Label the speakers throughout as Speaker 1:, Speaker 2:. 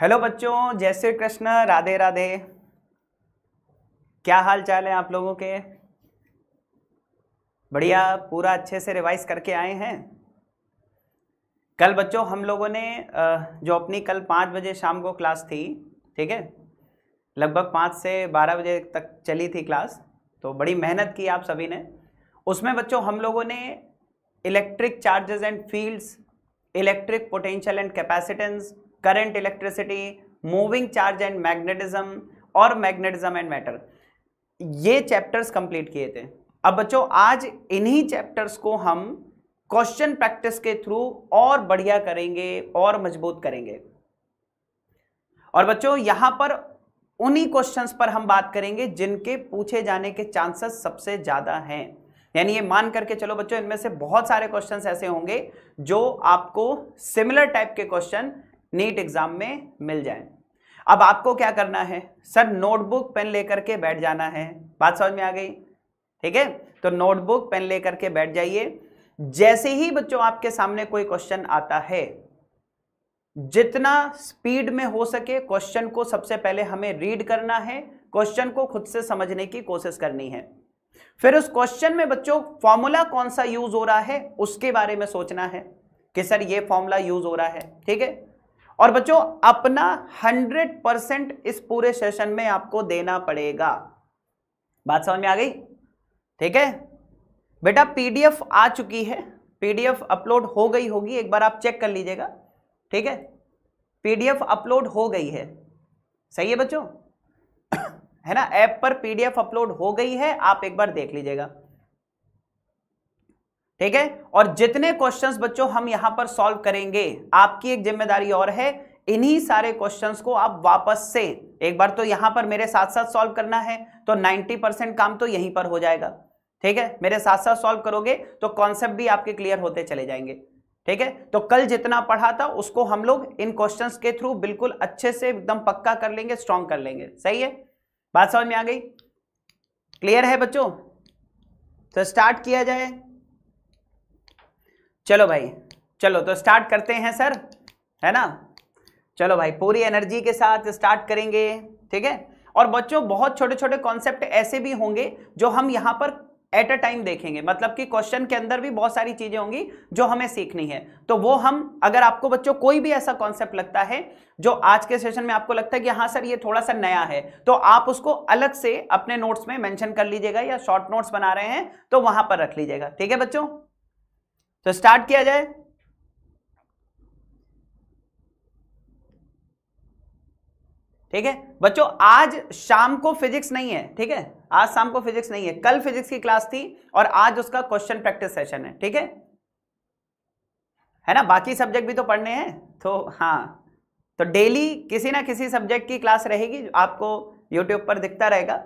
Speaker 1: Hello बच्चों जय श्री कृष्ण राधे राधे क्या हाल चाल है आप लोगों के बढ़िया पूरा अच्छे से रिवाइज करके आए हैं कल बच्चों हम लोगों ने जो अपनी कल पाँच बजे शाम को क्लास थी ठीक है लगभग पाँच से बारह बजे तक चली थी क्लास तो बड़ी मेहनत की आप सभी ने उसमें बच्चों हम लोगों ने electric charges and fields electric potential and capacitance current electricity moving charge and magnetism और मैग्नेटिज्म एंड मैटर ये चैप्टर्स कंप्लीट किए थे अब बच्चों आज इन्हीं चैप्टर्स को हम क्वेश्चन प्रैक्टिस के थ्रू और बढ़िया करेंगे और मजबूत करेंगे और बच्चों यहां पर उन्हीं क्वेश्चंस पर हम बात करेंगे जिनके पूछे जाने के चांसेस सबसे ज़्यादा हैं यानी ये मान करके चलो बच्चों इनमें से बहुत सारे क्वेश्चंस ऐसे होंगे जो आपको सिमिलर टाइप के क्वेश्चन नीट एग्जाम में मिल जाए अब आपको क्या करना है सर नोटबुक पेन लेकर के बैठ जाना है बात समझ में आ गई ठीक है तो नोटबुक पेन लेकर के बैठ जाइए जैसे ही बच्चों आपके सामने कोई क्वेश्चन आता है जितना स्पीड में हो सके क्वेश्चन को सबसे पहले हमें रीड करना है क्वेश्चन को खुद से समझने की कोशिश करनी है फिर उस क्वेश्चन में बच्चों फॉर्मूला कौन सा यूज हो रहा है उसके बारे में सोचना है कि सर ये फॉर्मूला यूज हो रहा है ठीक है और बच्चों अपना 100 परसेंट इस पूरे सेशन में आपको देना पड़ेगा बात समझ में आ गई ठीक है बेटा पीडीएफ आ चुकी है पीडीएफ अपलोड हो गई होगी एक बार आप चेक कर लीजिएगा ठीक है पीडीएफ अपलोड हो गई है सही है बच्चों है ना ऐप पर पीडीएफ अपलोड हो गई है आप एक बार देख लीजिएगा ठीक है और जितने क्वेश्चंस बच्चों हम यहां पर सॉल्व करेंगे आपकी एक जिम्मेदारी और है इन्हीं सारे क्वेश्चंस को आप वापस से एक बार तो यहां पर मेरे साथ साथ सॉल्व करना है तो 90 परसेंट काम तो यहीं पर हो जाएगा ठीक है मेरे साथ साथ सॉल्व करोगे तो कॉन्सेप्ट भी आपके क्लियर होते चले जाएंगे ठीक है तो कल जितना पढ़ा था उसको हम लोग इन क्वेश्चन के थ्रू बिल्कुल अच्छे से एकदम पक्का कर लेंगे स्ट्रॉन्ग कर लेंगे सही है बात समझ में आ गई क्लियर है बच्चों तो स्टार्ट किया जाए चलो भाई चलो तो स्टार्ट करते हैं सर है ना चलो भाई पूरी एनर्जी के साथ स्टार्ट करेंगे ठीक है और बच्चों बहुत छोटे छोटे कॉन्सेप्ट ऐसे भी होंगे जो हम यहां पर एट अ टाइम देखेंगे मतलब कि क्वेश्चन के अंदर भी बहुत सारी चीजें होंगी जो हमें सीखनी है तो वो हम अगर आपको बच्चों कोई भी ऐसा कॉन्सेप्ट लगता है जो आज के सेशन में आपको लगता है कि हाँ सर ये थोड़ा सा नया है तो आप उसको अलग से अपने नोट्स में मेंशन कर लीजिएगा या शॉर्ट नोट्स बना रहे हैं तो वहां पर रख लीजिएगा ठीक है बच्चों तो स्टार्ट किया जाए ठीक है बच्चों आज शाम को फिजिक्स नहीं है ठीक है आज शाम को फिजिक्स नहीं है कल फिजिक्स की क्लास थी और आज उसका क्वेश्चन प्रैक्टिस सेशन है ठीक है है ना बाकी सब्जेक्ट भी तो पढ़ने हैं तो हाँ तो डेली किसी ना किसी सब्जेक्ट की क्लास रहेगी आपको यूट्यूब पर दिखता रहेगा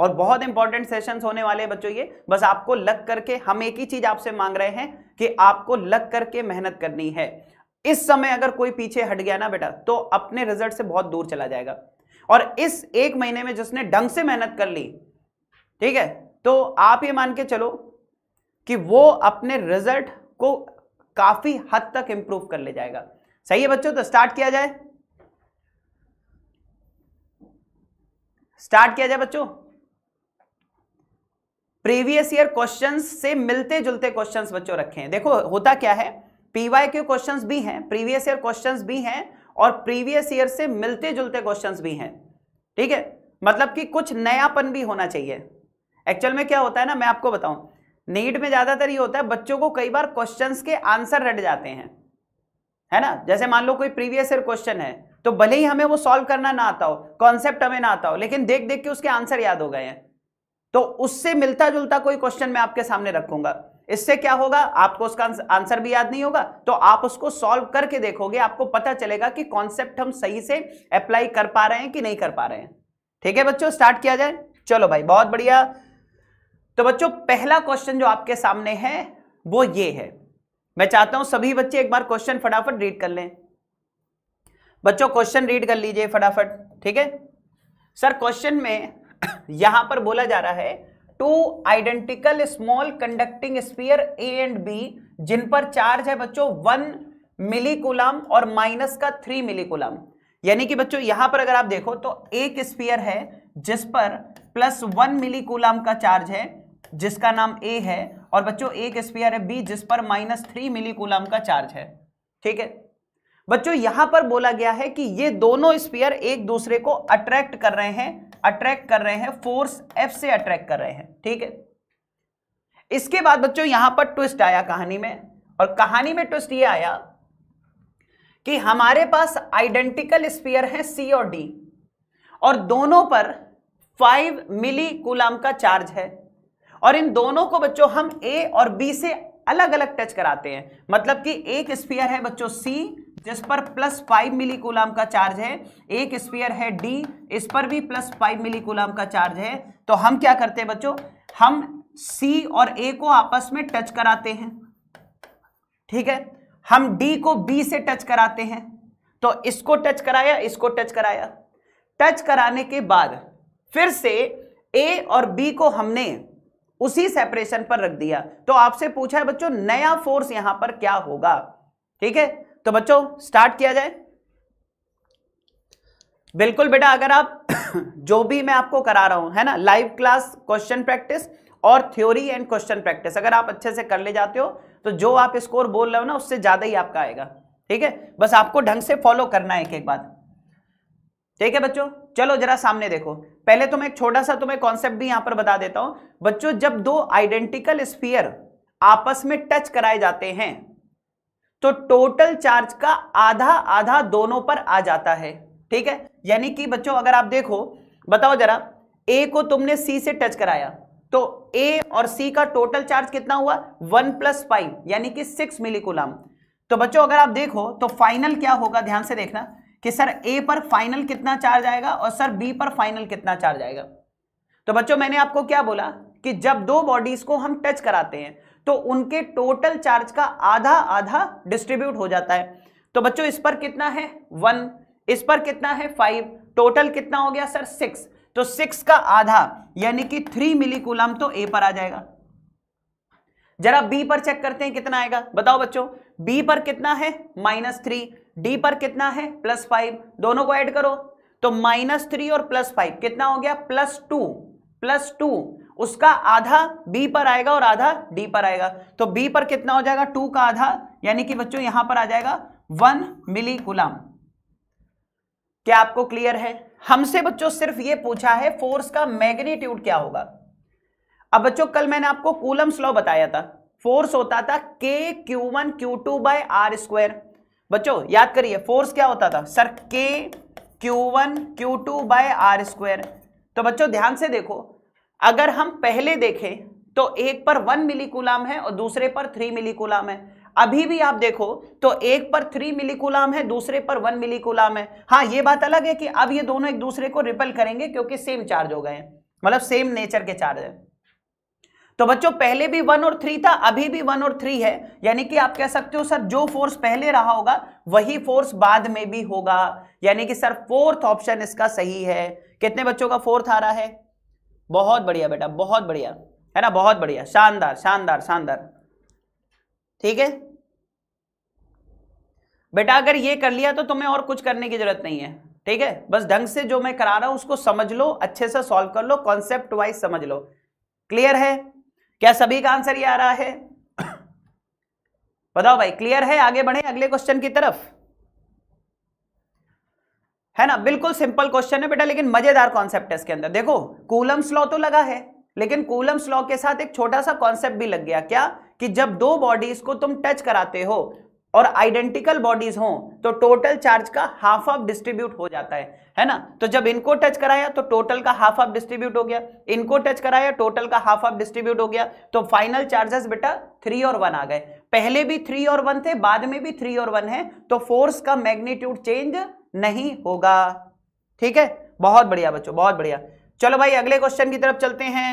Speaker 1: और बहुत इंपॉर्टेंट सेशन होने वाले हैं बच्चों ये बस आपको लग करके हम एक ही चीज आपसे मांग रहे हैं कि आपको लग करके मेहनत करनी है इस समय अगर कोई पीछे हट गया ना बेटा तो अपने रिजल्ट से बहुत दूर चला जाएगा और इस एक महीने में जिसने ढंग से मेहनत कर ली ठीक है तो आप ये मान के चलो कि वो अपने रिजल्ट को काफी हद तक इंप्रूव कर ले जाएगा सही है बच्चों तो स्टार्ट किया जाए स्टार्ट किया जाए बच्चों प्रीवियस ईयर क्वेश्चंस से मिलते जुलते क्वेश्चंस बच्चों रखे हैं देखो होता क्या है पीवाई के क्वेश्चन भी हैं प्रीवियस ईयर क्वेश्चन भी हैं और प्रीवियस ईयर से मिलते जुलते क्वेश्चन भी हैं ठीक है मतलब कि कुछ नयापन भी होना चाहिए एक्चुअल में क्या होता है ना मैं आपको बताऊं नीट में ज्यादातर ये होता है बच्चों को कई बार क्वेश्चंस के आंसर रट जाते हैं है ना जैसे मान लो कोई प्रीवियस ईयर क्वेश्चन है तो भले ही हमें वो सॉल्व करना ना आता हो कॉन्सेप्ट हमें ना आता हो लेकिन देख देख के उसके आंसर याद हो गए हैं तो उससे मिलता जुलता कोई क्वेश्चन मैं आपके सामने रखूंगा इससे क्या होगा आपको उसका आंसर भी याद नहीं होगा तो आप उसको सॉल्व करके देखोगे आपको पता चलेगा कि कॉन्सेप्ट हम सही से अप्लाई कर पा रहे हैं कि नहीं कर पा रहे हैं ठीक है बच्चों स्टार्ट किया जाए चलो भाई बहुत बढ़िया तो बच्चों पहला क्वेश्चन जो आपके सामने है वो ये है मैं चाहता हूं सभी बच्चे एक बार क्वेश्चन फटाफट रीड कर लें बच्चों क्वेश्चन रीड कर लीजिए फटाफट ठीक है सर क्वेश्चन में यहां पर बोला जा रहा है two identical small conducting sphere A and B जिन पर चार्ज है बच्चों वन मिलीकुलम और माइनस का थ्री मिलीकुलम यानी कि बच्चों यहां पर अगर आप देखो तो एक स्पीयर है जिस पर प्लस वन मिलीकुलम का चार्ज है जिसका नाम ए है और बच्चों एक स्पीयर है बी जिस पर माइनस थ्री मिलीकुलम का चार्ज है ठीक है बच्चों यहां पर बोला गया है कि ये दोनों स्पीयर एक दूसरे को अट्रैक्ट कर रहे हैं अट्रैक्ट कर रहे हैं फोर्स एफ से अट्रैक्ट कर रहे हैं ठीक है इसके बाद बच्चों यहां पर ट्विस्ट आया कहानी में और कहानी में ट्विस्ट ये आया कि हमारे पास आइडेंटिकल स्पीयर है सी और डी और दोनों पर फाइव मिली कुलाम का चार्ज है और इन दोनों को बच्चों हम ए और बी से अलग अलग टच कराते हैं मतलब कि एक स्पीयर है बच्चों सी जिस पर प्लस फाइव मिली कोलाम का चार्ज है एक स्पीयर है डी इस पर भी प्लस फाइव मिली कोलाम का चार्ज है तो हम क्या करते हैं बच्चों हम सी और ए को आपस में टच कराते हैं ठीक है हम डी को बी से टच कराते हैं तो इसको टच कराया इसको टच कराया टच कराने के बाद फिर से ए और बी को हमने उसी सेपरेशन पर रख दिया तो आपसे पूछा है बच्चों नया फोर्स यहां पर क्या होगा ठीक है तो बच्चों स्टार्ट किया जाए बिल्कुल बेटा अगर आप जो भी मैं आपको करा रहा हूं है ना लाइव क्लास क्वेश्चन प्रैक्टिस और थ्योरी एंड क्वेश्चन प्रैक्टिस अगर आप अच्छे से कर ले जाते हो तो जो आप स्कोर बोल रहे हो ना उससे ज्यादा ही आपका आएगा ठीक है बस आपको ढंग से फॉलो करना है एक एक बात ठीक है बच्चों चलो जरा सामने देखो पहले तो मैं एक छोटा सा तुम्हें कॉन्सेप्ट भी यहां पर बता देता हूं बच्चों जब दो आइडेंटिकल स्फीयर आपस में टच कराए जाते हैं तो टोटल चार्ज का आधा आधा दोनों पर आ जाता है ठीक है यानी कि बच्चों अगर आप देखो बताओ जरा ए को तुमने सी से टच कराया तो ए और सी का टोटल चार्ज कितना हुआ वन प्लस फाइव यानी कि सिक्स मिलीकुलम तो बच्चों अगर आप देखो तो फाइनल क्या होगा ध्यान से देखना कि सर ए पर फाइनल कितना चार्ज आएगा और सर बी पर फाइनल कितना चार्ज आएगा तो बच्चों मैंने आपको क्या बोला कि जब दो बॉडीज को हम टच कराते हैं तो उनके टोटल चार्ज का आधा आधा डिस्ट्रीब्यूट हो जाता है तो बच्चों इस पर कितना है वन इस पर कितना है फाइव टोटल कितना हो गया सर सिक्स तो सिक्स का आधा यानी कि थ्री मिली कूलाम तो ए पर आ जाएगा जरा बी पर चेक करते हैं कितना आएगा बताओ बच्चों बी पर कितना है माइनस थ्री डी पर कितना है प्लस फाइव दोनों को ऐड करो तो माइनस थ्री और प्लस फाइव कितना हो गया प्लस टू प्लस टू उसका आधा बी पर आएगा और आधा डी पर आएगा तो बी पर कितना हो जाएगा टू का आधा यानी कि बच्चों यहां पर आ जाएगा वन मिली गुलाम क्या आपको क्लियर है हमसे बच्चों सिर्फ ये पूछा है फोर्स का मैग्नीट्यूड क्या होगा अब बच्चों कल मैंने आपको कूलम स्लो बताया था फोर्स होता था K Q one Q two by R square बच्चों याद करिए फोर्स क्या होता था sir K Q one Q two by R square तो बच्चों ध्यान से देखो अगर हम पहले देखें तो एक पर वन मिलीकुलाम है और दूसरे पर थ्री मिलीकुलाम है अभी भी आप देखो तो एक पर थ्री मिलीकुलाम है दूसरे पर वन मिलीकुलाम है हाँ ये बात अलग है कि अब ये दोनों एक दूसरे को रिपल करेंगे क्योंकि सेम चार्ज हो गए हैं मतलब सेम नेचर के चार्ज है तो बच्चों पहले भी वन और थ्री था अभी भी वन और थ्री है यानी कि आप कह सकते हो सर जो फोर्स पहले रहा होगा वही फोर्स बाद में भी होगा यानी कि सर फोर्थ ऑप्शन इसका सही है कितने बच्चों का फोर्थ आ रहा है बहुत बढ़िया बेटा बहुत बढ़िया है ना बहुत बढ़िया शानदार शानदार शानदार ठीक है बेटा अगर ये कर लिया तो तुम्हें और कुछ करने की जरूरत नहीं है ठीक है बस ढंग से जो मैं करा रहा हूं उसको समझ लो अच्छे से सॉल्व कर लो कॉन्सेप्ट वाइज समझ लो क्लियर है क्या सभी का आंसर ये आ रहा है बताओ भाई क्लियर है आगे बढ़े अगले क्वेश्चन की तरफ है ना बिल्कुल सिंपल क्वेश्चन है बेटा लेकिन मजेदार कॉन्सेप्ट है इसके अंदर देखो कूलम्स लॉ तो लगा है लेकिन कूलम्स लॉ के साथ एक छोटा सा कॉन्सेप्ट भी लग गया क्या कि जब दो बॉडीज को तुम टच कराते हो और आइडेंटिकल बॉडीज हो तो टोटल चार्ज का हाफ ऑफ डिस्ट्रीब्यूट हो जाता है है ना तो जब इनको टच कराया तो टोटल का हाफ ऑफ डिस्ट्रीब्यूट हो गया इनको टच कराया टोटल का हाफ ऑफ डिस्ट्रीब्यूट हो गया तो फाइनल चार्जेस बेटा थ्री और वन आ गए पहले भी थ्री और वन थे बाद में भी थ्री और वन है तो फोर्स का मैग्नीट्यूड चेंज नहीं होगा ठीक है बहुत बढ़िया बच्चों बहुत बढ़िया चलो भाई अगले क्वेश्चन की तरफ चलते हैं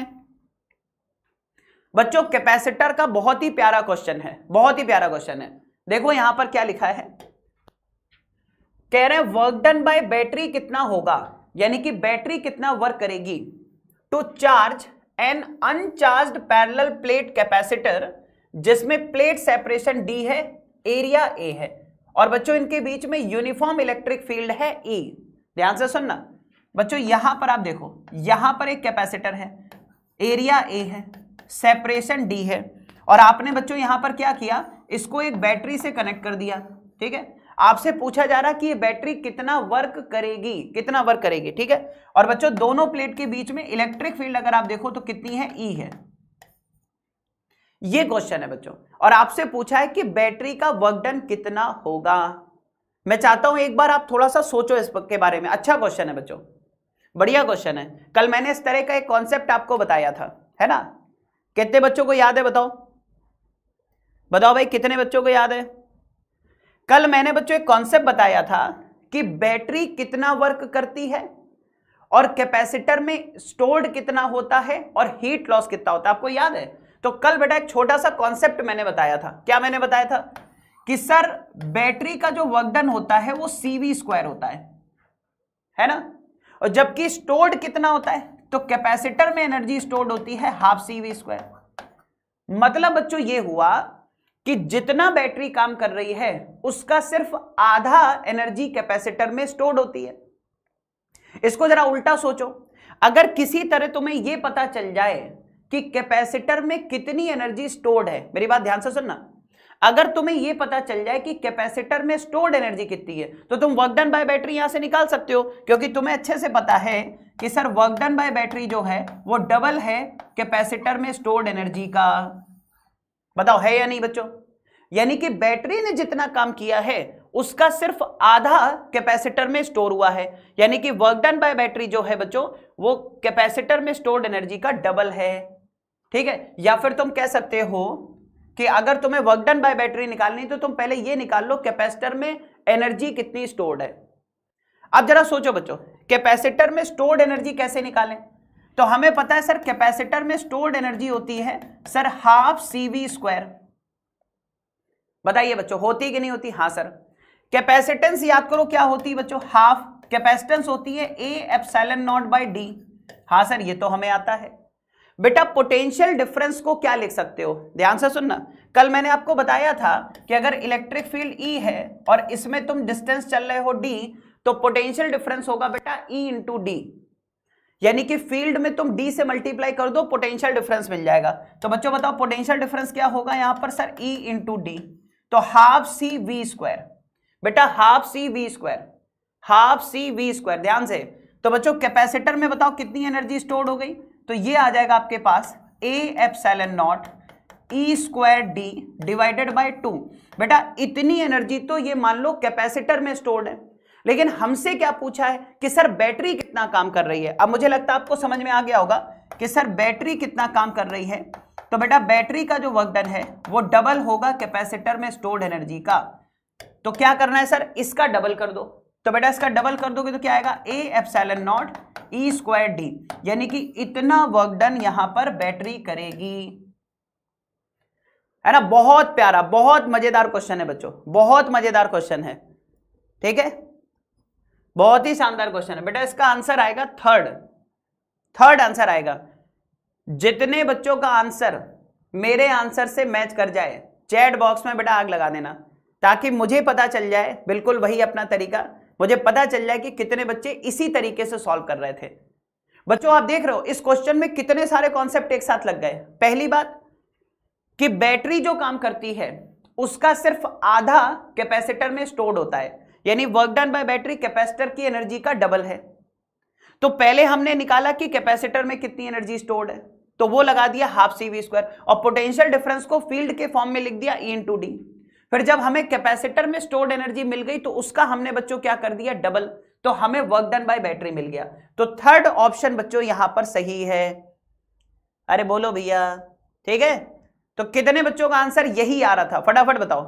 Speaker 1: बच्चों कैपेसिटर का बहुत ही प्यारा क्वेश्चन है बहुत ही प्यारा क्वेश्चन है देखो यहां पर क्या लिखा है कह रहे हैं वर्क डन बाय बैटरी कितना होगा यानी कि बैटरी कितना वर्क करेगी to charge an uncharged parallel plate capacitor जिसमें प्लेट सेपरेशन डी है एरिया ए है और बच्चों इनके बीच में यूनिफॉर्म इलेक्ट्रिक फील्ड है ई e। ध्यान से सुनना बच्चों यहां पर आप देखो यहां पर एक कैपेसिटर है एरिया ए है सेपरेशन डी है और आपने बच्चों यहां पर क्या किया इसको एक बैटरी से कनेक्ट कर दिया ठीक है आपसे पूछा जा रहा कि ये बैटरी कितना वर्क करेगी कितना वर्क करेगी ठीक है और बच्चों दोनों प्लेट के बीच में इलेक्ट्रिक फील्ड अगर आप देखो तो कितनी है ई e है ये क्वेश्चन है बच्चों और आपसे पूछा है कि बैटरी का वर्कडन कितना होगा मैं चाहता हूं एक बार आप थोड़ा सा सोचो इस के बारे में अच्छा क्वेश्चन है बच्चों बढ़िया क्वेश्चन है कल मैंने इस तरह का एक कॉन्सेप्ट आपको बताया था है ना कितने बच्चों को याद है बताओ बताओ भाई कितने बच्चों को याद है कल मैंने बच्चों एक कॉन्सेप्ट बताया था कि बैटरी कितना वर्क करती है और कैपेसिटर में स्टोर्ड कितना होता है और हीट लॉस कितना होता है आपको याद है तो कल बेटा एक छोटा सा कॉन्सेप्ट मैंने बताया था क्या मैंने बताया था कि सर बैटरी का जो वर्कडन होता है वो सीवी स्क्वायर होता है है ना और जबकि स्टोर्ड कितना होता है तो कैपेसिटर में एनर्जी स्टोर्ड होती है हाफ सीवी स्क्वायर मतलब बच्चों ये हुआ कि जितना बैटरी काम कर रही है उसका सिर्फ आधा एनर्जी कैपेसिटर में स्टोर्ड होती है इसको जरा उल्टा सोचो अगर किसी तरह तुम्हें यह पता चल जाए कि कैपेसिटर में कितनी एनर्जी स्टोर्ड है मेरी बात ध्यान से सुनना अगर तुम्हें यह पता चल जाए कि कैपेसिटर में स्टोर्ड एनर्जी कितनी है तो तुम वर्क डन बाय बैटरी यहां से निकाल सकते हो क्योंकि तुम्हें अच्छे से पता है कि sir work done by battery जो है वो डबल है कैपेसिटर में स्टोर्ड एनर्जी का बताओ है या नहीं बच्चों यानी कि बैटरी ने जितना काम किया है उसका सिर्फ आधा कैपेसिटर में स्टोर हुआ है यानी कि वर्क डन बाय बैटरी जो है बच्चों वो कैपेसिटर में स्टोर्ड एनर्जी का डबल है ठीक है या फिर तुम कह सकते हो कि अगर तुम्हें वर्क डन बाय बैटरी निकालनी तो तुम पहले ये निकाल लो कैपेसिटर में एनर्जी कितनी स्टोर्ड है अब जरा सोचो बच्चों कैपेसिटर में स्टोर्ड एनर्जी कैसे निकालें तो हमें पता है सर कैपेसिटर में स्टोर्ड एनर्जी होती है सर हाफ सीवी स्क्वायर बताइए बच्चों होती कि नहीं होती हाँ सर कैपेसिटेंस याद करो क्या होती है बच्चों हाफ कैपेसिटेंस होती है A epsilon naught by D हाँ सर ये तो हमें आता है बेटा पोटेंशियल डिफरेंस को क्या लिख सकते हो ध्यान से सुनना कल मैंने आपको बताया था कि अगर इलेक्ट्रिक फील्ड ई है और इसमें तुम डिस्टेंस चल रहे हो डी तो पोटेंशियल डिफरेंस होगा बेटा ई इंटू डी यानी कि फील्ड में तुम डी से मल्टीप्लाई कर दो पोटेंशियल डिफरेंस मिल जाएगा तो बच्चों बताओ पोटेंशियल डिफरेंस क्या होगा यहां पर सर ई इंटू डी तो हाफ सी वी स्क्वायर बेटा half C V square half C V square ध्यान से तो बच्चों कैपेसिटर में बताओ कितनी एनर्जी स्टोर हो गई तो ये आ जाएगा आपके पास A epsilon naught E square D divided by two बेटा इतनी एनर्जी तो ये मान लो कैपेसिटर में स्टोर्ड है लेकिन हमसे क्या पूछा है कि सर बैटरी कितना काम कर रही है अब मुझे लगता है आपको समझ में आ गया होगा कि सर बैटरी कितना काम कर रही है तो बेटा बैटरी का जो वर्क डन है वो डबल होगा कैपेसिटर में स्टोर्ड एनर्जी का तो क्या करना है सर इसका डबल कर दो तो बेटा इसका डबल कर दोगे तो क्या आएगा A N naught E square D यानी कि इतना वर्क डन यहां पर बैटरी करेगी है ना बहुत प्यारा बहुत मजेदार क्वेश्चन है बच्चों बहुत मजेदार क्वेश्चन है ठीक है बहुत ही शानदार क्वेश्चन है बेटा इसका आंसर आएगा थर्ड थर्ड आंसर आएगा जितने बच्चों का आंसर मेरे आंसर से मैच कर जाए चैट बॉक्स में बेटा आग लगा देना ताकि मुझे पता चल जाए बिल्कुल वही अपना तरीका मुझे पता चल जाए कि कितने बच्चे इसी तरीके से सॉल्व कर रहे थे बच्चों आप देख रहे हो इस क्वेश्चन में कितने सारे कॉन्सेप्ट एक साथ लग गए पहली बात कि बैटरी जो काम करती है उसका सिर्फ आधा कैपेसिटर में स्टोर्ड होता है यानी work done by battery capacitor की एनर्जी का डबल है तो पहले हमने निकाला कि कैपेसिटर में कितनी एनर्जी स्टोर्ड है तो वो लगा दिया हाफ सी वी स्क्वायर और पोटेंशियल डिफरेंस को फील्ड के फॉर्म में लिख दिया ई इन टू डी फिर जब हमें कैपेसिटर में स्टोर्ड एनर्जी मिल गई तो उसका हमने बच्चों क्या कर दिया डबल तो हमें वर्क डन बाय बैटरी मिल गया तो थर्ड ऑप्शन बच्चों यहां पर सही है अरे बोलो भैया ठीक है तो कितने बच्चों का आंसर यही आ रहा था फटाफट बताओ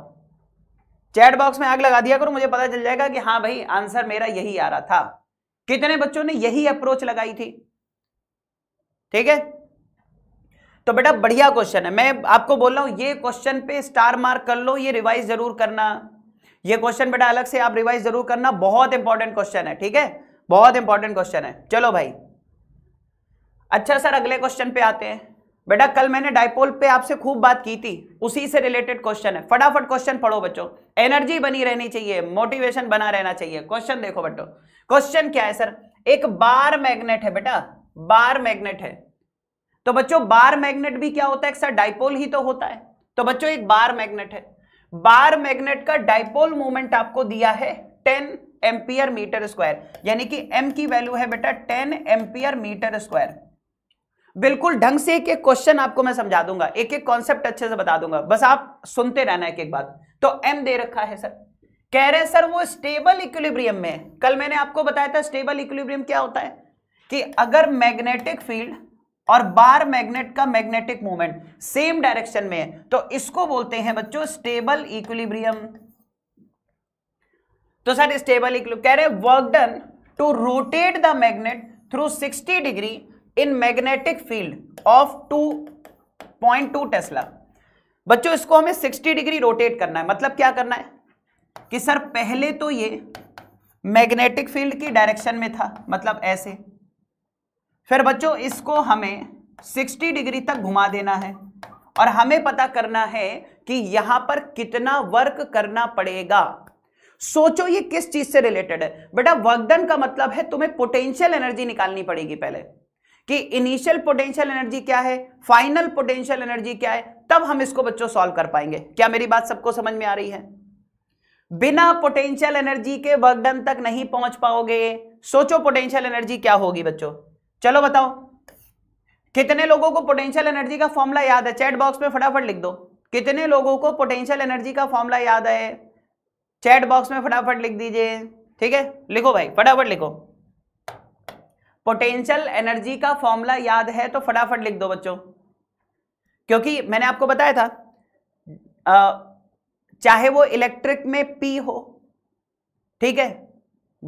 Speaker 1: चैट बॉक्स में आग लगा दिया करो मुझे पता चल जाएगा कि हाँ भाई आंसर मेरा यही आ रहा था कितने बच्चों ने यही अप्रोच लगाई थी ठीक है तो बेटा बढ़िया क्वेश्चन है मैं आपको बोल रहा हूं ये क्वेश्चन पे स्टार मार्क कर लो ये रिवाइज जरूर करना ये क्वेश्चन बेटा अलग से आप रिवाइज जरूर करना बहुत इंपॉर्टेंट क्वेश्चन है ठीक है बहुत इंपॉर्टेंट क्वेश्चन है चलो भाई अच्छा सर अगले क्वेश्चन पे आते हैं बेटा कल मैंने डायपोल पे आपसे खूब बात की थी उसी से रिलेटेड क्वेश्चन है फटाफट क्वेश्चन पढ़ो बच्चों एनर्जी बनी रहनी चाहिए मोटिवेशन बना रहना चाहिए क्वेश्चन देखो बेटो क्वेश्चन क्या है सर एक बार मैग्नेट है बेटा बार मैग्नेट है तो बच्चों बार मैग्नेट भी क्या होता है सर डाइपोल ही तो होता है तो बच्चों एक बार मैग्नेट है बार मैग्नेट का डाइपोल मोमेंट आपको दिया है टेन एम्पियर मीटर स्क्वायर यानी कि एम की वैल्यू है बेटा टेन एम्पियर मीटर स्क्वायर बिल्कुल ढंग से एक एक क्वेश्चन आपको मैं समझा दूंगा एक एक कॉन्सेप्ट अच्छे से बता दूंगा बस आप सुनते रहना एक एक बात तो एम दे रखा है सर कह रहे हैं सर वो स्टेबल इक्विलिब्रियम में कल मैंने आपको बताया था स्टेबल इक्विलिब्रियम क्या होता है कि अगर मैग्नेटिक फील्ड और बार मैग्नेट का मैग्नेटिक मोमेंट सेम डायरेक्शन में है तो इसको बोलते हैं बच्चों स्टेबल इक्विलिब्रियम तो सर स्टेबल इक्विलिब्रियम कह रहे work done to rotate the magnet through 60 degree in magnetic field of 2.2 tesla बच्चों इसको हमें 60 डिग्री रोटेट करना है मतलब क्या करना है कि सर पहले तो ये मैग्नेटिक फील्ड की डायरेक्शन में था मतलब ऐसे फिर बच्चों इसको हमें 60 डिग्री तक घुमा देना है और हमें पता करना है कि यहां पर कितना वर्क करना पड़ेगा सोचो ये किस चीज से रिलेटेड है बेटा वर्कडन का मतलब है तुम्हें पोटेंशियल एनर्जी निकालनी पड़ेगी पहले कि इनिशियल पोटेंशियल एनर्जी क्या है फाइनल पोटेंशियल एनर्जी क्या है तब हम इसको बच्चों सॉल्व कर पाएंगे क्या मेरी बात सबको समझ में आ रही है बिना पोटेंशियल एनर्जी के वर्कडन तक नहीं पहुंच पाओगे सोचो पोटेंशियल एनर्जी क्या होगी बच्चों चलो बताओ कितने लोगों को पोटेंशियल एनर्जी का फॉर्मूला याद है चैट बॉक्स में फटाफट लिख दो कितने लोगों को पोटेंशियल एनर्जी का फॉर्मूला याद है चैट बॉक्स में फटाफट लिख दीजिए ठीक है लिखो भाई फटाफट लिखो पोटेंशियल एनर्जी का फॉर्मूला याद है तो फटाफट लिख दो बच्चों क्योंकि मैंने आपको बताया था आ, चाहे वो इलेक्ट्रिक में पी हो ठीक है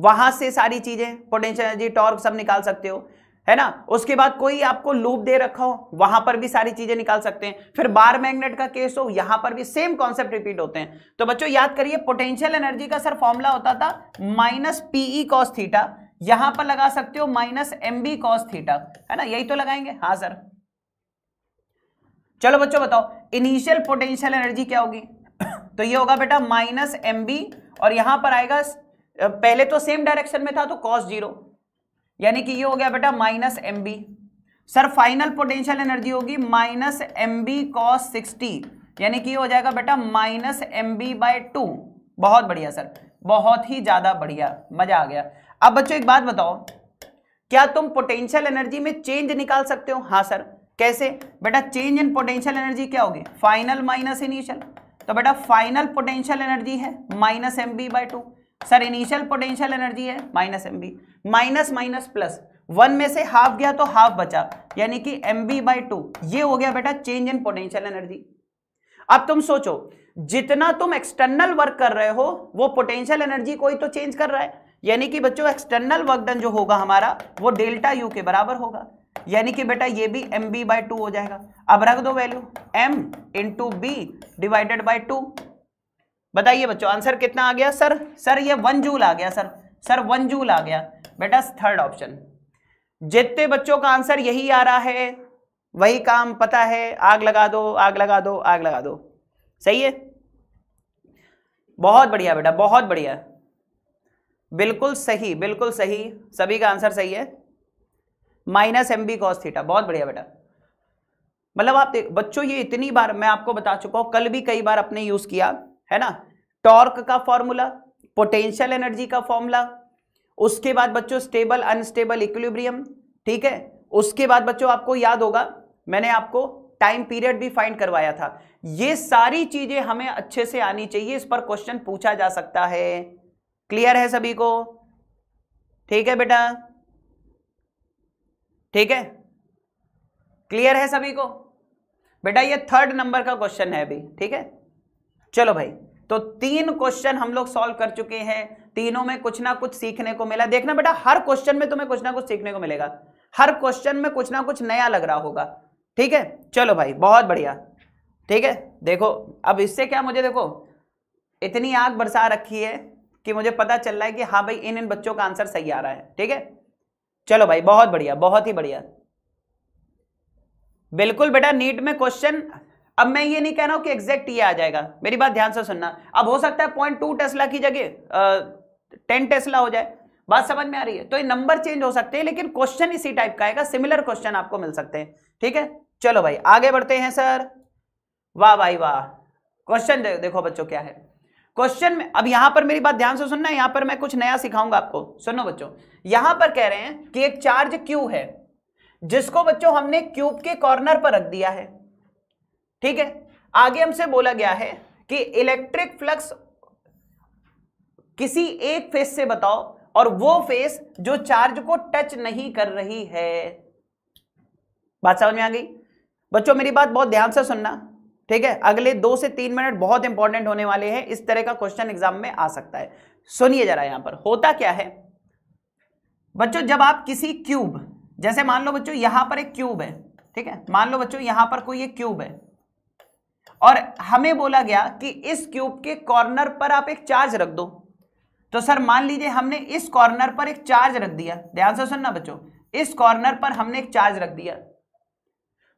Speaker 1: वहां से सारी चीजें पोटेंशियल एनर्जी टॉर्क सब निकाल सकते हो है ना उसके बाद कोई आपको लूप दे रखा हो वहां पर भी सारी चीजें निकाल सकते हैं फिर बार मैग्नेट का केस हो यहां पर भी सेम कॉन्सेप्ट रिपीट होते हैं तो बच्चों याद करिए पोटेंशियल एनर्जी का सर फॉर्मूला होता था माइनस पीई कॉस थीटा यहां पर लगा सकते हो minus M B cos theta है ना यही तो लगाएंगे हाँ सर चलो बच्चों बताओ इनिशियल पोटेंशियल एनर्जी क्या होगी तो ये होगा बेटा माइनस एम बी और यहां पर आएगा पहले तो सेम डायरेक्शन में था तो कॉस जीरो यानी कि ये हो गया बेटा minus M B sir final potential energy होगी minus M B cos sixty यानी कि हो जाएगा बेटा minus M B by two बहुत बढ़िया सर बहुत ही ज्यादा बढ़िया मजा आ गया अब बच्चों एक बात बताओ क्या तुम पोटेंशियल एनर्जी में चेंज निकाल सकते हो हाँ सर कैसे बेटा चेंज इन पोटेंशियल एनर्जी क्या होगी फाइनल माइनस इनिशियल तो बेटा फाइनल पोटेंशियल एनर्जी है minus M B by two sir initial potential energy है minus M B minus minus plus one में से हाफ गया तो हाफ बचा यानी कि एम बी बाई टू ये हो गया बेटा चेंज इन पोटेंशियल एनर्जी अब तुम सोचो जितना तुम एक्सटर्नल वर्क कर रहे हो वो पोटेंशियल एनर्जी कोई तो चेंज कर रहा है यानी कि बच्चों एक्सटर्नल वर्क डन जो होगा हमारा वो डेल्टा यू के बराबर होगा यानी कि बेटा ये भी एम बी बाई टू हो जाएगा अब रख दो value M into B divided by two बताइए बच्चों आंसर कितना आ गया सर सर ये वन जूल आ गया सर सर वन जूल आ गया बेटा थर्ड ऑप्शन जितने बच्चों का आंसर यही आ रहा है वही काम पता है आग लगा दो आग लगा दो आग लगा दो सही है बहुत बढ़िया बेटा बहुत बढ़िया बिल्कुल सही बिल्कुल सही सभी का आंसर सही है minus M B cos theta बहुत बढ़िया बेटा मतलब आप देख बच्चों ये इतनी बार मैं आपको बता चुका हूँ कल भी कई बार अपने यूज़ किया है ना टॉर्क का फॉर्मूला पोटेंशियल एनर्जी का फॉर्मूला उसके बाद बच्चों स्टेबल अनस्टेबल इक्विलिब्रियम ठीक है उसके बाद बच्चों आपको याद होगा मैंने आपको टाइम पीरियड भी फाइंड करवाया था ये सारी चीजें हमें अच्छे से आनी चाहिए इस पर क्वेश्चन पूछा जा सकता है क्लियर है सभी को ठीक है बेटा ठीक है क्लियर है सभी को बेटा ये थर्ड नंबर का क्वेश्चन है अभी ठीक है चलो भाई तो तीन क्वेश्चन हम लोग सॉल्व कर चुके हैं तीनों में कुछ ना कुछ सीखने को मिला देखना बेटा हर क्वेश्चन में तुम्हें कुछ ना कुछ सीखने को मिलेगा हर क्वेश्चन में कुछ ना कुछ नया लग रहा होगा ठीक है चलो भाई बहुत बढ़िया ठीक है देखो अब इससे क्या मुझे देखो इतनी आग बरसा रखी है कि मुझे पता चल रहा है कि हाँ भाई इन इन बच्चों का आंसर सही आ रहा है ठीक है चलो भाई बहुत बढ़िया बहुत ही बढ़िया बिल्कुल बेटा नीट में क्वेश्चन अब मैं ये नहीं कह रहा हूं कि एग्जैक्ट ये आ जाएगा मेरी बात ध्यान से सुनना अब हो सकता है पॉइंट टू टेस्ला की जगह टेन टेस्ला हो जाए बात समझ में आ रही है तो ये नंबर चेंज हो सकते हैं लेकिन क्वेश्चन इसी टाइप का आएगा सिमिलर क्वेश्चन आपको मिल सकते हैं ठीक है चलो भाई आगे बढ़ते हैं सर वाह भाई वाह क्वेश्चन देखो बच्चों क्या है क्वेश्चन में अब यहां पर मेरी बात ध्यान से सुनना यहां पर मैं कुछ नया सिखाऊंगा आपको सुनो बच्चों यहां पर कह रहे हैं कि एक चार्ज क्यू है जिसको बच्चों हमने क्यूब के कॉर्नर पर रख दिया है ठीक है आगे हमसे बोला गया है कि इलेक्ट्रिक फ्लक्स किसी एक फेस से बताओ और वो फेस जो चार्ज को टच नहीं कर रही है बात समझ में आ गई बच्चों मेरी बात बहुत ध्यान से सुनना ठीक है अगले दो से तीन मिनट बहुत इंपॉर्टेंट होने वाले हैं इस तरह का क्वेश्चन एग्जाम में आ सकता है सुनिए जरा यहां पर होता क्या है बच्चों जब आप किसी क्यूब जैसे मान लो बच्चों यहां पर एक क्यूब है ठीक है मान लो बच्चों यहां पर कोई एक क्यूब है और हमें बोला गया कि इस क्यूब के कॉर्नर पर आप एक चार्ज रख दो तो सर मान लीजिए हमने इस कॉर्नर पर एक चार्ज रख दिया ध्यान से सुनना बच्चों इस कॉर्नर पर हमने एक चार्ज रख दिया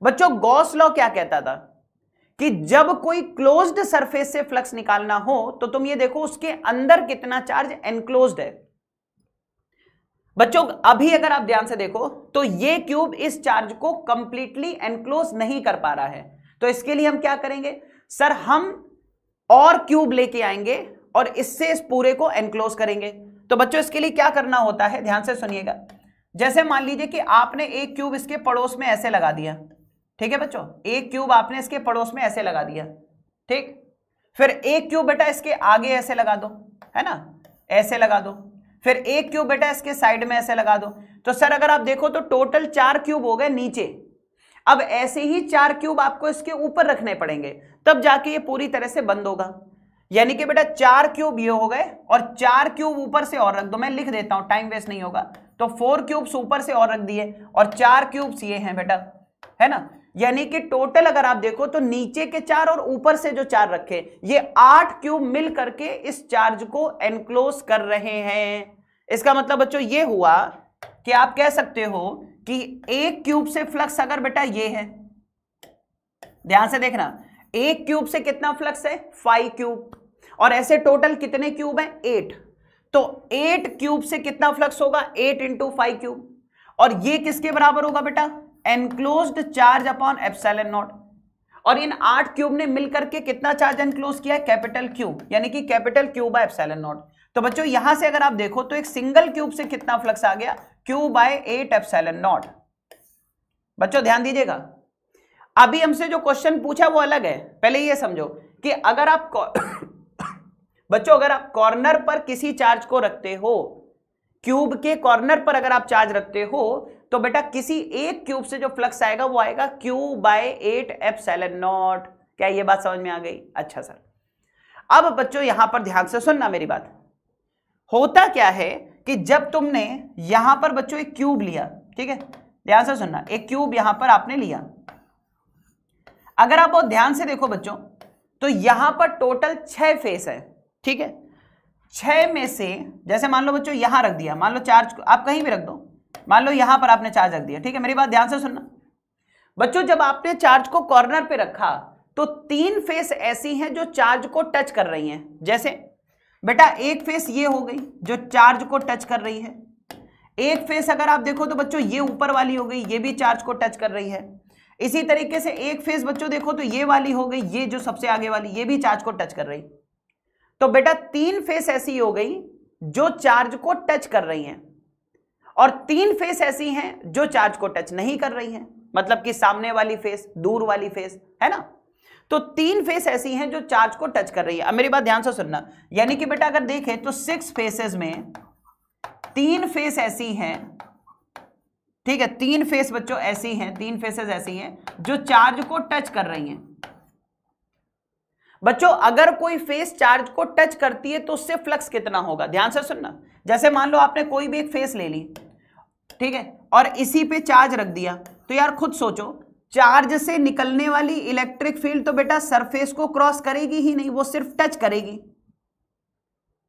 Speaker 1: बच्चों गॉस लॉ क्या कहता था कि जब कोई क्लोज्ड सरफेस से फ्लक्स निकालना हो तो तुम ये देखो उसके अंदर कितना चार्ज एनक्लोज्ड है बच्चों अभी अगर आप ध्यान से देखो तो ये क्यूब इस चार्ज को कंप्लीटली एनक्लोज नहीं कर पा रहा है तो इसके लिए हम क्या करेंगे सर हम और क्यूब लेके आएंगे और इससे इस पूरे को एनक्लोज करेंगे तो बच्चों इसके लिए क्या करना होता है ध्यान से सुनिएगा जैसे मान लीजिए कि आपने एक क्यूब इसके पड़ोस में ऐसे लगा दिया ठीक है बच्चों एक क्यूब आपने इसके पड़ोस में ऐसे लगा दिया ठीक फिर एक क्यूब बेटा इसके आगे ऐसे लगा दो है ना ऐसे लगा दो फिर एक क्यूब बेटा इसके साइड में ऐसे लगा दो तो सर अगर आप देखो तो टोटल चार क्यूब हो गए नीचे अब ऐसे ही चार क्यूब आपको इसके ऊपर रखने पड़ेंगे तब जाके ये पूरी तरह से बंद होगा यानी कि बेटा चार क्यूब ये हो गए और चार क्यूब ऊपर से और रख दो मैं लिख देता हूं टाइम वेस्ट नहीं होगा तो फोर क्यूब्स ऊपर से और रख दिए और चार क्यूब्स ये हैं बेटा है ना यानी कि टोटल अगर आप देखो तो नीचे के चार और ऊपर से जो चार रखे ये आठ क्यूब मिल करके इस चार्ज को एनक्लोज कर रहे हैं इसका मतलब बच्चों ये हुआ कि आप कह सकते हो कि एक क्यूब से फ्लक्स अगर बेटा ये है ध्यान से देखना एक क्यूब से कितना फ्लक्स है फाइव क्यूब और ऐसे टोटल कितने क्यूब है एट तो एट क्यूब से कितना फ्लक्स होगा एट इंटू फाइव क्यूब और ये किसके बराबर होगा बेटा enclose charge upon epsilon naught और इन आठ क्यूब ने मिलकर के कितना चार्ज एनक्लोज किया है कैपिटल क्यूब यानी कि कैपिटल क्यूब है एप्सलन नॉट तो बच्चों यहां से अगर आप देखो तो एक सिंगल क्यूब से कितना फ्लक्स आ गया Q by eight epsilon naught बच्चों ध्यान दीजिएगा अभी हमसे जो क्वेश्चन पूछा वो अलग है पहले ये समझो कि अगर आप बच्चों अगर आप कॉर्नर पर किसी चार्ज को रखते हो क्यूब के कॉर्नर पर अगर आप चार्ज रखते हो तो बेटा किसी एक क्यूब से जो फ्लक्स आएगा वो आएगा Q by eight epsilon naught क्या ये बात समझ में आ गई अच्छा सर अब बच्चों यहां पर ध्यान से सुनना मेरी बात होता क्या है कि जब तुमने यहां पर बच्चों एक क्यूब लिया ठीक है ध्यान से सुनना एक क्यूब यहां पर आपने लिया अगर आप बहुत ध्यान से देखो बच्चों तो यहां पर टोटल छह फेस है ठीक है छह में से जैसे मान लो बच्चों यहां रख दिया मान लो चार्ज आप कहीं भी रख दो मान लो यहां पर आपने चार्ज रख दिया ठीक है मेरी बात ध्यान से सुनना बच्चों जब आपने चार्ज को कॉर्नर पे रखा तो तीन फेस ऐसी हैं जो चार्ज को टच कर रही हैं जैसे बेटा एक फेस ये हो गई जो चार्ज को टच कर रही है एक फेस अगर आप देखो तो बच्चों ये ऊपर वाली हो गई ये भी चार्ज को टच कर रही है इसी तरीके से एक फेस बच्चों देखो तो ये वाली हो गई ये जो सबसे आगे वाली ये भी चार्ज को टच कर रही तो बेटा तीन फेस ऐसी हो गई जो चार्ज को टच कर रही हैं और तीन फेस ऐसी हैं जो चार्ज को टच नहीं कर रही हैं मतलब कि सामने वाली फेस दूर वाली फेस है ना तो तीन फेस ऐसी हैं जो चार्ज को टच कर रही है अब मेरी बात ध्यान से सुनना यानी कि बेटा अगर देखें तो सिक्स फेसेस में तीन फेस ऐसी हैं ठीक है तीन फेस बच्चों ऐसी हैं तीन फेसेस ऐसी हैं जो चार्ज को टच कर रही हैं बच्चों अगर कोई फेस चार्ज को टच करती है तो उससे फ्लक्स कितना होगा ध्यान से सुनना जैसे मान लो आपने कोई भी एक फेस ले ली ठीक है और इसी पे चार्ज रख दिया तो यार खुद सोचो चार्ज से निकलने वाली इलेक्ट्रिक फील्ड तो बेटा सरफेस को क्रॉस करेगी ही नहीं वो सिर्फ टच करेगी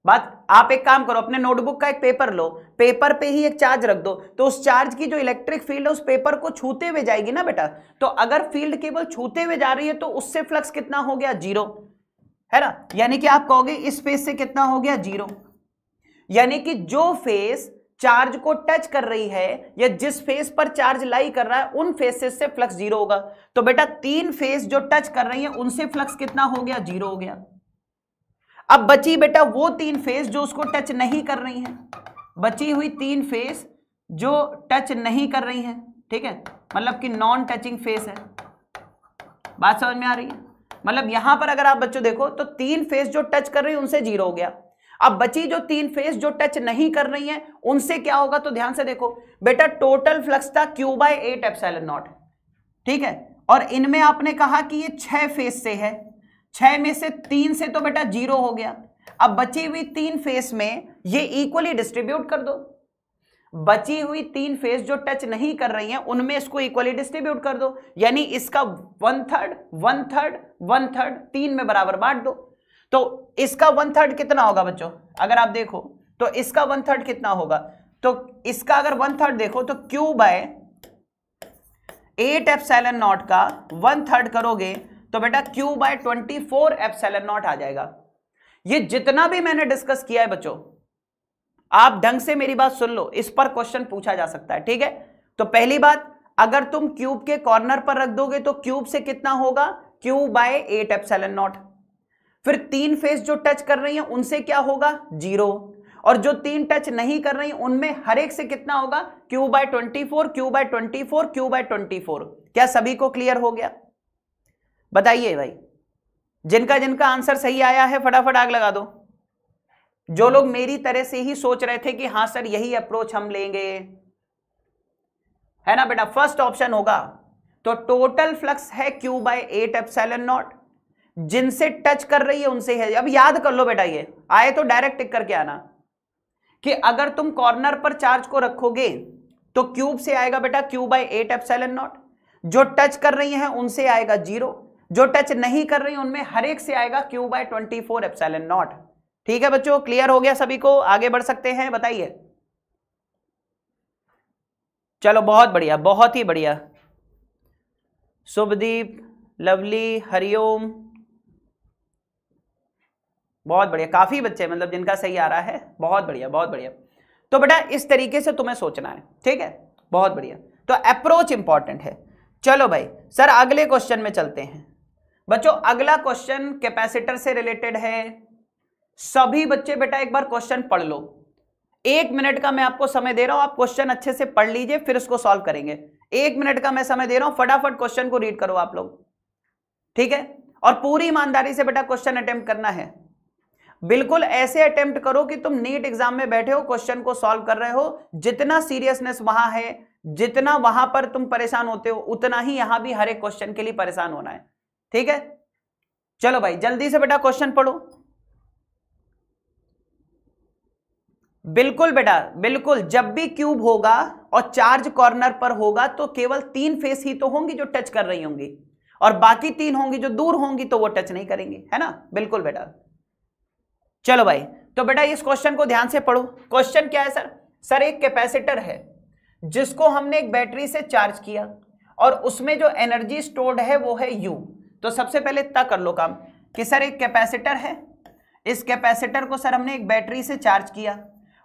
Speaker 1: बात आप एक काम करो अपने नोटबुक का एक पेपर लो पेपर पे ही एक चार्ज रख दो तो उस चार्ज की जो इलेक्ट्रिक फील्ड है उस पेपर को छूते हुए जाएगी ना बेटा तो अगर फील्ड केवल छूते हुए जा रही है तो उससे फ्लक्स कितना हो गया जीरो है ना यानी कि आप कहोगे इस फेस से कितना हो गया जीरो यानी कि जो फेस चार्ज को टच कर रही है या जिस फेस पर चार्ज लाई कर रहा है उन फेसेस से फ्लक्स जीरो होगा तो बेटा तीन फेस जो टच कर रही है उनसे फ्लक्स कितना हो गया जीरो हो गया अब बची बेटा वो तीन फेस जो उसको टच नहीं कर रही है बची हुई तीन फेस जो टच नहीं कर रही है ठीक है मतलब कि नॉन टचिंग फेस है बात समझ में आ रही है मतलब यहां पर अगर आप बच्चों देखो तो तीन फेस जो टच कर रही है उनसे जीरो हो गया अब बची जो तीन फेस जो टच नहीं कर रही है उनसे क्या होगा तो ध्यान से देखो बेटा टोटल फ्लक्स था Q by eight epsilon naught ठीक है और इनमें आपने कहा कि ये छह फेस से है छह में से तीन से तो बेटा जीरो हो गया अब बची हुई तीन फेस में ये इक्वली डिस्ट्रीब्यूट कर दो बची हुई तीन फेस जो टच नहीं कर रही हैं उनमें इसको इक्वली डिस्ट्रीब्यूट कर दो यानी इसका one third one third one third तीन में बराबर बांट दो तो इसका वन थर्ड कितना होगा बच्चों अगर आप देखो तो इसका वन थर्ड कितना होगा तो इसका अगर वन थर्ड देखो तो Q by eight epsilon naught का वन थर्ड करोगे तो बेटा Q by twenty four epsilon naught आ जाएगा ये जितना भी मैंने डिस्कस किया है बच्चों आप ढंग से मेरी बात सुन लो इस पर क्वेश्चन पूछा जा सकता है ठीक है तो पहली बात अगर तुम क्यूब के कॉर्नर पर रख दोगे तो क्यूब से कितना होगा Q by eight epsilon naught फिर तीन फेस जो टच कर रही है उनसे क्या होगा जीरो और जो तीन टच नहीं कर रही उनमें हर एक से कितना होगा Q by twenty four Q by twenty four Q by twenty four क्या सभी को क्लियर हो गया बताइए भाई जिनका जिनका आंसर सही आया है फटाफट आग लगा दो जो लोग मेरी तरह से ही सोच रहे थे कि हाँ सर यही अप्रोच हम लेंगे है ना बेटा फर्स्ट ऑप्शन होगा तो टोटल फ्लक्स है Q by eight epsilon naught जिनसे टच कर रही है उनसे है अब याद कर लो बेटा ये आए तो डायरेक्ट टिक करके आना कि अगर तुम कॉर्नर पर चार्ज को रखोगे तो क्यूब से आएगा बेटा cube by eight epsilon naught जो टच कर रही हैं उनसे आएगा जीरो जो टच नहीं कर रही उनमें हर एक से आएगा cube by twenty four epsilon naught ठीक है बच्चों क्लियर हो गया सभी को आगे बढ़ सकते हैं बताइए चलो बहुत बढ़िया बहुत ही बढ़िया शुभदीप लवली हरिओम बहुत बढ़िया काफ़ी बच्चे मतलब जिनका सही आ रहा है बहुत बढ़िया बहुत बढ़िया तो बेटा इस तरीके से तुम्हें सोचना है ठीक है बहुत बढ़िया तो अप्रोच इंपॉर्टेंट है चलो भाई सर अगले क्वेश्चन में चलते हैं बच्चों अगला क्वेश्चन कैपेसिटर से रिलेटेड है सभी बच्चे बेटा एक बार क्वेश्चन पढ़ लो एक मिनट का मैं आपको समय दे रहा हूं आप क्वेश्चन अच्छे से पढ़ लीजिए फिर उसको सॉल्व करेंगे एक मिनट का मैं समय दे रहा हूं फटाफट क्वेश्चन को रीड करो आप लोग ठीक है और पूरी ईमानदारी से बेटा क्वेश्चन अटेम्प्ट करना है बिल्कुल ऐसे अटेम्प्ट करो कि तुम नीट एग्जाम में बैठे हो क्वेश्चन को सॉल्व कर रहे हो जितना सीरियसनेस वहां है जितना वहां पर तुम परेशान होते हो उतना ही यहां भी हर एक क्वेश्चन के लिए परेशान होना है ठीक है चलो भाई जल्दी से बेटा क्वेश्चन पढ़ो बिल्कुल बेटा बिल्कुल जब भी क्यूब होगा और चार्ज कॉर्नर पर होगा तो केवल तीन फेस ही तो होंगी जो टच कर रही होंगी और बाकी तीन होंगी जो दूर होंगी तो वो टच नहीं करेंगी है ना बिल्कुल बेटा चलो भाई तो बेटा इस क्वेश्चन को ध्यान से पढ़ो क्वेश्चन क्या है सर सर एक कैपेसिटर है जिसको हमने एक बैटरी से चार्ज किया और उसमें जो एनर्जी स्टोर्ड है वो है यू तो सबसे पहले तय कर लो काम कि सर एक कैपेसिटर है इस कैपेसिटर को सर हमने एक बैटरी से चार्ज किया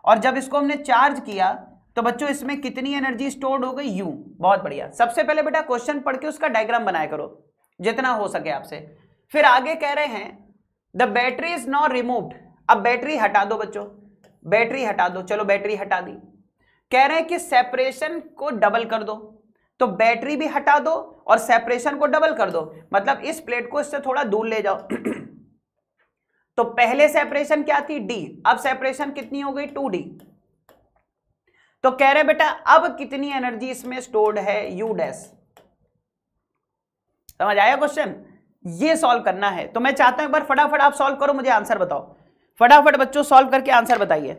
Speaker 1: और जब इसको हमने चार्ज किया तो बच्चों इसमें कितनी एनर्जी स्टोर्ड हो गई यू बहुत बढ़िया सबसे पहले बेटा क्वेश्चन पढ़ के उसका डायग्राम बनाया करो जितना हो सके आपसे फिर आगे कह रहे हैं the battery is not removed अब बैटरी हटा दो बच्चों बैटरी हटा दो चलो बैटरी हटा दी कह रहे हैं कि सेपरेशन को डबल कर दो तो बैटरी भी हटा दो और सेपरेशन को डबल कर दो मतलब इस प्लेट को इससे थोड़ा दूर ले जाओ तो पहले सेपरेशन क्या थी डी अब सेपरेशन कितनी हो गई टू डी तो कह रहे बेटा अब कितनी एनर्जी इसमें स्टोर्ड है यू डैश समझ आया क्वेश्चन ये सॉल्व करना है तो मैं चाहता हूं एक बार फटाफट आप सॉल्व करो मुझे आंसर बताओ फटाफट बच्चों सॉल्व करके आंसर बताइए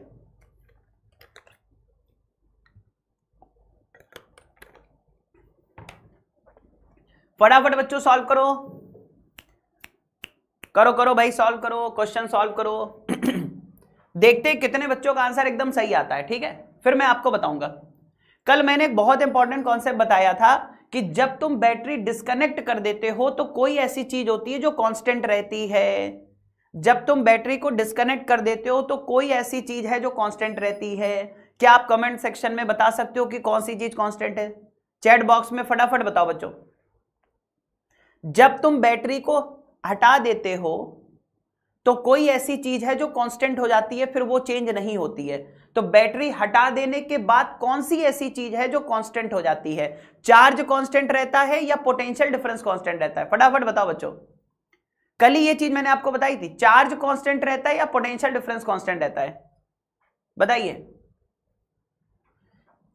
Speaker 1: फटाफट बच्चों सॉल्व करो करो करो भाई सॉल्व करो क्वेश्चन सॉल्व करो देखते कितने बच्चों का आंसर एकदम सही आता है ठीक है फिर मैं आपको बताऊंगा कल मैंने एक बहुत इंपॉर्टेंट कॉन्सेप्ट बताया था कि जब तुम बैटरी डिस्कनेक्ट कर देते हो तो कोई ऐसी चीज होती है जो कांस्टेंट रहती है जब तुम बैटरी को डिस्कनेक्ट कर देते हो तो कोई ऐसी चीज है जो कांस्टेंट रहती है क्या आप कमेंट सेक्शन में बता सकते हो कि कौन सी चीज कांस्टेंट है चैट बॉक्स में फटाफट बताओ बच्चों जब तुम बैटरी को हटा देते हो तो कोई ऐसी चीज है जो कांस्टेंट हो जाती है फिर वो चेंज नहीं होती है तो बैटरी हटा देने के बाद कौन सी ऐसी चीज है जो कांस्टेंट हो जाती है चार्ज कांस्टेंट रहता है या पोटेंशियल डिफरेंस कांस्टेंट रहता है फटाफट बताओ बच्चों कल ही ये चीज मैंने आपको बताई थी चार्ज कांस्टेंट रहता है या पोटेंशियल डिफरेंस कांस्टेंट रहता है बताइए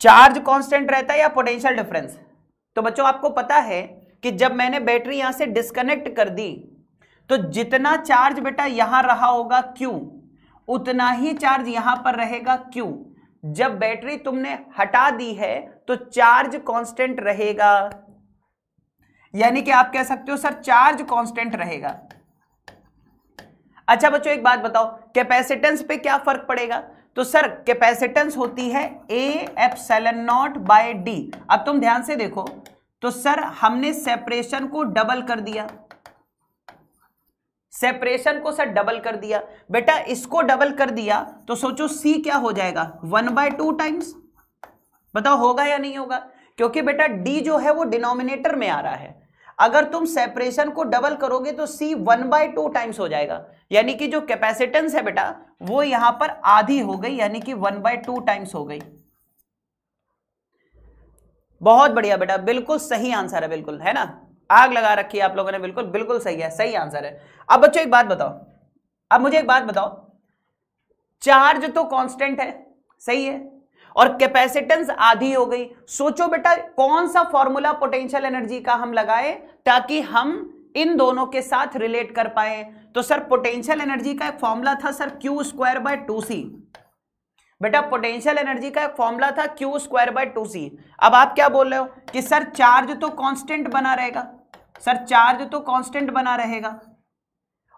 Speaker 1: चार्ज कांस्टेंट रहता है या पोटेंशियल डिफरेंस तो बच्चों आपको पता है कि जब मैंने बैटरी यहां से डिस्कनेक्ट कर दी तो जितना चार्ज बेटा यहां रहा होगा क्यों उतना ही चार्ज यहां पर रहेगा क्यों जब बैटरी तुमने हटा दी है तो चार्ज कांस्टेंट रहेगा यानी कि आप कह सकते हो सर चार्ज कांस्टेंट रहेगा अच्छा बच्चों एक बात बताओ कैपेसिटेंस पे क्या फर्क पड़ेगा तो सर कैपेसिटेंस होती है A epsilon naught by D अब तुम ध्यान से देखो तो सर हमने सेपरेशन को डबल कर दिया सेपरेशन को सर डबल कर दिया बेटा इसको डबल कर दिया तो सोचो सी क्या हो जाएगा वन बाय टू टाइम्स बताओ होगा या नहीं होगा क्योंकि बेटा डी जो है वो डिनोमिनेटर में आ रहा है अगर तुम सेपरेशन को डबल करोगे तो C one by two times हो जाएगा यानी कि जो कैपेसिटेंस है बेटा वो यहां पर आधी हो गई यानी कि वन बाय टू टाइम्स हो गई बहुत बढ़िया बेटा बिल्कुल सही आंसर है बिल्कुल है ना आग लगा रखी है आप लोगों ने बिल्कुल बिल्कुल सही है सही आंसर है अब बच्चों एक बात बताओ अब मुझे एक बात बताओ चार्ज तो कांस्टेंट है सही है और कैपेसिटेंस आधी हो गई सोचो बेटा कौन सा फॉर्मूला पोटेंशियल एनर्जी का हम लगाए ताकि हम इन दोनों के साथ रिलेट कर पाए तो सर पोटेंशियल एनर्जी का एक फॉर्मूला था sir Q square by two C बेटा पोटेंशियल एनर्जी का एक फॉर्मूला था Q square by two C अब आप क्या बोल रहे हो कि सर चार्ज तो कांस्टेंट बना रहेगा सर चार्ज तो कांस्टेंट बना रहेगा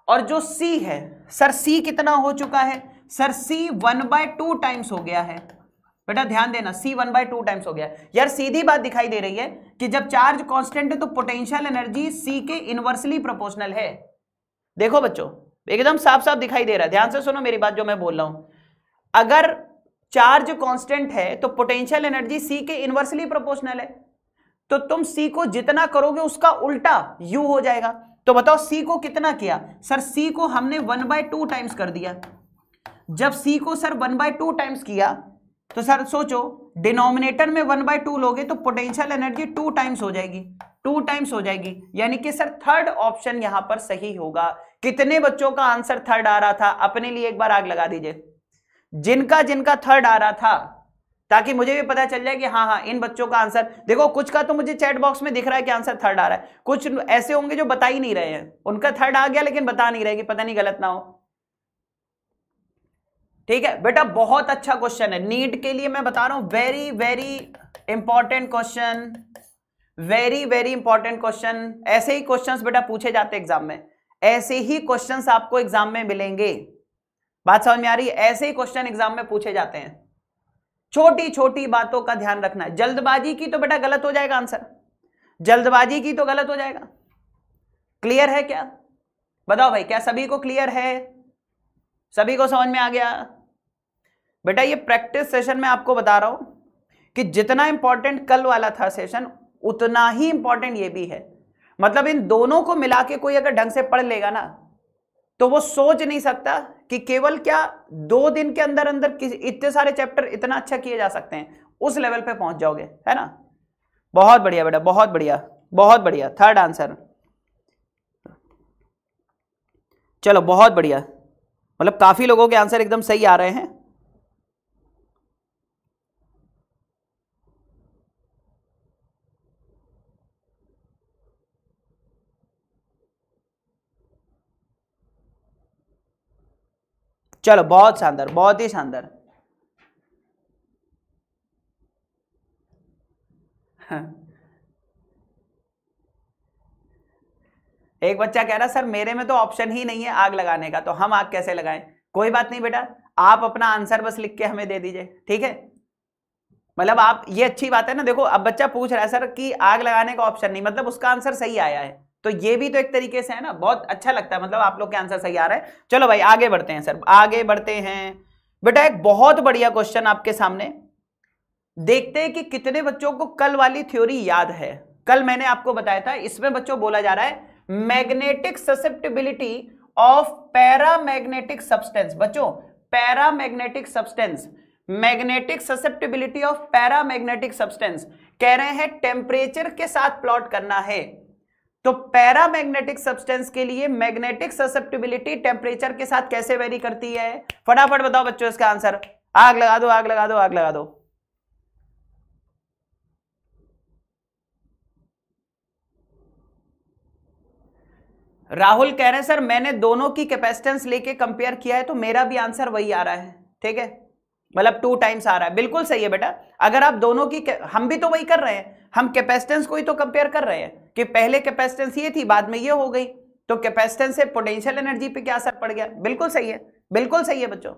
Speaker 1: और जो सी है सर सी कितना हो चुका है sir C one by two times हो गया है बेटा ध्यान देना C one by two times हो गया यार सीधी बात दिखाई दे रही है कि जब चार्ज कांस्टेंट है तो पोटेंशियल एनर्जी सी के इनवर्सली प्रोपोर्शनल है देखो बच्चों एकदम साफ साफ दिखाई दे रहा है ध्यान से सुनो मेरी बात जो मैं बोल रहा हूं अगर चार्ज कांस्टेंट है तो पोटेंशियल एनर्जी सी के इनवर्सली प्रोपोर्शनल है तो तुम सी को जितना करोगे उसका उल्टा यू हो जाएगा तो बताओ सी को कितना किया सर सी को हमने वन बाय टू टाइम्स कर दिया जब सी को sir one by two times किया तो सर सोचो डिनोमिनेटर में वन बाय टू लोगे तो पोटेंशियल एनर्जी टू टाइम्स हो जाएगी टू टाइम्स हो जाएगी यानी कि सर थर्ड ऑप्शन यहां पर सही होगा कितने बच्चों का आंसर थर्ड आ रहा था अपने लिए एक बार आग लगा दीजिए जिनका जिनका थर्ड आ रहा था ताकि मुझे भी पता चल जाए कि हाँ हाँ इन बच्चों का आंसर देखो कुछ का तो मुझे चैट बॉक्स में दिख रहा है कि आंसर थर्ड आ रहा है कुछ ऐसे होंगे जो बता ही नहीं रहे हैं उनका थर्ड आ गया लेकिन बता नहीं रहे कि पता नहीं गलत ना हो ठीक है बेटा बहुत अच्छा क्वेश्चन है नीट के लिए मैं बता रहा हूं very very important question very very important question ऐसे ही क्वेश्चन बेटा पूछे जाते एग्जाम में ऐसे ही क्वेश्चन आपको एग्जाम में मिलेंगे बात समझ में आ रही है ऐसे ही क्वेश्चन एग्जाम में पूछे जाते हैं छोटी छोटी बातों का ध्यान रखना जल्दबाजी की तो बेटा गलत हो जाएगा आंसर जल्दबाजी की तो गलत हो जाएगा क्लियर है क्या बताओ भाई क्या सभी को क्लियर है सभी को समझ में आ गया बेटा ये प्रैक्टिस सेशन में आपको बता रहा हूं कि जितना इंपॉर्टेंट कल वाला था सेशन उतना ही इंपॉर्टेंट ये भी है मतलब इन दोनों को मिला के कोई अगर ढंग से पढ़ लेगा ना तो वो सोच नहीं सकता कि केवल क्या दो दिन के अंदर अंदर इतने सारे चैप्टर इतना अच्छा किए जा सकते हैं उस लेवल पे पहुंच जाओगे है ना बहुत बढ़िया बेटा बहुत बढ़िया बहुत बढ़िया थर्ड आंसर चलो बहुत बढ़िया मतलब काफी लोगों के आंसर एकदम सही आ रहे हैं चलो बहुत शानदार बहुत ही शानदार हाँ। एक बच्चा कह रहा सर मेरे में तो ऑप्शन ही नहीं है आग लगाने का तो हम आग कैसे लगाएं कोई बात नहीं बेटा आप अपना आंसर बस लिख के हमें दे दीजिए ठीक है मतलब आप ये अच्छी बात है ना देखो अब बच्चा पूछ रहा है सर कि आग लगाने का ऑप्शन नहीं मतलब उसका आंसर सही आया है तो ये भी तो एक तरीके से है ना बहुत अच्छा लगता है मतलब आप लोग के आंसर सही आ रहा है चलो भाई आगे बढ़ते हैं सर आगे बढ़ते हैं बेटा एक बहुत बढ़िया क्वेश्चन आपके सामने देखते हैं कि कितने बच्चों को कल वाली थ्योरी याद है कल मैंने आपको बताया था इसमें बच्चों बोला जा रहा है magnetic susceptibility of paramagnetic substance बच्चों paramagnetic substance magnetic susceptibility of paramagnetic substance कह रहे हैं टेम्परेचर के साथ प्लॉट करना है तो पैरामैग्नेटिक सब्सटेंस के लिए मैग्नेटिक ससेप्टिबिलिटी टेम्परेचर के साथ कैसे वेरी करती है फटाफट बताओ बच्चों इसका आंसर आग लगा दो आग लगा दो आग लगा दो राहुल कह रहे हैं सर मैंने दोनों की कैपेसिटेंस लेके कंपेयर किया है तो मेरा भी आंसर वही आ रहा है ठीक है मतलब टू टाइम्स आ रहा है बिल्कुल सही है बेटा अगर आप दोनों की हम भी तो वही कर रहे हैं हम कैपेसिटेंस को ही तो कंपेयर कर रहे हैं कि पहले कैपेसिटेंस ये थी बाद में ये हो गई तो कैपेसिटेंस से पोटेंशियल एनर्जी पे क्या असर पड़ गया बिल्कुल सही है बिल्कुल सही है बच्चों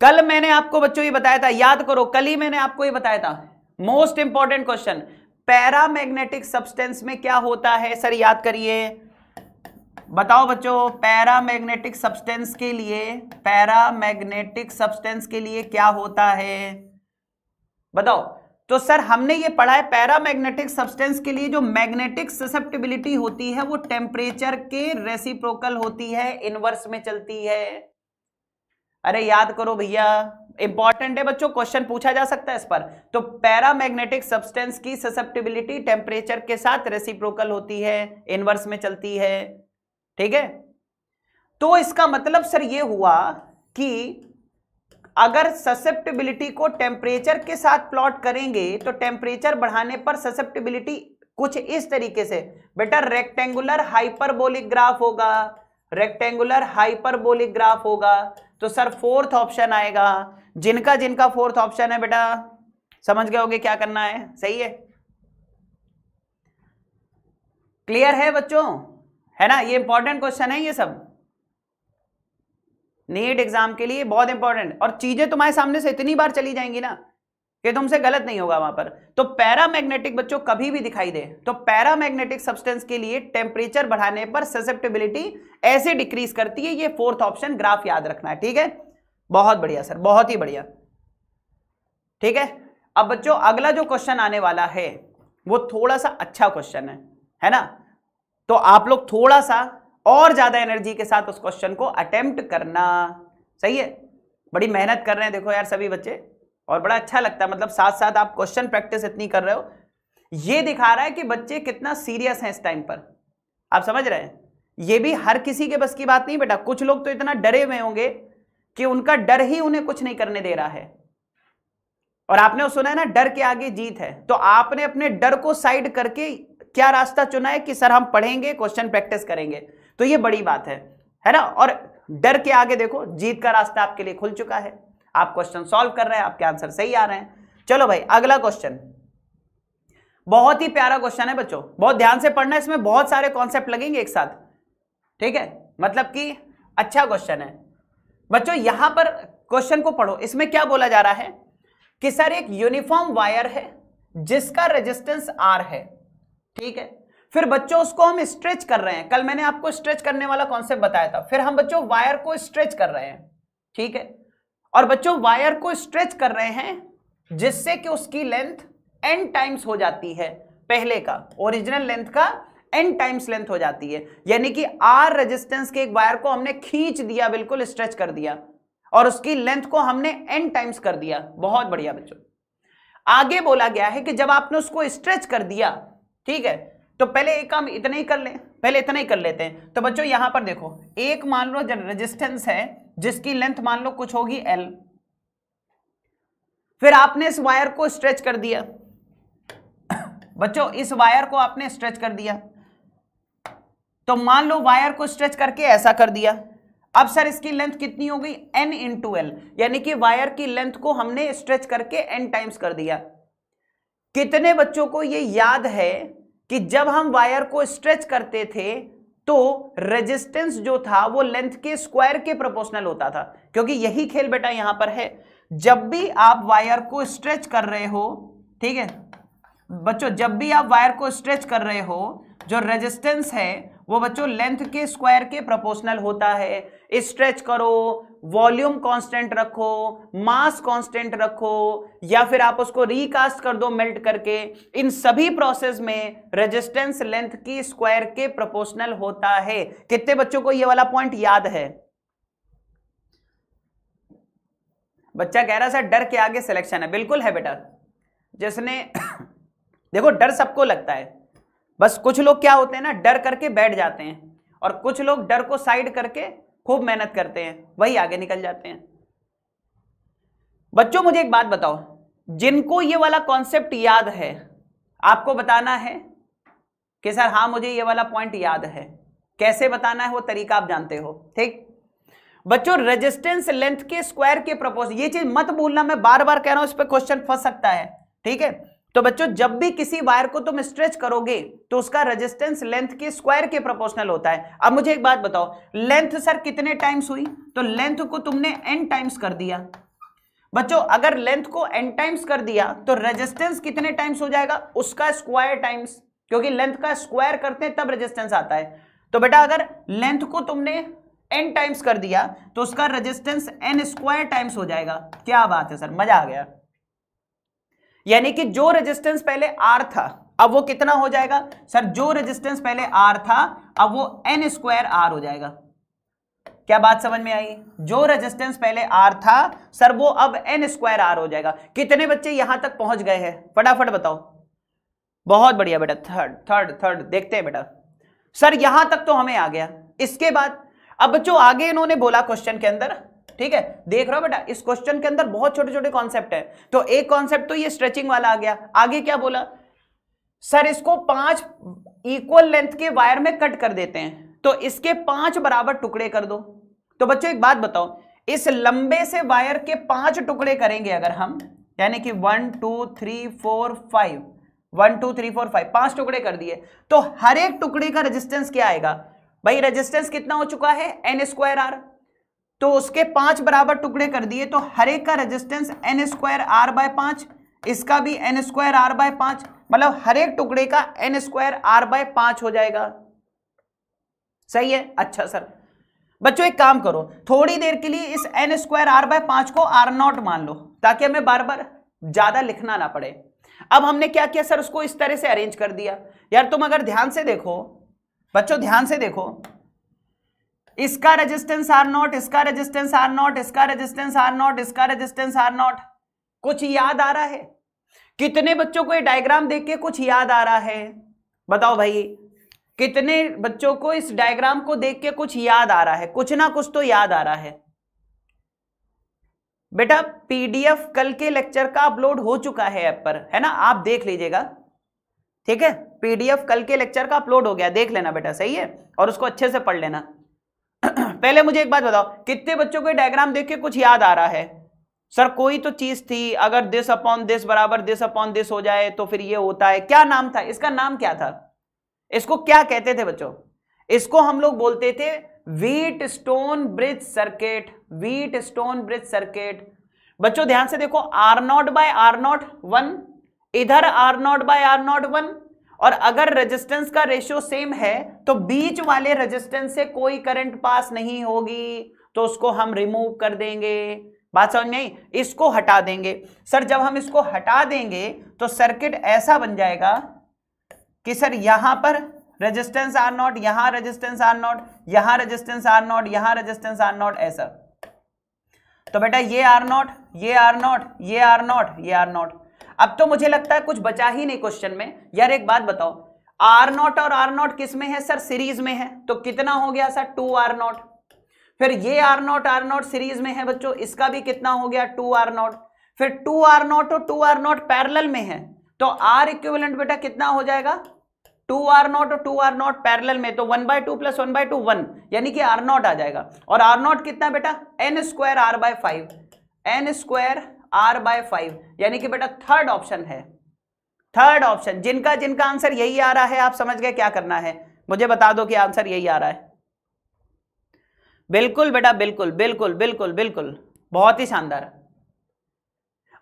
Speaker 1: कल मैंने आपको बच्चों ये बताया था याद करो कल ही मैंने आपको ये बताया था most important question paramagnetic substance में क्या होता है सर याद करिए बताओ बच्चों पैरामैग्नेटिक सब्सटेंस के लिए पैरामैग्नेटिक सब्सटेंस के लिए क्या होता है बताओ तो सर हमने ये पढ़ा है पैरामैग्नेटिक सब्सटेंस के लिए जो मैग्नेटिक सेप्टेबिलिटी होती है वो टेम्परेचर के रेसिप्रोकल होती है इनवर्स में चलती है अरे याद करो भैया इंपॉर्टेंट है बच्चों क्वेश्चन पूछा जा सकता है इस पर तो पैरामैग्नेटिक सब्सटेंस की ससेप्टिबिलिटी टेम्परेचर के साथ रेसिप्रोकल होती है इनवर्स में चलती है ठीक है तो इसका मतलब सर ये हुआ कि अगर ससेप्टिबिलिटी को टेम्परेचर के साथ प्लॉट करेंगे तो टेम्परेचर बढ़ाने पर ससेप्टिबिलिटी कुछ इस तरीके से बेटा रेक्टेंगुलर हाइपरबोलिक ग्राफ होगा रेक्टेंगुलर हाइपरबोलिक ग्राफ होगा तो सर फोर्थ ऑप्शन आएगा जिनका जिनका फोर्थ ऑप्शन है बेटा समझ गए होगे क्या करना है सही है क्लियर है बच्चों है ना ये इंपॉर्टेंट क्वेश्चन है ये सब नेट एग्जाम के लिए बहुत इंपॉर्टेंट और चीजें तुम्हारे सामने से इतनी बार चली जाएंगी ना कि तुमसे गलत नहीं होगा वहां पर तो पैरामैग्नेटिक बच्चों कभी भी दिखाई दे तो पैरामैग्नेटिक सब्सटेंस के लिए टेम्परेचर बढ़ाने पर ससेप्टेबिलिटी ऐसे डिक्रीज करती है ये फोर्थ ऑप्शन ग्राफ याद रखना है ठीक है बहुत बढ़िया सर बहुत ही बढ़िया ठीक है अब बच्चों अगला जो क्वेश्चन आने वाला है वो थोड़ा सा अच्छा क्वेश्चन है है ना तो आप लोग थोड़ा सा और ज़्यादा एनर्जी के साथ उस क्वेश्चन को अटेम्प्ट करना सही है बड़ी मेहनत कर रहे हैं देखो यार सभी बच्चे और बड़ा अच्छा लगता है मतलब साथ साथ आप क्वेश्चन प्रैक्टिस इतनी कर रहे हो ये दिखा रहा है कि बच्चे कितना सीरियस हैं इस टाइम पर आप समझ रहे हैं ये भी हर किसी के बस की बात नहीं बेटा कुछ लोग तो इतना डरे हुए होंगे कि उनका डर ही उन्हें कुछ नहीं करने दे रहा है और आपने सुना है ना डर के आगे जीत है तो आपने अपने डर को साइड करके क्या रास्ता चुना है कि सर हम पढ़ेंगे क्वेश्चन प्रैक्टिस करेंगे तो ये बड़ी बात है है ना और डर के आगे देखो जीत का रास्ता आपके लिए खुल चुका है आप क्वेश्चन सॉल्व कर रहे हैं आपके आंसर सही आ रहे हैं चलो भाई अगला क्वेश्चन बहुत ही प्यारा क्वेश्चन है बच्चों बहुत ध्यान से पढ़ना इसमें बहुत सारे कॉन्सेप्ट लगेंगे एक साथ ठीक है मतलब कि अच्छा क्वेश्चन है बच्चों यहां पर क्वेश्चन को पढ़ो इसमें क्या बोला जा रहा है कि सर एक यूनिफॉर्म वायर है जिसका रेजिस्टेंस आर है ठीक है फिर बच्चों उसको हम स्ट्रेच कर रहे हैं कल मैंने आपको स्ट्रेच करने वाला कॉन्सेप्ट बताया था फिर हम बच्चों वायर को स्ट्रेच कर रहे हैं ठीक है और बच्चों वायर को स्ट्रेच कर रहे हैं जिससे कि उसकी लेंथ एन टाइम्स हो जाती है पहले का ओरिजिनल लेंथ का एन टाइम्स लेंथ हो जाती है यानी कि आर रेजिस्टेंस के एक वायर को हमने खींच दिया बिल्कुल स्ट्रेच कर दिया और उसकी लेंथ को हमने एन टाइम्स कर दिया बहुत बढ़िया बच्चों आगे बोला गया है कि जब आपने उसको स्ट्रेच कर दिया ठीक है तो पहले एक काम इतना ही कर लें पहले इतना ही कर लेते हैं तो बच्चों यहां पर देखो एक मान लो रेजिस्टेंस है जिसकी लेंथ मान लो कुछ होगी एल फिर आपने इस वायर को स्ट्रेच कर दिया बच्चों इस वायर को आपने स्ट्रेच कर दिया तो मान लो वायर को स्ट्रेच करके ऐसा कर दिया अब सर इसकी लेंथ कितनी हो गई एन टू एल यानी कि वायर की लेंथ को हमने स्ट्रेच करके एन टाइम्स कर दिया कितने बच्चों को ये याद है कि जब हम वायर को स्ट्रेच करते थे तो रेजिस्टेंस जो था वो लेंथ के स्क्वायर के प्रोपोर्शनल होता था क्योंकि यही खेल बेटा यहां पर है जब भी आप वायर को स्ट्रेच कर रहे हो ठीक है बच्चों जब भी आप वायर को स्ट्रेच कर रहे हो जो रेजिस्टेंस है वो बच्चों लेंथ के स्क्वायर के प्रोपोर्शनल होता है स्ट्रेच करो वॉल्यूम कांस्टेंट रखो मास कांस्टेंट रखो या फिर आप उसको रिकास्ट कर दो मेल्ट करके इन सभी प्रोसेस में रेजिस्टेंस लेंथ की स्क्वायर के प्रोपोर्शनल होता है कितने बच्चों को ये वाला पॉइंट याद है बच्चा कह रहा सर डर के आगे सिलेक्शन है बिल्कुल है बेटा जिसने देखो डर सबको लगता है बस कुछ लोग क्या होते हैं ना डर करके बैठ जाते हैं और कुछ लोग डर को साइड करके खूब मेहनत करते हैं वही आगे निकल जाते हैं बच्चों मुझे एक बात बताओ जिनको ये वाला कॉन्सेप्ट याद है आपको बताना है कि सर हाँ मुझे ये वाला पॉइंट याद है कैसे बताना है वो तरीका आप जानते हो ठीक बच्चों रेजिस्टेंस लेंथ के स्क्वायर के प्रपोज ये चीज मत भूलना मैं बार बार कह रहा हूं इस पर क्वेश्चन फंस सकता है ठीक है तो बच्चों जब भी किसी वायर को तुम स्ट्रेच करोगे तो उसका रेजिस्टेंस लेंथ के स्क्वायर के प्रोपोर्शनल होता है अब मुझे एक बात बताओ लेंथ सर कितने टाइम्स हुई तो लेंथ को तुमने एन टाइम्स कर दिया बच्चों अगर लेंथ को एन टाइम्स कर दिया तो रेजिस्टेंस कितने टाइम्स हो जाएगा उसका स्क्वायर टाइम्स क्योंकि लेंथ का स्क्वायर करते हैं तब रेजिस्टेंस आता है तो बेटा अगर लेंथ को तुमने एन टाइम्स कर दिया तो उसका रेजिस्टेंस एन स्क्वायर टाइम्स हो जाएगा क्या बात है सर मजा आ गया यानी कि जो रेजिस्टेंस पहले आर था अब वो कितना हो जाएगा सर जो रेजिस्टेंस पहले आर था अब वो एन स्क्वायर आर हो जाएगा क्या बात समझ में आई जो रेजिस्टेंस पहले आर था सर वो अब एन स्क्वायर आर हो जाएगा कितने बच्चे यहां तक पहुंच गए हैं फटाफट बताओ बहुत बढ़िया बेटा थर्ड थर्ड थर्ड देखते हैं बेटा सर यहां तक तो हमें आ गया इसके बाद अब बच्चों आगे इन्होंने बोला क्वेश्चन के अंदर ठीक है देख रहा हो बेटा इस क्वेश्चन के अंदर बहुत छोटे छोटे कॉन्सेप्ट है तो एक कॉन्सेप्ट तो ये स्ट्रेचिंग वाला आ गया आगे क्या बोला सर इसको पांच इक्वल लेंथ के वायर में कट कर देते हैं तो इसके पांच बराबर टुकड़े कर दो तो बच्चों एक बात बताओ इस लंबे से वायर के पांच टुकड़े करेंगे अगर हम यानी कि one two three four five one two three four five पांच टुकड़े कर दिए तो हर एक टुकड़े का रेजिस्टेंस क्या आएगा भाई रेजिस्टेंस कितना हो चुका है एन स्क्वायर आर तो उसके पांच बराबर टुकड़े कर दिए तो हर एक का resistance N square R by पांच इसका भी एन स्क्वायर आर बाय पांच मतलब हर एक टुकड़े का एन स्क्वायर आर बाय पांच हो जाएगा सही है अच्छा सर बच्चों एक काम करो थोड़ी देर के लिए इस एन स्क्वायर आर बाय पांच को आर नॉट मान लो ताकि हमें बार बार ज्यादा लिखना ना पड़े अब हमने क्या किया सर उसको इस तरह से अरेंज कर दिया यार तुम अगर ध्यान से देखो बच्चों ध्यान से देखो इसका रेजिस्टेंस आर नॉट इसका रेजिस्टेंस आर नॉट इसका रेजिस्टेंस आर नॉट इसका रेजिस्टेंस आर नॉट कुछ याद आ रहा है कितने बच्चों को ये डायग्राम देख के कुछ याद आ रहा है बताओ भाई कितने बच्चों को इस डायग्राम को देख के कुछ याद आ रहा है कुछ ना कुछ तो याद आ रहा है बेटा पीडीएफ कल के लेक्चर का अपलोड हो चुका है ऐप पर है ना आप देख लीजिएगा ठीक है पीडीएफ कल के लेक्चर का अपलोड हो गया देख लेना बेटा सही है और उसको अच्छे से पढ़ लेना पहले मुझे एक बात बताओ कितने बच्चों को डायग्राम देख के कुछ याद आ रहा है सर कोई तो चीज थी अगर दिस अपॉन दिस बराबर दिस अपॉन दिस हो जाए तो फिर ये होता है क्या नाम था इसका नाम क्या था इसको क्या कहते थे बच्चों इसको हम लोग बोलते थे Wheatstone bridge circuit Wheatstone bridge circuit बच्चों ध्यान से देखो R naught by R naught one इधर R naught by R naught one और अगर रेजिस्टेंस का रेशियो सेम है तो बीच वाले रेजिस्टेंस से कोई करंट पास नहीं होगी तो उसको हम रिमूव कर देंगे बात समझ नहीं इसको हटा देंगे सर जब हम इसको हटा देंगे तो सर्किट ऐसा बन जाएगा कि सर यहां पर रेजिस्टेंस आर नॉट यहां रेजिस्टेंस आर नॉट यहां रेजिस्टेंस आर नॉट यहां रेजिस्टेंस आर नॉट ऐसा तो बेटा ये आर नॉट ये आर नॉट ये आर नॉट ये आर नॉट अब तो मुझे लगता है कुछ बचा ही नहीं क्वेश्चन में यार एक बात बताओ आर नॉट और आर नॉट किस में है सर सीरीज में है तो कितना हो गया सर टू आर नॉट फिर ये R naught R naught series में है बच्चों इसका भी कितना हो गया टू आर नॉट फिर टू आर नॉट और टू आर नॉट पैरल में है तो आर इक्विवेलेंट बेटा कितना हो जाएगा टू आर नॉट और टू आर नॉट पैरल में तो one by two plus one by two one यानी कि आर नॉट आ जाएगा और आर नॉट कितना बेटा N square R by five N square R by five यानी कि बेटा थर्ड ऑप्शन है थर्ड ऑप्शन जिनका जिनका आंसर यही आ रहा है आप समझ गए क्या करना है मुझे बता दो कि आंसर यही आ रहा है बिल्कुल बेटा बिल्कुल बिल्कुल बिल्कुल बिल्कुल बहुत ही शानदार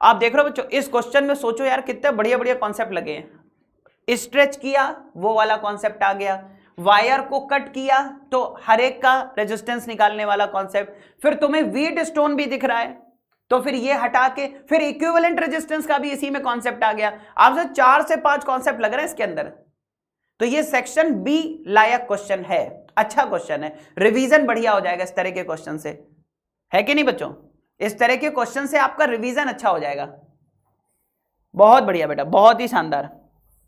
Speaker 1: आप देख रहे हो बच्चों इस क्वेश्चन में सोचो यार कितने बढ़िया बढ़िया कॉन्सेप्ट लगे हैं स्ट्रेच किया वो वाला कॉन्सेप्ट आ गया वायर को कट किया तो हर एक का रेजिस्टेंस निकालने वाला कॉन्सेप्ट फिर तुम्हें वीट स्टोन भी दिख रहा है तो फिर ये हटा के फिर इक्विवेलेंट रेजिस्टेंस का भी इसी में कॉन्सेप्ट आ गया आपसे चार से पांच कॉन्सेप्ट लग रहे हैं इसके अंदर तो ये सेक्शन बी लायक क्वेश्चन है अच्छा क्वेश्चन है रिवीजन बढ़िया हो जाएगा इस तरह के क्वेश्चन से है कि नहीं बच्चों इस तरह के क्वेश्चन से आपका रिवीजन अच्छा हो जाएगा बहुत बढ़िया बेटा बहुत ही शानदार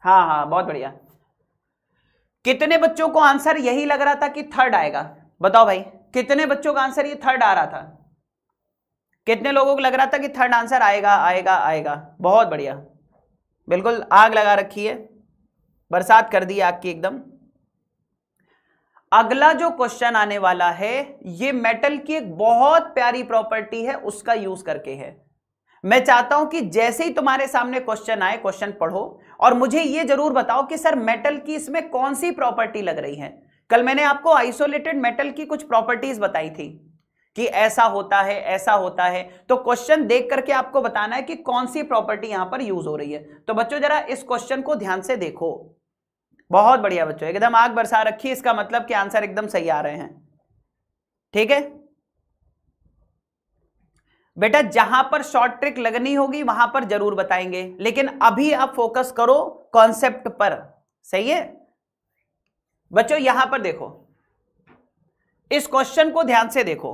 Speaker 1: हाँ हाँ बहुत बढ़िया कितने बच्चों को आंसर यही लग रहा था कि थर्ड आएगा बताओ भाई कितने बच्चों का आंसर ये थर्ड आ रहा था कितने लोगों को लग रहा था कि थर्ड आंसर आएगा आएगा आएगा बहुत बढ़िया बिल्कुल आग लगा रखी है बरसात कर दी आग की एकदम अगला जो क्वेश्चन आने वाला है ये मेटल की एक बहुत प्यारी प्रॉपर्टी है उसका यूज करके है मैं चाहता हूं कि जैसे ही तुम्हारे सामने क्वेश्चन आए क्वेश्चन पढ़ो और मुझे ये जरूर बताओ कि सर मेटल की इसमें कौन सी प्रॉपर्टी लग रही है कल मैंने आपको आइसोलेटेड मेटल की कुछ प्रॉपर्टीज बताई थी कि ऐसा होता है ऐसा होता है तो क्वेश्चन देख करके आपको बताना है कि कौन सी प्रॉपर्टी यहां पर यूज हो रही है तो बच्चों जरा इस क्वेश्चन को ध्यान से देखो बहुत बढ़िया बच्चों एकदम आग बरसा रखी इसका मतलब कि आंसर एकदम सही आ रहे हैं ठीक है बेटा जहां पर शॉर्ट ट्रिक लगनी होगी वहां पर जरूर बताएंगे लेकिन अभी आप फोकस करो कॉन्सेप्ट पर सही है बच्चों यहां पर देखो इस क्वेश्चन को ध्यान से देखो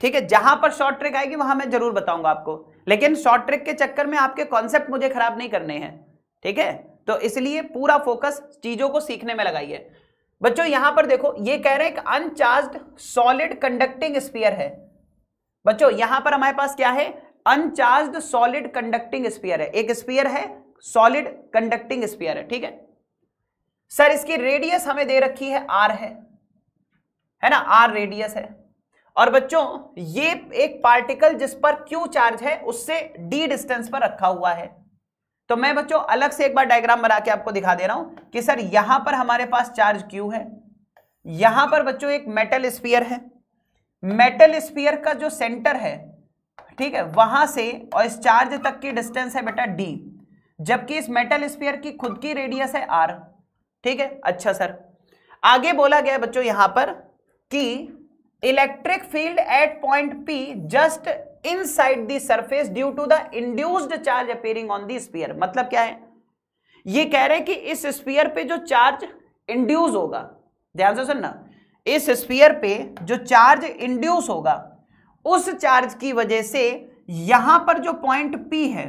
Speaker 1: ठीक है जहां पर शॉर्ट ट्रिक आएगी वहां मैं जरूर बताऊंगा आपको लेकिन शॉर्ट ट्रिक के चक्कर में आपके कॉन्सेप्ट मुझे खराब नहीं करने हैं ठीक है तो इसलिए पूरा फोकस चीजों को सीखने में लगाइए बच्चों यहां पर देखो ये कह रहे हैं एक अनचार्ज सॉलिड कंडक्टिंग स्पीयर है बच्चों यहां पर हमारे पास क्या है अनचार्ज सॉलिड कंडक्टिंग स्पीयर है एक स्पीयर है सॉलिड कंडक्टिंग स्पीयर है ठीक है सर इसकी रेडियस हमें दे रखी है आर है है ना आर रेडियस है और बच्चों ये एक पार्टिकल जिस पर क्यू चार्ज है उससे डी डिस्टेंस पर रखा हुआ है तो मैं बच्चों अलग से एक बार डायग्राम बना के आपको दिखा दे रहा हूं कि सर यहां पर हमारे पास चार्ज क्यू है यहां पर बच्चों एक मेटल स्पीयर है मेटल स्पीयर का जो सेंटर है ठीक है वहां से और इस चार्ज तक की डिस्टेंस है बेटा डी जबकि इस मेटल स्पीयर की खुद की रेडियस है आर ठीक है अच्छा सर आगे बोला गया बच्चों यहां पर कि electric field at point P just inside surface due to the induced charge appearing on the sphere मतलब क्या है ये कह रहे हैं कि इस स्पीयर पे जो चार्ज इंड्यूस होगा ध्यान से सुनना इस स्पीयर पे जो चार्ज इंड्यूस होगा उस चार्ज की वजह से यहां पर जो पॉइंट पी है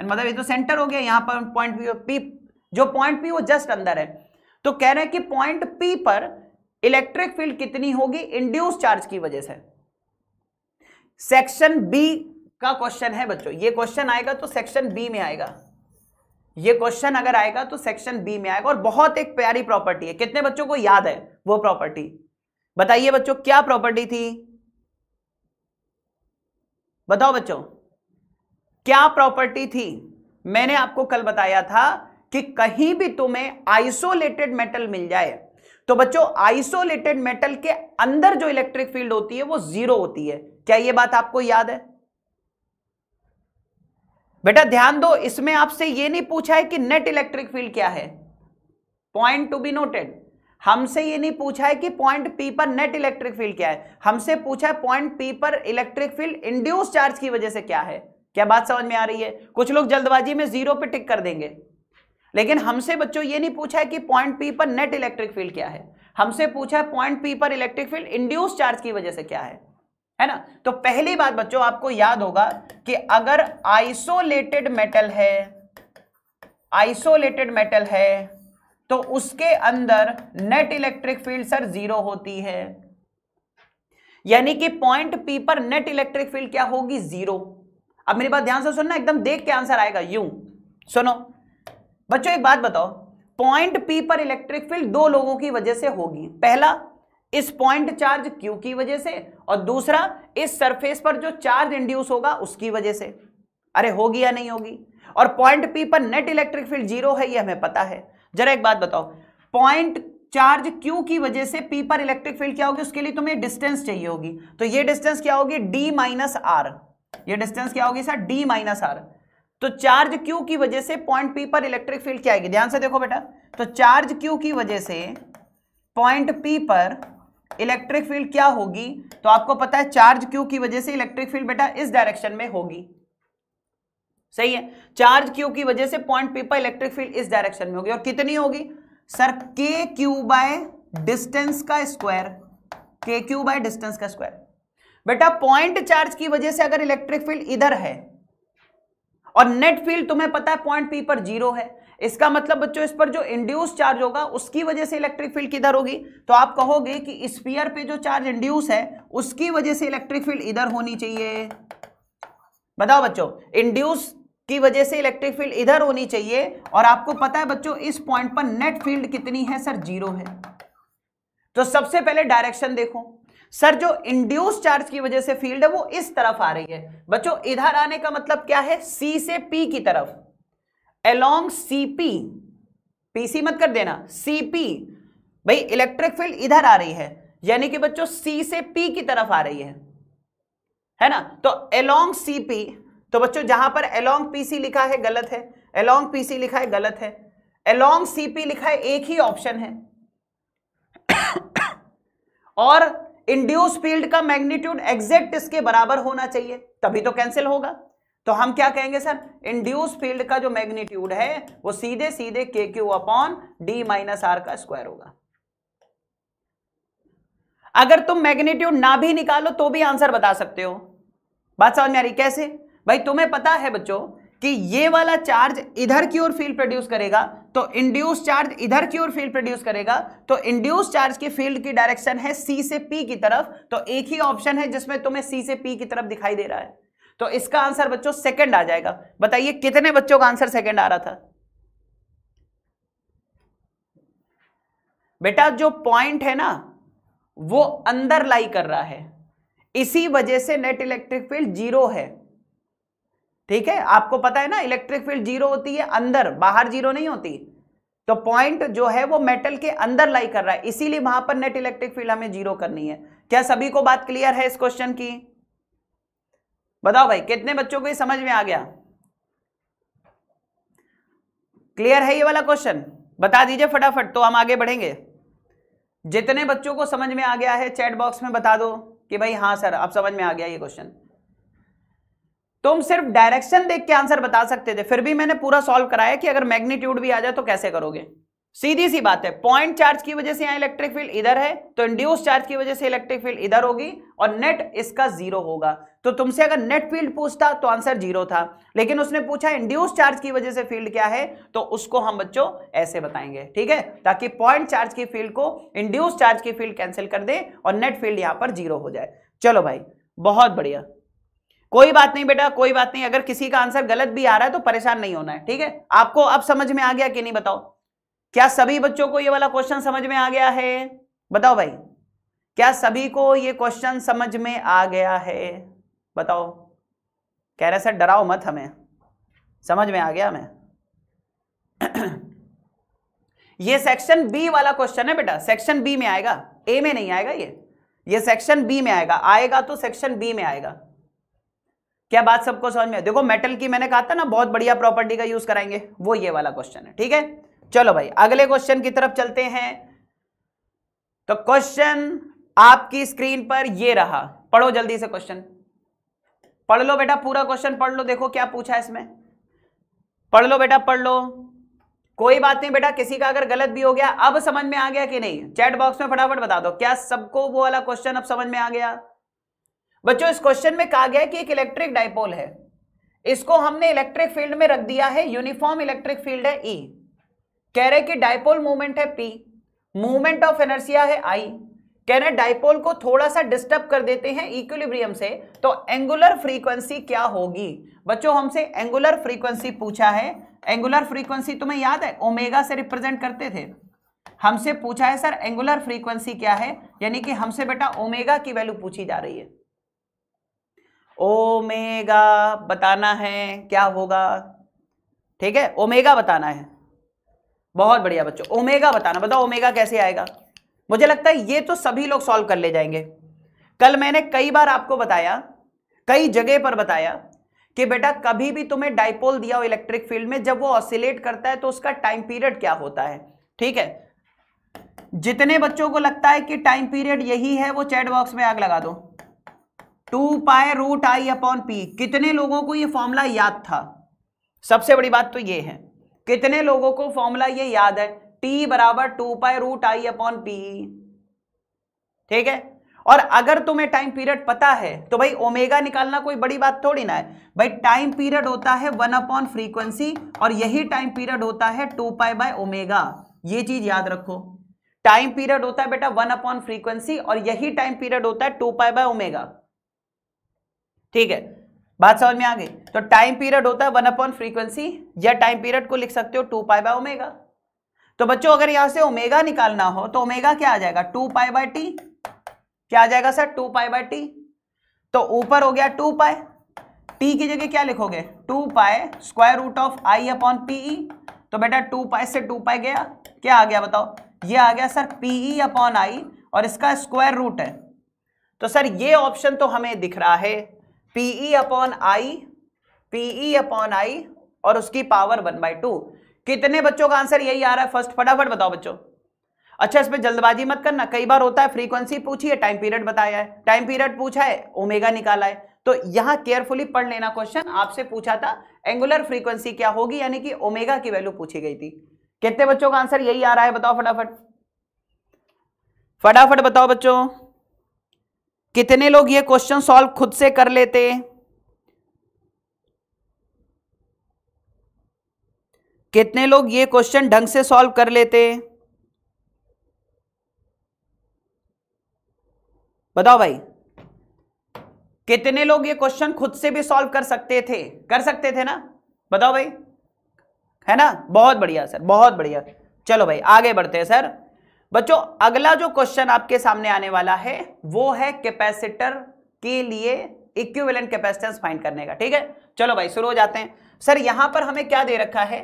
Speaker 1: मतलब ये तो सेंटर हो गया यहां पर पॉइंट पी जो पॉइंट पी वो जस्ट अंदर है तो कह रहे हैं कि पॉइंट पी पर इलेक्ट्रिक फील्ड कितनी होगी इंड्यूस चार्ज की वजह से सेक्शन बी का क्वेश्चन है बच्चों ये क्वेश्चन आएगा तो सेक्शन बी में आएगा ये क्वेश्चन अगर आएगा तो सेक्शन बी में आएगा और बहुत एक प्यारी प्रॉपर्टी है कितने बच्चों को याद है वो प्रॉपर्टी बताइए बच्चों क्या प्रॉपर्टी थी बताओ बच्चों क्या प्रॉपर्टी थी मैंने आपको कल बताया था कि कहीं भी तुम्हें आइसोलेटेड मेटल मिल जाए तो बच्चों आइसोलेटेड मेटल के अंदर जो इलेक्ट्रिक फील्ड होती है वो जीरो होती है क्या ये बात आपको याद है बेटा ध्यान दो इसमें आपसे ये नहीं पूछा है कि नेट इलेक्ट्रिक फील्ड क्या है पॉइंट टू बी नोटेड हमसे ये नहीं पूछा है कि पॉइंट पी पर नेट इलेक्ट्रिक फील्ड क्या है हमसे पूछा है पॉइंट पी पर इलेक्ट्रिक फील्ड इंड्यूस चार्ज की वजह से क्या है क्या बात समझ में आ रही है कुछ लोग जल्दबाजी में जीरो पे टिक कर देंगे लेकिन हम्म। हमसे बच्चों ये नहीं पूछा है कि पॉइंट पी पर नेट इलेक्ट्रिक फील्ड क्या है हमसे पूछा है पॉइंट पी पर इलेक्ट्रिक फील्ड इंड्यूस चार्ज की वजह से क्या है है ना तो पहली बात बच्चों आपको याद होगा कि अगर आइसोलेटेड मेटल है आइसोलेटेड मेटल है तो उसके अंदर net electric field sir zero होती है यानी कि पॉइंट पी पर नेट इलेक्ट्रिक फील्ड क्या होगी जीरो अब मेरी बात ध्यान से सुनना एकदम देख के आंसर आएगा यू सुनो बच्चों एक बात बताओ पॉइंट पी पर इलेक्ट्रिक फील्ड दो लोगों की वजह से होगी पहला इस पॉइंट चार्ज क्यू की वजह से और दूसरा इस सरफेस पर जो चार्ज इंड्यूस होगा उसकी वजह से अरे होगी या नहीं होगी और पॉइंट पी पर नेट इलेक्ट्रिक फील्ड जीरो है ये हमें पता है जरा एक बात बताओ पॉइंट चार्ज क्यू की वजह से पी पर इलेक्ट्रिक फील्ड क्या होगी उसके लिए तुम्हें डिस्टेंस चाहिए होगी तो ये डिस्टेंस क्या होगी डी माइनस आर यह डिस्टेंस क्या होगी सर डी माइनस आर तो चार्ज क्यू की वजह से पॉइंट पी पर इलेक्ट्रिक फील्ड क्या आएगी ध्यान से देखो बेटा तो चार्ज क्यू की वजह से पॉइंट पी पर इलेक्ट्रिक फील्ड क्या होगी तो आपको पता है चार्ज क्यू की वजह से इलेक्ट्रिक फील्ड बेटा इस डायरेक्शन में होगी सही है चार्ज क्यू की वजह से पॉइंट पी पर इलेक्ट्रिक फील्ड इस डायरेक्शन में होगी और कितनी होगी sir K Q by distance का square K Q by distance का स्क्वायर बेटा पॉइंट चार्ज की वजह से अगर इलेक्ट्रिक फील्ड इधर है और नेट फील्ड तुम्हें पता है पॉइंट पी पर जीरो है इसका मतलब बच्चों इस पर जो इंड्यूस चार्ज होगा उसकी वजह से इलेक्ट्रिक फील्ड किधर होगी तो आप कहोगे कि स्पीयर पे जो चार्ज इंड्यूस है उसकी वजह से इलेक्ट्रिक फील्ड इधर होनी चाहिए बताओ बच्चों इंड्यूस की वजह से इलेक्ट्रिक फील्ड इधर होनी चाहिए और आपको पता है बच्चों इस पॉइंट पर नेट फील्ड कितनी है सर जीरो है तो सबसे पहले डायरेक्शन देखो सर जो इंड्यूस चार्ज की वजह से फील्ड है वो इस तरफ आ रही है बच्चों इधर आने का मतलब क्या है सी से पी की तरफ अलोंग सीपी पीसी मत कर देना सीपी भाई इलेक्ट्रिक फील्ड इधर आ रही है यानी कि बच्चों सी से पी की तरफ आ रही है है ना तो सी सीपी तो बच्चों जहां पर पी पीसी लिखा है गलत है अलोंग पीसी लिखा है गलत है सी सीपी लिखा है एक ही ऑप्शन है और इंड्यूस फील्ड का मैग्नीट्यूड एग्जैक्ट इसके बराबर होना चाहिए तभी तो कैंसिल होगा तो हम क्या कहेंगे सर इंड्यूस फील्ड का जो मैग्नीट्यूड है वो सीधे सीधे K Q upon D minus R का स्क्वायर होगा अगर तुम मैग्नीट्यूड ना भी निकालो तो भी आंसर बता सकते हो बात समझ में आ रही कैसे भाई तुम्हें पता है बच्चों कि ये वाला चार्ज इधर की ओर फील्ड प्रोड्यूस करेगा तो इंड्यूस चार्ज इधर की ओर फील्ड प्रोड्यूस करेगा तो इंड्यूस चार्ज की फील्ड की डायरेक्शन है सी से पी की तरफ तो एक ही ऑप्शन है जिसमें तुम्हें सी से पी की तरफ दिखाई दे रहा है तो इसका आंसर बच्चों सेकंड आ जाएगा बताइए कितने बच्चों का आंसर सेकंड आ रहा था बेटा जो पॉइंट है ना वो अंदर लाई कर रहा है इसी वजह से नेट इलेक्ट्रिक फील्ड जीरो है ठीक है आपको पता है ना इलेक्ट्रिक फील्ड जीरो होती है अंदर बाहर जीरो नहीं होती तो पॉइंट जो है वो मेटल के अंदर लाई कर रहा है इसीलिए वहां पर नेट इलेक्ट्रिक फील्ड हमें जीरो करनी है क्या सभी को बात क्लियर है इस क्वेश्चन की बताओ भाई कितने बच्चों को ये समझ में आ गया क्लियर है ये वाला क्वेश्चन बता दीजिए फटाफट तो हम आगे बढ़ेंगे जितने बच्चों को समझ में आ गया है चैट बॉक्स में बता दो कि भाई हाँ सर अब समझ में आ गया ये क्वेश्चन तुम सिर्फ डायरेक्शन देख के आंसर बता सकते थे फिर भी मैंने पूरा सॉल्व कराया कि अगर मैग्नीट्यूड भी आ जाए तो कैसे करोगे सीधी सी बात है पॉइंट चार्ज की वजह से यहां इलेक्ट्रिक फील्ड इधर है तो इंड्यूस चार्ज की वजह से इलेक्ट्रिक फील्ड इधर होगी और नेट इसका जीरो होगा तो तुमसे अगर नेट फील्ड पूछता तो आंसर जीरो था लेकिन उसने पूछा इंड्यूस चार्ज की वजह से फील्ड क्या है तो उसको हम बच्चों ऐसे बताएंगे ठीक है ताकि पॉइंट चार्ज की फील्ड को इंड्यूस चार्ज की फील्ड कैंसिल कर दे और नेट फील्ड यहां पर जीरो हो जाए चलो भाई बहुत बढ़िया कोई बात नहीं बेटा कोई बात नहीं अगर किसी का आंसर गलत भी आ रहा है तो परेशान नहीं होना है ठीक है आपको अब समझ में आ गया कि नहीं बताओ क्या सभी बच्चों को ये वाला क्वेश्चन समझ में आ गया है बताओ भाई क्या सभी को ये क्वेश्चन समझ में आ गया है बताओ कह रहे सर डराओ मत हमें समझ में आ गया हमें ये सेक्शन बी वाला क्वेश्चन है बेटा सेक्शन बी में आएगा ए में नहीं आएगा ये ये सेक्शन बी में आएगा आएगा तो सेक्शन बी में आएगा क्या बात सबको समझ में देखो मेटल की मैंने कहा था ना बहुत बढ़िया प्रॉपर्टी का यूज कराएंगे वो ये वाला क्वेश्चन है ठीक है चलो भाई अगले क्वेश्चन की तरफ चलते हैं तो क्वेश्चन आपकी स्क्रीन पर ये रहा पढ़ो जल्दी से क्वेश्चन पढ़ लो बेटा पूरा क्वेश्चन पढ़ लो देखो क्या पूछा है इसमें पढ़ लो बेटा पढ़ लो कोई बात नहीं बेटा किसी का अगर गलत भी हो गया अब समझ में आ गया कि नहीं चैट बॉक्स में फटाफट बता दो क्या सबको वो वाला क्वेश्चन अब समझ में आ गया बच्चों इस क्वेश्चन में कहा गया है कि एक इलेक्ट्रिक डायपोल है इसको हमने इलेक्ट्रिक फील्ड में रख दिया है यूनिफॉर्म इलेक्ट्रिक फील्ड है ई e। कह रहे कि डायपोल मूवमेंट है पी मूवमेंट ऑफ एनर्सिया है आई कह रहे डायपोल को थोड़ा सा डिस्टर्ब कर देते हैं इक्विलिब्रियम से तो एंगुलर फ्रीक्वेंसी क्या होगी बच्चों हमसे एंगुलर फ्रीक्वेंसी पूछा है एंगुलर फ्रीक्वेंसी तुम्हें याद है ओमेगा से रिप्रेजेंट करते थे हमसे पूछा है सर एंगुलर फ्रीक्वेंसी क्या है यानी कि हमसे बेटा ओमेगा की वैल्यू पूछी जा रही है ओमेगा बताना है क्या होगा ठीक है ओमेगा बताना है बहुत बढ़िया बच्चों ओमेगा बताना बताओ ओमेगा कैसे आएगा मुझे लगता है ये तो सभी लोग सॉल्व कर ले जाएंगे कल मैंने कई बार आपको बताया कई जगह पर बताया कि बेटा कभी भी तुम्हें डाइपोल दिया हो इलेक्ट्रिक फील्ड में जब वो ऑसिलेट करता है तो उसका टाइम पीरियड क्या होता है ठीक है जितने बच्चों को लगता है कि टाइम पीरियड यही है वो चैट बॉक्स में आग लगा दो टू पाए रूट आई अपॉन पी कितने लोगों को ये फॉर्मूला याद था सबसे बड़ी बात तो ये है कितने लोगों को फॉर्मूला ये याद है टी बराबर टू पाए रूट आई अपॉन पी ठीक है और अगर तुम्हें टाइम पीरियड पता है तो भाई ओमेगा निकालना कोई बड़ी बात थोड़ी ना है भाई टाइम पीरियड होता है वन अपॉन फ्रीक्वेंसी और यही टाइम पीरियड होता है टू पाई बाय ओमेगा ये चीज याद रखो टाइम पीरियड होता है बेटा वन अपॉन फ्रीक्वेंसी और यही टाइम पीरियड होता है टू पाई बाय ओमेगा ठीक है बात समझ में आ गई तो टाइम पीरियड होता है वन अपॉन फ्रीक्वेंसी या टाइम पीरियड को लिख सकते हो टू पाई बाय ओमेगा तो बच्चों अगर यहां से ओमेगा निकालना हो तो ओमेगा क्या आ जाएगा टू पाई बाय टी क्या आ जाएगा sir two pi by T तो ऊपर हो गया टू पाई टी की जगह क्या लिखोगे two pi square root of I upon P E तो बेटा टू पाए से टू पाए गया क्या आ गया बताओ ये आ गया सर पीई अपॉन आई और इसका स्क्वायर रूट है तो सर ये ऑप्शन तो हमें दिख रहा है P E upon I P E upon I और उसकी पावर वन बाई टू कितने बच्चों का आंसर यही आ रहा है फर्स्ट फटाफट बताओ बच्चों अच्छा इसमें जल्दबाजी मत करना कई बार होता है फ्रीक्वेंसी पूछी है टाइम पीरियड बताया है टाइम पीरियड पूछा है ओमेगा निकाला है तो यहां केयरफुली पढ़ लेना क्वेश्चन आपसे पूछा था एंगुलर फ्रीक्वेंसी क्या होगी यानी कि ओमेगा की वैल्यू पूछी गई थी कितने बच्चों का आंसर यही आ रहा है बताओ फटाफट फटाफट बताओ बच्चों कितने लोग ये क्वेश्चन सॉल्व खुद से कर लेते कितने लोग ये क्वेश्चन ढंग से सॉल्व कर लेते बताओ भाई कितने लोग ये क्वेश्चन खुद से भी सॉल्व कर सकते थे कर सकते थे ना बताओ भाई है ना बहुत बढ़िया सर बहुत बढ़िया चलो भाई आगे बढ़ते हैं सर बच्चों अगला जो क्वेश्चन आपके सामने आने वाला है वो है कैपेसिटर के लिए इक्विवेलेंट कैपेसिटेंस फाइंड करने का ठीक है चलो भाई शुरू हो जाते हैं सर यहां पर हमें क्या दे रखा है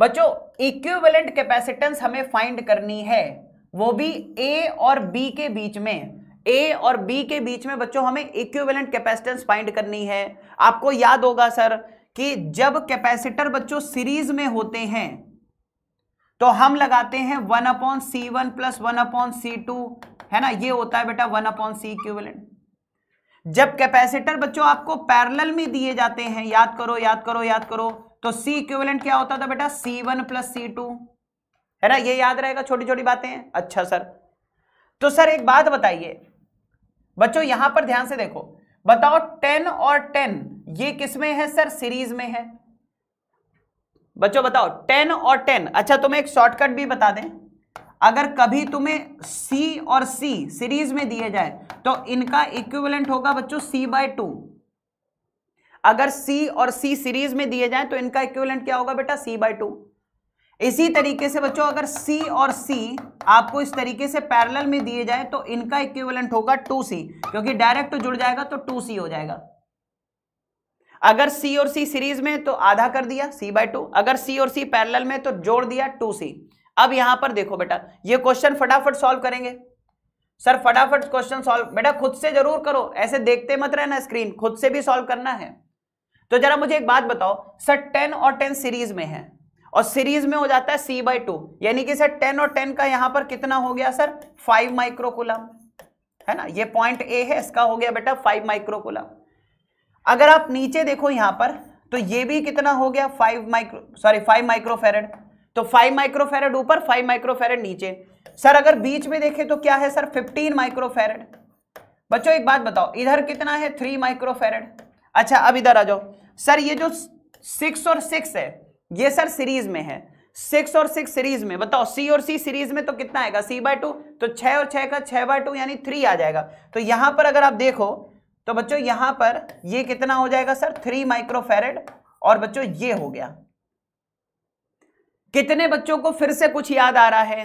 Speaker 1: बच्चों इक्विवेलेंट कैपेसिटेंस हमें फाइंड करनी है वो भी ए और बी के बीच में ए और बी के बीच में बच्चों हमें इक्विवेलेंट कैपेसिटेंस फाइंड करनी है आपको याद होगा सर कि जब कैपेसिटर बच्चों सीरीज में होते हैं तो हम लगाते हैं one upon C one plus one upon C two है ना ये होता है बेटा वन अपॉन सी इक्विवेलेंट जब कैपेसिटर बच्चों आपको पैरेलल में दिए जाते हैं याद करो याद करो याद करो तो सी इक्विवेलेंट क्या होता था बेटा C one plus C two है ना ये याद रहेगा छोटी छोटी बातें अच्छा सर तो सर एक बात बताइए बच्चों यहां पर ध्यान से देखो बताओ टेन और टेन ये किसमें है सर सीरीज में है बच्चों बताओ टेन और टेन अच्छा तुम्हें एक शॉर्टकट भी बता दें अगर कभी तुम्हें सी और सी सीरीज में दिए जाए तो इनका इक्विवेलेंट होगा बच्चों सी बाय टू अगर सी और सी सीरीज में दिए जाए तो इनका इक्विवेलेंट क्या होगा बेटा सी बाय टू इसी तरीके से बच्चों अगर सी और सी आपको इस तरीके से पैरेलल में दिए जाए तो इनका इक्विवेलेंट होगा टू सी क्योंकि डायरेक्ट जुड़ जाएगा तो टू सी हो जाएगा अगर सी और सी सीरीज में तो आधा कर दिया सी बाय टू अगर सी और सी पैरेलल में तो जोड़ दिया टू सी अब यहां पर देखो बेटा ये क्वेश्चन फटाफट सॉल्व करेंगे सर फटाफट क्वेश्चन सॉल्व बेटा खुद से जरूर करो ऐसे देखते मत रहना स्क्रीन खुद से भी सॉल्व करना है तो जरा मुझे एक बात बताओ सर टेन और टेन सीरीज में है और सीरीज में हो जाता है सी बाई टू यानी कि सर टेन और टेन का यहां पर कितना हो गया सर फाइव माइक्रोकुलम है ना ये पॉइंट ए है इसका हो गया बेटा फाइव माइक्रोकुलम अगर आप नीचे देखो यहां पर तो ये भी कितना हो गया five micro sorry five microfarad तो फाइव माइक्रोफेरेड ऊपर फाइव माइक्रोफेरेड नीचे सर अगर बीच में देखें तो क्या है सर फिफ्टीन माइक्रोफेरेड बच्चों एक बात बताओ इधर कितना है थ्री माइक्रोफेरेड अच्छा अब इधर आ जाओ सर ये जो सिक्स और सिक्स है ये सर सीरीज में है सिक्स और सिक्स सीरीज में बताओ सी और सी सीरीज में तो कितना आएगा सी बाय टू तो छह और छ का छः बाय टू यानी थ्री आ जाएगा तो यहां पर अगर आप देखो तो बच्चों यहां पर ये कितना हो जाएगा सर थ्री माइक्रोफेरेड और बच्चों ये हो गया कितने बच्चों को फिर से कुछ याद आ रहा है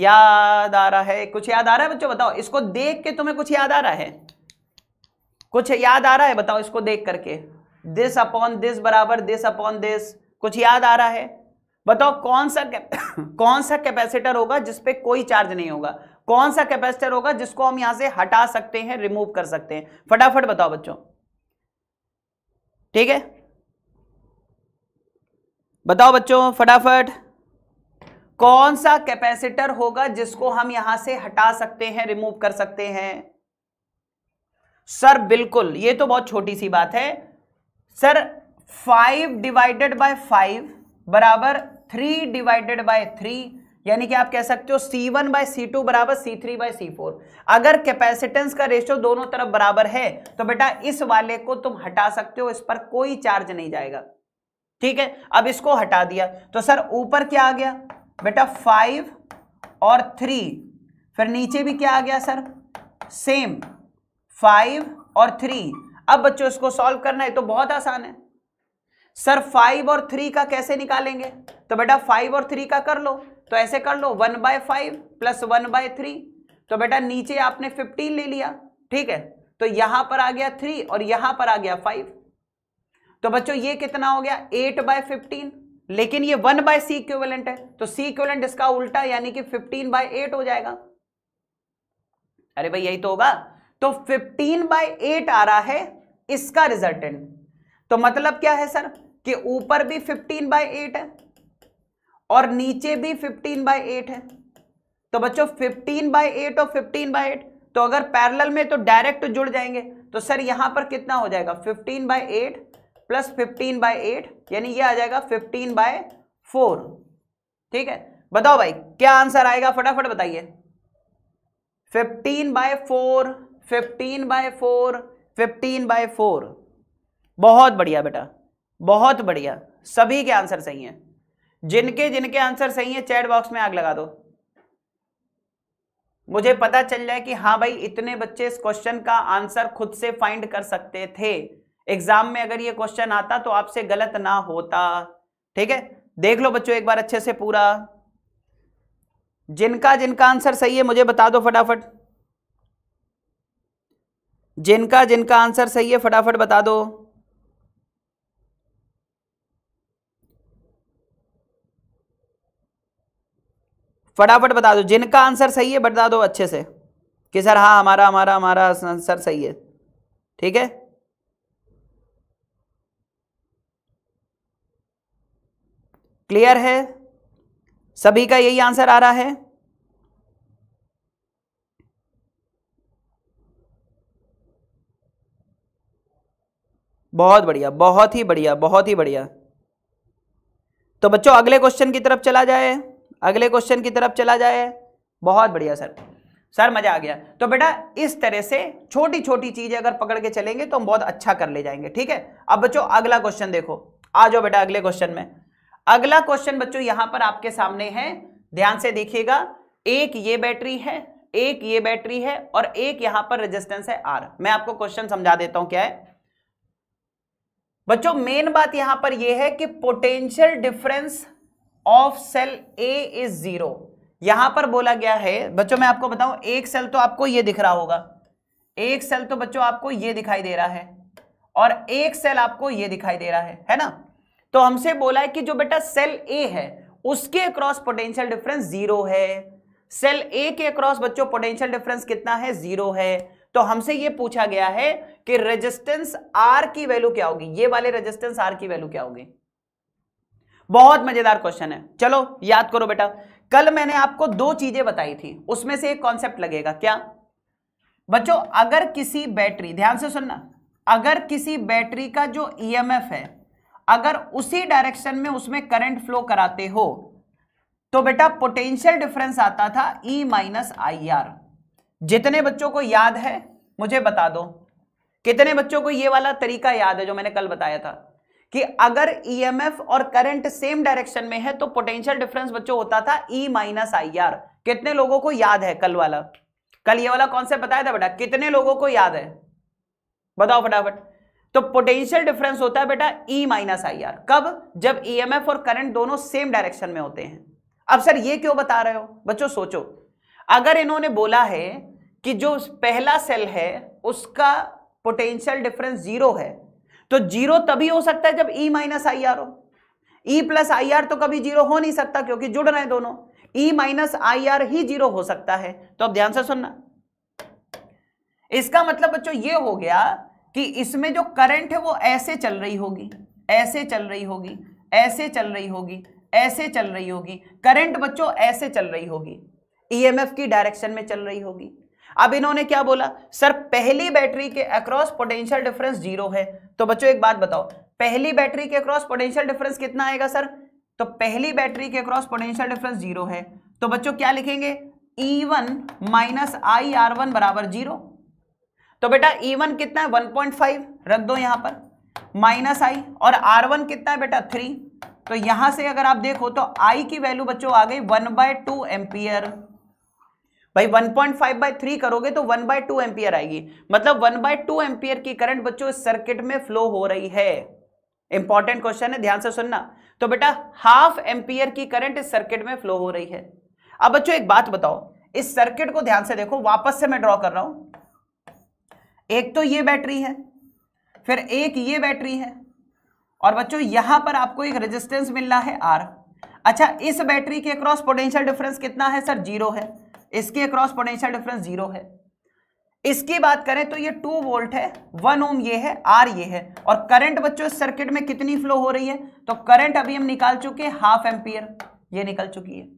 Speaker 1: याद आ रहा है कुछ याद आ रहा है बच्चों बताओ इसको देख के तुम्हें कुछ याद आ रहा है कुछ याद आ रहा है बताओ इसको देख करके दिस अपॉन दिस बराबर दिस अपॉन दिस कुछ याद आ रहा है बताओ कौन सा कौन सा कैपेसिटर होगा जिसपे कोई चार्ज नहीं होगा कौन सा कैपेसिटर होगा जिसको हम यहां से हटा सकते हैं रिमूव कर सकते हैं फटाफट बताओ बच्चों ठीक है बताओ बच्चों फटाफट कौन सा कैपेसिटर होगा जिसको हम यहां से हटा सकते हैं रिमूव कर सकते हैं सर बिल्कुल ये तो बहुत छोटी सी बात है sir five divided by five बराबर थ्री डिवाइडेड बाय थ्री यानी कि आप कह सकते हो C1 one by C two बराबर C three by C four अगर कैपेसिटेंस का रेशियो दोनों तरफ बराबर है तो बेटा इस वाले को तुम हटा सकते हो इस पर कोई चार्ज नहीं जाएगा ठीक है अब इसको हटा दिया तो सर ऊपर क्या आ गया बेटा फाइव और थ्री फिर नीचे भी क्या आ गया सर सेम फाइव और थ्री अब बच्चों इसको सॉल्व करना है तो बहुत आसान है सर फाइव और थ्री का कैसे निकालेंगे तो बेटा फाइव और थ्री का कर लो तो ऐसे कर लो one by five plus one by three तो बेटा नीचे आपने फिफ्टीन ले लिया ठीक है तो यहां पर आ गया थ्री और यहां पर आ गया फाइव तो बच्चों ये कितना हो गया एट बाय फिफ्टीन लेकिन ये वन बाय सी इक्विवेलेंट है तो सी इक्विवेलेंट इसका उल्टा यानी कि फिफ्टीन बाय एट हो जाएगा अरे भाई यही तो होगा तो फिफ्टीन बाय एट आ रहा है इसका रिजल्टेंट तो मतलब क्या है सर कि ऊपर भी फिफ्टीन बाय एट है और नीचे भी 15 बाय एट है तो बच्चों 15 बाय एट और 15 बाय एट तो अगर पैरेलल में तो डायरेक्ट जुड़ जाएंगे तो सर यहां पर कितना हो जाएगा 15 by eight plus fifteen by eight यानी ये आ जाएगा 15 बाय फोर ठीक है बताओ भाई क्या आंसर आएगा फटाफट बताइए 15 by four fifteen by four fifteen by four बहुत बढ़िया बेटा बहुत बढ़िया सभी के आंसर सही हैं जिनके जिनके आंसर सही है चैट बॉक्स में आग लगा दो मुझे पता चल जाए कि हाँ भाई इतने बच्चे इस क्वेश्चन का आंसर खुद से फाइंड कर सकते थे एग्जाम में अगर ये क्वेश्चन आता तो आपसे गलत ना होता ठीक है देख लो बच्चों एक बार अच्छे से पूरा जिनका जिनका आंसर सही है मुझे बता दो फटाफट जिनका जिनका आंसर सही है फटाफट बता दो फटाफट बता दो जिनका आंसर सही है बता दो अच्छे से कि सर हाँ हमारा हमारा हमारा आंसर सही है ठीक है क्लियर है सभी का यही आंसर आ रहा है बहुत बढ़िया बहुत ही बढ़िया बहुत ही बढ़िया तो बच्चों अगले क्वेश्चन की तरफ चला जाए अगले क्वेश्चन की तरफ चला जाए बहुत बढ़िया सर सर मजा आ गया तो बेटा इस तरह से छोटी छोटी चीजें अगर पकड़ के चलेंगे तो हम बहुत अच्छा कर ले जाएंगे ठीक है अब बच्चों अगला क्वेश्चन देखो आ जाओ बेटा अगले क्वेश्चन में अगला क्वेश्चन बच्चों यहां पर आपके सामने है ध्यान से देखिएगा एक ये बैटरी है एक ये बैटरी है और एक यहां पर रेजिस्टेंस है आर मैं आपको क्वेश्चन समझा देता हूं क्या है बच्चों मेन बात यहां पर यह है कि potential difference of cell A is zero यहां पर बोला गया है बच्चों मैं आपको बताऊं एक सेल तो आपको यह दिख रहा होगा एक सेल तो बच्चों आपको यह दिखाई दे रहा है और एक सेल आपको यह दिखाई दे रहा है है ना तो हमसे बोला है कि जो बेटा सेल ए है उसके अक्रॉस पोटेंशियल डिफरेंस जीरो है सेल ए के अक्रॉस बच्चों पोटेंशियल डिफरेंस कितना है जीरो है तो हमसे यह पूछा गया है कि रेजिस्टेंस आर की वैल्यू क्या होगी ये वाले रेजिस्टेंस आर की वैल्यू क्या होगी बहुत मजेदार क्वेश्चन है चलो याद करो बेटा कल मैंने आपको दो चीजें बताई थी उसमें से एक कॉन्सेप्ट लगेगा क्या बच्चों अगर किसी बैटरी ध्यान से सुनना अगर किसी बैटरी का जो ईएमएफ e है अगर उसी डायरेक्शन में उसमें करंट फ्लो कराते हो तो बेटा पोटेंशियल डिफरेंस आता था ई माइनस आई आर जितने बच्चों को याद है मुझे बता दो कितने बच्चों को ये वाला तरीका याद है जो मैंने कल बताया था कि अगर ईएमएफ e और करंट सेम डायरेक्शन में है तो पोटेंशियल डिफरेंस बच्चों होता था ई माइनस आई आर कितने लोगों को याद है कल वाला कल ये वाला कॉन्सेप्ट बताया था बेटा कितने लोगों को याद है बताओ फटाफट तो पोटेंशियल डिफरेंस होता है बेटा ई माइनस आई आर कब जब ईएमएफ e और करंट दोनों सेम डायरेक्शन में होते हैं अब सर ये क्यों बता रहे हो बच्चों सोचो अगर इन्होंने बोला है कि जो पहला सेल है उसका पोटेंशियल डिफरेंस जीरो है तो जीरो तभी हो सकता है जब ई माइनस आई आर हो ई प्लस आई आर तो कभी जीरो हो नहीं सकता क्योंकि जुड़ रहे हैं दोनों ई माइनस आई आर ही जीरो हो सकता है तो अब ध्यान से सुनना इसका मतलब बच्चों ये हो गया कि इसमें जो करंट है वो ऐसे चल रही होगी ऐसे चल रही होगी ऐसे चल रही होगी ऐसे चल रही होगी करंट बच्चों ऐसे चल रही होगी ईएमएफ e की डायरेक्शन में चल रही होगी अब इन्होंने क्या बोला सर पहली बैटरी के अक्रॉस पोटेंशियल डिफरेंस जीरो है तो बच्चों एक बात बताओ पहली बैटरी के अक्रॉस पोटेंशियल डिफरेंस कितना आएगा सर तो पहली बैटरी के अक्रॉस पोटेंशियल डिफरेंस जीरो है तो बच्चों क्या लिखेंगे E one minus I R one बराबर जीरो तो बेटा ई e वन कितना है वन पॉइंट फाइव रख दो यहां पर माइनस आई और आर वन कितना है बेटा थ्री तो यहां से अगर आप देखो तो आई की वैल्यू बच्चों आ गई वन बाय टू एम्पियर भाई 1.5 पॉइंट बाई थ्री करोगे तो 1 बाय टू एम्पियर आएगी मतलब 1 बाय टू एम्पियर की करंट बच्चों इस सर्किट में फ्लो हो रही है इंपॉर्टेंट क्वेश्चन है ध्यान से सुनना तो बेटा हाफ एम्पियर की करंट इस सर्किट में फ्लो हो रही है अब बच्चों एक बात बताओ इस सर्किट को ध्यान से देखो वापस से मैं ड्रॉ कर रहा हूं एक तो ये बैटरी है फिर एक ये बैटरी है और बच्चों यहां पर आपको एक रेजिस्टेंस मिल रहा है आर अच्छा इस बैटरी के अक्रॉस पोटेंशियल डिफरेंस कितना है सर जीरो है इसके अक्रॉस पोटेंशियल डिफरेंस जीरो है इसकी बात करें तो ये टू वोल्ट है वन ओम ये है आर ये है और करंट बच्चों इस सर्किट में कितनी फ्लो हो रही है तो करंट अभी हम निकाल चुके हैं हाफ एम्पियर ये निकल चुकी है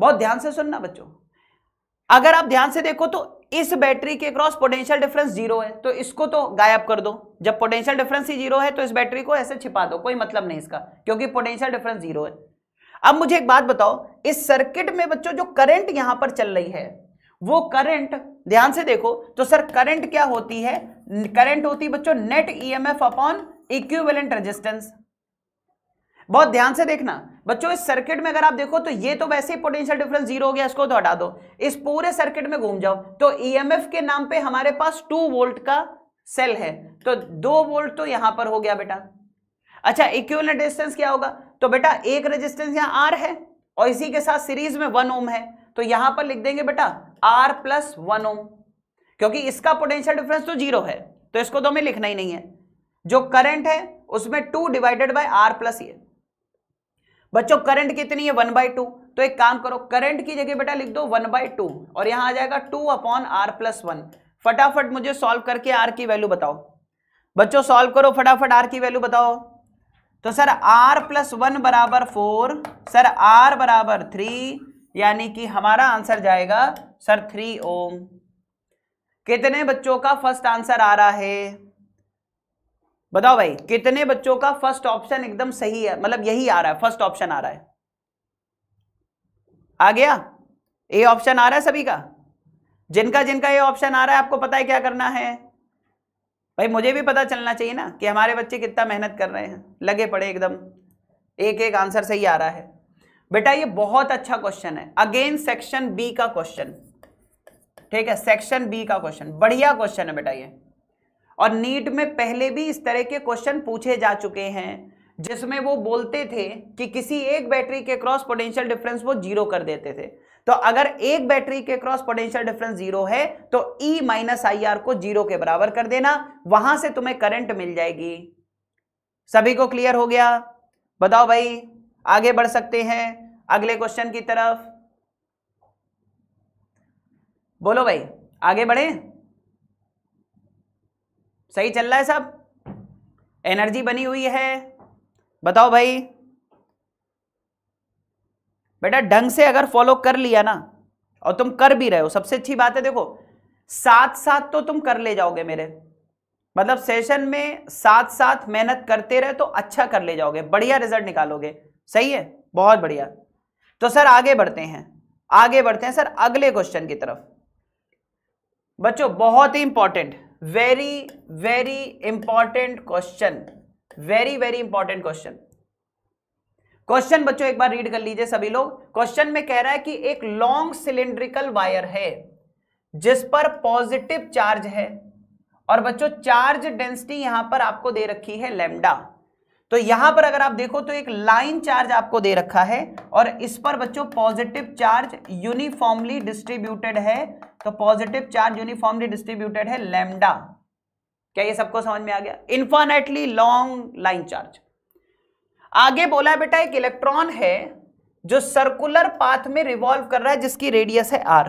Speaker 1: बहुत ध्यान से सुनना बच्चों अगर आप ध्यान से देखो तो इस बैटरी के क्रॉस पोटेंशियल डिफरेंस जीरो है तो इसको तो गायब कर दो जब पोटेंशियल डिफरेंस ही जीरो है तो इस बैटरी को ऐसे छिपा दो कोई मतलब नहीं इसका क्योंकि पोटेंशियल डिफरेंस जीरो है अब मुझे एक बात बताओ इस सर्किट में बच्चों जो करंट यहां पर चल रही है वो करंट ध्यान से देखो तो सर करंट क्या होती है करंट होती है बच्चों net EMF upon equivalent resistance बहुत ध्यान से देखना बच्चों इस सर्किट में अगर आप देखो तो ये तो वैसे ही पोटेंशियल डिफरेंस जीरो हो गया इसको तो हटा दो इस पूरे सर्किट में घूम जाओ तो ईएमएफ e के नाम पर हमारे पास टू वोल्ट का सेल है तो दो वोल्ट तो यहां पर हो गया बेटा अच्छा इक्विवेलेंट रेजिस्टेंस क्या होगा तो बेटा एक रेजिस्टेंस यहां आर है और इसी के साथ सीरीज में वन ओम है तो यहां पर लिख देंगे बेटा आर प्लस वन ओम क्योंकि इसका पोटेंशियल डिफरेंस तो जीरो है तो इसको तो हमें लिखना ही नहीं है जो करंट है उसमें two divided by R plus ये बच्चों करंट कितनी है वन बाई टू तो एक काम करो करंट की जगह बेटा लिख दो वन बाय टू और यहां आ जाएगा two upon R plus one फटाफट मुझे सॉल्व करके आर की वैल्यू बताओ बच्चों सॉल्व करो फटाफट आर की वैल्यू बताओ तो सर आर प्लस वन बराबर फोर सर आर बराबर थ्री यानी कि हमारा आंसर जाएगा सर थ्री ओम कितने बच्चों का फर्स्ट आंसर आ रहा है बताओ भाई कितने बच्चों का फर्स्ट ऑप्शन एकदम सही है मतलब यही आ रहा है फर्स्ट ऑप्शन आ रहा है आ गया ए ऑप्शन आ रहा है सभी का जिनका जिनका ये ऑप्शन आ रहा है आपको पता है क्या करना है भाई मुझे भी पता चलना चाहिए ना कि हमारे बच्चे कितना मेहनत कर रहे हैं लगे पड़े एकदम एक एक आंसर सही आ रहा है बेटा ये बहुत अच्छा क्वेश्चन है अगेन सेक्शन बी का क्वेश्चन ठीक है सेक्शन बी का क्वेश्चन बढ़िया क्वेश्चन है बेटा ये और नीट में पहले भी इस तरह के क्वेश्चन पूछे जा चुके हैं जिसमें वो बोलते थे कि किसी एक बैटरी के क्रॉस पोटेंशियल डिफरेंस वो जीरो कर देते थे तो अगर एक बैटरी के क्रॉस पोटेंशियल डिफरेंस जीरो है तो ई माइनस आई आर को जीरो के बराबर कर देना वहां से तुम्हें करंट मिल जाएगी सभी को क्लियर हो गया बताओ भाई आगे बढ़ सकते हैं अगले क्वेश्चन की तरफ बोलो भाई आगे बढ़े सही चल रहा है सब एनर्जी बनी हुई है बताओ भाई बेटा ढंग से अगर फॉलो कर लिया ना और तुम कर भी रहे हो सबसे अच्छी बात है देखो साथ साथ तो तुम कर ले जाओगे मेरे मतलब सेशन में साथ साथ मेहनत करते रहे तो अच्छा कर ले जाओगे बढ़िया रिजल्ट निकालोगे सही है बहुत बढ़िया तो सर आगे बढ़ते हैं आगे बढ़ते हैं सर अगले क्वेश्चन की तरफ बच्चों बहुत ही important very very important question very very important question question बच्चों एक बार रीड कर लीजिए सभी लोग क्वेश्चन में कह रहा है कि एक लॉन्ग सिलेंड्रिकल वायर है जिस पर पॉजिटिव चार्ज है और बच्चों चार्ज डेंसिटी यहां पर आपको दे रखी है लेमडा तो यहां पर अगर आप देखो तो एक लाइन चार्ज आपको दे रखा है और इस पर बच्चों पॉजिटिव चार्ज यूनिफॉर्मली डिस्ट्रीब्यूटेड है तो पॉजिटिव चार्ज यूनिफॉर्मली डिस्ट्रीब्यूटेड है लेमडा क्या ये सबको समझ में आ गया इन्फानेटली लॉन्ग लाइन चार्ज आगे बोला बेटा एक इलेक्ट्रॉन है जो सर्कुलर पाथ में रिवॉल्व कर रहा है जिसकी रेडियस है आर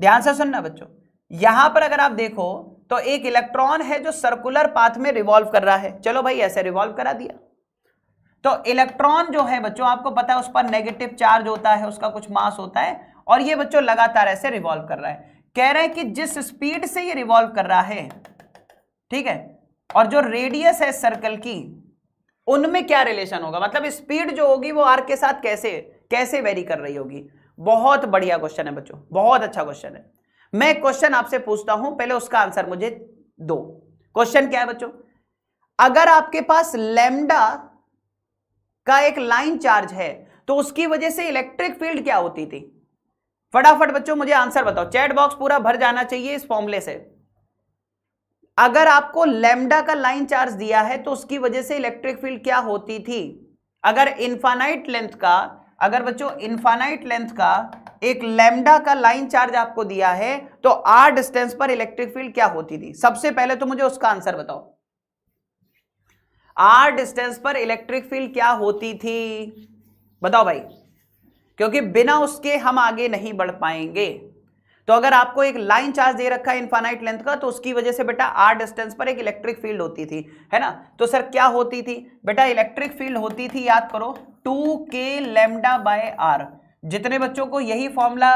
Speaker 1: ध्यान से सुनना बच्चों यहां पर अगर आप देखो तो एक इलेक्ट्रॉन है जो सर्कुलर पाथ में रिवॉल्व कर रहा है चलो भाई ऐसे रिवॉल्व करा दिया तो इलेक्ट्रॉन जो है बच्चों आपको पता है उस पर नेगेटिव चार्ज होता है उसका कुछ मास होता है और ये बच्चों लगातार ऐसे रिवॉल्व कर रहा है कह रहे हैं कि जिस स्पीड से ये रिवॉल्व कर रहा है ठीक है और जो रेडियस है सर्कल की उनमें क्या रिलेशन होगा मतलब स्पीड जो होगी वो आर के साथ कैसे कैसे वेरी कर रही होगी बहुत बढ़िया क्वेश्चन है बच्चों बहुत अच्छा क्वेश्चन है मैं क्वेश्चन आपसे पूछता हूं पहले उसका आंसर मुझे दो क्वेश्चन क्या है बच्चों अगर आपके पास लेमडा का एक लाइन चार्ज है तो उसकी वजह से इलेक्ट्रिक फील्ड क्या होती थी फटाफट बच्चों मुझे आंसर बताओ चैट बॉक्स पूरा भर जाना चाहिए इस फॉर्मुले से अगर आपको लेमडा का लाइन चार्ज दिया है तो उसकी वजह से इलेक्ट्रिक फील्ड क्या होती थी अगर इन्फानाइट लेंथ का अगर बच्चों इन्फानाइट लेंथ का एक लेमडा का लाइन चार्ज आपको दिया है तो आर डिस्टेंस पर इलेक्ट्रिक फील्ड क्या होती थी सबसे पहले तो मुझे उसका आंसर बताओ आर डिस्टेंस पर इलेक्ट्रिक फील्ड क्या होती थी बताओ भाई क्योंकि बिना उसके हम आगे नहीं बढ़ पाएंगे तो अगर आपको एक लाइन चार्ज दे रखा है इन्फानाइट लेंथ का तो उसकी वजह से बेटा आर डिस्टेंस पर एक इलेक्ट्रिक फील्ड होती थी है ना तो सर क्या होती थी बेटा इलेक्ट्रिक फील्ड होती थी याद करो to K lambda by are जितने बच्चों को यही फॉर्मूला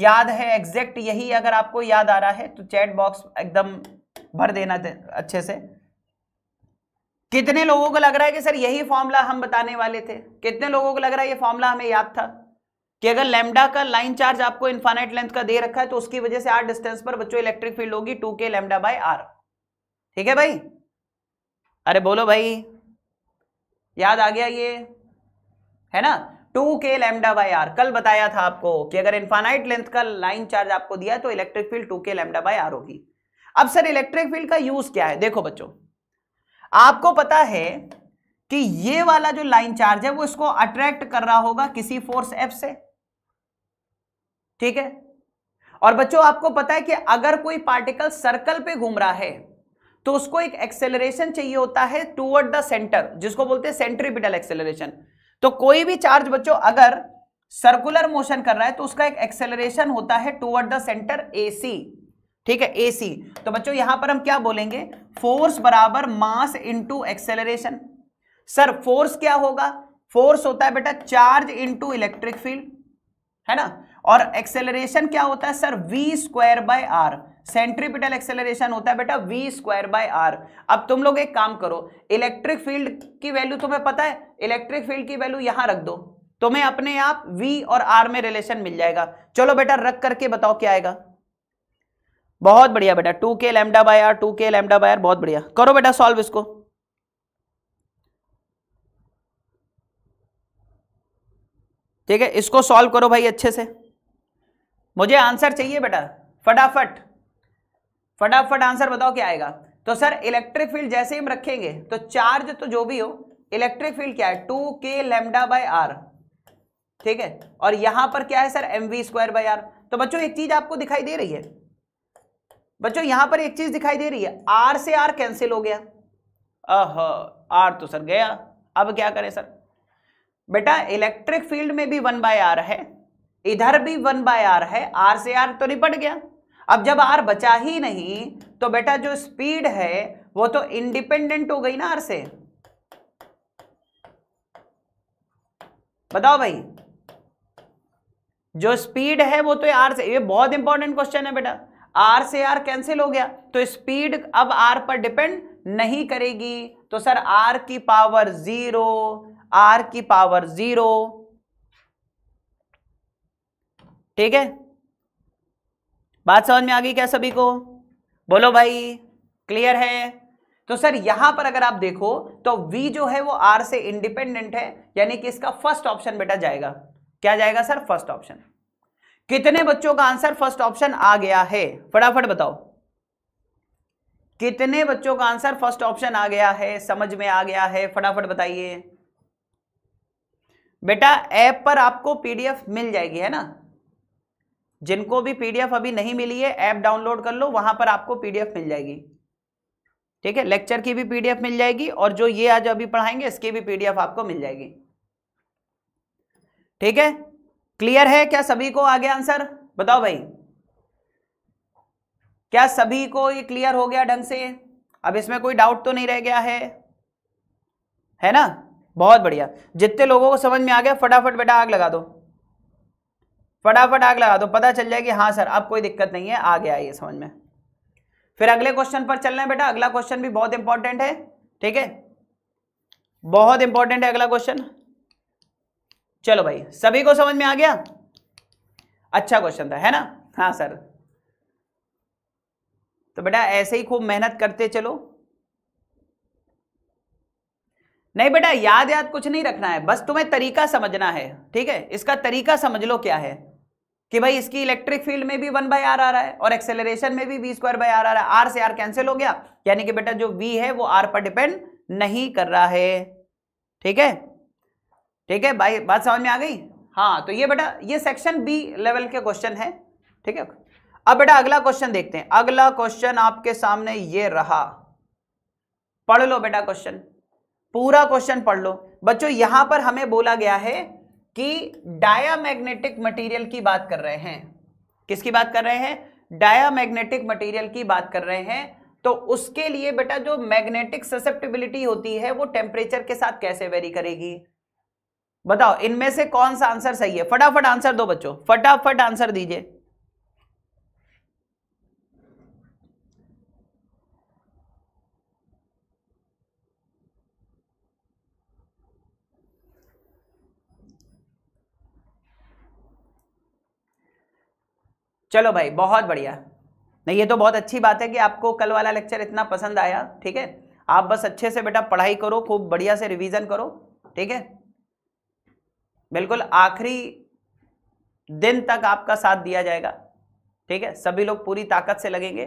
Speaker 1: याद है एग्जैक्ट यही अगर आपको याद आ रहा है तो चैट बॉक्स एकदम भर देना अच्छे से कितने लोगों को लग रहा है कि सर यही फॉर्मूला हम बताने वाले थे कितने लोगों को लग रहा है ये फॉर्मूला हमें याद था कि अगर लेमडा का लाइन चार्ज आपको इन्फानाइट लेंथ का दे रखा है तो उसकी वजह से आर डिस्टेंस पर बच्चों इलेक्ट्रिक फील्ड होगी two K lambda by R ठीक है भाई अरे बोलो भाई याद आ गया ये है ना to K lambda by are कल बताया था आपको कि अगर इन्फानाइट लेंथ का लाइन चार्ज आपको दिया है तो electric field two K lambda by R होगी अब सर इलेक्ट्रिक फील्ड का यूज क्या है देखो बच्चों आपको पता है कि ये वाला जो लाइन चार्ज है वो इसको अट्रैक्ट कर रहा होगा किसी फोर्स एफ से ठीक है और बच्चों आपको पता है कि अगर कोई पार्टिकल सर्कल पे घूम रहा है तो उसको एक एक्सेलरेशन चाहिए होता है टूवर्ड द सेंटर जिसको बोलते हैं सेंट्रीपिटल एक्सेलरेशन तो कोई भी चार्ज बच्चों अगर सर्कुलर मोशन कर रहा है तो उसका एक एक्सेलरेशन होता है toward the centre A C ठीक है ए तो बच्चों यहां पर हम क्या बोलेंगे फोर्स बराबर mass into acceleration sir force क्या होगा फोर्स होता है बेटा चार्ज इंटू इलेक्ट्रिक फील्ड है ना और एक्सेलरेशन क्या होता है sir V square by R centripetal acceleration होता है बेटा वी स्क्वायर बाय आर अब तुम लोग एक काम करो इलेक्ट्रिक फील्ड की वैल्यू तुम्हें पता है इलेक्ट्रिक फील्ड की वैल्यू यहां रख दो तुम्हें अपने आप वी और आर में रिलेशन मिल जाएगा चलो बेटा रख करके बताओ क्या आएगा बहुत बढ़िया बेटा two K lambda by R two K lambda by R बहुत बढ़िया करो बेटा सॉल्व इसको ठीक है इसको सॉल्व करो भाई अच्छे से मुझे आंसर चाहिए बेटा फटाफट फटाफट आंसर बताओ क्या आएगा तो सर इलेक्ट्रिक फील्ड जैसे ही हम रखेंगे तो चार्ज तो जो भी हो इलेक्ट्रिक फील्ड क्या है to K lambda by R ठीक है और यहां पर क्या है sir M V square by R तो बच्चों एक चीज आपको दिखाई दे रही है बच्चों यहां पर एक चीज दिखाई दे रही है आर से आर कैंसिल हो गया अह आर तो सर गया अब क्या करें सर बेटा इलेक्ट्रिक फील्ड में भी वन बाय आर है इधर भी वन बाय आर है आर से आर तो निपट गया अब जब आर बचा ही नहीं तो बेटा जो स्पीड है वो तो इंडिपेंडेंट हो गई ना आर से बताओ भाई जो स्पीड है वो तो आर से ये बहुत इंपॉर्टेंट क्वेश्चन है बेटा आर से आर कैंसिल हो गया तो स्पीड अब आर पर डिपेंड नहीं करेगी तो सर आर की पावर जीरो आर की पावर जीरो ठीक है बात समझ में आ गई क्या सभी को बोलो भाई क्लियर है तो सर यहां पर अगर आप देखो तो V जो है वो R से इंडिपेंडेंट है यानी कि इसका फर्स्ट ऑप्शन बेटा जाएगा क्या जाएगा सर फर्स्ट ऑप्शन कितने बच्चों का आंसर फर्स्ट ऑप्शन आ गया है फटाफट बताओ कितने बच्चों का आंसर फर्स्ट ऑप्शन आ गया है समझ में आ गया है फटाफट बताइए बेटा ऐप पर आपको पीडीएफ मिल जाएगी है ना जिनको भी पीडीएफ अभी नहीं मिली है ऐप डाउनलोड कर लो वहां पर आपको पीडीएफ मिल जाएगी ठीक है लेक्चर की भी पीडीएफ मिल जाएगी और जो ये आज अभी पढ़ाएंगे इसकी भी पीडीएफ आपको मिल जाएगी ठीक है क्लियर है क्या सभी को आगे आंसर बताओ भाई क्या सभी को ये क्लियर हो गया ढंग से अब इसमें कोई डाउट तो नहीं रह गया है है ना बहुत बढ़िया जितने लोगों को समझ में आ गया फटाफट बेटा आग लगा दो फटाफट आग लगा दो पता चल जाएगी हाँ सर अब कोई दिक्कत नहीं है आ गया ये समझ में फिर अगले क्वेश्चन पर चल रहे हैं बेटा अगला क्वेश्चन भी बहुत इंपॉर्टेंट है ठीक है बहुत इंपॉर्टेंट है अगला क्वेश्चन चलो भाई सभी को समझ में आ गया अच्छा क्वेश्चन था है ना हाँ सर तो बेटा ऐसे ही खूब मेहनत करते चलो नहीं बेटा याद याद कुछ नहीं रखना है बस तुम्हें तरीका समझना है ठीक है इसका तरीका समझ लो क्या है कि भाई इसकी इलेक्ट्रिक फील्ड में भी वन बाय आर आ रहा है और एक्सेलरेशन में भी वी स्क्वायर बाय आर आ रहा है आर से आर कैंसिल हो गया यानी कि बेटा जो वी है वो आर पर डिपेंड नहीं कर रहा है ठीक है ठीक है भाई बात समझ में आ गई हाँ तो ये बेटा ये सेक्शन बी लेवल के क्वेश्चन है ठीक है अब बेटा अगला क्वेश्चन देखते हैं अगला क्वेश्चन आपके सामने ये रहा पढ़ लो बेटा क्वेश्चन पूरा क्वेश्चन पढ़ लो बच्चों यहां पर हमें बोला गया है कि डायामैग्नेटिक मटेरियल की बात कर रहे हैं किसकी बात कर रहे हैं डायामैग्नेटिक मटेरियल की बात कर रहे हैं तो उसके लिए बेटा जो मैग्नेटिक ससेप्टिबिलिटी होती है वो टेम्परेचर के साथ कैसे वेरी करेगी बताओ इनमें से कौन सा आंसर सही है फटाफट आंसर दो बच्चों फटाफट आंसर दीजिए चलो भाई बहुत बढ़िया नहीं ये तो बहुत अच्छी बात है कि आपको कल वाला लेक्चर इतना पसंद आया ठीक है आप बस अच्छे से बेटा पढ़ाई करो खूब बढ़िया से रिवीजन करो ठीक है बिल्कुल आखिरी दिन तक आपका साथ दिया जाएगा ठीक है सभी लोग पूरी ताकत से लगेंगे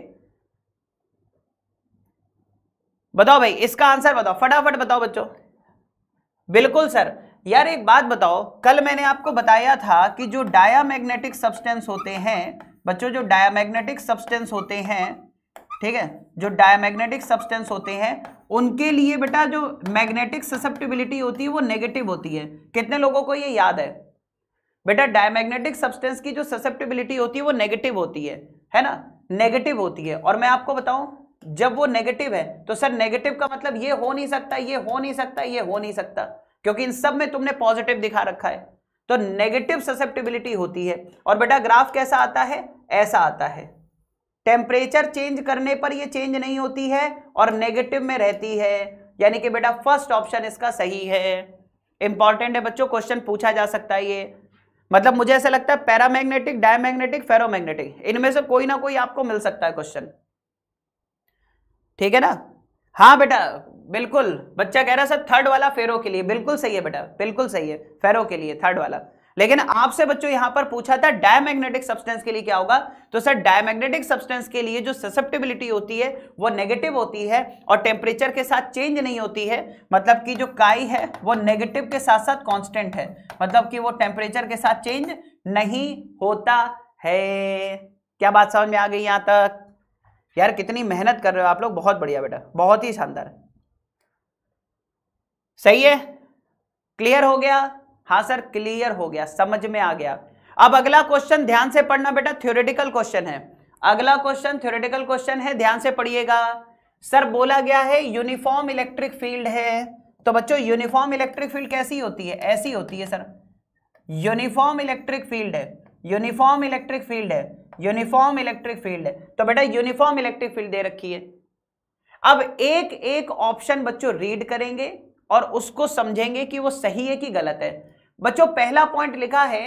Speaker 1: बताओ भाई इसका आंसर बताओ फटाफट बताओ बच्चों बिल्कुल सर यार एक बात बताओ कल मैंने आपको बताया था कि जो डायामैग्नेटिक सब्सटेंस होते हैं बच्चों जो डायमैग्नेटिक सब्सटेंस होते हैं ठीक है जो डायमैग्नेटिक सब्सटेंस होते हैं उनके लिए बेटा जो मैग्नेटिक ससेप्टिबिलिटी होती है वो नेगेटिव होती है कितने लोगों को ये याद है बेटा डायमैग्नेटिक सब्सटेंस की जो ससेप्टिबिलिटी होती है वो नेगेटिव होती है है ना नेगेटिव होती है और मैं आपको बताऊं जब वो नेगेटिव है तो सर नेगेटिव का मतलब ये हो नहीं सकता ये हो नहीं सकता ये हो नहीं सकता क्योंकि इन सब में तुमने पॉजिटिव दिखा रखा है तो नेगेटिव ससेप्टिबिलिटी होती है और बेटा ग्राफ कैसा आता है ऐसा आता है टेम्परेचर चेंज करने पर ये चेंज नहीं होती है और नेगेटिव में रहती है यानी कि बेटा फर्स्ट ऑप्शन इसका सही है इंपॉर्टेंट है बच्चों क्वेश्चन पूछा जा सकता है ये मतलब मुझे ऐसा लगता है पैरामैग्नेटिक डायमैग्नेटिक फेरोमैग्नेटिक इनमें से कोई ना कोई आपको मिल सकता है क्वेश्चन ठीक है ना हाँ बेटा बिल्कुल बच्चा कह रहा सर थर्ड वाला फेरो के लिए बिल्कुल सही है बेटा बिल्कुल सही है फेरो के लिए थर्ड वाला लेकिन आपसे बच्चों यहां पर पूछा था डायमैग्नेटिक सब्सटेंस के लिए क्या होगा तो सर डायमैग्नेटिक सब्सटेंस के लिए जो ससेप्टिबिलिटी होती है वो नेगेटिव होती है और टेम्परेचर के साथ चेंज नहीं होती है मतलब कि जो काई है वो नेगेटिव के साथ साथ कांस्टेंट है मतलब कि वो टेम्परेचर के साथ चेंज नहीं होता है क्या बात समझ में आ गई यहां तक यार कितनी मेहनत कर रहे हो आप लोग बहुत बढ़िया बेटा बहुत ही शानदार सही है क्लियर हो गया हाँ सर क्लियर हो गया समझ में आ गया अब अगला क्वेश्चन ध्यान से पढ़ना बेटा थ्योरेटिकल क्वेश्चन है अगला क्वेश्चन थ्योरेटिकल क्वेश्चन है ध्यान से पढ़िएगा सर बोला गया है यूनिफॉर्म इलेक्ट्रिक फील्ड है तो बच्चों यूनिफॉर्म इलेक्ट्रिक फील्ड कैसी होती है ऐसी होती है सर यूनिफॉर्म इलेक्ट्रिक फील्ड है यूनिफॉर्म इलेक्ट्रिक फील्ड है यूनिफॉर्म इलेक्ट्रिक फील्ड है तो बेटा यूनिफॉर्म इलेक्ट्रिक फील्ड दे रखी है अब एक एक ऑप्शन बच्चों रीड करेंगे और उसको समझेंगे कि वो सही है कि गलत है बच्चों पहला पॉइंट लिखा है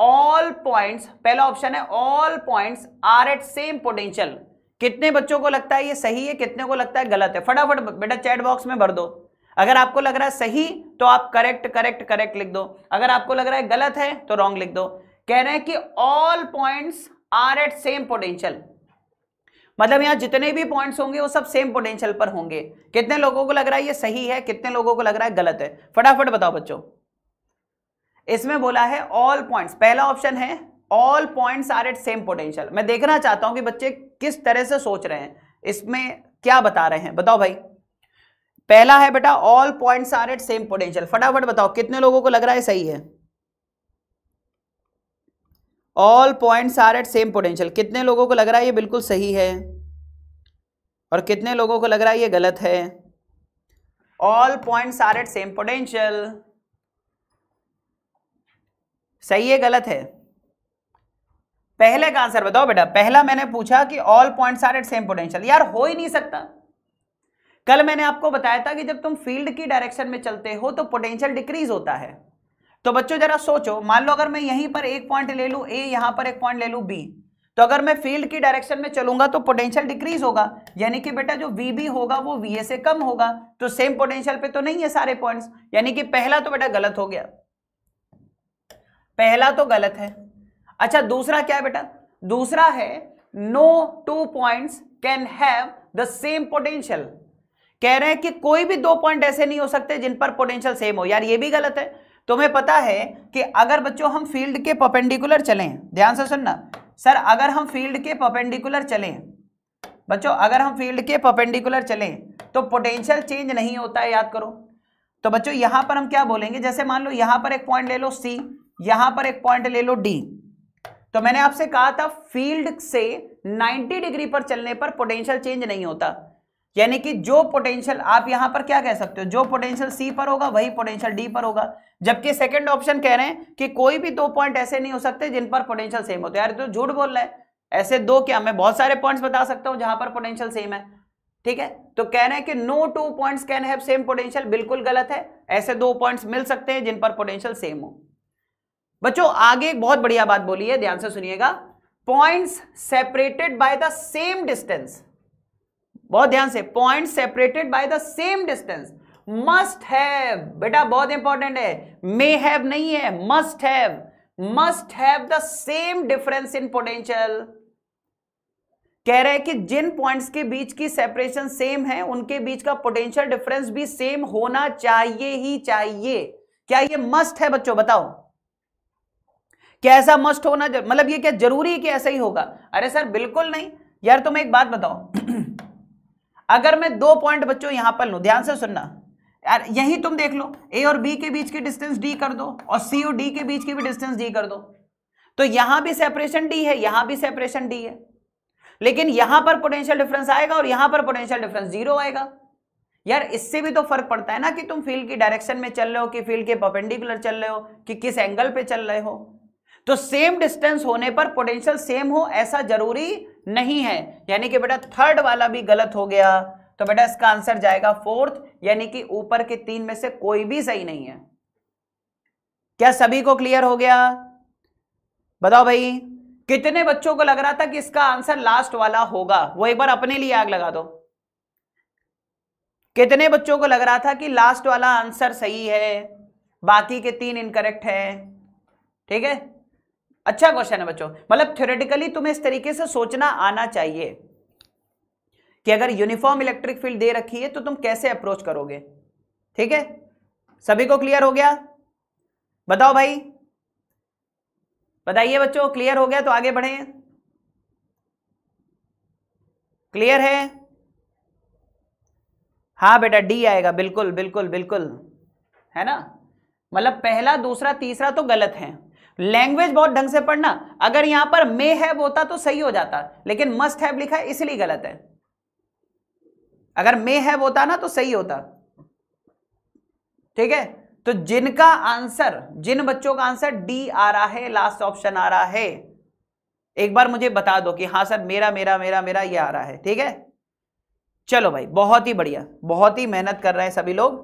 Speaker 1: ऑल पॉइंट्स पहला ऑप्शन है all points are at same potential कितने बच्चों को लगता है ये सही है कितने को लगता है गलत है फटाफट बेटा चैट बॉक्स में भर दो अगर आपको लग रहा है सही तो आप करेक्ट करेक्ट करेक्ट लिख दो अगर आपको लग रहा है गलत है तो रॉन्ग लिख दो कह रहे हैं कि all points are at same potential मतलब यहाँ जितने भी पॉइंट्स होंगे वो सब सेम पोटेंशियल पर होंगे कितने लोगों को लग रहा है ये सही है कितने लोगों को लग रहा है गलत है फटाफट बताओ बच्चों इसमें बोला है ऑल पॉइंट्स पहला ऑप्शन है all points are at same potential मैं देखना चाहता हूं कि बच्चे किस तरह से सोच रहे हैं इसमें क्या बता रहे हैं बताओ भाई पहला है बेटा all points are at same potential फटाफट बताओ कितने लोगों को लग रहा है सही है all points are at same potential कितने लोगों को लग रहा है ये बिल्कुल सही है और कितने लोगों को लग रहा है ये गलत है all points are at same potential सही है गलत है पहले का आंसर बताओ बेटा पहला मैंने पूछा कि all points are at same potential यार हो ही नहीं सकता कल मैंने आपको बताया था कि जब तुम फील्ड की डायरेक्शन में चलते हो तो पोटेंशियल डिक्रीज होता है तो बच्चों जरा सोचो मान लो अगर मैं यहीं पर एक पॉइंट ले लू ए यहां पर एक पॉइंट ले लू बी तो अगर मैं फील्ड की डायरेक्शन में चलूंगा तो पोटेंशियल डिक्रीज होगा यानी कि बेटा जो वी बी होगा वो वी ए से कम होगा तो सेम पोटेंशियल पे तो नहीं है सारे पॉइंट्स यानी कि पहला तो बेटा गलत हो गया पहला तो गलत है अच्छा दूसरा क्या है बेटा दूसरा है no two points can have the same potential कह रहे हैं कि कोई भी दो पॉइंट ऐसे नहीं हो सकते जिन पर पोटेंशियल सेम हो यार ये भी गलत है तुम्हें पता है कि अगर बच्चों हम फील्ड के पपेंडिकुलर चलें ध्यान से सुनना सर अगर हम फील्ड के पपेंडिकुलर चलें बच्चों अगर हम फील्ड के पपेंडिकुलर चलें तो पोटेंशियल चेंज नहीं होता है याद करो तो बच्चों यहां पर हम क्या बोलेंगे जैसे मान लो यहां पर एक पॉइंट ले लो सी यहां पर एक पॉइंट ले लो डी तो मैंने आपसे कहा था फील्ड से 90 डिग्री पर चलने पर पोटेंशियल चेंज नहीं होता यानी कि जो पोटेंशियल आप यहां पर क्या कह सकते हो जो पोटेंशियल सी पर होगा वही पोटेंशियल डी पर होगा जबकि सेकंड ऑप्शन कह रहे हैं कि कोई भी दो पॉइंट ऐसे नहीं हो सकते जिन पर पोटेंशियल सेम होते यार तो झूठ बोल रहे हैं ऐसे दो क्या मैं बहुत सारे पॉइंट्स बता सकता हूं जहां पर पोटेंशियल सेम है ठीक है तो कह रहे हैं कि no two point can have same potential बिल्कुल गलत है ऐसे दो पॉइंट्स मिल सकते हैं जिन पर पोटेंशियल सेम हो बच्चों आगे एक बहुत बढ़िया बात बोली है ध्यान से सुनिएगा points separated by the same distance बहुत ध्यान से point separated by the same distance must have बेटा बहुत इंपॉर्टेंट है मे हैव नहीं है must have must have the same difference in potential कह रहे हैं कि जिन पॉइंट्स के बीच की सेपरेशन सेम है उनके बीच का पोटेंशियल डिफरेंस भी सेम होना चाहिए ही चाहिए क्या ये मस्ट है बच्चों बताओ क्या ऐसा मस्ट होना मतलब ये क्या जरूरी है कि ऐसा ही होगा अरे सर बिल्कुल नहीं यार तुम एक बात बताओ अगर मैं दो पॉइंट बच्चों यहां पर लू ध्यान से सुनना यार यही तुम देख लो ए और बी के बीच की डिस्टेंस डी कर दो और सी और डी के बीच की भी डिस्टेंस डी कर दो तो यहां भी सेपरेशन डी है यहां भी सेपरेशन डी है लेकिन यहां पर पोटेंशियल डिफरेंस आएगा और यहां पर पोटेंशियल डिफरेंस जीरो आएगा यार इससे भी तो फर्क पड़ता है ना कि तुम फील्ड की डायरेक्शन में चल रहे हो कि फील्ड के पर्पेंडिकुलर चल रहे हो कि किस एंगल पे चल रहे हो तो सेम डिस्टेंस होने पर पोटेंशियल सेम हो ऐसा जरूरी नहीं है यानी कि बेटा थर्ड वाला भी गलत हो गया तो बेटा इसका आंसर जाएगा फोर्थ यानी कि ऊपर के तीन में से कोई भी सही नहीं है क्या सभी को क्लियर हो गया बताओ भाई कितने बच्चों को लग रहा था कि इसका आंसर लास्ट वाला होगा वो एक बार अपने लिए आग लगा दो कितने बच्चों को लग रहा था कि लास्ट वाला आंसर सही है बाकी के तीन इनकरेक्ट है ठीक है अच्छा क्वेश्चन है बच्चों मतलब थ्योरेटिकली तुम्हें इस तरीके से सोचना आना चाहिए कि अगर यूनिफॉर्म इलेक्ट्रिक फील्ड दे रखी है तो तुम कैसे अप्रोच करोगे ठीक है सभी को क्लियर हो गया बताओ भाई बताइए बच्चों क्लियर हो गया तो आगे बढ़े क्लियर है हाँ बेटा डी आएगा बिल्कुल बिल्कुल बिल्कुल है ना मतलब पहला दूसरा तीसरा तो गलत है लैंग्वेज बहुत ढंग से पढ़ना अगर यहां पर मे हैव होता तो सही हो जाता लेकिन मस्ट हैव लिखा है इसलिए गलत है अगर मे हैव होता ना तो सही होता ठीक है तो जिनका आंसर जिन बच्चों का आंसर डी आ रहा है लास्ट ऑप्शन आ रहा है एक बार मुझे बता दो कि हां सर मेरा मेरा मेरा मेरा ये आ रहा है ठीक है चलो भाई बहुत ही बढ़िया बहुत ही मेहनत कर रहे हैं सभी लोग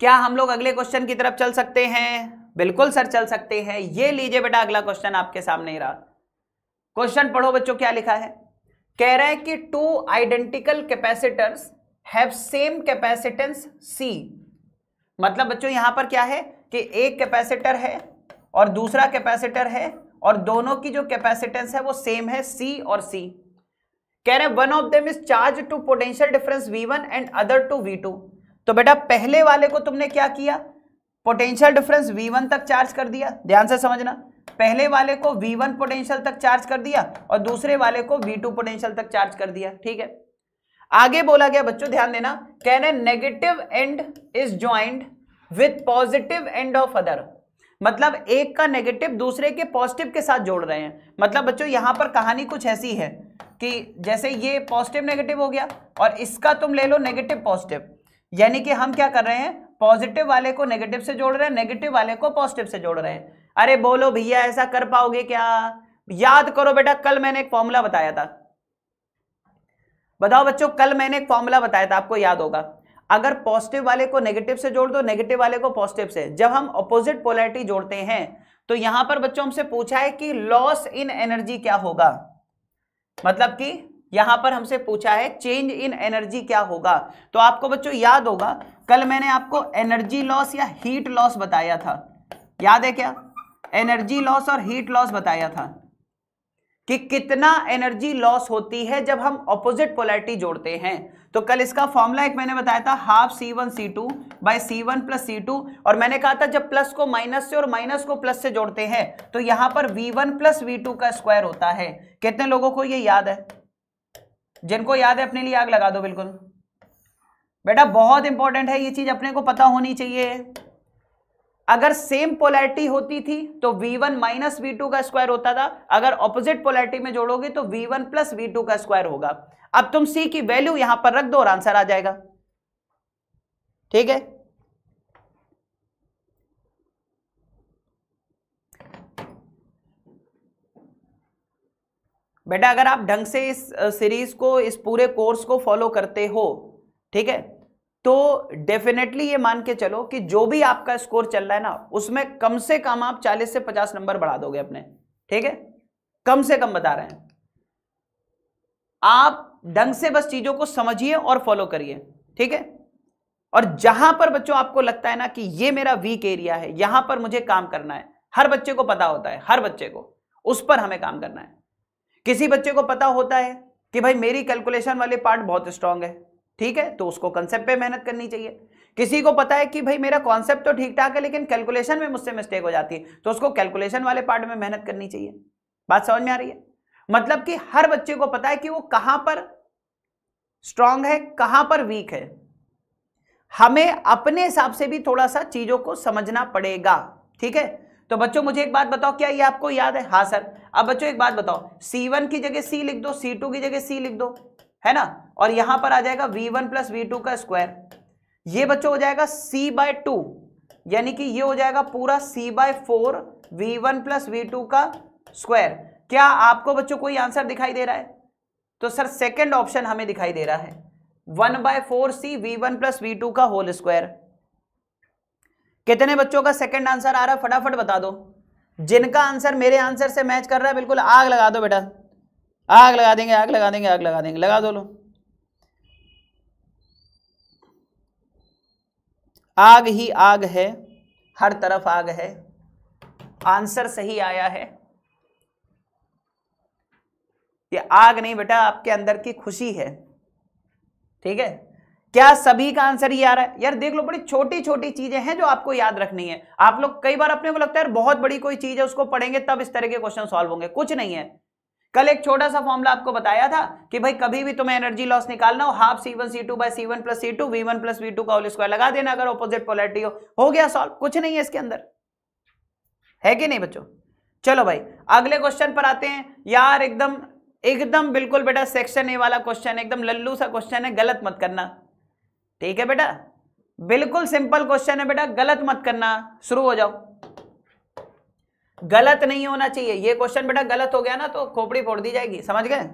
Speaker 1: क्या हम लोग अगले क्वेश्चन की तरफ चल सकते हैं बिल्कुल सर चल सकते हैं ये लीजिए बेटा अगला क्वेश्चन आपके सामने ही रहा क्वेश्चन पढ़ो बच्चों क्या लिखा है कह रहा है कि two identical capacitors have same capacitance C मतलब बच्चों यहां पर क्या है कि एक कैपेसिटर है और दूसरा कैपेसिटर है और दोनों की जो कैपेसिटेंस है वो सेम है सी और सी कह रहे one of them is charge to potential difference V one and other to V two तो बेटा पहले वाले को तुमने क्या किया पोटेंशियल डिफरेंस V1 तक चार्ज कर दिया ध्यान से समझना पहले वाले को V1 पोटेंशियल तक चार्ज कर दिया और दूसरे वाले को V2 पोटेंशियल तक चार्ज कर दिया ठीक है आगे बोला गया बच्चों ध्यान देना कहने negative end is joined with positive end of other मतलब एक का नेगेटिव दूसरे के पॉजिटिव के साथ जोड़ रहे हैं मतलब बच्चों यहां पर कहानी कुछ ऐसी है कि जैसे ये पॉजिटिव नेगेटिव हो गया और इसका तुम ले लो नेगेटिव पॉजिटिव यानी कि हम क्या कर रहे हैं पॉजिटिव वाले को नेगेटिव से जोड़ रहे हैं नेगेटिव वाले को पॉजिटिव से जोड़ रहे हैं अरे बोलो भैया ऐसा कर पाओगे क्या याद करो बेटा कल मैंने एक फॉर्मूला बताया था बताओ बच्चों कल मैंने एक फॉर्मूला बताया था आपको याद होगा अगर पॉजिटिव वाले को नेगेटिव से जोड़ दो नेगेटिव वाले को पॉजिटिव से जब हम अपोजिट पोलैरिटी जोड़ते हैं तो यहां पर बच्चों हमसे पूछा है कि लॉस इन एनर्जी क्या होगा मतलब कि यहां पर हमसे पूछा है चेंज इन एनर्जी क्या होगा तो आपको बच्चों याद होगा कल मैंने आपको एनर्जी लॉस या हीट लॉस बताया था याद है क्या एनर्जी लॉस और हीट लॉस बताया था कि कितना एनर्जी लॉस होती है जब हम ऑपोजिट पोलैरिटी जोड़ते हैं तो कल इसका फॉर्मूला एक मैंने बताया था half C one C two by C one plus C two और मैंने कहा था जब प्लस को माइनस से और माइनस को प्लस से जोड़ते हैं तो यहां पर V one plus V two का स्क्वायर होता है कितने लोगों को ये याद है जिनको याद है अपने लिए आग लगा दो बिल्कुल बेटा बहुत इंपॉर्टेंट है ये चीज अपने को पता होनी चाहिए अगर सेम पोलैरिटी होती थी तो V1 वन माइनस वी का स्क्वायर होता था अगर ऑपोजिट पोलैरिटी में जोड़ोगे तो V1 वन प्लस वी का स्क्वायर होगा अब तुम C की वैल्यू यहां पर रख दो और आंसर आ जाएगा ठीक है बेटा अगर आप ढंग से इस सीरीज को इस पूरे कोर्स को फॉलो करते हो ठीक है तो डेफिनेटली ये मान के चलो कि जो भी आपका स्कोर चल रहा है ना उसमें कम से कम आप 40 से 50 नंबर बढ़ा दोगे अपने ठीक है कम से कम बता रहे हैं आप ढंग से बस चीजों को समझिए और फॉलो करिए ठीक है और जहां पर बच्चों आपको लगता है ना कि ये मेरा वीक एरिया है यहां पर मुझे काम करना है हर बच्चे को पता होता है हर बच्चे को उस पर हमें काम करना है किसी बच्चे को पता होता है कि भाई मेरी कैलकुलेशन वाले पार्ट बहुत स्ट्रांग है ठीक है तो उसको कंसेप्ट पे मेहनत करनी चाहिए किसी को पता है कि भाई मेरा कॉन्सेप्ट तो ठीक ठाक है लेकिन कैलकुलेशन में मुझसे मिस्टेक हो जाती है तो उसको कैलकुलेशन वाले पार्ट में मेहनत करनी चाहिए बात समझ में आ रही है मतलब कि हर बच्चे को पता है कि वो कहां पर स्ट्रांग है कहां पर वीक है हमें अपने हिसाब से भी थोड़ा सा चीजों को समझना पड़ेगा ठीक है तो बच्चों मुझे एक बात बताओ क्या ये आपको याद है हाँ सर अब बच्चों एक बात बताओ C1 की जगह C लिख दो C2 की जगह C लिख दो है ना और यहां पर आ जाएगा V one plus V two का स्क्वायर ये बच्चों हो जाएगा सी बाय टू यानी कि ये हो जाएगा पूरा C by four V one plus V two का स्क्वायर क्या आपको बच्चों कोई आंसर दिखाई दे रहा है तो सर सेकेंड ऑप्शन हमें दिखाई दे रहा है one by four C V one plus V two का होल स्क्वायर कितने बच्चों का सेकेंड आंसर आ रहा है फटाफट बता दो जिनका आंसर मेरे आंसर से मैच कर रहा है बिल्कुल आग लगा दो बेटा आग लगा देंगे आग लगा देंगे आग लगा देंगे लगा दो लो आग ही आग है हर तरफ आग है आंसर सही आया है ये आग नहीं बेटा आपके अंदर की खुशी है ठीक है क्या सभी का आंसर ये आ रहा है यार देख लो बड़ी छोटी छोटी चीजें हैं जो आपको याद रखनी है आप लोग कई बार अपने को लगता है यार बहुत बड़ी कोई चीज है उसको पढ़ेंगे तब इस तरह के क्वेश्चन सॉल्व होंगे कुछ नहीं है कल एक छोटा सा फॉर्मला आपको बताया था कि भाई कभी भी तुम्हें एनर्जी लॉस निकालना हो half C one C two by C one plus C two V one plus V two का स्क्वायर लगा देना अगर ऑपोजिट पोलैरिटी हो हो गया सॉल्व कुछ नहीं है इसके अंदर है कि नहीं बच्चों चलो भाई अगले क्वेश्चन पर आते हैं यार एकदम एकदम बिल्कुल बेटा सेक्शन ए वाला क्वेश्चन है एकदम लल्लू सा क्वेश्चन है गलत मत करना ठीक है बेटा बिल्कुल सिंपल क्वेश्चन है बेटा गलत मत करना शुरू हो जाओ गलत नहीं होना चाहिए ये क्वेश्चन बेटा गलत हो गया ना तो खोपड़ी फोड़ दी जाएगी समझ गए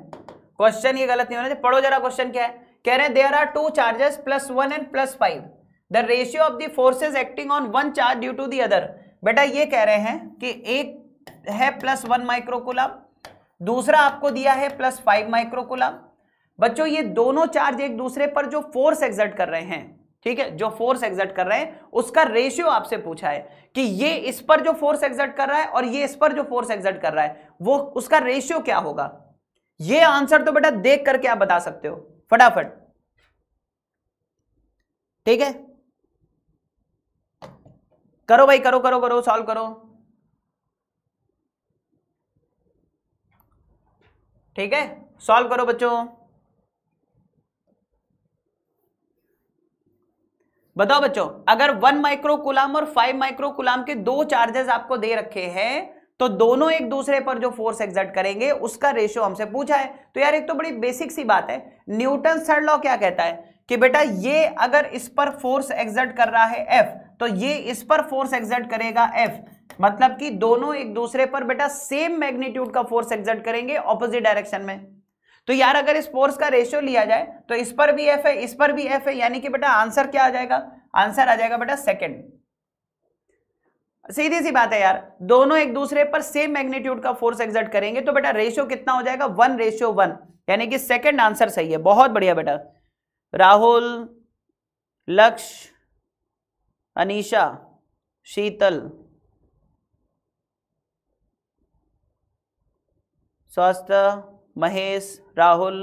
Speaker 1: क्वेश्चन ये गलत नहीं होना चाहिए पढ़ो जरा क्वेश्चन क्या है कह रहे हैं there are two charges plus one and plus five the ratio of the forces acting on one charge due to the other बेटा ये कह रहे हैं कि एक है प्लस वन माइक्रोकुलम दूसरा आपको दिया है प्लस फाइव माइक्रोकुलम बच्चों ये दोनों चार्ज एक दूसरे पर जो फोर्स एग्जर्ट कर रहे हैं ठीक है जो फोर्स एग्जर्ट कर रहे हैं उसका रेशियो आपसे पूछा है कि ये इस पर जो फोर्स एग्जर्ट कर रहा है और ये इस पर जो फोर्स एग्जर्ट कर रहा है वो उसका रेशियो क्या होगा ये आंसर तो बेटा देख करके आप बता सकते हो फटाफट ठीक है करो भाई करो करो करो सॉल्व करो ठीक है सॉल्व करो बच्चों बताओ बच्चों अगर वन माइक्रो कुलाम और फाइव माइक्रो कुलाम के दो चार्जेस आपको दे रखे हैं तो दोनों एक दूसरे पर जो फोर्स एग्जर्ट करेंगे उसका रेशियो हमसे पूछा है तो यार एक तो बड़ी बेसिक सी बात है न्यूटन थर्ड लॉ क्या कहता है कि बेटा ये अगर इस पर फोर्स एग्जर्ट कर रहा है एफ तो ये इस पर फोर्स एग्जर्ट करेगा एफ मतलब कि दोनों एक दूसरे पर बेटा सेम मैग्नीट्यूड का फोर्स एग्जर्ट करेंगे ऑपोजिट डायरेक्शन में तो यार अगर इस फोर्स का रेशियो लिया जाए तो इस पर भी एफ है इस पर भी एफ है यानी कि बेटा आंसर क्या आ जाएगा आंसर आ जाएगा बेटा सेकेंड सीधी सी बात है यार दोनों एक दूसरे पर सेम मैग्नीट्यूड का फोर्स एग्जर्ट करेंगे तो बेटा रेशियो कितना हो जाएगा वन रेशियो वन यानी कि सेकंड आंसर सही है बहुत बढ़िया बेटा राहुल लक्ष्य अनीशा शीतल स्वास्थ्य महेश राहुल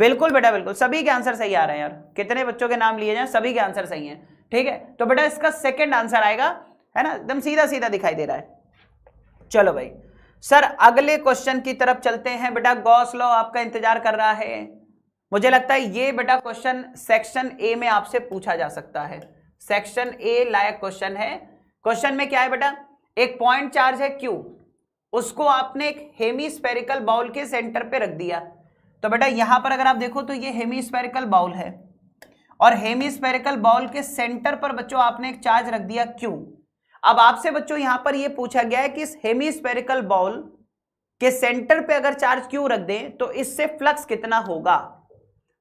Speaker 1: बिल्कुल बेटा बिल्कुल सभी के आंसर सही आ रहे हैं यार कितने बच्चों के नाम लिए जाए सभी के आंसर सही हैं ठीक है तो बेटा इसका सेकंड आंसर आएगा है ना एकदम सीधा सीधा दिखाई दे रहा है चलो भाई सर अगले क्वेश्चन की तरफ चलते हैं बेटा गौस लॉ आपका इंतजार कर रहा है मुझे लगता है ये बेटा क्वेश्चन सेक्शन ए में आपसे पूछा जा सकता है सेक्शन ए लायक क्वेश्चन है क्वेश्चन में क्या है बेटा एक पॉइंट चार्ज है क्यू उसको आपने एक हेमीस्पेरिकल बाउल के सेंटर पे रख दिया तो बेटा यहां पर अगर आप देखो तो ये हेमीस्पेरिकल बाउल है और हेमीस्पेरिकल बाउल के सेंटर पर बच्चों आपने एक चार्ज रख दिया क्यू अब आपसे बच्चों यहां पर ये पूछा गया है कि इस हेमीस्पेरिकल बाउल के सेंटर पे अगर चार्ज क्यू रख दें तो इससे फ्लक्स कितना होगा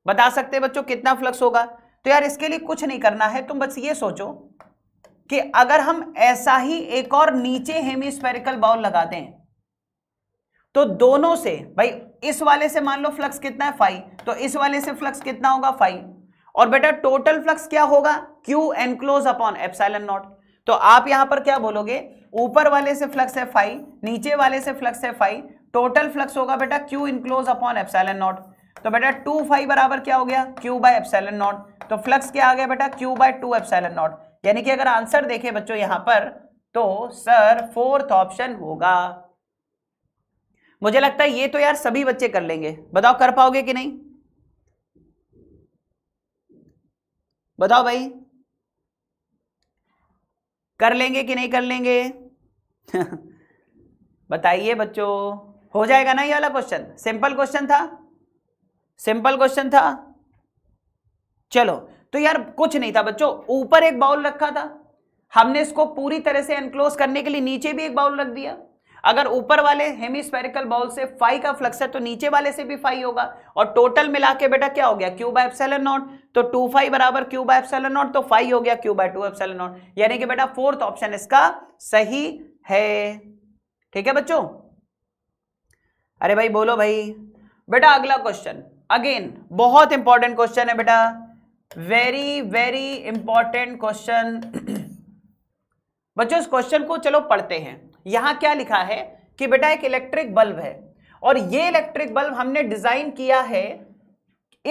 Speaker 1: बता सकते हैं बच्चों कितना फ्लक्स होगा तो यार इसके लिए कुछ नहीं करना है तुम बस ये सोचो कि अगर हम ऐसा ही एक और नीचे स्पेरिकल बाउल लगा दें तो दोनों से भाई इस वाले से मान लो फ्लक्स कितना है फाइव तो इस वाले से फ्लक्स कितना होगा फाइव और बेटा टोटल फ्लक्स क्या होगा Q enclose upon epsilon naught तो आप यहां पर क्या बोलोगे ऊपर वाले से फ्लक्स है फाइव नीचे वाले से फ्लक्स है फाइव टोटल फ्लक्स होगा बेटा Q enclose upon epsilon naught तो बेटा टू फाइव बराबर क्या हो गया क्यू बाय एप्साइलन नॉट तो फ्लक्स क्या आ गया बेटा Q by two epsilon naught यानी कि अगर आंसर देखे बच्चों यहां पर तो सर फोर्थ ऑप्शन होगा मुझे लगता है ये तो यार सभी बच्चे कर लेंगे बताओ कर पाओगे कि नहीं बताओ भाई कर लेंगे कि नहीं कर लेंगे बताइए बच्चों हो जाएगा ना ये वाला क्वेश्चन सिंपल क्वेश्चन था सिंपल क्वेश्चन था चलो तो यार कुछ नहीं था बच्चों ऊपर एक बाउल रखा था हमने इसको पूरी तरह से एनक्लोज करने के लिए नीचे भी एक बाउल रख दिया अगर ऊपर वाले हेमिस्फेरिकल बॉल से फाइव का फ्लक्स है तो नीचे वाले से भी फाइव होगा और टोटल मिला के बेटा क्या हो गया क्यू बाय एप्सिलन नॉट तो टू फाइव बराबर क्यू बाय एप्सिलन नॉट तो फाइव हो गया Q by two epsilon naught यानी कि बेटा फोर्थ ऑप्शन इसका सही है ठीक है बच्चों अरे भाई बोलो भाई बेटा अगला क्वेश्चन अगेन बहुत इंपॉर्टेंट क्वेश्चन है बेटा वेरी वेरी इंपॉर्टेंट क्वेश्चन बच्चों इस क्वेश्चन को चलो पढ़ते हैं यहां क्या लिखा है कि बेटा एक इलेक्ट्रिक बल्ब है और ये इलेक्ट्रिक बल्ब हमने डिजाइन किया है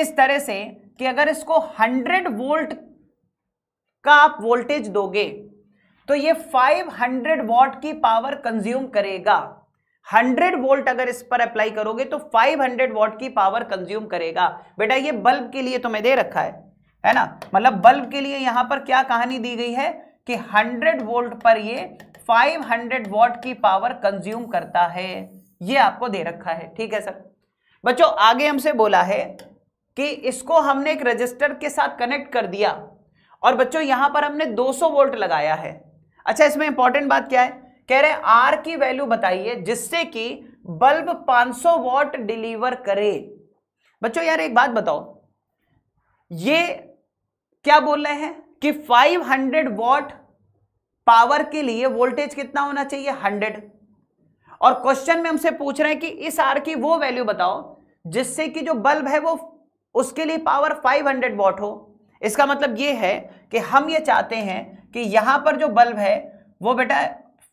Speaker 1: इस तरह से कि अगर इसको 100 वोल्ट का आप वोल्टेज दोगे तो ये 500 वॉट की पावर कंज्यूम करेगा 100 वोल्ट अगर इस पर अप्लाई करोगे तो 500 वॉट की पावर कंज्यूम करेगा बेटा ये बल्ब के लिए तुम्हें तो दे रखा है है ना मतलब बल्ब के लिए यहां पर क्या कहानी दी गई है कि 100 वोल्ट पर ये 500 वॉट की पावर कंज्यूम करता है ये आपको दे रखा है ठीक है सर बच्चों आगे हमसे बोला है कि इसको हमने एक रजिस्टर के साथ कनेक्ट कर दिया और बच्चों यहां पर हमने 200 वोल्ट लगाया है अच्छा इसमें इंपॉर्टेंट बात क्या है कह रहे आर की वैल्यू बताइए जिससे कि बल्ब 500 वॉट डिलीवर करे बच्चों यार एक बात बताओ ये क्या बोल रहे हैं कि 500 वॉट पावर के लिए वोल्टेज कितना होना चाहिए हंड्रेड और क्वेश्चन में हमसे पूछ रहे हैं कि इस आर की वो वैल्यू बताओ जिससे कि जो बल्ब है वो उसके लिए पावर 500 हंड्रेड वॉट हो इसका मतलब ये है कि हम ये चाहते हैं कि यहां पर जो बल्ब है वो बेटा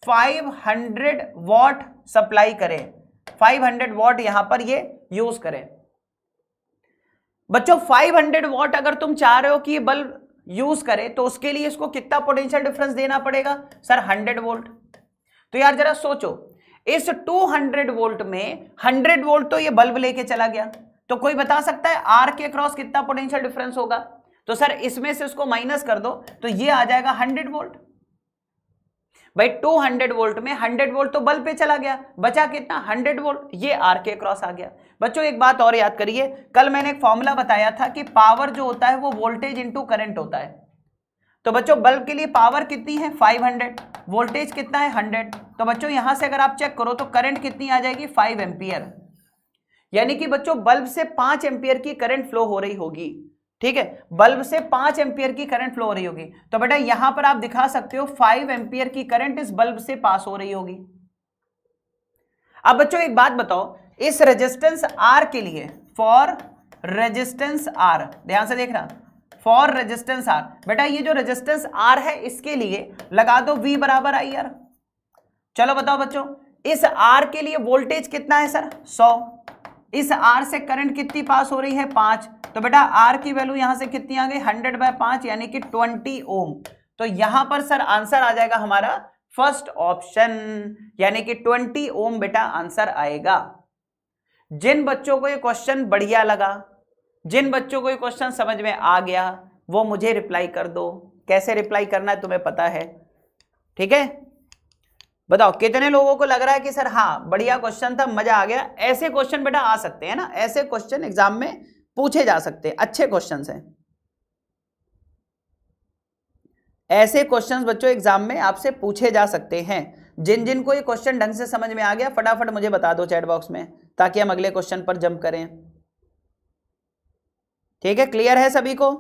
Speaker 1: 500 हंड्रेड वॉट सप्लाई करें 500 हंड्रेड वॉट यहां पर ये यूज करें बच्चों 500 हंड्रेड वॉट अगर तुम चाह रहे हो कि ये बल्ब यूज करे तो उसके लिए इसको कितना पोटेंशियल डिफरेंस देना पड़ेगा सर 100 वोल्ट तो यार जरा सोचो इस 200 वोल्ट में 100 वोल्ट तो ये बल्ब लेके चला गया तो कोई बता सकता है आर के क्रॉस कितना पोटेंशियल डिफरेंस होगा तो सर इसमें से उसको माइनस कर दो तो ये आ जाएगा 100 वोल्ट भाई 200 वोल्ट में 100 वोल्ट तो बल्ब पे चला गया बचा कितना 100 वोल्ट ये आर के क्रॉस आ गया बच्चों एक बात और याद करिए कल मैंने एक फॉर्मूला बताया था कि पावर जो होता है वो वोल्टेज इंटू करंट होता है तो बच्चों बल्ब के लिए पावर कितनी है 500 वोल्टेज कितना है 100 तो बच्चों यहां से अगर आप चेक करो तो करंट कितनी आ जाएगी 5 एम्पियर यानी कि बच्चों बल्ब से 5 एम्पियर की करंट फ्लो हो रही होगी ठीक है बल्ब से पांच एम्पियर की करंट फ्लो हो रही होगी तो बेटा यहां पर आप दिखा सकते हो फाइव एम्पियर की करंट इस बल्ब से पास हो रही होगी अब बच्चों एक बात बताओ इस रेजिस्टेंस आर के लिए फॉर रेजिस्टेंस आर ध्यान से देखना फॉर रेजिस्टेंस आर बेटा ये जो रेजिस्टेंस आर है इसके लिए लगा दो वी बराबर आई आर चलो बताओ बच्चों इस आर के लिए वोल्टेज कितना है सर सौ इस आर से करंट कितनी पास हो रही है पांच तो बेटा आर की वैल्यू यहां से कितनी आ गई हंड्रेड बाय पांच यानी कि ट्वेंटी ओम तो यहां पर सर आंसर आ जाएगा हमारा फर्स्ट ऑप्शन यानी कि ट्वेंटी ओम बेटा आंसर आएगा जिन बच्चों को ये क्वेश्चन बढ़िया लगा जिन बच्चों को ये क्वेश्चन समझ में आ गया वो मुझे रिप्लाई कर दो कैसे रिप्लाई करना है तुम्हें पता है ठीक है बताओ कितने लोगों को लग रहा है कि सर हाँ बढ़िया क्वेश्चन था मजा आ गया ऐसे क्वेश्चन बेटा आ सकते हैं ना ऐसे क्वेश्चन एग्जाम में पूछे जा सकते हैं अच्छे क्वेश्चन हैं ऐसे क्वेश्चंस बच्चों एग्जाम में आपसे पूछे जा सकते हैं जिन जिन को ये क्वेश्चन ढंग से समझ में आ गया फटाफट मुझे बता दो चैट बॉक्स में ताकि हम अगले क्वेश्चन पर जंप करें ठीक है क्लियर है सभी को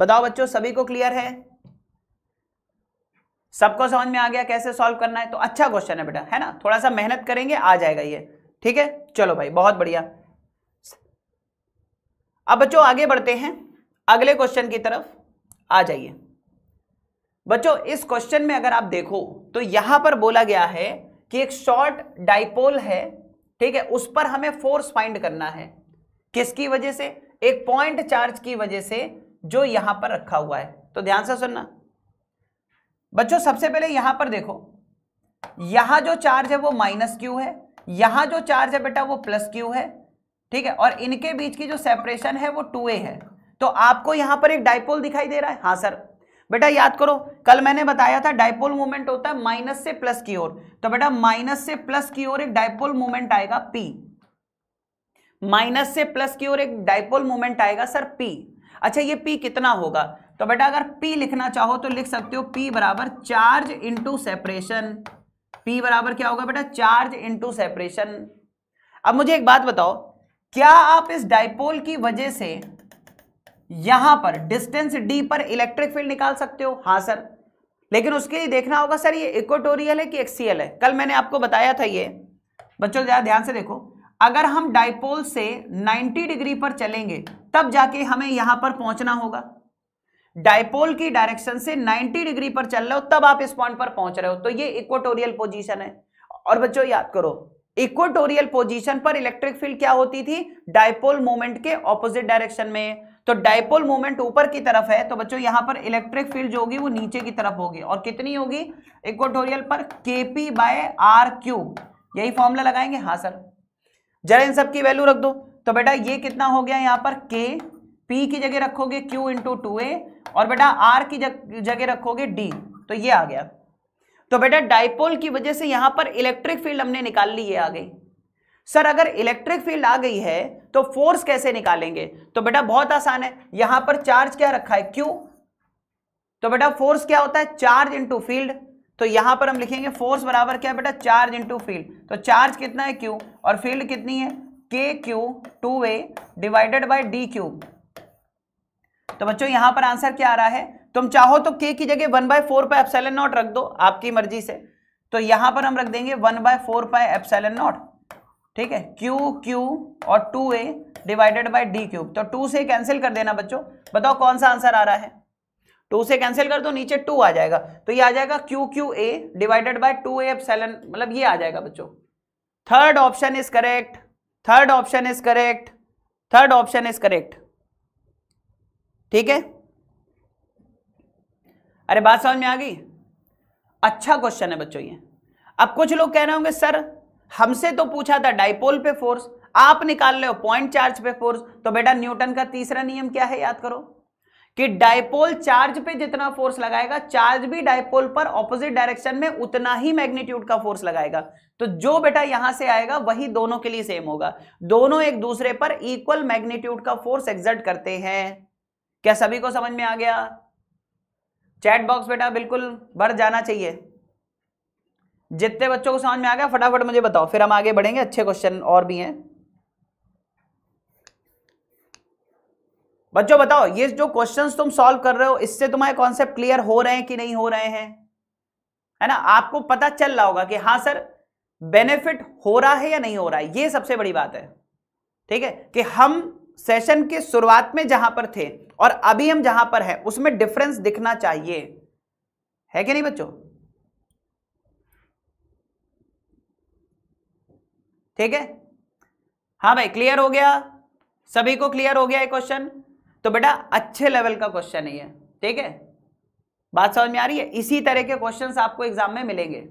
Speaker 1: बताओ बच्चों सभी को क्लियर है सबको समझ में आ गया कैसे सॉल्व करना है तो अच्छा क्वेश्चन है बेटा है ना थोड़ा सा मेहनत करेंगे आ जाएगा ये ठीक है चलो भाई बहुत बढ़िया अब बच्चों आगे बढ़ते हैं अगले क्वेश्चन की तरफ आ जाइए बच्चों इस क्वेश्चन में अगर आप देखो तो यहां पर बोला गया है कि एक शॉर्ट डाइपोल है ठीक है उस पर हमें फोर्स फाइंड करना है किसकी वजह से एक पॉइंट चार्ज की वजह से जो यहां पर रखा हुआ है तो ध्यान से सुनना बच्चों सबसे पहले यहां पर देखो यहां जो चार्ज है वो माइनस क्यू है यहां जो चार्ज है बेटा वो प्लस क्यू है ठीक है और इनके बीच की जो सेपरेशन है वो टू ए है तो आपको यहां पर एक डायपोल दिखाई दे रहा है हाँ सर बेटा याद करो कल मैंने बताया था डायपोल मोमेंट होता है माइनस से प्लस की ओर तो बेटा माइनस से प्लस की ओर एक डायपोल मोमेंट आएगा पी माइनस से प्लस की ओर एक डायपोल मोमेंट आएगा सर पी अच्छा ये पी कितना होगा तो बेटा अगर पी लिखना चाहो तो लिख सकते हो पी बराबर चार्ज इंटू सेपरेशन पी बराबर क्या होगा बेटा चार्ज इंटू सेपरेशन अब मुझे एक बात बताओ क्या आप इस डायपोल की वजह से यहां पर डिस्टेंस डी पर इलेक्ट्रिक फील्ड निकाल सकते हो हाँ सर लेकिन उसके लिए देखना होगा सर ये इक्वेटोरियल है कि एक्सीएल है कल मैंने आपको बताया था ये बच्चों जरा ध्यान से देखो अगर हम डाइपोल से 90 डिग्री पर चलेंगे तब जाके हमें यहां पर पहुंचना होगा डायपोल की डायरेक्शन से 90 डिग्री पर चल रहे हो तब आप इस पॉइंट पर पहुंच रहे हो तो ये इक्वेटोरियल पोजीशन है और बच्चों याद करो इक्वेटोरियल पोजीशन पर इलेक्ट्रिक फील्ड क्या होती थी डायपोल मोमेंट के ऑपोजिट डायरेक्शन में तो डायपोल मोमेंट ऊपर की तरफ है तो बच्चों यहाँ पर इलेक्ट्रिक फील्ड जो होगी वो नीचे की तरफ होगी और कितनी होगी इक्वेटोरियल पर K P by R cube यही फॉर्मूला लगाएंगे हाँ सर जरा इन सब की वैल्यू रख दो तो बेटा ये कितना हो गया यहाँ पर के पी की जगह रखोगे क्यू इंटू टू ए और बेटा आर की जगह रखोगे डी तो ये आ गया तो बेटा डायपोल की वजह से यहां पर इलेक्ट्रिक फील्ड हमने निकाल ली ये आ गई सर अगर इलेक्ट्रिक फील्ड आ गई है तो फोर्स कैसे निकालेंगे तो बेटा बहुत आसान है यहां पर चार्ज क्या रखा है क्यू तो बेटा फोर्स क्या होता है चार्ज इंटू फील्ड तो यहां पर हम लिखेंगे फोर्स बराबर क्या है बेटा चार्ज इंटू फील्ड तो चार्ज कितना है क्यू और फील्ड कितनी है K Q two A divided by D Q तो बच्चों यहां पर आंसर क्या आ रहा है तुम चाहो तो के की जगह one by four pi epsilon naught रख दो आपकी मर्जी से तो यहां पर हम रख देंगे one by four pi epsilon naught ठीक है Q Q और 2a divided by D cube तो 2 से कैंसिल कर देना बच्चों बताओ कौन सा आंसर आ रहा है 2 से कैंसिल कर दो नीचे 2 आ जाएगा तो ये आ जाएगा Q Q A divided by two A epsilon मतलब ये आ जाएगा बच्चों third option is correct third option is correct third option is correct ठीक है अरे बात समझ में आ गई अच्छा क्वेश्चन है बच्चों ये अब कुछ लोग कह रहे होंगे सर हमसे तो पूछा था डाइपोल पे फोर्स आप निकाल लो पॉइंट चार्ज पे फोर्स तो बेटा न्यूटन का तीसरा नियम क्या है याद करो कि डायपोल चार्ज पे जितना फोर्स लगाएगा चार्ज भी डायपोल पर ऑपोजिट डायरेक्शन में उतना ही मैग्नीट्यूड का फोर्स लगाएगा तो जो बेटा यहां से आएगा वही दोनों के लिए सेम होगा दोनों एक दूसरे पर इक्वल मैग्नीट्यूड का फोर्स एग्जर्ट करते हैं क्या सभी को समझ में आ गया चैट बॉक्स बेटा बिल्कुल भर जाना चाहिए जितने बच्चों को समझ में आ गया फटाफट मुझे बताओ फिर हम आगे बढ़ेंगे अच्छे क्वेश्चन और भी हैं बच्चों बताओ ये जो क्वेश्चंस तुम सॉल्व कर रहे हो इससे तुम्हारे कॉन्सेप्ट क्लियर हो रहे हैं कि नहीं हो रहे हैं है ना आपको पता चल रहा होगा कि हाँ सर बेनिफिट हो रहा है या नहीं हो रहा है ये सबसे बड़ी बात है ठीक है कि हम सेशन के शुरुआत में जहां पर थे और अभी हम जहां पर हैं उसमें डिफरेंस दिखना चाहिए है कि नहीं बच्चों ठीक है हाँ भाई क्लियर हो गया सभी को क्लियर हो गया ये क्वेश्चन तो बेटा अच्छे लेवल का क्वेश्चन है ठीक है बात समझ में आ रही है इसी तरह के क्वेश्चन आपको एग्जाम में मिलेंगे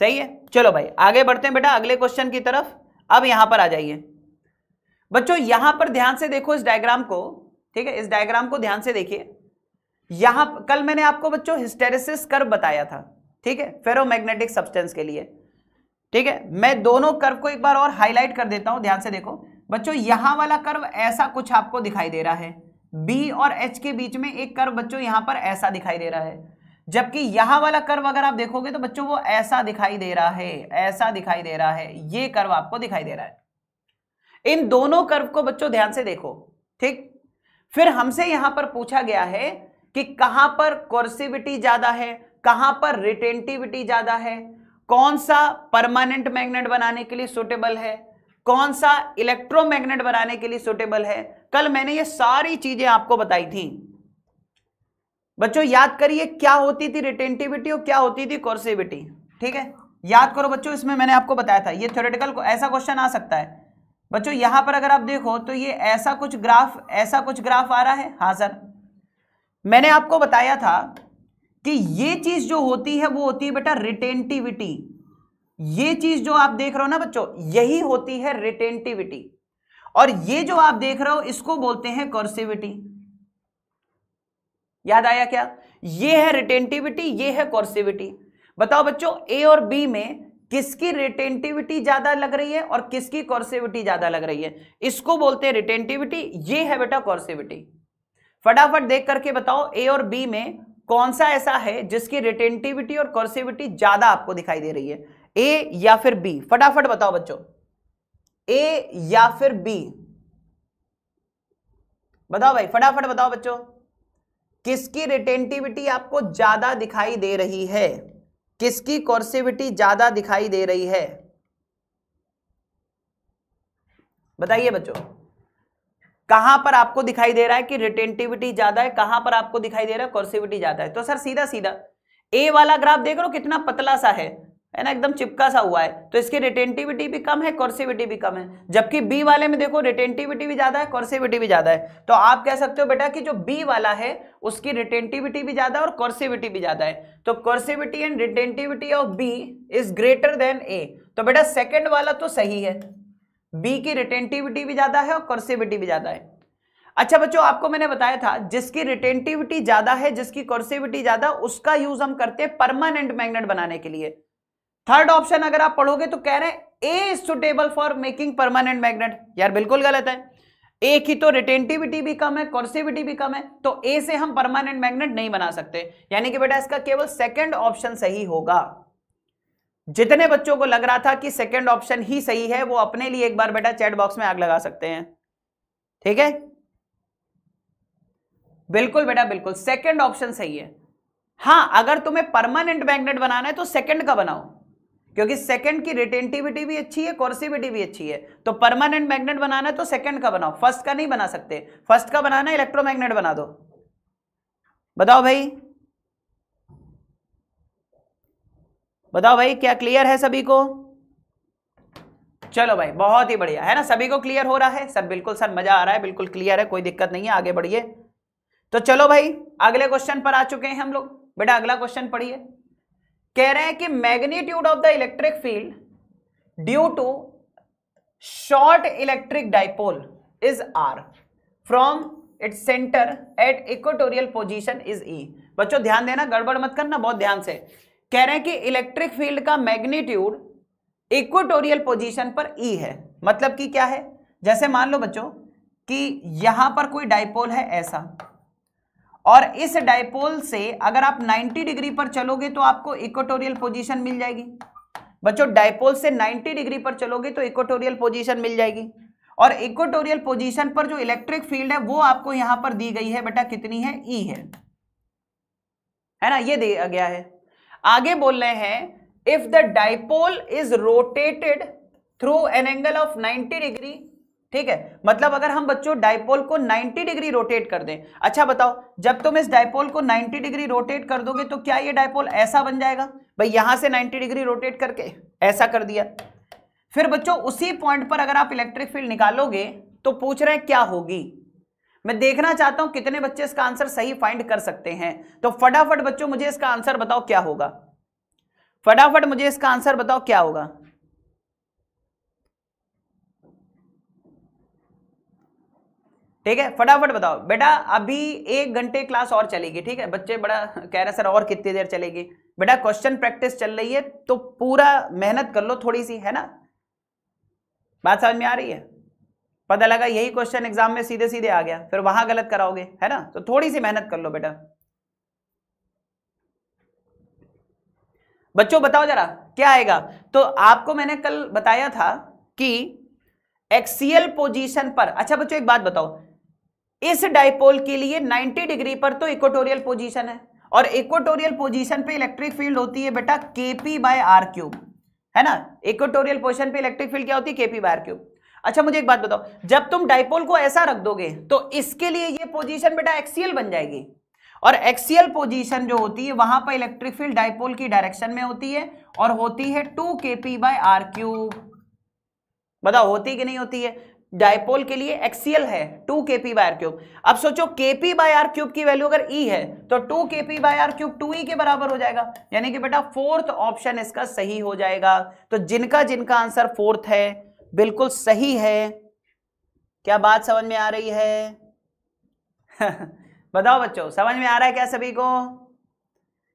Speaker 1: सही है चलो भाई आगे बढ़ते हैं बेटा अगले क्वेश्चन की तरफ अब यहां पर आ जाइए बच्चों यहां पर ध्यान से देखो इस डायग्राम को ठीक है इस डायग्राम को ध्यान से देखिए यहां कल मैंने आपको बच्चों हिस्टेरिस कर्व बताया था ठीक है फेरोमैग्नेटिक सब्सटेंस के लिए ठीक है मैं दोनों कर्व को एक बार और हाईलाइट कर देता हूं ध्यान से देखो बच्चों यहां वाला कर्व ऐसा कुछ आपको दिखाई दे रहा है बी और एच के बीच में एक कर्व बच्चों यहां पर ऐसा दिखाई दे रहा है जबकि यहां वाला कर्व अगर आप देखोगे तो बच्चों वो ऐसा दिखाई दे रहा है ऐसा दिखाई दे रहा है ये कर्व आपको दिखाई दे रहा है इन दोनों कर्व को बच्चों ध्यान से देखो ठीक फिर हमसे यहां पर पूछा गया है कि कहां पर कोर्सिविटी ज्यादा है कहां पर रिटेंटिविटी ज्यादा है कौन सा परमानेंट मैग्नेट बनाने के लिए सुटेबल है कौन सा इलेक्ट्रोमैग्नेट बनाने के लिए सुटेबल है कल मैंने ये सारी चीजें आपको बताई थी बच्चों याद करिए क्या होती थी रिटेंटिविटी और क्या होती थी कोर्सिविटी ठीक है याद करो बच्चों इसमें मैंने आपको बताया था ये थ्योरेटिकल ऐसा क्वेश्चन आ सकता है बच्चों यहां पर अगर आप देखो तो ये ऐसा कुछ ग्राफ ऐसा कुछ ग्राफ आ रहा है हाँ सर मैंने आपको बताया था कि ये चीज जो होती है वो होती है बेटा रिटेंटिविटी ये चीज जो आप देख रहे हो ना बच्चों यही होती है रिटेंटिविटी और ये जो आप देख रहे हो इसको बोलते हैं कॉर्सिविटी याद आया क्या ये है रिटेंटिविटी ये है कॉर्सिविटी बताओ बच्चों ए और बी में किसकी रिटेंटिविटी ज्यादा लग रही है और किसकी कॉर्सिविटी ज्यादा लग रही है इसको बोलते हैं रिटेंटिविटी ये है बेटा कॉर्सिविटी फटाफट देख करके बताओ ए और बी में कौन सा ऐसा है जिसकी रिटेंटिविटी और कर्सिविटी ज्यादा आपको दिखाई दे रही है ए या फिर बी फटाफट बताओ बच्चों ए या फिर बी बताओ भाई फटाफट बताओ बच्चों किसकी रिटेंटिविटी आपको ज्यादा दिखाई दे रही है किसकी कॉर्सिविटी ज्यादा दिखाई दे रही है बताइए बच्चों कहां पर आपको दिखाई दे रहा है कि रिटेंटिविटी ज्यादा है कहां पर आपको दिखाई दे रहा है कॉर्सिविटी ज्यादा है तो सर सीधा सीधा ए वाला ग्राफ देख रहे हो कितना पतला सा है है ना एकदम चिपका सा हुआ है तो इसकी रिटेंटिविटी भी कम है कॉर्सिविटी भी कम है जबकि बी वाले में देखो रिटेंटिविटी भी ज्यादा है कॉर्सिविटी भी ज्यादा है तो आप कह सकते हो बेटा कि जो बी वाला है उसकी रिटेंटिविटी भी ज्यादा और कॉर्सिविटी भी ज्यादा है तो coercivity and retentivity of B is greater than A तो बेटा सेकेंड वाला तो सही है बी की रिटेंटिविटी भी ज़्यादा है और कर्सिविटी भी ज़्यादा है अच्छा बच्चों आपको मैंने बताया था जिसकी रिटेंटिविटी ज़्यादा है जिसकी कर्सिविटी ज़्यादा उसका यूज़ हम करते हैं परमानेंट मैग्नेट बनाने के लिए थर्ड ऑप्शन अगर आप पढ़ोगे तो कह रहे हैं A is suitable for making permanent magnet यार बिल्कुल गलत है ए की तो रिटेंटिविटी भी कम है कॉर्सिविटी भी कम है तो ए से हम परमानेंट मैग्नेट नहीं बना सकते यानी कि बेटा इसका केवल सेकेंड ऑप्शन सही होगा जितने बच्चों को लग रहा था कि सेकेंड ऑप्शन ही सही है वो अपने लिए एक बार बेटा चैट बॉक्स में आग लगा सकते हैं ठीक है बिल्कुल बेटा बिल्कुल सेकेंड ऑप्शन सही है हाँ अगर तुम्हें परमानेंट मैग्नेट बनाना है तो सेकेंड का बनाओ क्योंकि सेकंड की रिटेंटिविटी भी अच्छी है कोर्सिविटी भी अच्छी है तो परमानेंट मैग्नेट बनाना है तो सेकेंड का बनाओ फर्स्ट का नहीं बना सकते फर्स्ट का बनाना इलेक्ट्रोमैग्नेट बना दो बताओ भाई बताओ भाई क्या क्लियर है सभी को चलो भाई बहुत ही बढ़िया है ना सभी को क्लियर हो रहा है सर बिल्कुल सर मजा आ रहा है बिल्कुल क्लियर है कोई दिक्कत नहीं है आगे बढ़िए तो चलो भाई अगले क्वेश्चन पर आ चुके हैं हम लोग बेटा अगला क्वेश्चन पढ़िए कह रहे हैं कि magnitude of the electric field due to short electric dipole is R from it centre at equatorial position is E बच्चों ध्यान देना गड़बड़ मत करना बहुत ध्यान से कह रहे हैं कि इलेक्ट्रिक फील्ड का मैग्नीट्यूड इक्वेटोरियल पोजीशन पर ई e है मतलब कि क्या है जैसे मान लो बच्चों कि यहां पर कोई डायपोल है ऐसा और इस डायपोल से अगर आप 90 डिग्री पर चलोगे तो आपको इक्वेटोरियल पोजीशन मिल जाएगी बच्चों डायपोल से 90 डिग्री पर चलोगे तो इक्वेटोरियल पोजीशन मिल जाएगी और इक्वेटोरियल पोजीशन पर जो इलेक्ट्रिक फील्ड है वो आपको यहां पर दी गई है बेटा कितनी है ई e है है ना ये दिया गया है आगे बोल रहे हैं if the dipole is rotated through an angle of 90 degree ठीक है मतलब अगर हम बच्चों डायपोल को 90 डिग्री रोटेट कर दें अच्छा बताओ जब तुम इस डायपोल को 90 डिग्री रोटेट कर दोगे तो क्या ये डायपोल ऐसा बन जाएगा भाई यहां से 90 डिग्री रोटेट करके ऐसा कर दिया फिर बच्चों उसी पॉइंट पर अगर आप इलेक्ट्रिक फील्ड निकालोगे तो पूछ रहे हैं क्या होगी मैं देखना चाहता हूं कितने बच्चे इसका आंसर सही फाइंड कर सकते हैं तो फटाफट बच्चों मुझे इसका आंसर बताओ क्या होगा फटाफट मुझे इसका आंसर बताओ क्या होगा ठीक है फटाफट बताओ बेटा अभी एक घंटे क्लास और चलेगी ठीक है बच्चे बड़ा कह रहे सर और कितनी देर चलेगी बेटा क्वेश्चन प्रैक्टिस चल रही है तो पूरा मेहनत कर लो थोड़ी सी है ना बात समझ में आ रही है पता लगा यही क्वेश्चन एग्जाम में सीधे सीधे आ गया फिर वहां गलत कराओगे है ना तो थोड़ी सी मेहनत कर लो बेटा बच्चों बताओ जरा क्या आएगा तो आपको मैंने कल बताया था कि एक्सियल पोजीशन पर अच्छा बच्चों एक बात बताओ इस डाइपोल के लिए 90 डिग्री पर तो इक्वेटोरियल पोजीशन है और इक्वेटोरियल पोजीशन पे इलेक्ट्रिक फील्ड होती है बेटा केपी बाय आर क्यूब है ना इक्वेटोरियल पोजीशन पे इलेक्ट्रिक फील्ड क्या होती है केपी बाय आर क्यूब अच्छा मुझे एक बात बताओ जब तुम डाइपोल को ऐसा रख दोगे तो इसके लिए ये पोजीशन बेटा एक्सीएल बन जाएगी और एक्सीएल पोजीशन जो होती है वहां पर इलेक्ट्रिक फील्ड डाइपोल की डायरेक्शन में होती है और होती है to K P by R cube बताओ होती कि नहीं होती है डायपोल के लिए एक्सियल है to K P by R cube अब सोचो K P by R cube की वैल्यू अगर ई e है तो two K P by R cube two E के बराबर हो जाएगा यानी कि बेटा फोर्थ ऑप्शन इसका सही हो जाएगा तो जिनका जिनका आंसर फोर्थ है बिल्कुल सही है क्या बात समझ में आ रही है बताओ बच्चों समझ में आ रहा है क्या सभी को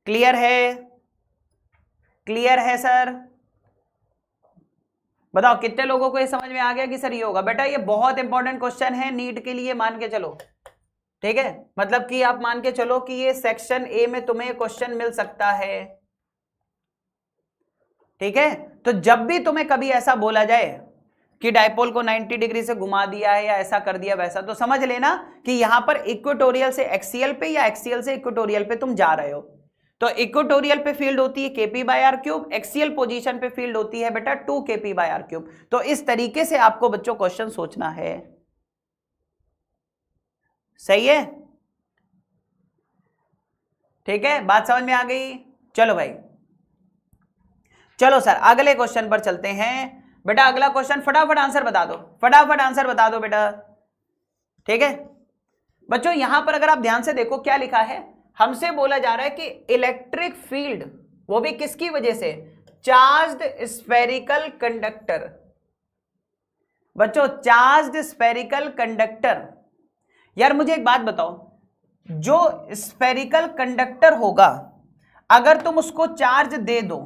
Speaker 1: क्लियर है क्लियर है सर बताओ कितने लोगों को ये समझ में आ गया कि सर ये होगा बेटा ये बहुत इंपॉर्टेंट क्वेश्चन है नीट के लिए मान के चलो ठीक है मतलब कि आप मान के चलो कि ये सेक्शन ए में तुम्हें क्वेश्चन मिल सकता है ठीक है तो जब भी तुम्हें कभी ऐसा बोला जाए कि डायपोल को 90 डिग्री से घुमा दिया है या ऐसा कर दिया वैसा तो समझ लेना कि यहां पर इक्वेटोरियल से एक्सीएल पे या एक्सीएल से इक्वेटोरियल पे तुम जा रहे हो तो इक्वेटोरियल पे फील्ड होती है K P by R cube axial position पे फील्ड होती है बेटा two K P by R cube तो इस तरीके से आपको बच्चों क्वेश्चन सोचना है सही है ठीक है बात समझ में आ गई चलो भाई चलो सर अगले क्वेश्चन पर चलते हैं बेटा अगला क्वेश्चन फटाफट आंसर बता दो फटाफट आंसर बता दो बेटा ठीक है बच्चों यहां पर अगर आप ध्यान से देखो क्या लिखा है हमसे बोला जा रहा है कि इलेक्ट्रिक फील्ड वो भी किसकी वजह से चार्ज्ड स्पेरिकल कंडक्टर बच्चों चार्ज्ड स्पेरिकल कंडक्टर यार मुझे एक बात बताओ जो स्पेरिकल कंडक्टर होगा अगर तुम उसको चार्ज दे दो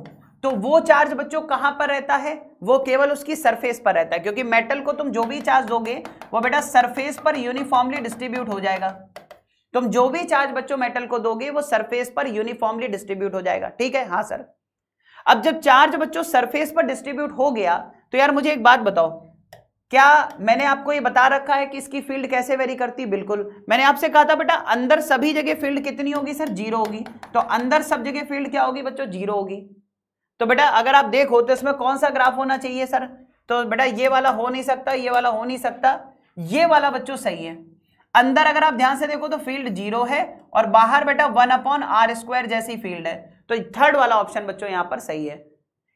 Speaker 1: तो वो चार्ज बच्चों कहां पर रहता है वो केवल उसकी सरफेस पर रहता है क्योंकि मेटल को तुम जो भी चार्ज दोगे वो बेटा सरफेस पर यूनिफॉर्मली डिस्ट्रीब्यूट हो जाएगा तुम जो भी चार्ज बच्चों मेटल को दोगे वो सरफेस पर यूनिफॉर्मली डिस्ट्रीब्यूट हो जाएगा ठीक है हाँ सर अब जब चार्ज बच्चों सरफेस पर डिस्ट्रीब्यूट हो गया तो यार मुझे एक बात बताओ क्या मैंने आपको ये बता रखा है कि इसकी फील्ड कैसे वेरी करती बिल्कुल मैंने आपसे कहा था बेटा अंदर सभी जगह फील्ड कितनी होगी सर जीरो होगी तो अंदर सब जगह फील्ड क्या होगी बच्चों जीरो होगी तो बेटा अगर आप देखो तो इसमें कौन सा ग्राफ होना चाहिए सर तो बेटा ये वाला हो नहीं सकता ये वाला हो नहीं सकता ये वाला बच्चों सही है अंदर अगर आप ध्यान से देखो तो फील्ड जीरो है और बाहर बेटा वन अपॉन आर स्क्वायर जैसी फील्ड है तो थर्ड वाला ऑप्शन बच्चों यहां पर सही है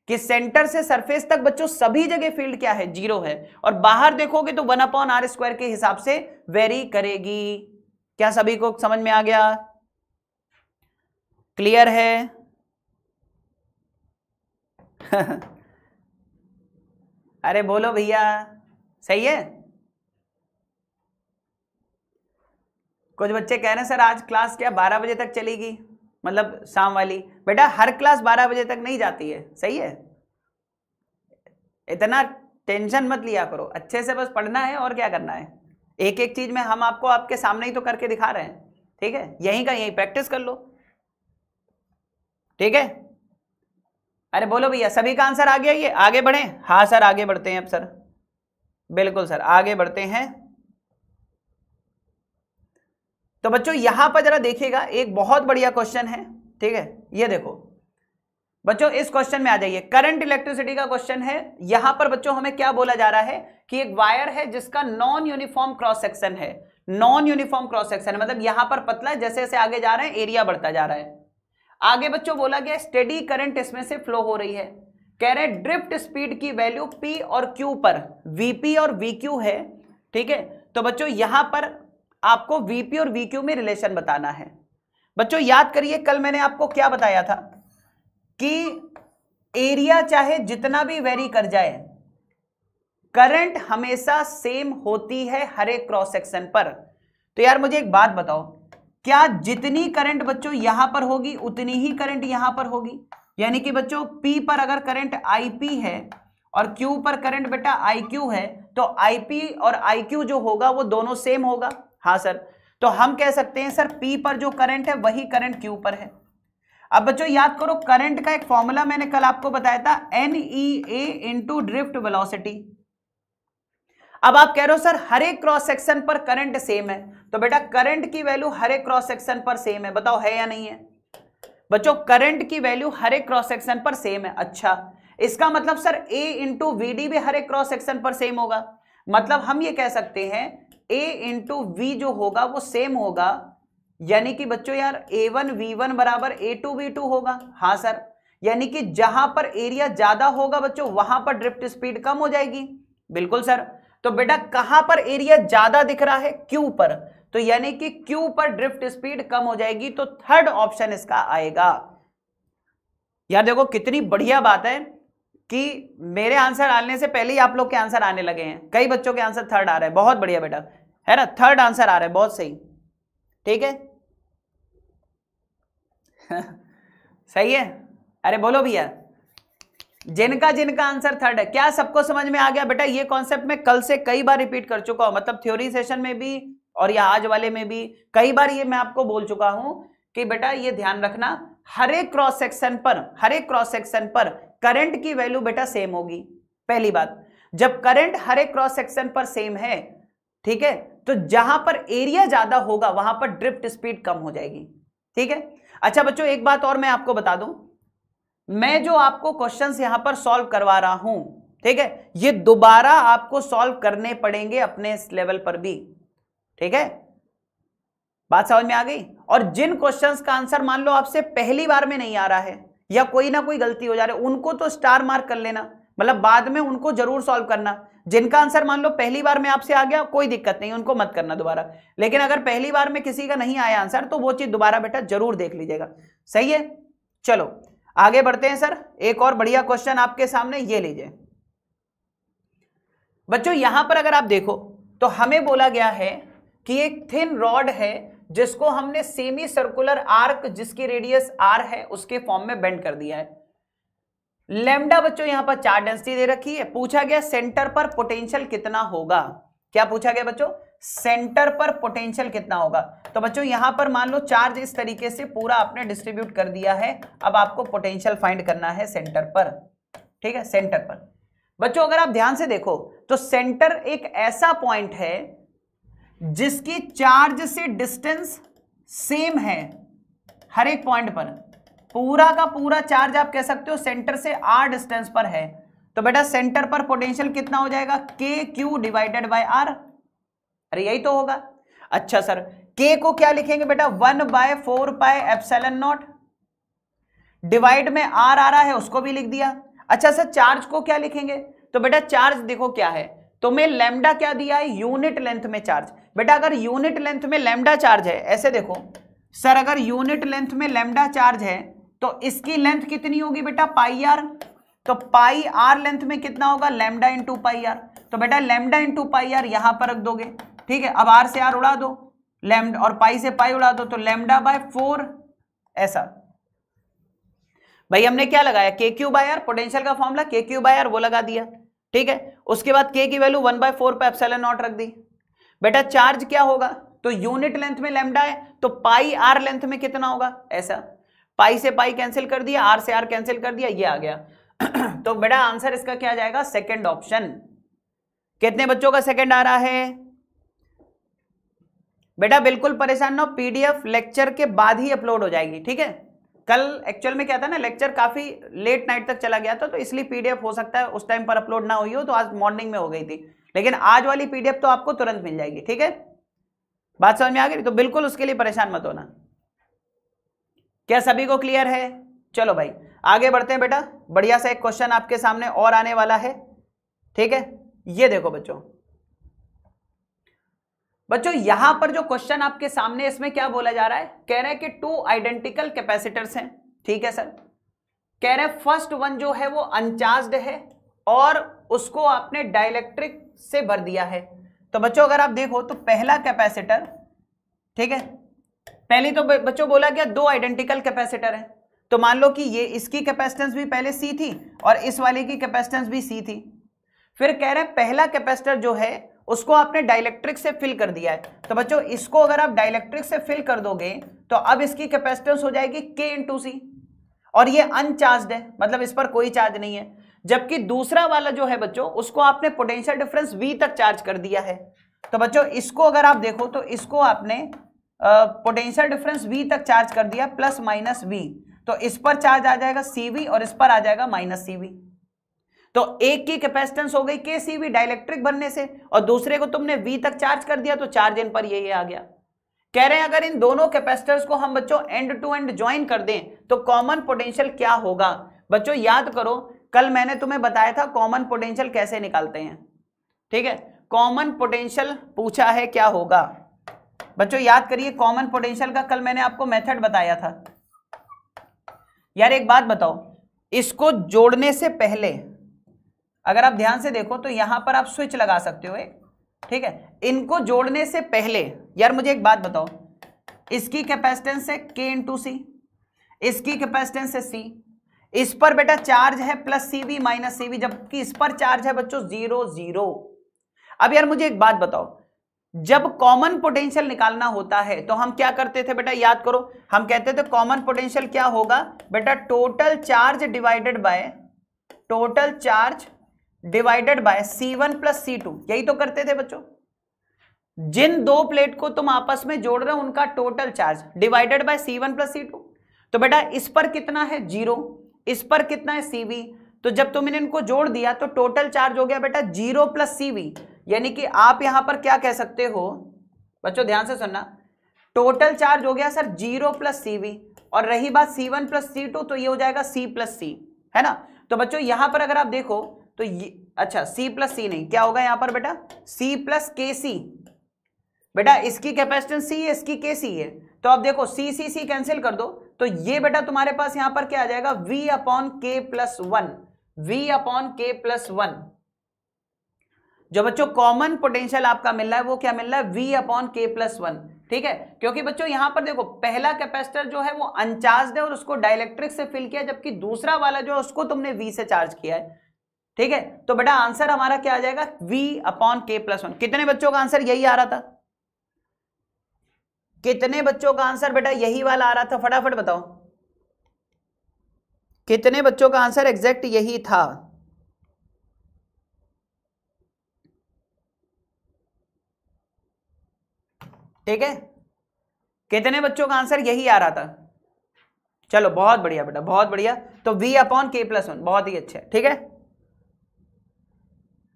Speaker 1: कि सेंटर से सरफेस तक बच्चों सभी जगह फील्ड क्या है जीरो है और बाहर देखोगे तो वन अपॉन आर स्क्वायर के हिसाब से वेरी करेगी क्या सभी को समझ में आ गया क्लियर है अरे बोलो भैया सही है कुछ बच्चे कह रहे हैं सर आज क्लास क्या बारह बजे तक चलेगी मतलब शाम वाली बेटा हर क्लास बारह बजे तक नहीं जाती है सही है इतना टेंशन मत लिया करो अच्छे से बस पढ़ना है और क्या करना है एक एक चीज में हम आपको आपके सामने ही तो करके दिखा रहे हैं ठीक है यहीं का यहीं प्रैक्टिस कर लो ठीक है अरे बोलो भैया सभी का आंसर आ गया ये आगे बढ़े हाँ सर आगे बढ़ते हैं अब सर बिल्कुल सर आगे बढ़ते हैं तो बच्चों यहां पर जरा देखिएगा एक बहुत बढ़िया क्वेश्चन है ठीक है ये देखो बच्चों इस क्वेश्चन में आ जाइए करंट इलेक्ट्रिसिटी का क्वेश्चन है यहां पर बच्चों हमें क्या बोला जा रहा है कि एक वायर है जिसका नॉन यूनिफॉर्म क्रॉस सेक्शन है नॉन यूनिफॉर्म क्रॉस सेक्शन मतलब यहां पर पतला जैसे जैसे आगे जा रहे हैं एरिया बढ़ता जा रहा है आगे बच्चों बोला गया स्टेडी करंट इसमें से फ्लो हो रही है कह रहे ड्रिफ्ट स्पीड की वैल्यू पी और क्यू पर वीपी और वीक्यू है ठीक है तो बच्चों यहां पर आपको वीपी और वीक्यू में रिलेशन बताना है बच्चों याद करिए कल मैंने आपको क्या बताया था कि एरिया चाहे जितना भी वेरी कर जाए करंट हमेशा सेम होती है हर एक क्रॉस सेक्शन पर तो यार मुझे एक बात बताओ क्या जितनी करंट बच्चों यहां पर होगी उतनी ही करंट यहां पर होगी यानी कि बच्चों P पर अगर करंट IP है और Q पर करंट बेटा IQ है तो IP और IQ जो होगा वो दोनों सेम होगा हाँ सर तो हम कह सकते हैं सर P पर जो करंट है वही करंट Q पर है अब बच्चों याद करो करंट का एक फॉर्मूला मैंने कल आपको बताया था N E A into drift velocity अब आप कह रहे हो सर हर एक क्रॉस सेक्शन पर करंट सेम है तो बेटा करंट की वैल्यू हर एक क्रॉस सेक्शन पर सेम है बताओ है या नहीं है बच्चों करंट की वैल्यू हर एक क्रॉस सेक्शन पर सेम है अच्छा इसका मतलब सर ए इंटू भी हर एक क्रॉस सेक्शन पर सेम होगा मतलब हम ये कह सकते हैं ए इंटू वी जो होगा वो सेम होगा यानी कि बच्चों यार ए वन वी वन बराबर ए टू वी टू होगा हाँ सर यानी कि जहां पर एरिया ज्यादा होगा बच्चों वहां पर ड्रिफ्ट स्पीड कम हो जाएगी बिल्कुल सर तो बेटा कहां पर एरिया ज्यादा दिख रहा है क्यू पर तो यानी कि क्यू पर ड्रिफ्ट स्पीड कम हो जाएगी तो थर्ड ऑप्शन इसका आएगा यार देखो कितनी बढ़िया बात है कि मेरे आंसर आने से पहले ही आप लोग के आंसर आने लगे हैं कई बच्चों के आंसर थर्ड आ रहे हैं बहुत बढ़िया बेटा है ना थर्ड आंसर आ रहा है बहुत सही ठीक है सही है अरे बोलो भैया जिनका जिनका आंसर थर्ड है क्या सबको समझ में आ गया बेटा ये कॉन्सेप्ट मैं कल से कई बार रिपीट कर चुका हूं मतलब थ्योरी सेशन में भी और या आज वाले में भी कई बार ये मैं आपको बोल चुका हूं कि बेटा ये ध्यान रखना हर एक क्रॉस सेक्शन पर हर एक क्रॉस सेक्शन पर करंट की वैल्यू बेटा सेम होगी पहली बात जब करंट हर एक क्रॉस सेक्शन पर सेम है ठीक है तो जहां पर एरिया ज्यादा होगा वहां पर ड्रिफ्ट स्पीड कम हो जाएगी ठीक है अच्छा बच्चों एक बात और मैं आपको बता दूं मैं जो आपको क्वेश्चन यहां पर सॉल्व करवा रहा हूं ठीक है ये दोबारा आपको सॉल्व करने पड़ेंगे अपने इस लेवल पर भी ठीक है बात समझ में आ गई और जिन क्वेश्चंस का आंसर मान लो आपसे पहली बार में नहीं आ रहा है या कोई ना कोई गलती हो जा रही है उनको तो स्टार मार्क कर लेना मतलब बाद में उनको जरूर सॉल्व करना जिनका आंसर मान लो पहली बार में आपसे आ गया कोई दिक्कत नहीं उनको मत करना दोबारा लेकिन अगर पहली बार में किसी का नहीं आया आंसर तो वो चीज दोबारा बेटा जरूर देख लीजिएगा सही है चलो आगे बढ़ते हैं सर एक और बढ़िया क्वेश्चन आपके सामने ये लीजिए बच्चों यहां पर अगर आप देखो तो हमें बोला गया है कि एक थिन रॉड है जिसको हमने सेमी सर्कुलर आर्क जिसकी रेडियस आर है उसके फॉर्म में बेंड कर दिया है लेमडा बच्चों यहां पर चार डेंसिटी दे रखी है पूछा गया सेंटर पर पोटेंशियल कितना होगा क्या पूछा गया बच्चों सेंटर पर पोटेंशियल कितना होगा तो बच्चों यहां पर मान लो चार्ज इस तरीके से पूरा आपने डिस्ट्रीब्यूट कर दिया है अब आपको पोटेंशियल फाइंड करना है सेंटर पर ठीक है सेंटर पर बच्चों अगर आप ध्यान से देखो तो सेंटर एक ऐसा पॉइंट है जिसकी चार्ज से डिस्टेंस सेम है हर एक पॉइंट पर पूरा का पूरा चार्ज आप कह सकते हो सेंटर से आर डिस्टेंस पर है तो बेटा सेंटर पर पोटेंशियल कितना हो जाएगा के क्यू डिवाइडेड बाय आर अरे यही तो होगा अच्छा सर के को क्या लिखेंगे बेटा one by four pi epsilon naught divide में आर आ रहा है उसको भी लिख दिया अच्छा सर चार्ज को क्या लिखेंगे तो बेटा चार्ज देखो क्या है तुम्हें तो लेमडा क्या दिया है यूनिट लेंथ में चार्ज बेटा अगर यूनिट लेंथ में लेमडा चार्ज है ऐसे देखो सर अगर यूनिट लेंथ में लेमडा चार्ज है तो इसकी लेंथ कितनी होगी बेटा पाई आर तो पाई आर लेंथ में कितना होगा लेमडा इंटू पाई आर तो बेटा लेमडा इंटू पाई आर यहां पर रख दोगे ठीक है अब आर से आर उड़ा दो लेमड और पाई से पाई उड़ा दो तो लेमडा बाय फोर ऐसा भाई हमने क्या लगाया K Q by R potential का formula K Q by R वो लगा दिया ठीक है उसके बाद के की value one by four pi epsilon naught रख दी बेटा चार्ज क्या होगा तो यूनिट लेंथ में लेमडा है तो पाई आर लेंथ में कितना होगा ऐसा पाई से पाई कैंसिल कर दिया आर से आर कैंसिल कर दिया ये आ गया तो बेटा आंसर इसका क्या जाएगा सेकेंड ऑप्शन कितने बच्चों का सेकेंड आ रहा है बेटा बिल्कुल परेशान ना हो पीडीएफ लेक्चर के बाद ही अपलोड हो जाएगी ठीक है कल एक्चुअल में क्या था ना लेक्चर काफी लेट नाइट तक चला गया था तो इसलिए पीडीएफ हो सकता है उस टाइम पर अपलोड ना हुई हो तो आज मॉर्निंग में हो गई थी लेकिन आज वाली पीडीएफ तो आपको तुरंत मिल जाएगी ठीक है बात समझ में आ गई तो बिल्कुल उसके लिए परेशान मत होना क्या सभी को क्लियर है चलो भाई आगे बढ़ते हैं बेटा बढ़िया सा एक क्वेश्चन आपके सामने और आने वाला है ठीक है ये देखो बच्चों बच्चों यहां पर जो क्वेश्चन आपके सामने इसमें क्या बोला जा रहा है कह रहे हैं कि टू आइडेंटिकल कैपेसिटर्स हैं ठीक है सर कह रहे हैं फर्स्ट वन जो है वो अनचार्ज है और उसको आपने डाइलेक्ट्रिक से भर दिया है तो बच्चों अगर आप देखो तो पहला कैपेसिटर ठीक है पहले तो बच्चों बोला गया दो आइडेंटिकल कैपेसिटर है तो मान लो कि ये इसकी कैपेसिटेंस भी पहले सी थी और इस वाले की कैपेसिटेंस भी सी थी फिर कह रहे हैं पहला कैपेसिटर जो है उसको आपने डाइलेक्ट्रिक से फिल कर दिया है तो बच्चों इसको अगर आप डाइलेक्ट्रिक से फिल कर दोगे तो अब इसकी कैपेसिटेंस हो जाएगी के इंटू सी और ये अनचार्ज है मतलब इस पर कोई चार्ज नहीं है जबकि दूसरा वाला जो है बच्चों उसको आपने पोटेंशियल डिफरेंस वी तक चार्ज कर दिया है तो बच्चों इसको अगर आप देखो तो इसको आपने पोटेंशियल डिफरेंस वी तक चार्ज कर दिया प्लस माइनस वी तो इस पर चार्ज आ जाएगा सीवी और इस पर आ जाएगा माइनस सीवी तो एक की कैपेसिटेंस हो गई के सीवी डाइलेक्ट्रिक बनने से और दूसरे को तुमने वी तक चार्ज कर दिया तो चार्ज इन पर यही आ गया कह रहे हैं अगर इन दोनों कैपेसिटर्स को हम बच्चों एंड टू एंड ज्वाइन कर दें तो कॉमन पोटेंशियल क्या होगा बच्चों याद करो कल मैंने तुम्हें बताया था कॉमन पोटेंशियल कैसे निकालते हैं ठीक है कॉमन पोटेंशियल पूछा है क्या होगा बच्चों याद करिए कॉमन पोटेंशियल का कल मैंने आपको मेथड बताया था यार एक बात बताओ इसको जोड़ने से पहले अगर आप ध्यान से देखो तो यहां पर आप स्विच लगा सकते हो ठीक है इनको जोड़ने से पहले यार मुझे एक बात बताओ इसकी कैपेसिटेंस है के टू सी इसकी कैपेसिटेंस है सी इस पर बेटा चार्ज है प्लस सीवी माइनस सीवी जबकि इस पर चार्ज है बच्चों जीरो जीरो अब यार मुझे एक बात बताओ जब कॉमन पोटेंशियल निकालना होता है तो हम क्या करते थे बेटा याद करो हम कहते थे कॉमन पोटेंशियल क्या होगा बेटा total charge divided by total charge divided by C one plus C two यही तो करते थे बच्चों जिन दो प्लेट को तुम आपस में जोड़ रहे हो उनका total charge divided by C one plus C two तो बेटा इस पर कितना है जीरो इस पर कितना है सीवी तो जब तुमने इनको जोड़ दिया तो टोटल चार्ज हो गया बेटा जीरो प्लस सीवी यानी कि आप यहां पर क्या कह सकते हो बच्चों ध्यान से सुनना टोटल चार्ज हो गया सर जीरो प्लस सीवी और रही बात C one plus C two तो ये हो जाएगा सी प्लस सी है ना तो बच्चों यहां पर अगर आप देखो तो ये अच्छा सी प्लस सी नहीं क्या होगा यहां पर बेटा सी प्लस के सी बेटा इसकी कैपेसिटेंस सी है इसकी के सी है तो आप देखो सी सी सी कैंसिल कर दो तो ये बेटा तुम्हारे पास यहां पर क्या आ जाएगा V upon K plus one V upon K plus one जो बच्चों कॉमन पोटेंशियल आपका मिल रहा है वो क्या मिल रहा है V upon K plus one ठीक है क्योंकि बच्चों यहां पर देखो पहला कैपेसिटर जो है वो अनचार्ज है और उसको डायलेक्ट्रिक से फिल किया जबकि दूसरा वाला जो है उसको तुमने वी से चार्ज किया है ठीक है तो बेटा आंसर हमारा क्या आ जाएगा V upon K plus one कितने बच्चों का आंसर यही आ रहा था कितने बच्चों का आंसर बेटा यही वाला आ रहा था फटाफट बताओ कितने बच्चों का आंसर एग्जैक्ट यही था ठीक है कितने बच्चों का आंसर यही आ रहा था चलो बहुत बढ़िया बेटा बहुत बढ़िया तो v upon K plus one बहुत ही अच्छा ठीक है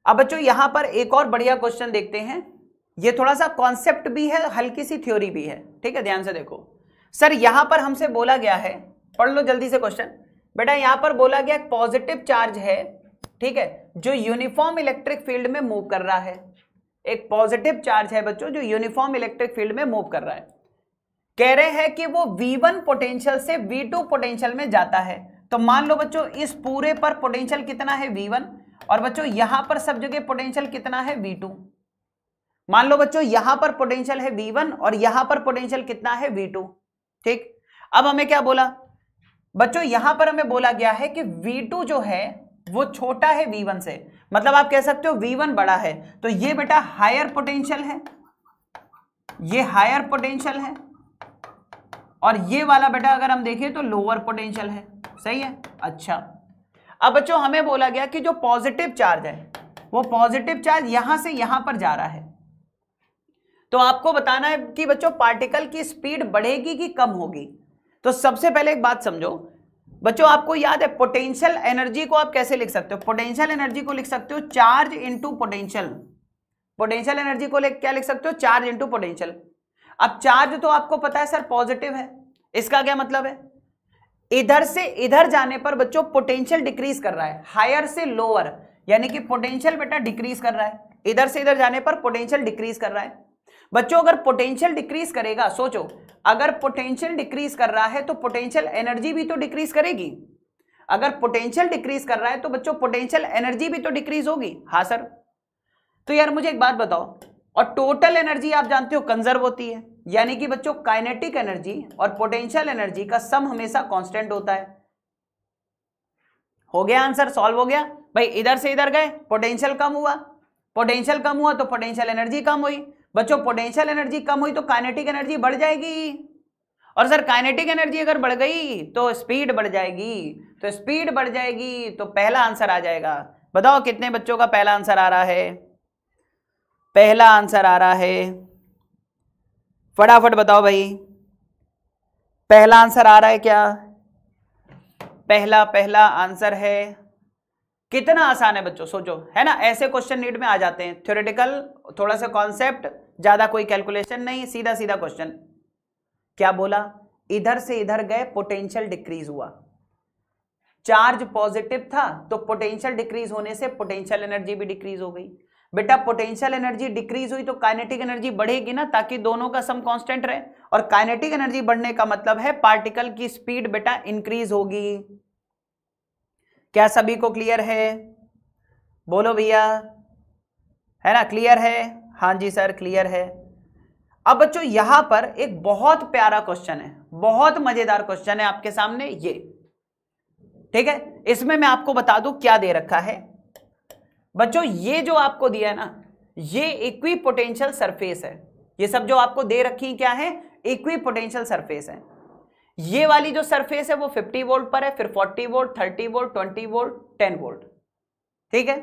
Speaker 1: अब बच्चों यहां पर एक और बढ़िया क्वेश्चन देखते हैं ये थोड़ा सा कॉन्सेप्ट भी है हल्की सी थ्योरी भी है ठीक है ध्यान से देखो सर यहां पर हमसे बोला गया है पढ़ लो जल्दी से क्वेश्चन बेटा यहां पर बोला गया पॉजिटिव चार्ज है ठीक है जो यूनिफॉर्म इलेक्ट्रिक फील्ड में मूव कर रहा है एक पॉजिटिव चार्ज है बच्चों जो यूनिफॉर्म इलेक्ट्रिक फील्ड में मूव कर रहा है कह रहे हैं कि वो वन पोटेंशियल से V2 पोटेंशियल में जाता है तो मान लो बच्चों इस पूरे पर पोटेंशियल कितना है वन और बच्चों यहां पर सब जगह पोटेंशियल कितना है टू मान लो बच्चों यहां पर पोटेंशियल है V1 और यहां पर पोटेंशियल कितना है V2 ठीक अब हमें क्या बोला बच्चों यहां पर हमें बोला गया है कि V2 जो है वो छोटा है V1 से मतलब आप कह सकते हो V1 बड़ा है तो ये बेटा हायर पोटेंशियल है ये हायर पोटेंशियल है और ये वाला बेटा अगर हम देखें तो लोअर पोटेंशियल है सही है अच्छा अब बच्चों हमें बोला गया कि जो पॉजिटिव चार्ज है वो पॉजिटिव चार्ज यहां से यहां पर जा रहा है तो आपको बताना है कि बच्चों पार्टिकल की स्पीड बढ़ेगी कि कम होगी तो सबसे पहले एक बात समझो बच्चों आपको याद है पोटेंशियल एनर्जी को आप कैसे लिख सकते हो पोटेंशियल एनर्जी को लिख सकते हो charge into potential potential energy को क्या लिख सकते हो चार्ज इंटू पोटेंशियल अब चार्ज तो आपको पता है सर पॉजिटिव है इसका क्या मतलब है इधर से इधर जाने पर बच्चों पोटेंशियल डिक्रीज कर रहा है हायर से लोअर यानी कि पोटेंशियल बेटा डिक्रीज कर रहा है इधर से इधर जाने पर पोटेंशियल डिक्रीज कर रहा है बच्चों अगर पोटेंशियल डिक्रीज करेगा सोचो अगर पोटेंशियल डिक्रीज कर रहा है तो पोटेंशियल एनर्जी भी तो डिक्रीज करेगी अगर पोटेंशियल डिक्रीज कर रहा है तो बच्चों पोटेंशियल एनर्जी भी तो डिक्रीज होगी हाँ सर तो यार मुझे एक बात बताओ और टोटल एनर्जी आप जानते हो कंजर्व होती है यानी कि बच्चों काइनेटिक एनर्जी और पोटेंशियल एनर्जी का सम हमेशा कांस्टेंट होता है हो गया आंसर सॉल्व हो गया भाई इधर से इधर गए पोटेंशियल कम हुआ पोटेंशियल कम हुआ तो पोटेंशियल एनर्जी कम हुई बच्चों पोटेंशियल एनर्जी कम हुई तो काइनेटिक एनर्जी बढ़ जाएगी और सर काइनेटिक एनर्जी अगर बढ़ गई तो स्पीड बढ़ जाएगी तो स्पीड बढ़ जाएगी तो पहला आंसर आ जाएगा बताओ कितने बच्चों का पहला आंसर आ रहा है पहला आंसर आ रहा है फटाफट बताओ भाई पहला आंसर आ रहा है क्या पहला पहला आंसर है कितना आसान है बच्चों सोचो है ना ऐसे क्वेश्चन नीट में आ जाते हैं थ्योरेटिकल थोड़ा सा कॉन्सेप्ट ज़्यादा कोई कैलकुलेशन नहीं सीधा सीधा क्वेश्चन क्या बोला इधर से इधर गए पोटेंशियल डिक्रीज हुआ चार्ज पॉजिटिव था तो पोटेंशियल डिक्रीज होने से पोटेंशियल एनर्जी भी डिक्रीज हो गई बेटा पोटेंशियल एनर्जी डिक्रीज हुई तो काइनेटिक एनर्जी बढ़ेगी ना ताकि दोनों का सम कांस्टेंट रहे और काइनेटिक एनर्जी बढ़ने का मतलब है पार्टिकल की स्पीड बेटा इंक्रीज होगी क्या सभी को क्लियर है बोलो भैया है ना क्लियर है हाँ जी सर क्लियर है अब बच्चों यहां पर एक बहुत प्यारा क्वेश्चन है बहुत मजेदार क्वेश्चन है आपके सामने ये ठीक है इसमें मैं आपको बता दू क्या दे रखा है बच्चों ये जो आपको दिया है ना ये इक्वी पोटेंशियल सरफेस है ये सब जो आपको दे रखी क्या है इक्वी पोटेंशियल सरफेस है ये वाली जो सरफेस है वो 50 वोल्ट पर है फिर 40 वोल्ट 30 वोल्ट 20 वोल्ट 10 वोल्ट ठीक है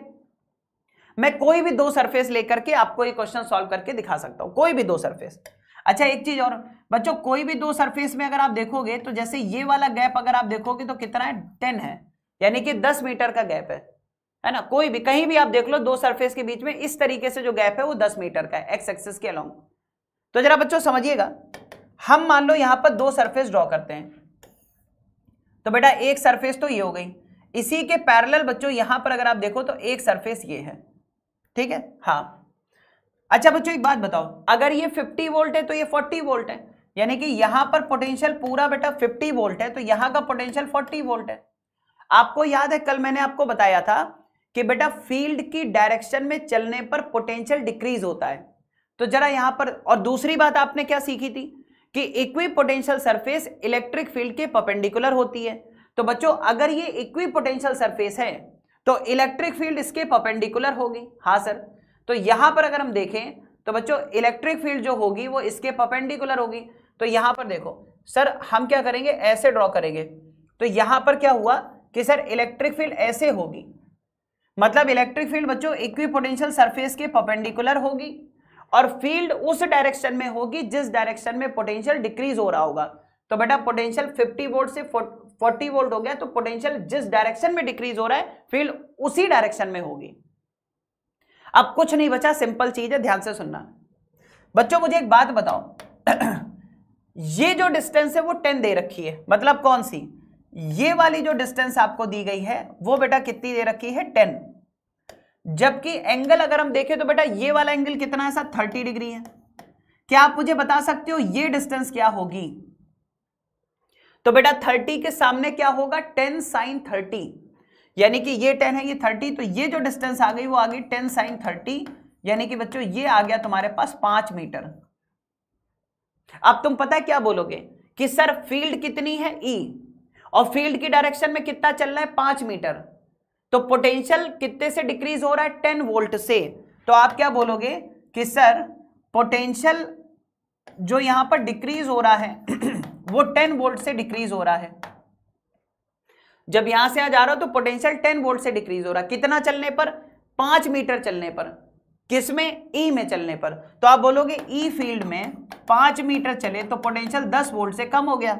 Speaker 1: मैं कोई भी दो सरफेस लेकर के आपको ये क्वेश्चन सॉल्व करके दिखा सकता हूँ कोई भी दो सरफेस अच्छा एक चीज और बच्चों कोई भी दो सरफेस में अगर आप देखोगे तो जैसे ये वाला गैप अगर आप देखोगे तो कितना है टेन है यानी कि दस मीटर का गैप है है ना कोई भी कहीं भी आप देख लो दो सरफेस के बीच में इस तरीके से जो गैप है वो दस मीटर का है एक्स एक्सेस के अलॉन्ग तो जरा बच्चों समझिएगा हम मान लो यहां पर दो सरफेस ड्रॉ करते हैं तो बेटा एक सरफेस तो ये हो गई इसी के पैरेलल बच्चों यहां पर अगर आप देखो तो एक सरफेस ये है ठीक है हाँ अच्छा बच्चों एक बात बताओ अगर ये 50 वोल्ट है तो ये 40 वोल्ट है यानी कि यहां पर पोटेंशियल पूरा बेटा 50 वोल्ट है तो यहां का पोटेंशियल 40 वोल्ट है आपको याद है कल मैंने आपको बताया था कि बेटा फील्ड की डायरेक्शन में चलने पर पोटेंशियल डिक्रीज होता है तो जरा यहां पर और दूसरी बात आपने क्या सीखी थी कि equipotential surface electric field के पपेंडिकुलर होती है तो बच्चों अगर ये इक्वी पोटेंशियल सरफेस है तो इलेक्ट्रिक फील्ड इसके पपेंडिकुलर होगी हाँ सर तो यहां पर अगर हम देखें तो बच्चों इलेक्ट्रिक फील्ड जो होगी वो इसके पपेंडिकुलर होगी तो यहां पर देखो सर हम क्या करेंगे ऐसे ड्रॉ करेंगे तो यहां पर क्या हुआ कि सर इलेक्ट्रिक फील्ड ऐसे होगी मतलब इलेक्ट्रिक फील्ड बच्चों इक्विपोटेंशियल सरफेस के पपेंडिकुलर होगी और फील्ड उस डायरेक्शन में होगी जिस डायरेक्शन में पोटेंशियल डिक्रीज हो रहा होगा तो बेटा पोटेंशियल 50 वोल्ट से फोर्टी वोल्ट हो गया तो पोटेंशियल जिस डायरेक्शन में डिक्रीज हो रहा है फील्ड उसी डायरेक्शन में होगी अब कुछ नहीं बचा सिंपल चीज है ध्यान से सुनना बच्चों मुझे एक बात बताओ ये जो डिस्टेंस है वो टेन दे रखी है मतलब कौन सी ये वाली जो डिस्टेंस आपको दी गई है वो बेटा कितनी दे रखी है टेन जबकि एंगल अगर हम देखें तो बेटा ये वाला एंगल कितना है सर थर्टी डिग्री है क्या आप मुझे बता सकते हो ये डिस्टेंस क्या होगी तो बेटा थर्टी के सामने क्या होगा टेन साइन थर्टी यानी कि ये टेन है ये थर्टी तो ये जो डिस्टेंस आ गई वो आ गई टेन साइन थर्टी यानी कि बच्चों ये आ गया तुम्हारे पास पांच मीटर अब तुम पता क्या बोलोगे कि सर फील्ड कितनी है ई e, और फील्ड की डायरेक्शन में कितना चल रहा है पांच मीटर तो पोटेंशियल कितने से डिक्रीज हो रहा है टेन वोल्ट से तो आप क्या बोलोगे कि सर पोटेंशियल जो यहां पर डिक्रीज हो रहा है वो टेन वोल्ट से डिक्रीज हो रहा है जब यहां से आ जा रहा हो तो पोटेंशियल टेन वोल्ट से डिक्रीज हो रहा है कितना चलने पर पांच मीटर चलने पर किसमें ई e में चलने पर तो आप बोलोगे ई e फील्ड में पांच मीटर चले तो पोटेंशियल दस वोल्ट से कम हो गया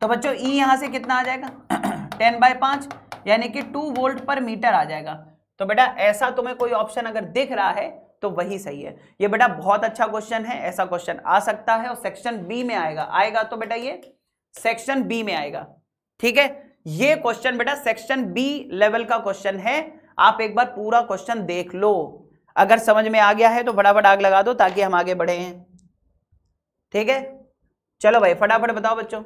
Speaker 1: तो बच्चों ई e यहां से कितना आ जाएगा टेन बाय पांच यानी कि टू वोल्ट पर मीटर आ जाएगा तो बेटा ऐसा तुम्हें कोई ऑप्शन अगर दिख रहा है तो वही सही है ये बेटा बहुत अच्छा क्वेश्चन है ऐसा क्वेश्चन आ सकता है और सेक्शन बी में आएगा आएगा तो बेटा ये सेक्शन बी में आएगा ठीक है ये क्वेश्चन बेटा सेक्शन बी लेवल का क्वेश्चन है आप एक बार पूरा क्वेश्चन देख लो अगर समझ में आ गया है तो फटाफट आग लगा दो ताकि हम आगे बढ़े हैं ठीक है चलो भाई फटाफट बताओ बच्चों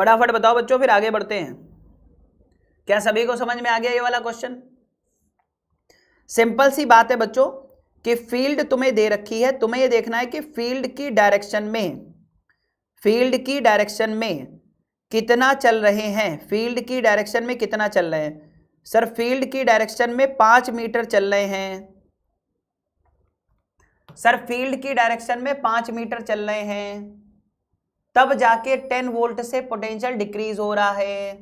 Speaker 1: फटाफट बताओ बच्चों फिर आगे बढ़ते हैं क्या सभी को समझ में आ गया ये वाला क्वेश्चन सिंपल सी बात है बच्चों कि फील्ड तुम्हें दे रखी है तुम्हें ये देखना है कि फील्ड की डायरेक्शन में फील्ड की डायरेक्शन में कितना चल रहे हैं फील्ड की डायरेक्शन में कितना चल रहे हैं सर फील्ड की डायरेक्शन में पांच मीटर चल रहे हैं सर फील्ड की डायरेक्शन में पांच मीटर चल रहे हैं तब जाके 10 वोल्ट से पोटेंशियल डिक्रीज हो रहा है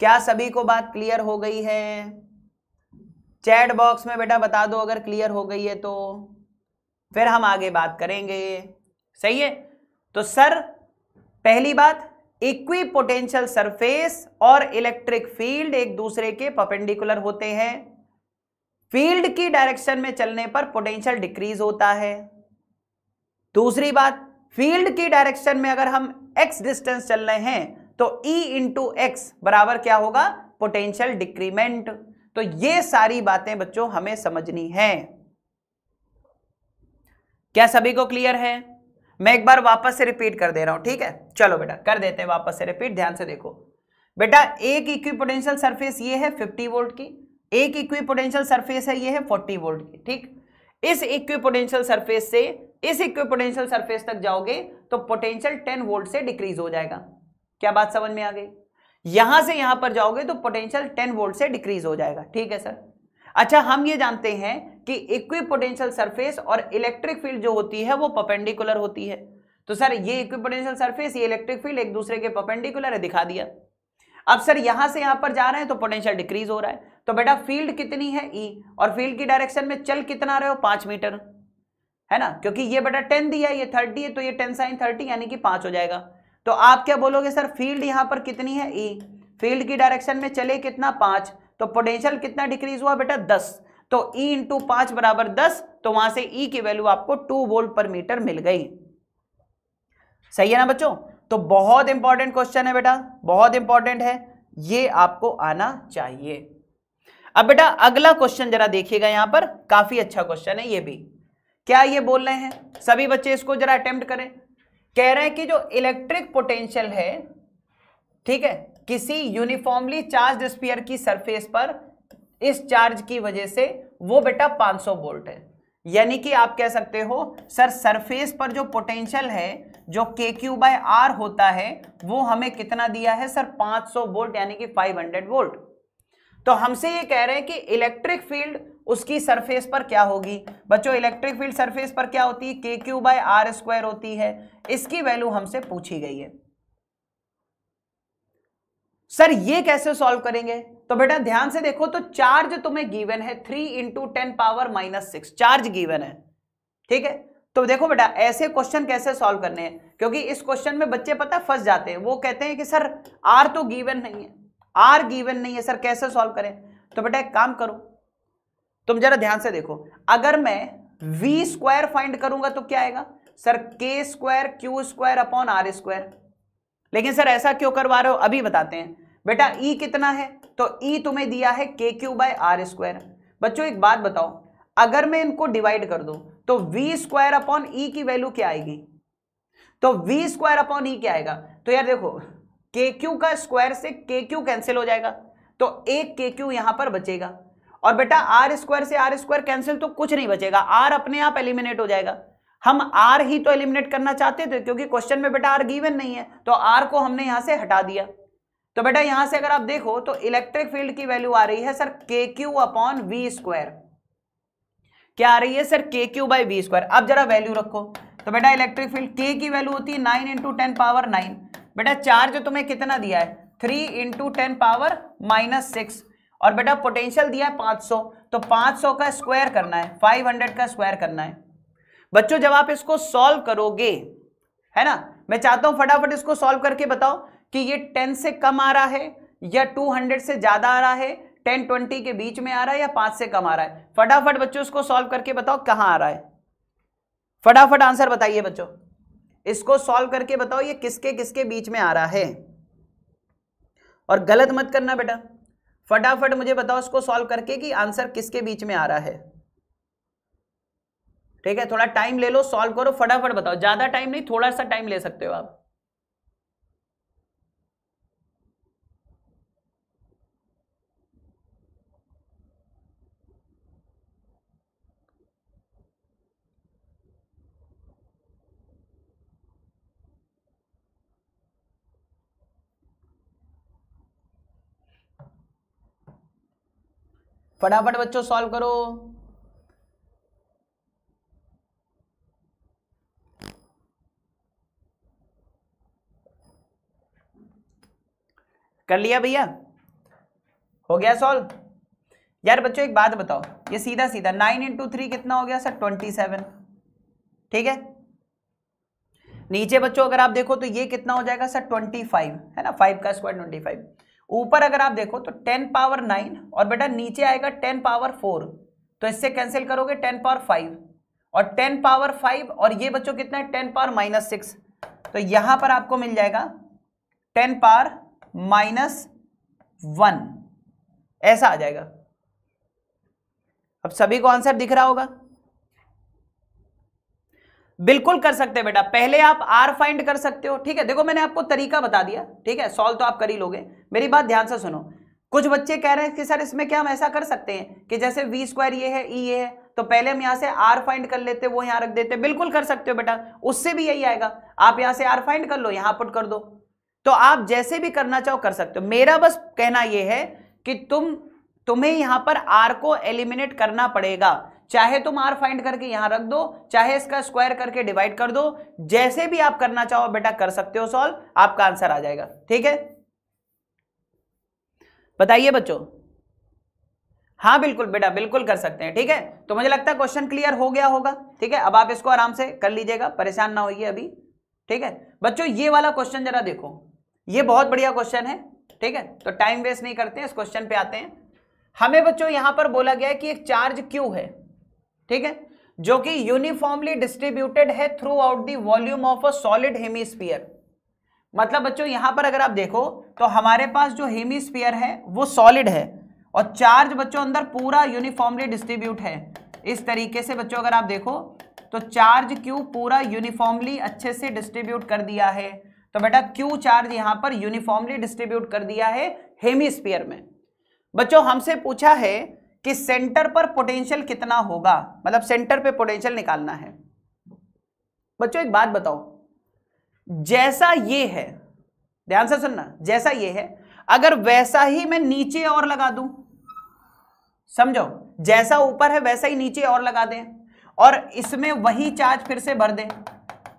Speaker 1: क्या सभी को बात क्लियर हो गई है चैट बॉक्स में बेटा बता दो अगर क्लियर हो गई है तो फिर हम आगे बात करेंगे सही है तो सर पहली बात इक्वी पोटेंशियल सरफेस और इलेक्ट्रिक फील्ड एक दूसरे के परपेंडिकुलर होते हैं फील्ड की डायरेक्शन में चलने पर पोटेंशियल डिक्रीज होता है दूसरी बात फील्ड की डायरेक्शन में अगर हम एक्स डिस्टेंस चल रहे हैं तो ई इंटू एक्स बराबर क्या होगा पोटेंशियल डिक्रीमेंट तो ये सारी बातें बच्चों हमें समझनी है क्या सभी को क्लियर है मैं एक बार वापस से रिपीट कर दे रहा हूं ठीक है चलो बेटा कर देते हैं वापस से रिपीट ध्यान से देखो बेटा एक इक्विपोटेंशियल सरफेस ये है 50 वोल्ट की एक इक्विपोटेंशियल सरफेस है ये है 40 वोल्ट की ठीक इस इक्विपोटेंशियल सरफेस से इस इक्विपोटेंशियल सरफेस तक जाओगे तो पोटेंशियल 10 वोल्ट से डिक्रीज हो जाएगा क्या बात समझ में आ गई यहां से यहां पर जाओगे तो पोटेंशियल 10 वोल्ट से डिक्रीज हो जाएगा ठीक है सर अच्छा हम ये जानते हैं कि इक्विपोटेंशियल सरफेस और इलेक्ट्रिक फील्ड जो होती है वो पपेंडिकुलर होती है तो सर ये इक्विपोटेंशियल सरफेस ये इलेक्ट्रिक फील्ड एक दूसरे के पपेंडिकुलर है दिखा दिया अब सर यहां से यहां पर जा रहे हैं तो पोटेंशियल डिक्रीज हो रहा है तो बेटा फील्ड कितनी है ई e, और फील्ड की डायरेक्शन में चल कितना रहे हो पांच मीटर है ना क्योंकि ये बेटा टेन दिया ये थर्टी है तो ये टेन साइन थर्टी यानी कि पांच हो जाएगा तो आप क्या बोलोगे सर फील्ड यहां पर कितनी है ई e. फील्ड की डायरेक्शन में चले कितना पांच तो पोटेंशियल कितना डिक्रीज हुआ बेटा दस तो ई e इंटू पांच बराबर दस तो वहां से ई e की वैल्यू आपको टू वोल्ट पर मीटर मिल गई सही है ना बच्चों तो बहुत इंपॉर्टेंट क्वेश्चन है बेटा बहुत इंपॉर्टेंट है ये आपको आना चाहिए अब बेटा अगला क्वेश्चन जरा देखिएगा यहां पर काफी अच्छा क्वेश्चन है ये भी क्या ये बोल रहे हैं सभी बच्चे इसको जरा अटेम्प्ट करें कह रहे हैं कि जो इलेक्ट्रिक पोटेंशियल है ठीक है किसी यूनिफॉर्मली चार्ज स्पीयर की सरफेस पर इस चार्ज की वजह से वो बेटा 500 वोल्ट है यानी कि आप कह सकते हो सर सरफेस पर जो पोटेंशियल है जो के क्यू बाय आर होता है वो हमें कितना दिया है सर 500 वोल्ट यानी कि 500 वोल्ट तो हमसे ये कह रहे हैं कि इलेक्ट्रिक फील्ड उसकी सरफेस पर क्या होगी बच्चों इलेक्ट्रिक फील्ड सरफेस पर क्या होती है K Q by R square होती है इसकी वैल्यू हमसे पूछी गई है सर ये कैसे सॉल्व करेंगे तो बेटा ध्यान से देखो तो चार्ज तुम्हें गिवन है three into ten power minus six charge given है ठीक है तो देखो बेटा ऐसे क्वेश्चन कैसे सॉल्व करने हैं क्योंकि इस क्वेश्चन में बच्चे पता फंस जाते हैं वो कहते हैं कि सर आर तो गिवन नहीं है आर गिवन नहीं है सर कैसे सॉल्व करें तो बेटा एक काम करो तुम जरा ध्यान से देखो अगर मैं वी स्क्वायर फाइंड करूंगा तो क्या आएगा sir K square Q square upon R square लेकिन सर ऐसा क्यों करवा रहे हो अभी बताते हैं बेटा ई e कितना है तो ई e तुम्हें दिया है K Q by are square बच्चों एक बात बताओ अगर मैं इनको डिवाइड कर दू तो वी स्क्वायर अपॉन ई की वैल्यू क्या आएगी तो वी स्क्वायर अपॉन ई क्या आएगा तो यार देखो के क्यू का स्क्वायर से के क्यू कैंसिल हो जाएगा तो एक के क्यू यहां पर बचेगा और बेटा आर स्क्वायर से आर स्क्वायर कैंसिल तो कुछ नहीं बचेगा आर अपने आप एलिमिनेट हो जाएगा हम आर ही तो एलिमिनेट करना चाहते थे क्योंकि क्वेश्चन में बेटा आर गिवन नहीं है तो आर को हमने यहां से हटा दिया तो बेटा यहां से अगर आप देखो तो इलेक्ट्रिक फील्ड की वैल्यू आ रही है sir K Q upon we square क्या आ रही है sir K Q by we square अब जरा वैल्यू रखो तो बेटा इलेक्ट्रिक फील्ड के की वैल्यू होती है nine into ten power nine बेटा चार्ज तुम्हें कितना दिया है three into ten power minus six और बेटा पोटेंशियल दिया है पांच सौ तो पांच सौ का स्क्वायर करना है फाइव हंड्रेड का स्क्वायर करना है बच्चों जब आप इसको सॉल्व करोगे है ना मैं चाहता हूं फटाफट इसको सॉल्व करके बताओ कि ये टेन से कम आ रहा है या टू हंड्रेड से ज्यादा आ रहा है टेन ट्वेंटी के बीच में आ रहा है या पांच से कम आ रहा है फटाफट बच्चों इसको सॉल्व करके बताओ कहां आ रहा है फटाफट आंसर बताइए बच्चों इसको सॉल्व करके बताओ ये किसके किसके बीच में आ रहा है और गलत मत करना बेटा फटाफट मुझे बताओ इसको सॉल्व करके कि आंसर किसके बीच में आ रहा है ठीक है थोड़ा टाइम ले लो सॉल्व करो फटाफट बताओ ज़्यादा टाइम नहीं थोड़ा सा टाइम ले सकते हो आप फटाफट बच्चों सॉल्व करो कर लिया भैया हो गया सॉल्व यार बच्चों एक बात बताओ ये सीधा सीधा नाइन इंटू थ्री कितना हो गया सर ट्वेंटी सेवन ठीक है नीचे बच्चों अगर आप देखो तो ये कितना हो जाएगा सर ट्वेंटी फाइव है ना फाइव का स्क्वायर ट्वेंटी फाइव ऊपर अगर आप देखो तो टेन पावर नाइन और बेटा नीचे आएगा टेन पावर फोर तो इससे कैंसिल करोगे टेन पावर फाइव और टेन पावर फाइव और ये बच्चों कितना है टेन पावर माइनस सिक्स तो यहां पर आपको मिल जाएगा टेन पावर माइनस वन ऐसा आ जाएगा अब सभी को आंसर दिख रहा होगा बिल्कुल कर सकते हैं बेटा पहले आप आर फाइंड कर सकते हो ठीक है देखो मैंने आपको तरीका बता दिया ठीक है सॉल्व तो आप कर ही लोगे मेरी बात ध्यान से सुनो कुछ बच्चे कह रहे हैं कि सर इसमें क्या हम ऐसा कर सकते हैं कि जैसे वी स्क्वायर ये है ई e ये है तो पहले हम यहां से आर फाइंड कर लेते वो यहां रख देते बिल्कुल कर सकते हो बेटा उससे भी यही आएगा आप यहां से आर फाइंड कर लो यहां पुट कर दो तो आप जैसे भी करना चाहो कर सकते हो मेरा बस कहना यह है कि तुम तुम्हें यहां पर आर को एलिमिनेट करना पड़ेगा चाहे तुम आर फाइंड करके यहां रख दो चाहे इसका स्क्वायर करके डिवाइड कर दो जैसे भी आप करना चाहो बेटा कर सकते हो सॉल्व आपका आंसर आ जाएगा ठीक है बताइए बच्चों हाँ बिल्कुल बेटा बिल्कुल कर सकते हैं ठीक है तो मुझे लगता है क्वेश्चन क्लियर हो गया होगा ठीक है अब आप इसको आराम से कर लीजिएगा परेशान ना होइए अभी ठीक है बच्चों ये वाला क्वेश्चन जरा देखो ये बहुत बढ़िया क्वेश्चन है ठीक है तो टाइम वेस्ट नहीं करते हैं इस क्वेश्चन पे आते हैं हमें बच्चों यहां पर बोला गया है कि एक चार्ज क्यू है ठीक है जो कि यूनिफॉर्मली डिस्ट्रीब्यूटेड है throughout the volume of a solid hemisphere मतलब बच्चों यहां पर अगर आप देखो तो हमारे पास जो हेमीस्फीयर है वो सॉलिड है और चार्ज बच्चों अंदर पूरा यूनिफॉर्मली डिस्ट्रीब्यूट है इस तरीके से बच्चों अगर आप देखो तो चार्ज क्यू पूरा यूनिफॉर्मली अच्छे से डिस्ट्रीब्यूट कर दिया है तो बेटा क्यू चार्ज यहां पर यूनिफॉर्मली डिस्ट्रीब्यूट कर दिया है हेमीस्फीयर में बच्चों हमसे पूछा है कि सेंटर पर पोटेंशियल कितना होगा मतलब सेंटर पे पोटेंशियल निकालना है बच्चों एक बात बताओ जैसा ये है ध्यान से सुनना जैसा ये है अगर वैसा ही मैं नीचे और लगा दूं समझो जैसा ऊपर है वैसा ही नीचे और लगा दें और इसमें वही चार्ज फिर से भर दें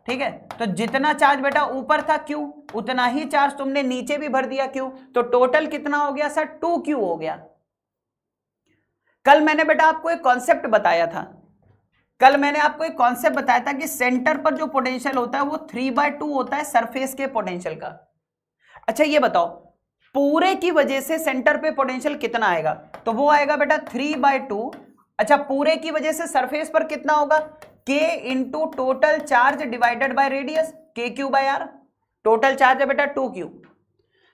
Speaker 1: ठीक है तो जितना चार्ज बेटा ऊपर था क्यू उतना ही चार्ज तुमने नीचे भी भर दिया क्यू तो टोटल कितना हो गया सर टू क्यू हो गया कल मैंने बेटा आपको एक कॉन्सेप्ट बताया था कल मैंने आपको एक कॉन्सेप्ट बताया था कि सेंटर पर जो पोटेंशियल होता है वो थ्री बाय टू होता है सरफेस के पोटेंशियल का अच्छा ये बताओ पूरे की वजह से सेंटर पे पोटेंशियल कितना आएगा तो वो आएगा बेटा थ्री बाय टू अच्छा पूरे की वजह से सरफेस पर कितना होगा K into total charge divided by radius K Q by R total charge है बेटा टू क्यू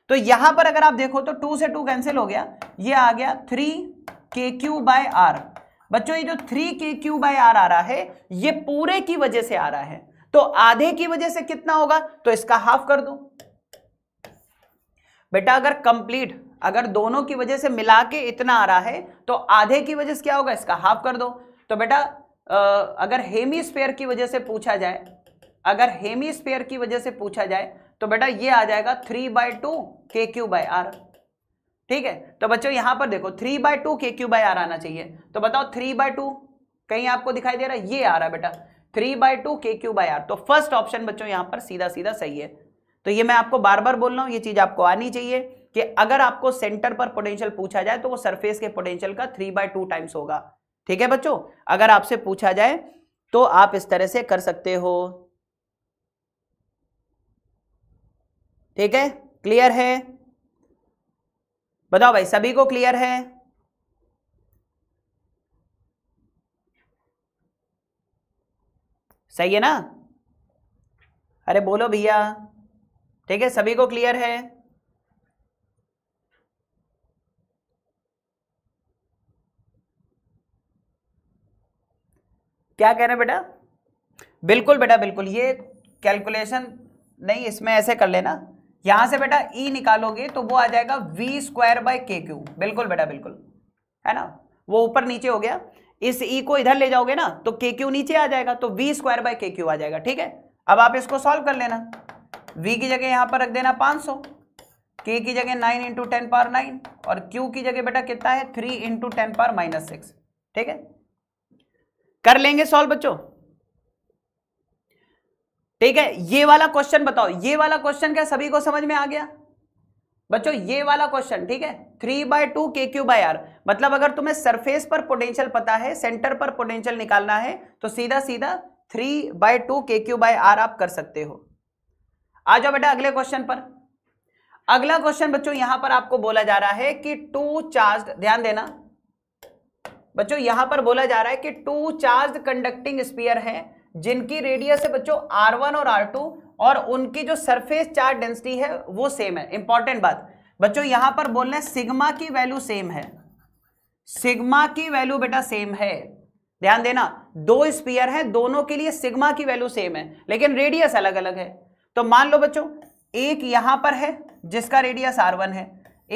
Speaker 1: तो यहां पर अगर आप देखो तो टू से टू कैंसिल हो गया ये आ गया थ्री के क्यू बाय आर बच्चों ये जो थ्री के क्यू बाय आर आ रहा है ये पूरे की वजह से आ रहा है तो आधे की वजह से कितना होगा तो इसका हाफ कर दो बेटा अगर कंप्लीट अगर दोनों की वजह से मिला के इतना आ रहा है तो आधे की वजह से क्या होगा इसका हाफ कर दो तो बेटा अगर हेमी स्पेयर की वजह से पूछा जाए अगर हेमी स्पेयर की वजह से पूछा जाए तो बेटा ये आ जाएगा three by two K Q by R ठीक है तो बच्चों यहां पर देखो three by two K Q by R आना चाहिए तो बताओ थ्री बाय टू कहीं आपको दिखाई दे रहा है ये आ रहा है बेटा three by two K Q by R तो फर्स्ट ऑप्शन बच्चों यहां पर सीधा सीधा सही है तो ये मैं आपको बार बार बोल रहा हूं ये चीज आपको आनी चाहिए कि अगर आपको सेंटर पर पोटेंशियल पूछा जाए तो वो सरफेस के पोटेंशियल का थ्री बाय टू टाइम्स होगा ठीक है बच्चों अगर आपसे पूछा जाए तो आप इस तरह से कर सकते हो ठीक है क्लियर है बताओ भाई सभी को क्लियर है सही है ना अरे बोलो भैया ठीक है सभी को क्लियर है क्या कह रहे हैं बेटा बिल्कुल बेटा बिल्कुल ये कैलकुलेशन नहीं इसमें ऐसे कर लेना यहां से बेटा ई e निकालोगे तो वो आ जाएगा V square by K Q बिल्कुल बेटा बिल्कुल है ना वो ऊपर नीचे हो गया इस ई e को इधर ले जाओगे ना तो के क्यू नीचे आ जाएगा तो V square by K Q आ जाएगा ठीक है अब आप इसको सॉल्व कर लेना वी की जगह यहां पर रख देना सौ के की जगह nine into ten power nine और क्यू की जगह बेटा कितना है three into ten power minus six ठीक है कर लेंगे सॉल्व बच्चों ठीक है ये वाला क्वेश्चन बताओ ये वाला क्वेश्चन क्या सभी को समझ में आ गया बच्चों ये वाला क्वेश्चन ठीक है three by two K Q by R मतलब अगर तुम्हें सरफेस पर पोटेंशियल पता है सेंटर पर पोटेंशियल निकालना है तो सीधा सीधा three by two K Q by R आप कर सकते हो आ जाओ बेटा अगले क्वेश्चन पर अगला क्वेश्चन बच्चों यहां पर आपको बोला जा रहा है कि टू चार्ज ध्यान देना बच्चों यहां पर बोला जा रहा है कि टू चार्ज कंडक्टिंग स्पीयर है जिनकी रेडियस है बच्चों आर वन और आर टू और उनकी जो सरफेस चार्ज डेंसिटी है वो सेम है इंपॉर्टेंट बात बच्चों यहां पर बोल रहे हैं सिग्मा की वैल्यू सेम है सिग्मा की वैल्यू बेटा सेम है ध्यान देना दो स्पीयर है दोनों के लिए सिग्मा की वैल्यू सेम है लेकिन रेडियस अलग अलग है तो मान लो बच्चों एक यहां पर है जिसका रेडियस आर वन है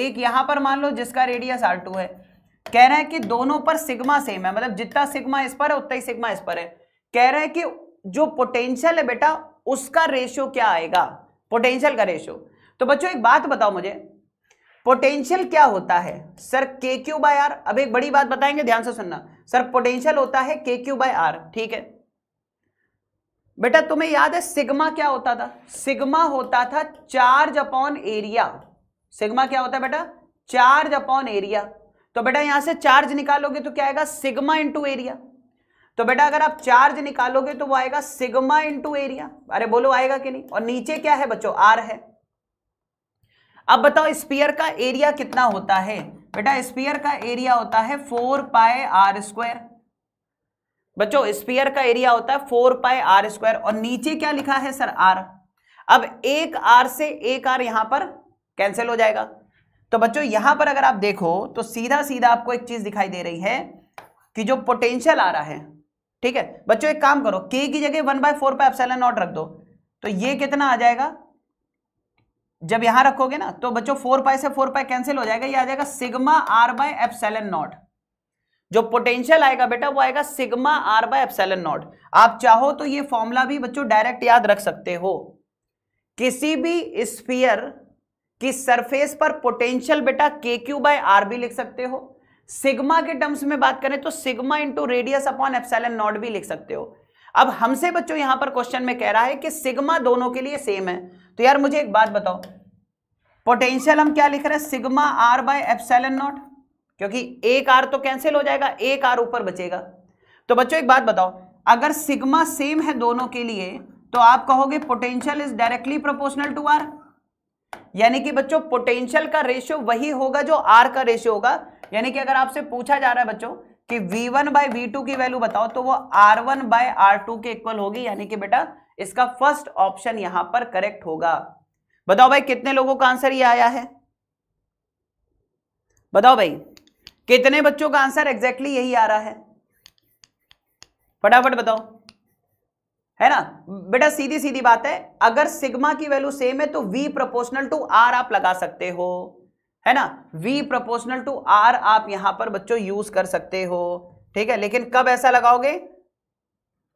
Speaker 1: एक यहां पर मान लो जिसका रेडियस आर टू है कह रहे हैं कि दोनों पर सिग्मा सेम है मतलब जितना सिग्मा इस पर है उतना ही सिग्मा इस पर है कह रहा है कि जो पोटेंशियल है बेटा उसका रेशियो क्या आएगा पोटेंशियल का रेशियो तो बच्चों एक बात बताओ मुझे पोटेंशियल क्या होता है sir K Q by are अब एक बड़ी बात बताएंगे ध्यान से सुनना सर पोटेंशियल होता है के क्यू बाय आर ठीक है बेटा तुम्हें याद है सिग्मा क्या होता था सिग्मा होता था चार्ज अपॉन एरिया सिग्मा क्या होता है बेटा चार्ज अपॉन एरिया तो बेटा यहां से चार्ज निकालोगे तो क्या आएगा सिग्मा इंटू एरिया तो बेटा अगर आप चार्ज निकालोगे तो वो आएगा सिग्मा इंटू एरिया अरे बोलो आएगा कि नहीं और नीचे क्या है बच्चों आर है अब बताओ स्पीयर का एरिया कितना होता है बेटा स्पीयर का एरिया होता है फोर पाए आर स्क्वायर बच्चों स्पीयर का एरिया होता है फोर पाए आर स्क्वायर और नीचे क्या लिखा है सर आर अब एक आर से एक आर यहां पर कैंसिल हो जाएगा तो बच्चों यहां पर अगर आप देखो तो सीधा सीधा आपको एक चीज दिखाई दे रही है कि जो पोटेंशियल आ रहा है ठीक है बच्चों एक काम करो के की जगह वन बाय फोर पे एफसेलन नॉट रख दो तो ये कितना आ जाएगा जब यहां रखोगे ना तो बच्चों फोर पाई से फोर पाई कैंसिल हो जाएगा ये आ जाएगा sigma R by epsilon naught जो पोटेंशियल आएगा बेटा वो आएगा sigma R by epsilon naught आप चाहो तो ये फॉर्मूला भी बच्चों डायरेक्ट याद रख सकते हो किसी भी स्पीयर की सरफेस पर पोटेंशियल बेटा के क्यू बाय आर भी लिख सकते हो सिग्मा के टर्म्स में बात करें तो sigma into radius upon epsilon naught भी लिख सकते हो अब हमसे बच्चों यहां पर क्वेश्चन में कह रहा है कि सिग्मा दोनों के लिए सेम है तो यार मुझे एक बात बताओ पोटेंशियल हम क्या लिख रहे हैं sigma R by epsilon naught क्योंकि एक आर तो कैंसिल हो जाएगा एक आर ऊपर बचेगा तो बच्चों एक बात बताओ अगर सिग्मा सेम है दोनों के लिए तो आप कहोगे potential is directly proportional to R यानी कि बच्चों पोटेंशियल का रेशियो वही होगा जो आर का रेशियो होगा यानी कि अगर आपसे पूछा जा रहा है बच्चों कि V1 वन बाय वी की वैल्यू बताओ तो वो R1 वन बाई आर के इक्वल होगी यानी कि बेटा इसका फर्स्ट ऑप्शन यहां पर करेक्ट होगा बताओ भाई कितने लोगों का आंसर ये आया है बताओ भाई कितने बच्चों का आंसर एग्जैक्टली यही आ रहा है फटाफट बताओ है ना बेटा सीधी सीधी बात है अगर सिग्मा की वैल्यू सेम है तो V प्रोपोर्शनल टू R आप लगा सकते हो है ना v प्रोपोर्शनल टू r आप यहां पर बच्चों यूज कर सकते हो ठीक है लेकिन कब ऐसा लगाओगे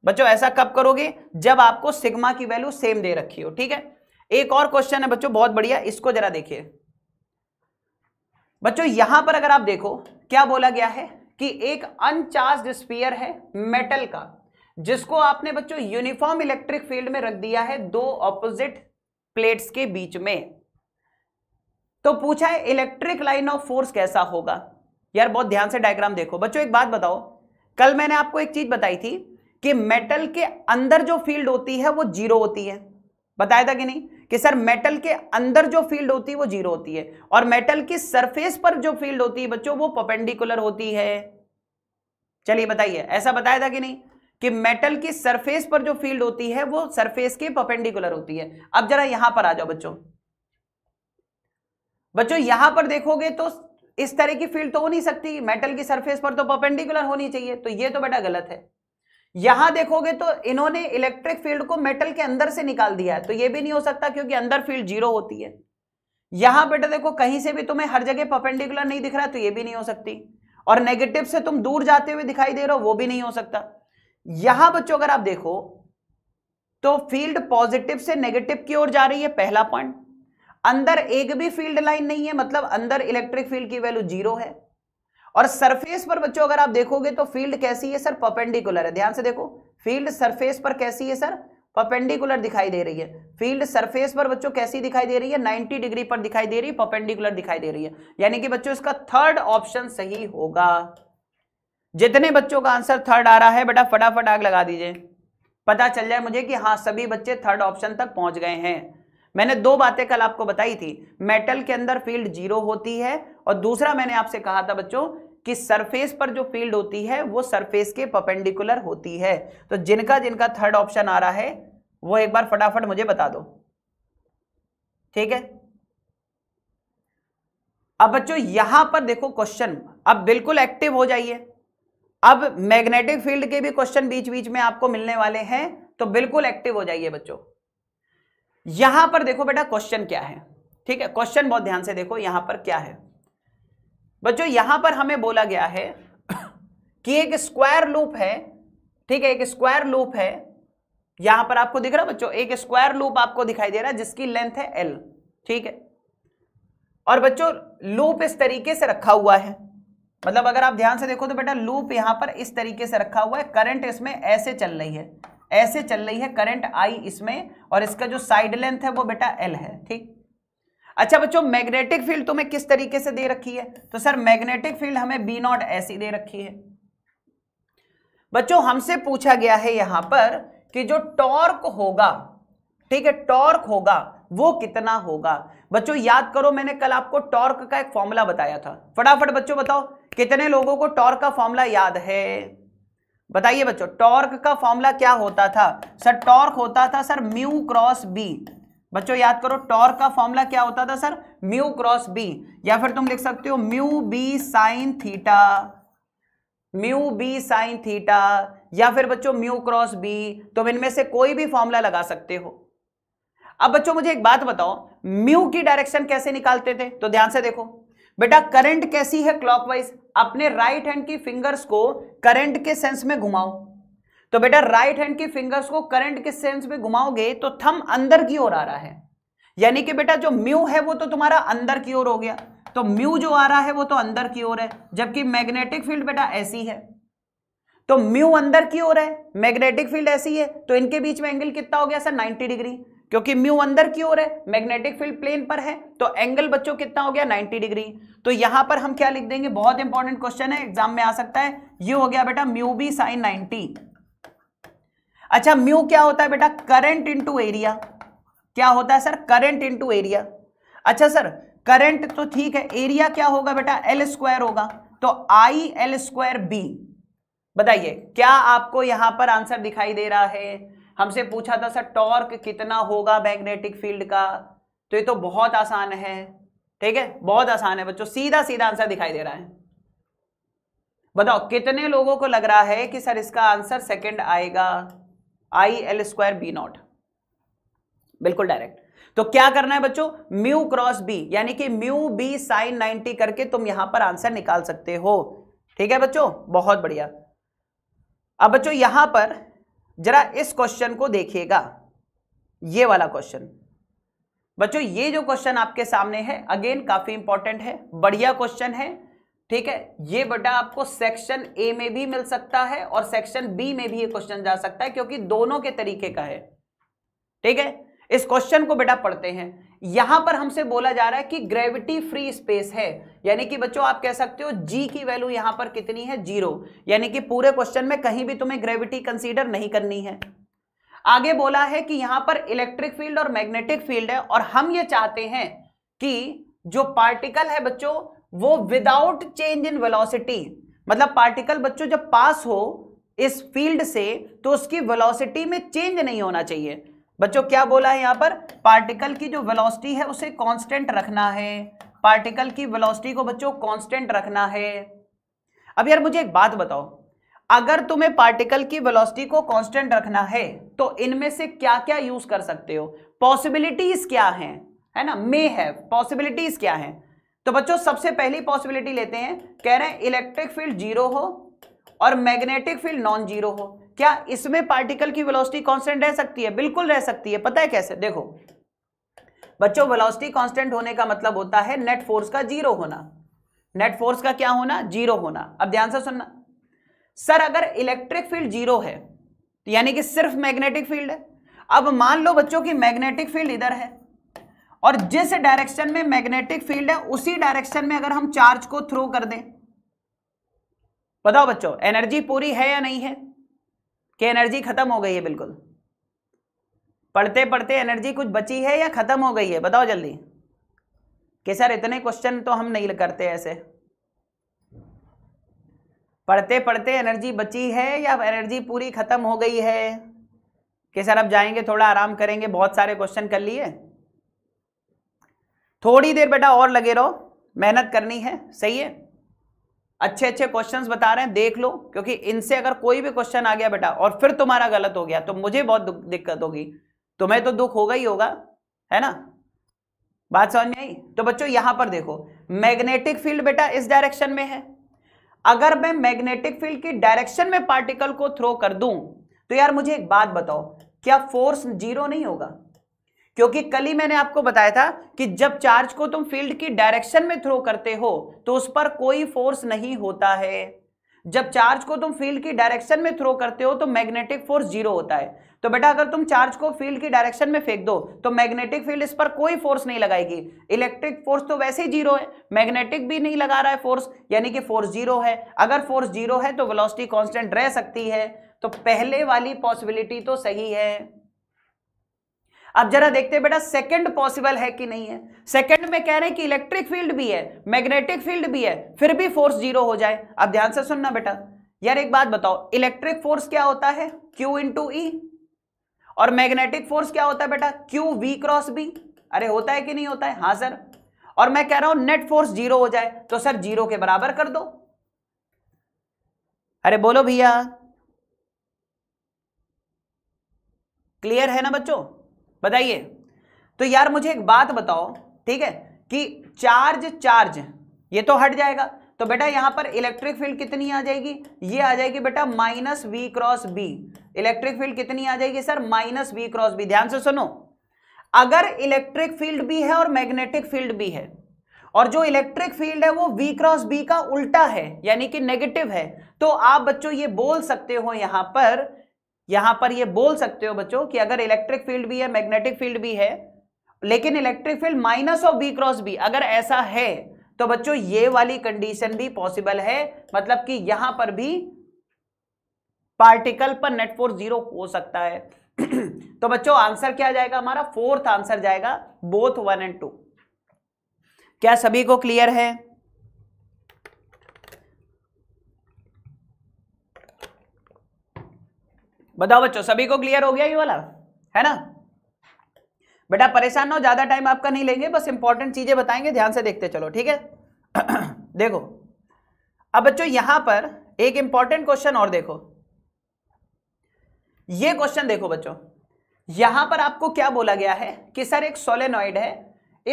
Speaker 1: बच्चों ऐसा कब करोगे जब आपको सिग्मा की वैल्यू सेम दे रखी हो ठीक है एक और क्वेश्चन है बच्चों बहुत बढ़िया इसको जरा देखिए बच्चों यहां पर अगर आप देखो क्या बोला गया है कि एक अनचार्ज स्पीयर है मेटल का जिसको आपने बच्चों यूनिफॉर्म इलेक्ट्रिक फील्ड में रख दिया है दो ऑपोजिट प्लेट्स के बीच में तो पूछा है इलेक्ट्रिक लाइन ऑफ फोर्स कैसा होगा यार बहुत ध्यान से डायग्राम देखो बच्चों एक बात बताओ कल मैंने आपको एक चीज बताई थी कि मेटल के अंदर जो फील्ड होती है वो जीरो होती है बताया था कि नहीं कि सर मेटल के अंदर जो फील्ड होती है वो जीरो होती है और मेटल की सरफेस पर जो फील्ड होती है बच्चों वो पपेंडिकुलर होती है चलिए बताइए ऐसा बताया था कि नहीं कि मेटल की सरफेस पर जो फील्ड होती है वो सरफेस के पपेंडिकुलर होती है अब जरा यहां पर आ जाओ बच्चों बच्चों यहां पर देखोगे तो इस तरह की फील्ड तो हो नहीं सकती मेटल की सरफेस पर तो परपेंडिकुलर होनी चाहिए तो ये तो बेटा गलत है यहां देखोगे तो इन्होंने इलेक्ट्रिक फील्ड को मेटल के अंदर से निकाल दिया है तो ये भी नहीं हो सकता क्योंकि अंदर फील्ड जीरो होती है यहां बेटा देखो कहीं से भी तुम्हें हर जगह परपेंडिकुलर नहीं दिख रहा तो ये भी नहीं हो सकती और नेगेटिव से तुम दूर जाते हुए दिखाई दे रहे हो वो भी नहीं हो सकता यहां बच्चों अगर आप देखो तो फील्ड पॉजिटिव से नेगेटिव की ओर जा रही है पहला पॉइंट अंदर एक भी फील्ड लाइन नहीं है मतलब अंदर इलेक्ट्रिक फील्ड की वैल्यू जीरो है और सरफेस पर बच्चों अगर आप देखोगे तो फील्ड कैसी है सर पपेंडिकुलर है ध्यान से देखो फील्ड सरफेस पर कैसी है सर पपेंडिकुलर दिखाई दे रही है फील्ड सरफेस पर बच्चों कैसी दिखाई दे रही है 90 डिग्री पर दिखाई दे रही है पपेंडिकुलर दिखाई दे रही है यानी कि बच्चों इसका थर्ड ऑप्शन सही होगा जितने बच्चों का आंसर थर्ड आ रहा है बेटा फटाफट आग लगा दीजिए पता चल जाए मुझे कि हाँ सभी बच्चे थर्ड ऑप्शन तक पहुंच गए हैं मैंने दो बातें कल आपको बताई थी मेटल के अंदर फील्ड जीरो होती है और दूसरा मैंने आपसे कहा था बच्चों कि सरफेस पर जो फील्ड होती है वो सरफेस के पपेंडिकुलर होती है तो जिनका जिनका थर्ड ऑप्शन आ रहा है वो एक बार फटाफट मुझे बता दो ठीक है अब बच्चों यहां पर देखो क्वेश्चन अब बिल्कुल एक्टिव हो जाइए अब मैग्नेटिक फील्ड के भी क्वेश्चन बीच बीच में आपको मिलने वाले हैं तो बिल्कुल एक्टिव हो जाइए बच्चों यहां पर देखो बेटा क्वेश्चन क्या है ठीक है क्वेश्चन बहुत ध्यान से देखो यहां पर क्या है बच्चों यहां पर हमें बोला गया है कि एक स्क्वायर लूप है ठीक है एक स्क्वायर लूप है यहां पर आपको दिख रहा बच्चों एक स्क्वायर लूप आपको दिखाई दे रहा है जिसकी लेंथ है एल ठीक है और बच्चों लूप इस तरीके से रखा हुआ है मतलब अगर आप ध्यान से देखो तो बेटा लूप यहां पर इस तरीके से रखा हुआ है करंट इसमें ऐसे चल रही है ऐसे चल रही है करंट आई इसमें और इसका जो साइड लेंथ है वो बेटा एल है ठीक अच्छा बच्चों मैग्नेटिक फील्ड तुम्हें तो किस तरीके से दे रखी है तो सर मैग्नेटिक फील्ड हमें बी नॉट ऐसी दे रखी है बच्चों हमसे पूछा गया है यहां पर कि जो टॉर्क होगा ठीक है टॉर्क होगा वो कितना होगा बच्चों याद करो मैंने कल आपको टॉर्क का एक फॉर्मूला बताया था फटाफट बच्चों बताओ कितने लोगों को टॉर्क का फॉर्मूला याद है बताइए बच्चों टॉर्क का फॉर्मूला क्या होता था सर टॉर्क होता था सर म्यू क्रॉस बी बच्चों याद करो टॉर्क का फॉर्मूला क्या होता था सर म्यू क्रॉस बी या फिर तुम लिख सकते हो mu B sine theta mu B sine theta या फिर बच्चों म्यू क्रॉस बी तुम इनमें से कोई भी फॉर्मूला लगा सकते हो अब बच्चों मुझे एक बात बताओ म्यू की डायरेक्शन कैसे निकालते थे तो ध्यान से देखो बेटा करंट कैसी है क्लॉकवाइज अपने राइट हैंड की फिंगर्स को करंट के सेंस में घुमाओ तो बेटा राइट हैंड की फिंगर्स को करंट के सेंस में घुमाओगे तो थम अंदर की ओर आ रहा है यानी कि बेटा जो म्यू है वो तो तुम्हारा अंदर की ओर हो गया तो म्यू जो आ रहा है वो तो अंदर की ओर है जबकि मैग्नेटिक फील्ड बेटा ऐसी है तो म्यू अंदर की ओर है मैग्नेटिक फील्ड ऐसी है तो इनके बीच में एंगल कितना हो गया सर 90 डिग्री क्योंकि म्यू अंदर की ओर है मैग्नेटिक फील्ड प्लेन पर है तो एंगल बच्चों कितना हो गया 90 डिग्री तो यहां पर हम क्या लिख देंगे बहुत इंपॉर्टेंट क्वेश्चन है एग्जाम में आ सकता है ये हो गया बेटा म्यू बी साइन 90 अच्छा म्यू क्या होता है बेटा करंट इनटू एरिया क्या होता है सर करंट इंटू एरिया अच्छा सर करंट तो ठीक है एरिया क्या होगा बेटा एल स्क्वायर होगा तो आई एल स्क्वायर बी बताइए क्या आपको यहां पर आंसर दिखाई दे रहा है हमसे पूछा था सर टॉर्क कितना होगा मैग्नेटिक फील्ड का तो ये तो बहुत आसान है ठीक है बहुत आसान है बच्चों सीधा सीधा आंसर दिखाई दे रहा है बताओ कितने लोगों को लग रहा है कि सर इसका आंसर सेकंड आएगा I L square B naught बिल्कुल डायरेक्ट तो क्या करना है बच्चों म्यू क्रॉस बी यानी कि म्यू बी साइन 90 करके तुम यहां पर आंसर निकाल सकते हो ठीक है बच्चों बहुत बढ़िया अब बच्चों यहां पर जरा इस क्वेश्चन को देखिएगा ये वाला क्वेश्चन बच्चों ये जो क्वेश्चन आपके सामने है अगेन काफी इंपॉर्टेंट है बढ़िया क्वेश्चन है ठीक है ये बेटा आपको सेक्शन ए में भी मिल सकता है और सेक्शन बी में भी ये क्वेश्चन जा सकता है क्योंकि दोनों के तरीके का है ठीक है इस क्वेश्चन को बेटा पढ़ते हैं यहां पर हमसे बोला जा रहा है कि ग्रेविटी फ्री स्पेस है यानी कि बच्चों आप कह सकते हो जी की वैल्यू यहां पर कितनी है जीरो यानी कि पूरे क्वेश्चन में कहीं भी तुम्हें ग्रेविटी कंसीडर नहीं करनी है आगे बोला है कि यहां पर इलेक्ट्रिक फील्ड और मैग्नेटिक फील्ड है और हम ये चाहते हैं कि जो पार्टिकल है बच्चों वो विदाउट चेंज इन वेलोसिटी मतलब पार्टिकल बच्चों जब पास हो इस फील्ड से तो उसकी वेलोसिटी में चेंज नहीं होना चाहिए बच्चों क्या बोला है यहां पर पार्टिकल की जो वेलोसिटी है उसे कांस्टेंट रखना है पार्टिकल की वेलोसिटी को बच्चों कांस्टेंट रखना है अब यार मुझे एक बात बताओ अगर तुम्हें पार्टिकल की वेलोसिटी को कांस्टेंट रखना है तो इनमें से क्या क्या यूज कर सकते हो पॉसिबिलिटीज क्या हैं है ना मे है पॉसिबिलिटीज क्या हैं तो बच्चों सबसे पहली पॉसिबिलिटी लेते हैं कह रहे हैं इलेक्ट्रिक फील्ड जीरो हो और मैग्नेटिक फील्ड नॉन जीरो हो क्या इसमें पार्टिकल की वेलोसिटी कांस्टेंट रह सकती है बिल्कुल रह सकती है पता है कैसे देखो बच्चों वेलोसिटी कांस्टेंट होने का मतलब होता है नेट फोर्स का जीरो होना नेट फोर्स का क्या होना जीरो होना अब ध्यान से सुनना सर अगर इलेक्ट्रिक फील्ड जीरो है तो यानी कि सिर्फ मैग्नेटिक फील्ड है अब मान लो बच्चों की मैग्नेटिक फील्ड इधर है और जिस डायरेक्शन में मैग्नेटिक फील्ड है उसी डायरेक्शन में अगर हम चार्ज को थ्रो कर दें बताओ बच्चों एनर्जी पूरी है या नहीं है कि एनर्जी खत्म हो गई है बिल्कुल पढ़ते पढ़ते एनर्जी कुछ बची है या ख़त्म हो गई है बताओ जल्दी कि सर इतने क्वेश्चन तो हम नहीं करते ऐसे पढ़ते पढ़ते एनर्जी बची है या एनर्जी पूरी ख़त्म हो गई है कि सर अब जाएंगे थोड़ा आराम करेंगे बहुत सारे क्वेश्चन कर लिए थोड़ी देर बेटा और लगे रहो मेहनत करनी है सही है अच्छे अच्छे क्वेश्चंस बता रहे हैं देख लो क्योंकि इनसे अगर कोई भी क्वेश्चन आ गया बेटा और फिर तुम्हारा गलत हो गया तो मुझे बहुत दिक्कत होगी तुम्हें तो, तो दुख होगा ही होगा है ना बात समझ में आई तो बच्चों यहां पर देखो मैग्नेटिक फील्ड बेटा इस डायरेक्शन में है अगर मैं मैग्नेटिक फील्ड की डायरेक्शन में पार्टिकल को थ्रो कर दूं तो यार मुझे एक बात बताओ क्या फोर्स जीरो नहीं होगा क्योंकि कल ही मैंने आपको बताया था कि जब चार्ज को तुम फील्ड की डायरेक्शन में थ्रो करते हो तो उस पर कोई फोर्स नहीं होता है जब चार्ज को तुम फील्ड की डायरेक्शन में थ्रो करते हो तो मैग्नेटिक फोर्स जीरो होता है तो बेटा अगर तुम चार्ज को फील्ड की डायरेक्शन में फेंक दो तो मैग्नेटिक फील्ड इस पर कोई फोर्स नहीं लगाएगी इलेक्ट्रिक फोर्स तो वैसे ही जीरो है मैग्नेटिक भी नहीं लगा रहा है फोर्स यानी कि फोर्स जीरो है अगर फोर्स जीरो है तो वेलोसिटी कांस्टेंट रह सकती है तो पहले वाली पॉसिबिलिटी तो सही है अब जरा देखते हैं बेटा सेकंड पॉसिबल है कि नहीं है सेकंड में कह रहे हैं कि इलेक्ट्रिक फील्ड भी है मैग्नेटिक फील्ड भी है फिर भी फोर्स जीरो हो जाए अब ध्यान से सुनना बेटा यार एक बात बताओ इलेक्ट्रिक फोर्स क्या होता है क्यू इंटू ई और मैग्नेटिक फोर्स क्या होता है बेटा क्यू वी क्रॉस बी अरे होता है कि नहीं होता है हाँ सर और मैं कह रहा हूं नेट फोर्स जीरो हो जाए तो सर जीरो के बराबर कर दो अरे बोलो भैया क्लियर है ना बच्चों बताइए तो यार मुझे एक बात बताओ ठीक है कि चार्ज चार्ज ये तो हट जाएगा तो बेटा यहां पर इलेक्ट्रिक फील्ड कितनी आ जाएगी ये आ जाएगी बेटा minus V cross B electric field कितनी आ जाएगी sir minus V cross B ध्यान से सुनो अगर इलेक्ट्रिक फील्ड भी है और मैग्नेटिक फील्ड भी है और जो इलेक्ट्रिक फील्ड है वो वी क्रॉस बी का उल्टा है यानी कि नेगेटिव है तो आप बच्चों ये बोल सकते हो यहां पर यहां पर ये बोल सकते हो बच्चों कि अगर इलेक्ट्रिक फील्ड भी है मैग्नेटिक फील्ड भी है लेकिन electric field minus of B cross B अगर ऐसा है तो बच्चों ये वाली कंडीशन भी पॉसिबल है मतलब कि यहां पर भी पार्टिकल पर नेट फोर्स जीरो हो सकता है तो बच्चों आंसर क्या जाएगा हमारा फोर्थ आंसर जाएगा बोथ वन एंड टू क्या सभी को क्लियर है बताओ बच्चों सभी को क्लियर हो गया ये वाला है ना बेटा परेशान ना हो ज़्यादा टाइम आपका नहीं लेंगे बस इंपॉर्टेंट चीज़ें बताएंगे ध्यान से देखते चलो ठीक है देखो अब बच्चों यहां पर एक इंपॉर्टेंट क्वेश्चन और देखो ये क्वेश्चन देखो बच्चों यहां पर आपको क्या बोला गया है कि सर एक सोलेनॉइड है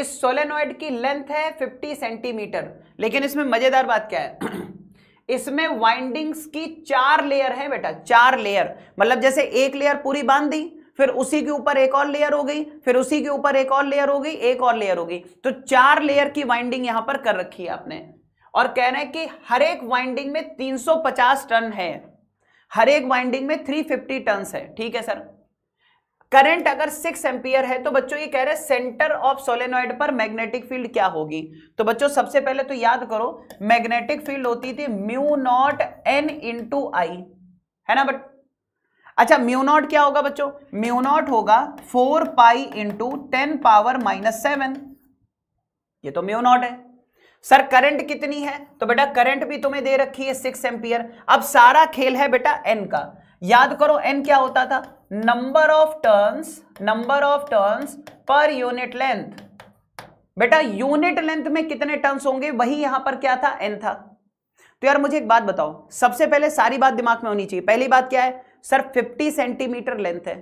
Speaker 1: इस सोलेनॉइड की लेंथ है 50 सेंटीमीटर लेकिन इसमें मजेदार बात क्या है इसमें वाइंडिंग्स की चार लेयर है बेटा चार लेयर मतलब जैसे एक लेयर पूरी बांध दी फिर उसी के ऊपर एक और लेयर हो गई फिर उसी के ऊपर एक और लेयर हो गई एक और लेयर हो गई तो चार लेयर की वाइंडिंग यहां पर कर रखी है आपने और कह रहे हैं कि हर एक वाइंडिंग में 350 टन है हर एक वाइंडिंग में 350 फिफ्टी टन है ठीक है सर करंट अगर 6 एम्पियर है तो बच्चों ये कह रहे हैं सेंटर ऑफ सोलेनोइड पर मैग्नेटिक फील्ड क्या होगी तो बच्चों सबसे पहले तो याद करो मैग्नेटिक फील्ड होती थी mu naught N into I है ना बट अच्छा म्यूनॉट क्या होगा बच्चों म्यूनॉट होगा four pi into ten power minus seven ये तो म्यूनॉट है सर करंट कितनी है तो बेटा करंट भी तुम्हें दे रखी है सिक्स एम्पियर अब सारा खेल है बेटा एन का याद करो एन क्या होता था number of turns number of turns per unit length बेटा यूनिट लेंथ में कितने टर्न्स होंगे वही यहां पर क्या था एन था तो यार मुझे एक बात बताओ सबसे पहले सारी बात दिमाग में होनी चाहिए पहली बात क्या है सर 50 सेंटीमीटर लेंथ है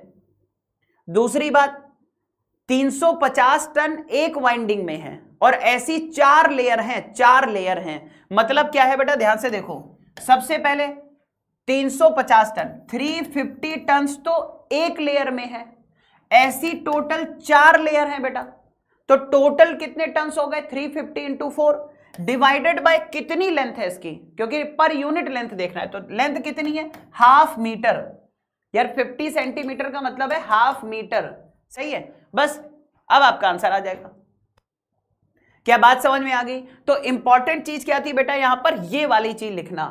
Speaker 1: दूसरी बात 350 टन एक वाइंडिंग में है और ऐसी चार लेयर हैं चार लेयर हैं मतलब क्या है बेटा ध्यान से देखो सबसे पहले 350 टन 350 टन तो एक लेयर में है ऐसी टोटल चार लेयर है बेटा तो टोटल कितने टन हो गए 350 fifty into four divided by कितनी लेंथ है इसकी क्योंकि पर यूनिट लेंथ देखना है तो लेंथ कितनी है हाफ मीटर यार 50 सेंटीमीटर का मतलब है हाफ मीटर सही है बस अब आपका आंसर आ जाएगा क्या बात समझ में आ गई तो इंपॉर्टेंट चीज क्या थी बेटा यहां पर ये वाली चीज लिखना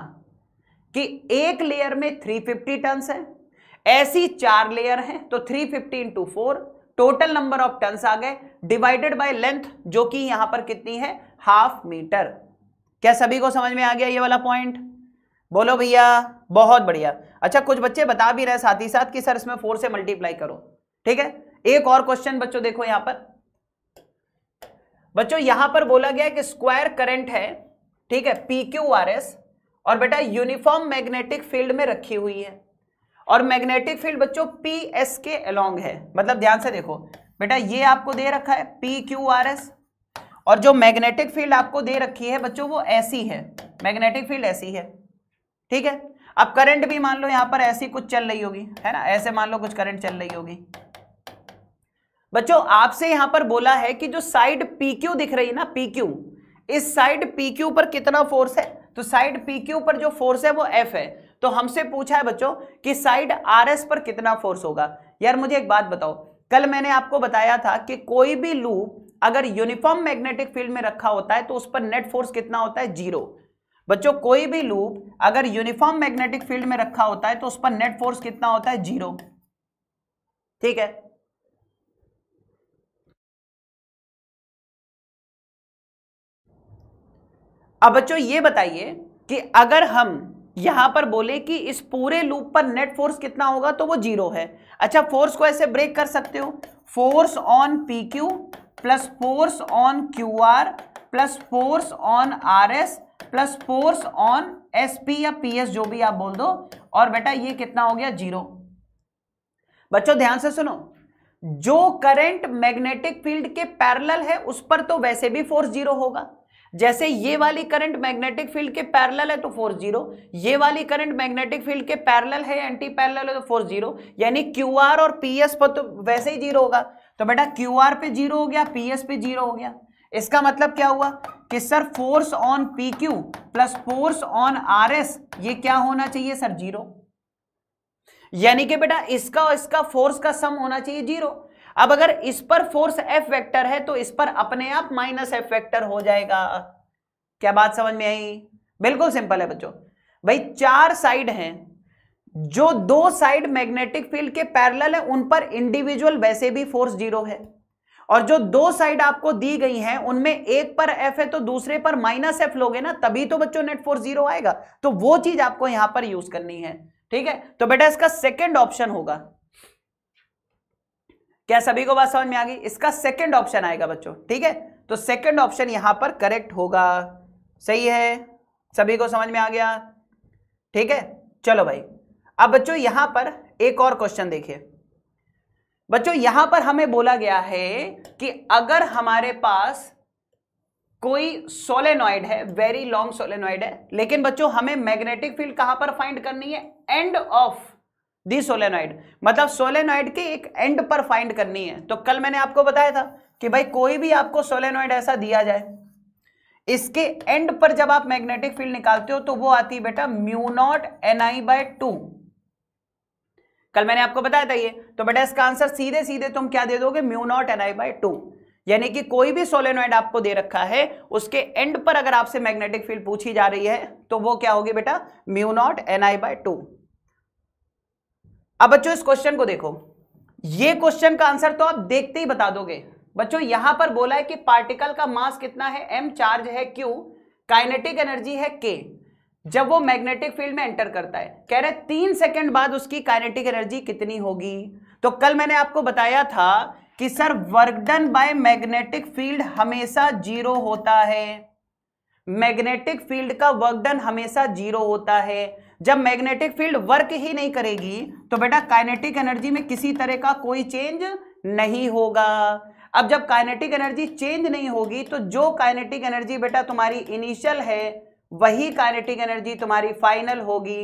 Speaker 1: कि एक लेयर में 350 टन है ऐसी चार लेयर हैं तो 350 fifty into four total number of turns आ गए डिवाइडेड बाय लेंथ जो कि यहां पर कितनी है हाफ मीटर क्या सभी को समझ में आ गया ये वाला पॉइंट बोलो भैया बहुत बढ़िया अच्छा कुछ बच्चे बता भी रहे साथ ही साथ कि सर इसमें फोर से मल्टीप्लाई करो ठीक है एक और क्वेश्चन बच्चों देखो यहां पर बच्चों यहां पर बोला गया कि स्क्वायर करंट है ठीक है पी क्यू आर एस और बेटा यूनिफॉर्म मैग्नेटिक फील्ड में रखी हुई है और मैग्नेटिक फील्ड बच्चों पी एस के अलोंग है मतलब ध्यान से देखो बेटा ये आपको दे रखा है पी क्यू आर एस और जो मैग्नेटिक फील्ड आपको दे रखी है बच्चों वो ऐसी है मैग्नेटिक फील्ड ऐसी है ठीक है अब करंट भी मान लो यहां पर ऐसी कुछ चल रही होगी है ना ऐसे मान लो कुछ करंट चल रही होगी बच्चों आपसे यहां पर बोला है कि जो साइड पी क्यू दिख रही है ना पी क्यू इस साइड पी क्यू पर कितना फोर्स है तो साइड पी क्यू पर जो फोर्स है वो एफ है तो हमसे पूछा है बच्चों कि साइड आर एस पर कितना फोर्स होगा यार मुझे एक बात बताओ कल मैंने आपको बताया था कि कोई भी लूप अगर यूनिफॉर्म मैग्नेटिक फील्ड में रखा होता है तो उस पर नेट फोर्स कितना होता है जीरो बच्चों कोई भी लूप अगर यूनिफॉर्म मैग्नेटिक फील्ड में रखा होता है तो उस पर नेट फोर्स कितना होता है जीरो ठीक है अब बच्चों ये बताइए कि अगर हम यहां पर बोले कि इस पूरे लूप पर नेट फोर्स कितना होगा तो वो जीरो है अच्छा फोर्स को ऐसे ब्रेक कर सकते हो force on P Q plus force on Q R plus force on R S plus force on S P या पी एस जो भी आप बोल दो और बेटा ये कितना हो गया जीरो बच्चों ध्यान से सुनो जो करंट मैग्नेटिक फील्ड के पैरेलल है उस पर तो वैसे भी फोर्स जीरो होगा जैसे ये वाली करंट मैग्नेटिक फील्ड के पैरेलल है तो फोर्स जीरो ये वाली करंट मैग्नेटिक फील्ड के पैरेलल है एंटी पैरेलल है तो फोर्स जीरो यानी क्यू आर और पी एस पर तो वैसे ही जीरो होगा तो बेटा क्यू आर पे जीरो हो गया पी एस पे जीरो हो गया इसका मतलब क्या हुआ कि sir force on P Q plus force on R S ये क्या होना चाहिए सर जीरो यानी कि बेटा इसका और इसका फोर्स का सम होना चाहिए जीरो अब अगर इस पर फोर्स एफ वेक्टर है तो इस पर अपने आप माइनस एफ वेक्टर हो जाएगा क्या बात समझ में आई बिल्कुल सिंपल है बच्चों भाई चार साइड हैं जो दो साइड मैग्नेटिक फील्ड के पैरेलल है उन पर इंडिविजुअल वैसे भी फोर्स जीरो है और जो दो साइड आपको दी गई हैं उनमें एक पर एफ है तो दूसरे पर माइनस एफ लोगे ना तभी तो बच्चों नेट फोर्स जीरो आएगा तो वो चीज आपको यहां पर यूज करनी है ठीक है तो बेटा इसका सेकेंड ऑप्शन होगा क्या सभी को बात समझ में आ गई इसका सेकेंड ऑप्शन आएगा बच्चों ठीक है तो सेकेंड ऑप्शन यहां पर करेक्ट होगा सही है सभी को समझ में आ गया ठीक है चलो भाई अब बच्चों यहां पर एक और क्वेश्चन देखिए बच्चों यहां पर हमें बोला गया है कि अगर हमारे पास कोई सोलेनॉइड है वेरी लॉन्ग सोलेनॉइड है लेकिन बच्चों हमें मैग्नेटिक फील्ड कहां पर फाइंड करनी है एंड ऑफ दी सोलेनॉइड मतलब सोलेनॉइड के एक एंड पर फाइंड करनी है तो कल मैंने आपको बताया था कि भाई कोई भी आपको सोलेनॉइड ऐसा दिया जाए इसके एंड पर जब आप मैग्नेटिक फील्ड निकालते हो तो वो आती है बेटा mu naught N I by two कल मैंने आपको बताया था ये तो बेटा इसका आंसर सीधे सीधे तुम क्या दे दोगे mu naught N I by two यानी कि कोई भी सोलेनोइड आपको दे रखा है उसके एंड पर अगर आपसे मैग्नेटिक फील्ड पूछी जा रही है तो वो क्या होगी बेटा mu naught N I by two अब बच्चों इस क्वेश्चन को देखो ये क्वेश्चन का आंसर तो आप देखते ही बता दोगे बच्चों यहां पर बोला है कि पार्टिकल का मास कितना है एम चार्ज है क्यू काइनेटिक एनर्जी है के जब वो मैग्नेटिक फील्ड में एंटर करता है कह रहे तीन सेकंड बाद उसकी काइनेटिक एनर्जी कितनी होगी तो कल मैंने आपको बताया था कि sir work done by magnetic field हमेशा जीरो होता है मैग्नेटिक फील्ड का वर्क डन हमेशा जीरो होता है जब मैग्नेटिक फील्ड वर्क ही नहीं करेगी तो बेटा काइनेटिक एनर्जी में किसी तरह का कोई चेंज नहीं होगा अब जब काइनेटिक एनर्जी चेंज नहीं होगी तो जो काइनेटिक एनर्जी बेटा तुम्हारी इनिशियल है वही काइनेटिक एनर्जी तुम्हारी फाइनल होगी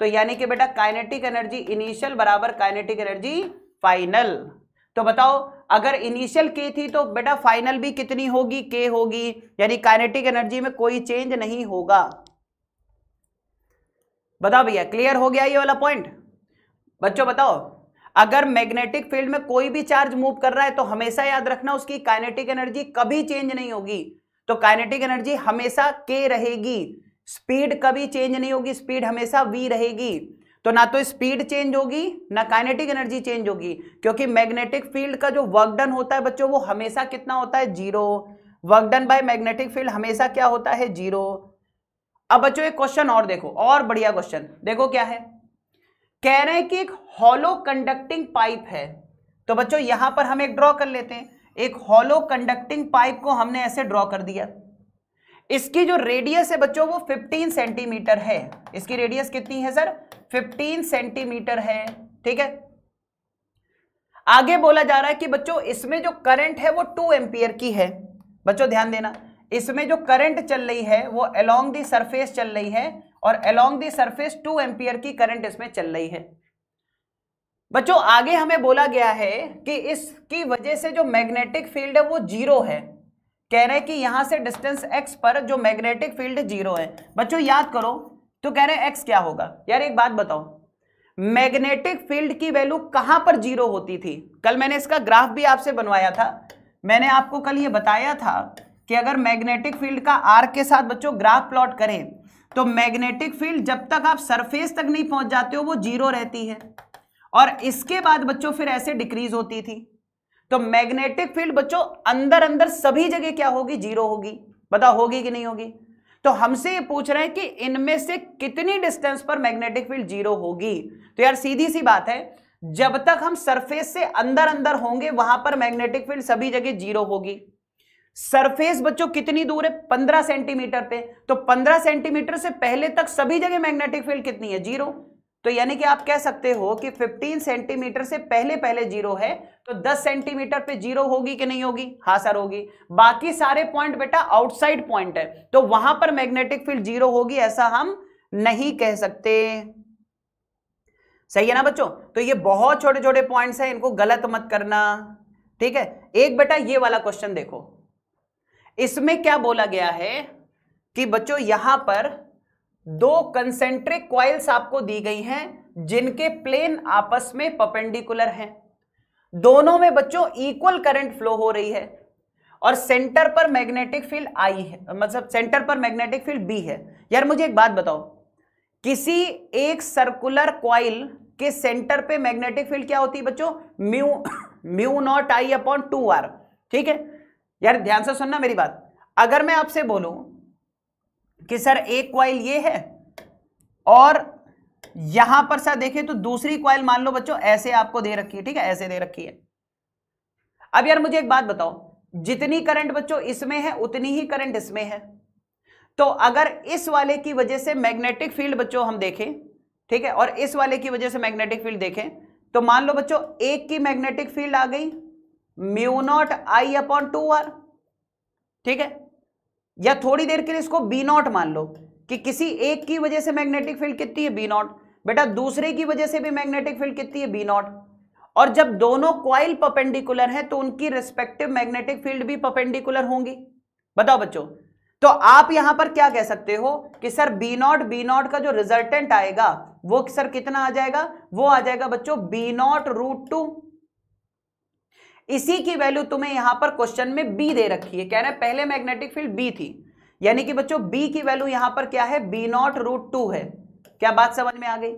Speaker 1: तो यानी कि बेटा काइनेटिक एनर्जी इनिशियल बराबर काइनेटिक एनर्जी फाइनल तो बताओ अगर इनिशियल के थी तो बेटा फाइनल भी कितनी होगी के होगी यानी काइनेटिक एनर्जी में कोई चेंज नहीं होगा बताओ भैया क्लियर हो गया ये वाला पॉइंट बच्चों बताओ अगर मैग्नेटिक फील्ड में कोई भी चार्ज मूव कर रहा है तो हमेशा याद रखना उसकी काइनेटिक एनर्जी कभी चेंज नहीं होगी तो काइनेटिक एनर्जी हमेशा के रहेगी स्पीड कभी चेंज नहीं होगी स्पीड हमेशा वी रहेगी तो ना तो स्पीड चेंज होगी ना काइनेटिक एनर्जी चेंज होगी क्योंकि मैग्नेटिक फील्ड का जो वर्क डन होता है बच्चों वो हमेशा कितना होता है zero work done by magnetic field हमेशा क्या होता है जीरो अब बच्चों एक क्वेश्चन और देखो और बढ़िया क्वेश्चन देखो क्या है कह रहे हैं कि एक हॉलो कंडक्टिंग पाइप है तो बच्चों यहां पर हम एक ड्रॉ कर लेते हैं एक हॉलो कंडक्टिंग पाइप को हमने ऐसे ड्रॉ कर दिया इसकी जो रेडियस है बच्चों वो 15 सेंटीमीटर है इसकी रेडियस कितनी है सर 15 सेंटीमीटर है ठीक है आगे बोला जा रहा है कि बच्चों इसमें जो करंट है वो टू एम्पियर की है बच्चों ध्यान देना इसमें जो करंट चल रही है वो अलोंग दी सरफेस चल रही है और along the surface two ampere की करंट इसमें चल रही है बच्चों आगे हमें बोला गया है कि इसकी वजह से जो मैग्नेटिक फील्ड है वो जीरो है कह रहे हैं कि यहां से डिस्टेंस एक्स पर जो मैग्नेटिक फील्ड जीरो है बच्चों याद करो तो कह रहे हैं एक्स क्या होगा यार एक बात बताओ मैग्नेटिक फील्ड की वैल्यू कहां पर जीरो होती थी कल मैंने इसका ग्राफ भी आपसे बनवाया था मैंने आपको कल ये बताया था कि अगर मैग्नेटिक फील्ड का आर के साथ बच्चों ग्राफ प्लॉट करें तो मैग्नेटिक फील्ड जब तक आप सरफेस तक नहीं पहुंच जाते हो वो जीरो रहती है और इसके बाद बच्चों फिर ऐसे डिक्रीज होती थी तो मैग्नेटिक फील्ड बच्चों अंदर अंदर सभी जगह क्या होगी जीरो होगी बताओ होगी कि नहीं होगी तो हमसे ये पूछ रहे हैं कि इनमें से कितनी डिस्टेंस पर मैग्नेटिक फील्ड जीरो होगी तो यार सीधी सी बात है जब तक हम सरफेस से अंदर अंदर होंगे वहां पर मैग्नेटिक फील्ड सभी जगह जीरो होगी सरफेस बच्चों कितनी दूर है पंद्रह सेंटीमीटर पे तो पंद्रह सेंटीमीटर से पहले तक सभी जगह मैग्नेटिक फील्ड कितनी है जीरो तो यानी कि आप कह सकते हो कि 15 सेंटीमीटर से पहले पहले जीरो है तो 10 सेंटीमीटर पे जीरो होगी कि नहीं होगी हाँ सर होगी बाकी सारे पॉइंट बेटा आउटसाइड पॉइंट है तो वहां पर मैग्नेटिक फील्ड जीरो होगी ऐसा हम नहीं कह सकते सही है ना बच्चों तो ये बहुत छोटे छोटे पॉइंट्स हैं इनको गलत मत करना ठीक है एक बेटा ये वाला क्वेश्चन देखो इसमें क्या बोला गया है कि बच्चों यहां पर दो कंसेंट्रिक क्वाइल्स आपको दी गई हैं जिनके प्लेन आपस में पपेंडिकुलर हैं दोनों में बच्चों इक्वल करंट फ्लो हो रही है और सेंटर पर मैग्नेटिक फील्ड आई है मतलब सेंटर पर मैग्नेटिक फील्ड बी है यार मुझे एक बात बताओ किसी एक सर्कुलर क्वाइल के सेंटर पे मैग्नेटिक फील्ड क्या होती है बच्चों mu mu naught I upon two R ठीक है यार ध्यान से सुनना मेरी बात अगर मैं आपसे बोलूं कि सर एक क्वाइल ये है और यहां पर सर देखें तो दूसरी क्वाइल मान लो बच्चों ऐसे आपको दे रखी है ठीक है ऐसे दे रखी है अब यार मुझे एक बात बताओ जितनी करंट बच्चों इसमें है उतनी ही करंट इसमें है तो अगर इस वाले की वजह से मैग्नेटिक फील्ड बच्चों हम देखें ठीक है और इस वाले की वजह से मैग्नेटिक फील्ड देखें तो मान लो बच्चों एक की मैग्नेटिक फील्ड आ गई mu naught I upon two R ठीक है या थोड़ी देर के लिए इसको बी नॉट मान लो कि किसी एक की वजह से मैग्नेटिक फील्ड कितनी है बी नॉट बेटा दूसरे की वजह से भी मैग्नेटिक फील्ड कितनी है बी नॉट और जब दोनों क्वाइल पपेंडिकुलर है तो उनकी रिस्पेक्टिव मैग्नेटिक फील्ड भी पपेंडिकुलर होंगी बताओ बच्चों तो आप यहां पर क्या कह सकते हो कि sir B naught B naught का जो रिजल्टेंट आएगा वो सर कितना आ जाएगा वो आ जाएगा बच्चों बी नॉट रूट टू इसी की वैल्यू तुम्हें यहां पर क्वेश्चन में बी दे रखी है कह रहे हैं पहले मैग्नेटिक फील्ड बी थी यानी कि बच्चों बी की वैल्यू यहां पर क्या है बी नॉट रूट टू है क्या बात समझ में आ गई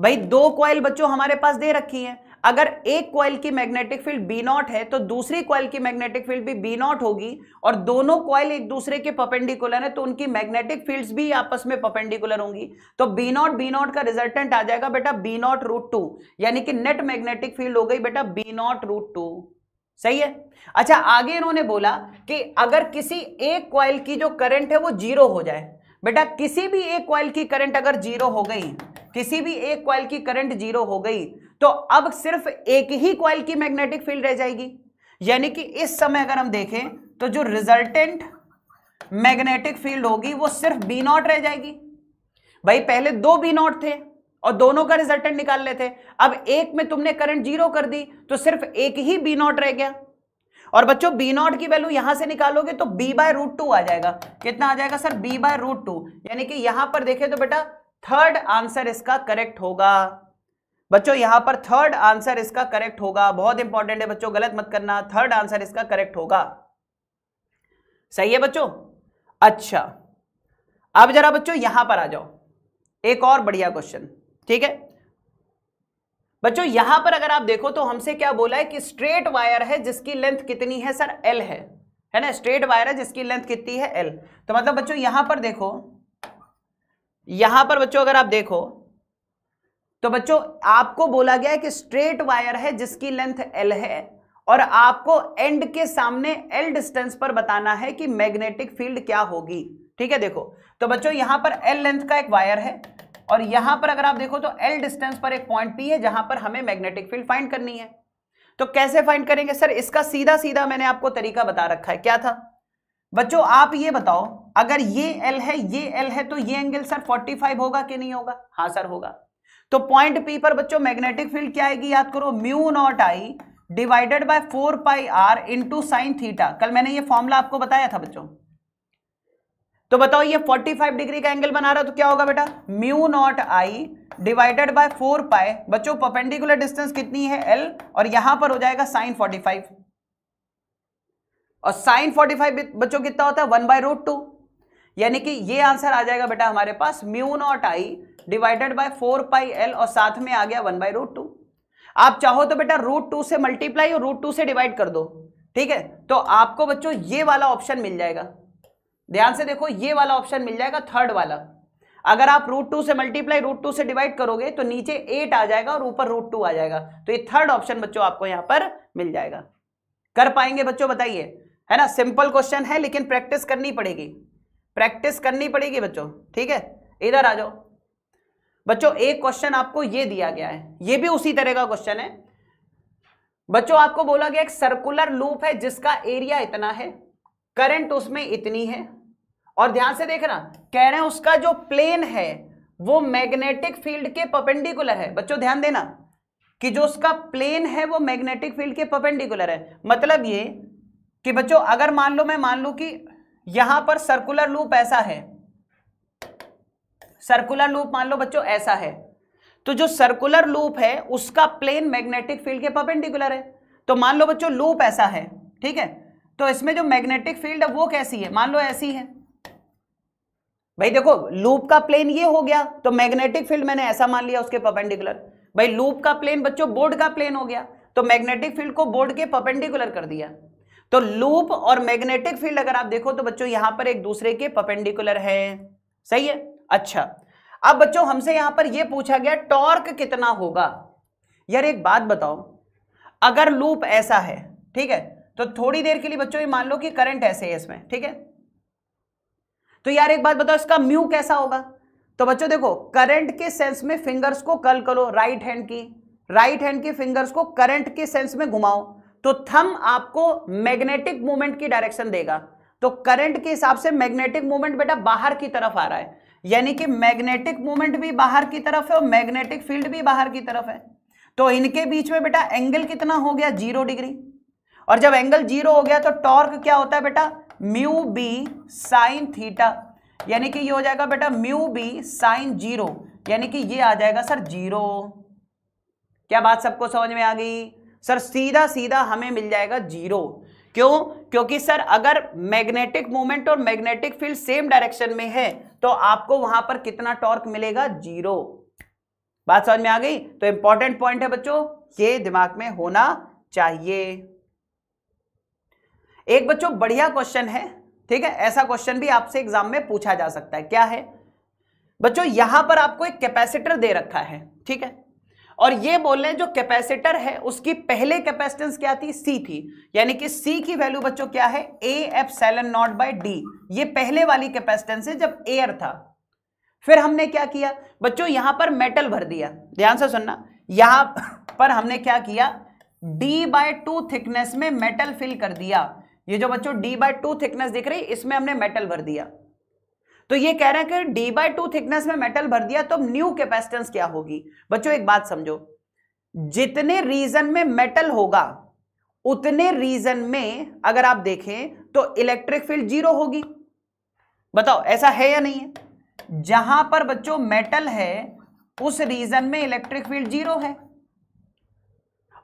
Speaker 1: भाई दो क्वाइल बच्चों हमारे पास दे रखी है अगर एक क्वाइल की मैग्नेटिक फील्ड बी नॉट है तो दूसरी क्वाइल की मैग्नेटिक फील्ड भी बी नॉट होगी और दोनों क्वाइल एक दूसरे के पपेंडिकुलर है तो उनकी मैग्नेटिक फील्ड्स भी आपस में पपेंडिकुलर होंगी तो बी नॉट बी नॉट का रिजल्टेंट आ जाएगा बेटा बी नॉट रूट टू यानी कि नेट मैग्नेटिक फील्ड हो गई बेटा बी नॉट रूट टू सही है अच्छा आगे इन्होंने बोला कि अगर किसी एक क्वाइल की जो करंट है वो जीरो हो जाए बेटा किसी भी एक क्वाइल की करंट अगर जीरो हो गई किसी भी एक क्वाइल की करंट जीरो हो गई तो अब सिर्फ एक ही कॉयल की मैग्नेटिक फील्ड रह जाएगी यानी कि इस समय अगर हम देखें तो जो रिजल्टेंट मैग्नेटिक फील्ड होगी वो सिर्फ बी नॉट रह जाएगी भाई पहले दो बी नॉट थे और दोनों का रिजल्टेंट निकाल लेते अब एक में तुमने करंट जीरो कर दी तो सिर्फ एक ही बी नॉट रह गया और बच्चों बी नॉट की वैल्यू यहां से निकालोगे तो बी बाय रूट टू आ जाएगा कितना आ जाएगा sir B by root two यानी कि यहां पर देखे तो बेटा थर्ड आंसर इसका करेक्ट होगा बच्चों यहां पर थर्ड आंसर इसका करेक्ट होगा बहुत इंपॉर्टेंट है बच्चों गलत मत करना थर्ड आंसर इसका करेक्ट होगा सही है बच्चों अच्छा अब जरा बच्चों यहां पर आ जाओ एक और बढ़िया क्वेश्चन ठीक है बच्चों यहां पर अगर आप देखो तो हमसे क्या बोला है कि स्ट्रेट वायर है जिसकी लेंथ कितनी है सर एल है है ना स्ट्रेट वायर है जिसकी लेंथ कितनी है एल तो मतलब बच्चों यहां पर देखो यहां पर बच्चों अगर आप देखो तो बच्चों आपको बोला गया है कि स्ट्रेट वायर है जिसकी लेंथ एल है और आपको एंड के सामने एल डिस्टेंस पर बताना है कि मैग्नेटिक फील्ड क्या होगी ठीक है देखो तो बच्चों यहां पर एल लेंथ का एक वायर है और यहां पर अगर आप देखो तो एल डिस्टेंस पर एक पॉइंट पी है जहां पर हमें मैग्नेटिक फील्ड फाइंड करनी है तो कैसे फाइंड करेंगे सर इसका सीधा सीधा मैंने आपको तरीका बता रखा है क्या था बच्चों आप ये बताओ अगर ये एल है ये एल है तो ये एंगल सर 45 होगा कि नहीं होगा हाँ सर होगा तो पॉइंट पी पर बच्चों मैग्नेटिक फील्ड क्या आएगी याद करो mu naught I divided by four pi R into sine theta कल मैंने ये फॉर्मूला आपको बताया था बच्चों तो बताओ ये 45 डिग्री का एंगल बना रहा तो क्या होगा बेटा mu naught I divided by four pi बच्चों परपेंडिकुलर डिस्टेंस कितनी है एल और यहां पर हो जाएगा साइन फोर्टी और साइन फोर्टी बच्चों कितना होता है वन बाय रूट टू यानी कि ये आंसर आ जाएगा बेटा हमारे पास mu naught I divided by four pi L और साथ में आ गया वन बाई रूट टू आप चाहो तो बेटा रूट टू से मल्टीप्लाई और रूट टू से डिवाइड कर दो ठीक है तो आपको बच्चों ये वाला ऑप्शन मिल जाएगा ध्यान से देखो ये वाला ऑप्शन मिल जाएगा थर्ड वाला अगर आप रूट टू से मल्टीप्लाई रूट टू से डिवाइड करोगे तो नीचे एट आ जाएगा और ऊपर रूट टू आ जाएगा तो ये थर्ड ऑप्शन बच्चों आपको यहां पर मिल जाएगा कर पाएंगे बच्चों बताइए है ना सिंपल क्वेश्चन है लेकिन प्रैक्टिस करनी पड़ेगी प्रैक्टिस करनी पड़ेगी बच्चों ठीक है इधर आ जाओ बच्चों एक क्वेश्चन आपको ये दिया गया है ये भी उसी तरह का क्वेश्चन है बच्चों आपको बोला गया एक सर्कुलर लूप है जिसका एरिया इतना है करंट उसमें इतनी है और ध्यान से देखना कह रहे हैं उसका जो प्लेन है वो मैग्नेटिक फील्ड के पपेंडिकुलर है बच्चों ध्यान देना कि जो उसका प्लेन है वो मैग्नेटिक फील्ड के पपेंडिकुलर है मतलब ये कि बच्चों अगर मान लो मैं मान लू कि यहां पर सर्कुलर लूप ऐसा है सर्कुलर लूप मान लो बच्चों ऐसा है तो जो सर्कुलर लूप है उसका प्लेन मैग्नेटिक फील्ड के परपेंडिकुलर है तो मान लो बच्चों लूप ऐसा है ठीक है तो इसमें जो मैग्नेटिक फील्ड है वो कैसी है मान लो ऐसी है भाई देखो लूप का प्लेन ये हो गया तो मैग्नेटिक फील्ड मैंने ऐसा मान लिया उसके परपेंडिकुलर भाई लूप का प्लेन बच्चों बोर्ड का प्लेन हो गया तो मैग्नेटिक फील्ड को बोर्ड के परपेंडिकुलर कर दिया तो लूप और मैग्नेटिक फील्ड अगर आप देखो तो बच्चों यहां पर एक दूसरे के परपेंडिकुलर है सही है अच्छा अब बच्चों हमसे यहां पर यह पूछा गया टॉर्क कितना होगा यार एक बात बताओ अगर लूप ऐसा है ठीक है तो थोड़ी देर के लिए बच्चों ये मान लो कि करंट ऐसे है इसमें ठीक है तो यार एक बात बताओ इसका म्यू कैसा होगा तो बच्चों देखो करंट के सेंस में फिंगर्स को कल करो राइट हैंड की राइट हैंड की फिंगर्स को करंट के सेंस में घुमाओ तो थम आपको मैग्नेटिक मूवमेंट की डायरेक्शन देगा तो करंट के हिसाब से मैग्नेटिक मूवमेंट बेटा बाहर की तरफ आ रहा है यानी कि मैग्नेटिक मोमेंट भी बाहर की तरफ है और मैग्नेटिक फील्ड भी बाहर की तरफ है तो इनके बीच में बेटा एंगल कितना हो गया जीरो डिग्री और जब एंगल जीरो हो गया तो टॉर्क क्या होता है बेटा म्यू बी साइन थीटा यानी कि ये हो जाएगा बेटा म्यू बी साइन जीरो यानी कि ये आ जाएगा सर जीरो क्या बात सबको समझ में आ गई सर सीधा सीधा हमें मिल जाएगा जीरो क्यों क्योंकि सर अगर मैग्नेटिक मोमेंट और मैग्नेटिक फील्ड सेम डायरेक्शन में है तो आपको वहां पर कितना टॉर्क मिलेगा जीरो बात समझ में आ गई तो इंपॉर्टेंट पॉइंट है बच्चों ये दिमाग में होना चाहिए एक बच्चों बढ़िया क्वेश्चन है ठीक है ऐसा क्वेश्चन भी आपसे एग्जाम में पूछा जा सकता है क्या है बच्चों यहां पर आपको एक कैपेसिटर दे रखा है ठीक है और ये बोल रहे हैं जो कैपेसिटर है उसकी पहले कैपेसिटेंस क्या थी सी थी यानी कि सी की वैल्यू बच्चों क्या है A epsilon naught by D ये पहले वाली कैपेसिटेंस है जब एयर था फिर हमने क्या किया बच्चों यहां पर मेटल भर दिया ध्यान से सुनना यहां पर हमने क्या किया डी बाय टू थिकनेस में मेटल फिल कर दिया ये जो बच्चों डी बाय टू थिकनेस दिख रही इसमें हमने मेटल भर दिया तो ये कह रहे हैं कि डी बाई टू थिकनेस में मेटल भर दिया तो न्यू कैपेसिटेंस क्या होगी बच्चों एक बात समझो जितने रीजन में मेटल होगा उतने रीजन में अगर आप देखें तो इलेक्ट्रिक फील्ड जीरो होगी बताओ ऐसा है या नहीं है जहां पर बच्चों मेटल है उस रीजन में इलेक्ट्रिक फील्ड जीरो है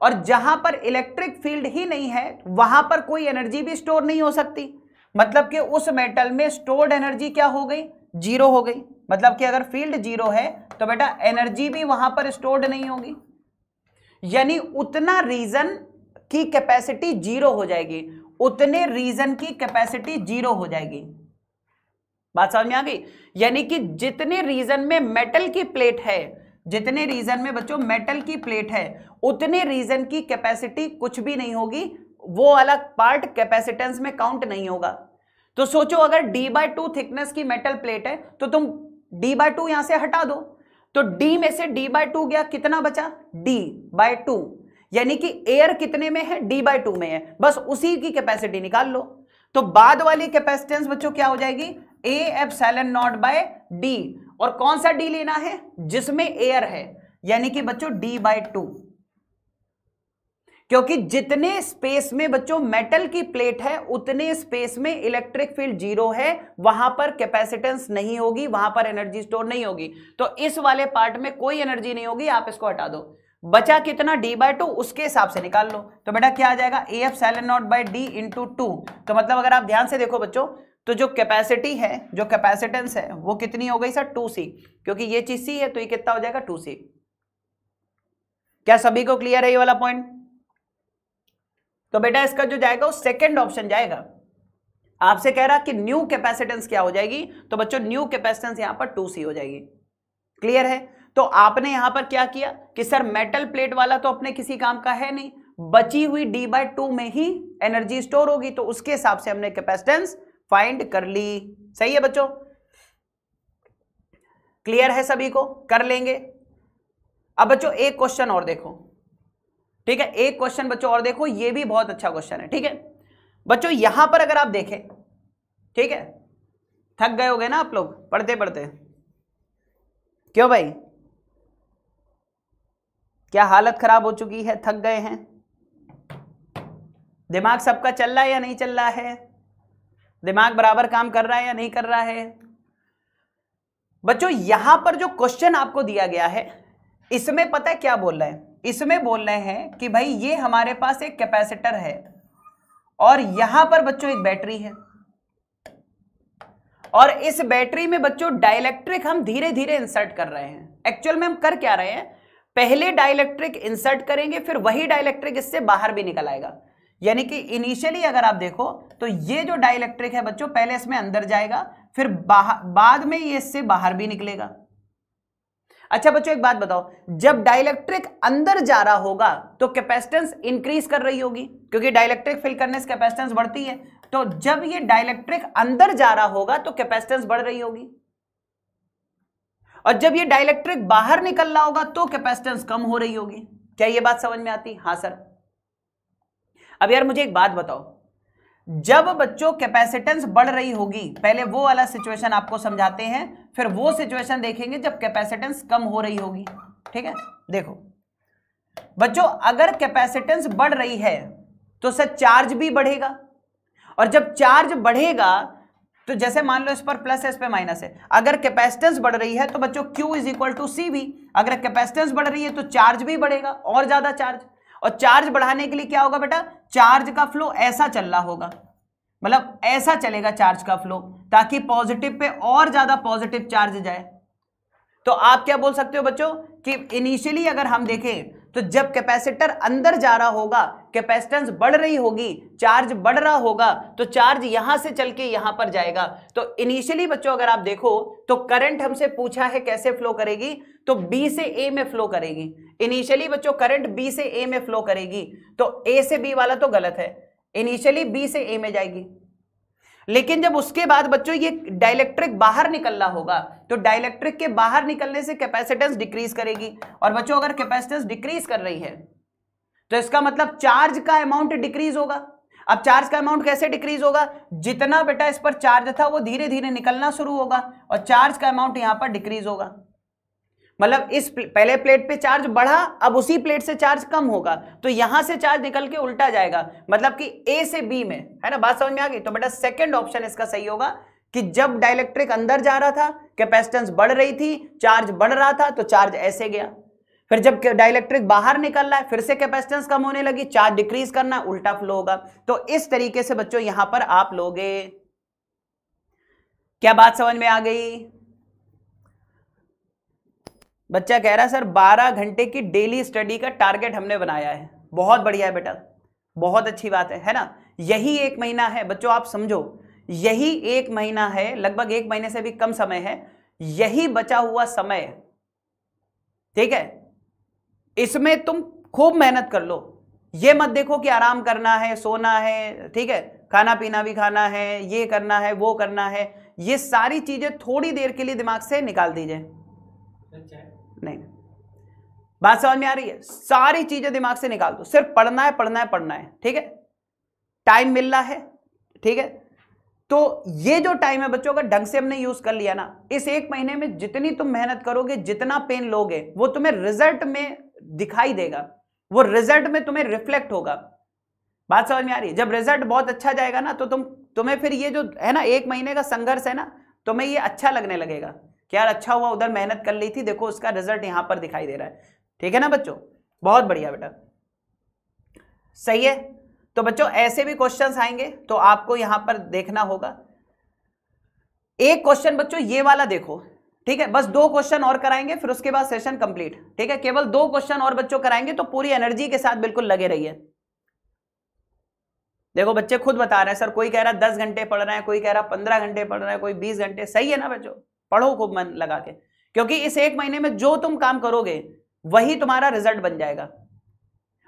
Speaker 1: और जहां पर इलेक्ट्रिक फील्ड ही नहीं है वहां पर कोई एनर्जी भी स्टोर नहीं हो सकती मतलब कि उस मेटल में स्टोर्ड एनर्जी क्या हो गई जीरो हो गई मतलब कि अगर फील्ड जीरो है तो बेटा एनर्जी भी वहां पर स्टोर्ड नहीं होगी यानी उतना रीजन की कैपेसिटी जीरो हो जाएगी उतने रीजन की कैपेसिटी जीरो हो जाएगी बात समझ में आ गई यानी कि जितने रीजन में मेटल की प्लेट है जितने रीजन में बच्चों मेटल की प्लेट है उतने रीजन की कैपेसिटी कुछ भी नहीं होगी वो वाला पार्ट कैपेसिटेंस में काउंट नहीं होगा तो सोचो अगर डी बाय टू थिकनेस की मेटल प्लेट है तो तुम डी बाय टू यहां से हटा दो तो डी में से डी बाय टू गया कितना बचा डी बाय टू यानी कि एयर कितने में है डी बाय टू में है बस उसी की कैपेसिटी निकाल लो तो बाद वाली कैपेसिटेंस बच्चों क्या हो जाएगी A epsilon naught by D और कौन सा डी लेना है जिसमें एयर है यानी कि बच्चों डी बाय टू क्योंकि जितने स्पेस में बच्चों मेटल की प्लेट है उतने स्पेस में इलेक्ट्रिक फील्ड जीरो है वहां पर कैपेसिटेंस नहीं होगी वहां पर एनर्जी स्टोर नहीं होगी तो इस वाले पार्ट में कोई एनर्जी नहीं होगी आप इसको हटा दो बचा कितना डी बाय टू उसके हिसाब से निकाल लो तो बेटा क्या आ जाएगा A epsilon naught by D into two तो मतलब अगर आप ध्यान से देखो बच्चों तो जो कैपेसिटी है जो कैपेसिटेंस है वो कितनी हो गई सर टू सी क्योंकि ये चीज सी है तो ये कितना हो जाएगा टू सी क्या सभी को क्लियर है ये वाला पॉइंट तो बेटा इसका जो जाएगा वो सेकेंड ऑप्शन जाएगा आपसे कह रहा कि न्यू कैपेसिटेंस क्या हो जाएगी तो बच्चों न्यू कैपेसिटेंस यहां पर टू सी हो जाएगी क्लियर है तो आपने यहां पर क्या किया कि सर मेटल प्लेट वाला तो अपने किसी काम का है नहीं बची हुई डी बाय टू में ही एनर्जी स्टोर होगी तो उसके हिसाब से हमने कैपेसिटेंस फाइंड कर ली सही है बच्चों क्लियर है सभी को कर लेंगे अब बच्चों एक क्वेश्चन और देखो ठीक है एक क्वेश्चन बच्चों और देखो ये भी बहुत अच्छा क्वेश्चन है ठीक है बच्चों यहां पर अगर आप देखें ठीक है थक गए होगे ना आप लोग पढ़ते पढ़ते क्यों भाई क्या हालत खराब हो चुकी है थक गए हैं दिमाग सबका चल रहा है या नहीं चल रहा है दिमाग बराबर काम कर रहा है या नहीं कर रहा है बच्चों यहां पर जो क्वेश्चन आपको दिया गया है इसमें पता है क्या बोल रहा है इसमें बोल रहे हैं कि भाई ये हमारे पास एक कैपेसिटर है और यहां पर बच्चों एक बैटरी है और इस बैटरी में बच्चों डायलैक्ट्रिक हम धीरे धीरे इंसर्ट कर रहे हैं एक्चुअल में हम कर क्या रहे हैं पहले डायलैक्ट्रिक इंसर्ट करेंगे फिर वही डायलैक्ट्रिक इससे बाहर भी निकल आएगा यानी कि इनिशियली अगर आप देखो तो ये जो डायलैक्ट्रिक है बच्चों पहले इसमें अंदर जाएगा फिर बाद में ये इससे बाहर भी निकलेगा अच्छा बच्चों एक बात बताओ जब डायलेक्ट्रिक अंदर जा रहा होगा तो कैपेसिटेंस इंक्रीज कर रही होगी क्योंकि डायलेक्ट्रिक फिल करने से कैपेसिटेंस बढ़ती है तो जब ये डायलेक्ट्रिक अंदर जा रहा होगा तो कैपेसिटेंस बढ़ रही होगी और जब ये डायलेक्ट्रिक बाहर निकल रहा होगा तो कैपेसिटेंस कम हो रही होगी क्या ये बात समझ में आती हाँ सर अब यार मुझे एक बात बताओ जब बच्चों कैपेसिटेंस बढ़ रही होगी पहले वो वाला सिचुएशन आपको समझाते हैं फिर वो सिचुएशन देखेंगे जब कैपेसिटेंस कम हो रही होगी ठीक है देखो बच्चों अगर कैपेसिटेंस बढ़ रही है तो सर चार्ज भी बढ़ेगा और जब चार्ज बढ़ेगा तो जैसे मान लो इस पर प्लस है इस पर माइनस है अगर कैपेसिटेंस बढ़ रही है तो बच्चों Q is equal to C भी अगर कैपेसिटेंस बढ़ रही है तो चार्ज भी बढ़ेगा और ज्यादा चार्ज और चार्ज बढ़ाने के लिए क्या होगा बेटा चार्ज का फ्लो ऐसा चल रहा होगा मतलब ऐसा चलेगा चार्ज का फ्लो ताकि पॉजिटिव पे और ज्यादा पॉजिटिव चार्ज जाए तो आप क्या बोल सकते हो बच्चों कि इनिशियली अगर हम देखें तो जब कैपेसिटर अंदर जा रहा होगा कैपेसिटेंस बढ़ रही होगी चार्ज बढ़ रहा होगा तो चार्ज यहां से चल के यहां पर जाएगा तो इनिशियली बच्चों अगर आप देखो तो करंट हमसे पूछा है कैसे फ्लो करेगी तो बी से ए में फ्लो करेगी इनिशियली बच्चों करंट बी से ए में फ्लो करेगी तो ए से बी वाला तो गलत है इनिशियली बी से ए में जाएगी लेकिन जब उसके बाद बच्चों ये डायलेक्ट्रिक बाहर निकलना होगा तो डाइलेक्ट्रिक के बाहर निकलने से कैपेसिटेंस डिक्रीज करेगी और बच्चों अगर कैपेसिटेंस डिक्रीज कर रही है तो इसका मतलब चार्ज का अमाउंट डिक्रीज होगा अब चार्ज का अमाउंट कैसे डिक्रीज होगा जितना बेटा इस पर चार्ज था वो धीरे धीरे निकलना शुरू होगा और चार्ज का अमाउंट यहां पर डिक्रीज होगा मतलब इस पहले प्लेट पे चार्ज बढ़ा अब उसी प्लेट से चार्ज कम होगा तो यहां से चार्ज निकल के उल्टा जाएगा मतलब कि ए से बी में है ना बात समझ में आ गई तो बेटा सेकंड ऑप्शन इसका सही होगा कि जब डायलेक्ट्रिक अंदर जा रहा था कैपेसिटेंस बढ़ रही थी चार्ज बढ़ रहा था तो चार्ज ऐसे गया फिर जब डायलेक्ट्रिक बाहर निकल रहा है फिर से कैपेसिटेंस कम होने लगी चार्ज डिक्रीज करना उल्टा फ्लो होगा तो इस तरीके से बच्चों यहां पर आप लोगे क्या बात समझ में आ गई बच्चा कह रहा है सर बारह घंटे की डेली स्टडी का टारगेट हमने बनाया है बहुत बढ़िया है बेटा बहुत अच्छी बात है है ना यही एक महीना है बच्चों आप समझो यही एक महीना है लगभग एक महीने से भी कम समय है यही बचा हुआ समय ठीक है इसमें तुम खूब मेहनत कर लो ये मत देखो कि आराम करना है सोना है ठीक है खाना पीना भी खाना है ये करना है वो करना है ये सारी चीजें थोड़ी देर के लिए दिमाग से निकाल दीजिए अच्छा। नहीं बात समझ में आ रही है सारी चीजें दिमाग से निकाल दो सिर्फ पढ़ना है पढ़ना है पढ़ना है ठीक है टाइम मिल रहा है ठीक है तो ये जो टाइम है बच्चों का ढंग से हमने यूज कर लिया ना इस एक महीने में जितनी तुम मेहनत करोगे जितना पेन लोगे वो तुम्हें रिजल्ट में दिखाई देगा वो रिजल्ट में तुम्हें रिफ्लेक्ट होगा बात समझ में आ रही है जब रिजल्ट बहुत अच्छा जाएगा ना तो तुम तुम्हें फिर ये जो है ना एक महीने का संघर्ष है ना तुम्हें ये अच्छा लगने लगेगा क्या अच्छा हुआ उधर मेहनत कर ली थी देखो उसका रिजल्ट यहां पर दिखाई दे रहा है ठीक है ना बच्चों बहुत बढ़िया बेटा सही है तो बच्चों ऐसे भी क्वेश्चंस आएंगे तो आपको यहां पर देखना होगा एक क्वेश्चन बच्चों ये वाला देखो ठीक है बस दो क्वेश्चन और कराएंगे फिर उसके बाद सेशन कंप्लीट ठीक है केवल दो क्वेश्चन और बच्चों कराएंगे तो पूरी एनर्जी के साथ बिल्कुल लगे रहिए देखो बच्चे खुद बता रहे हैं सर कोई कह रहा है दस घंटे पढ़ रहे हैं कोई कह रहा है पंद्रह घंटे पढ़ रहे हैं कोई बीस घंटे सही है ना बच्चों पढ़ो खूब मन लगा के क्योंकि इस एक महीने में जो तुम काम करोगे वही तुम्हारा रिजल्ट बन जाएगा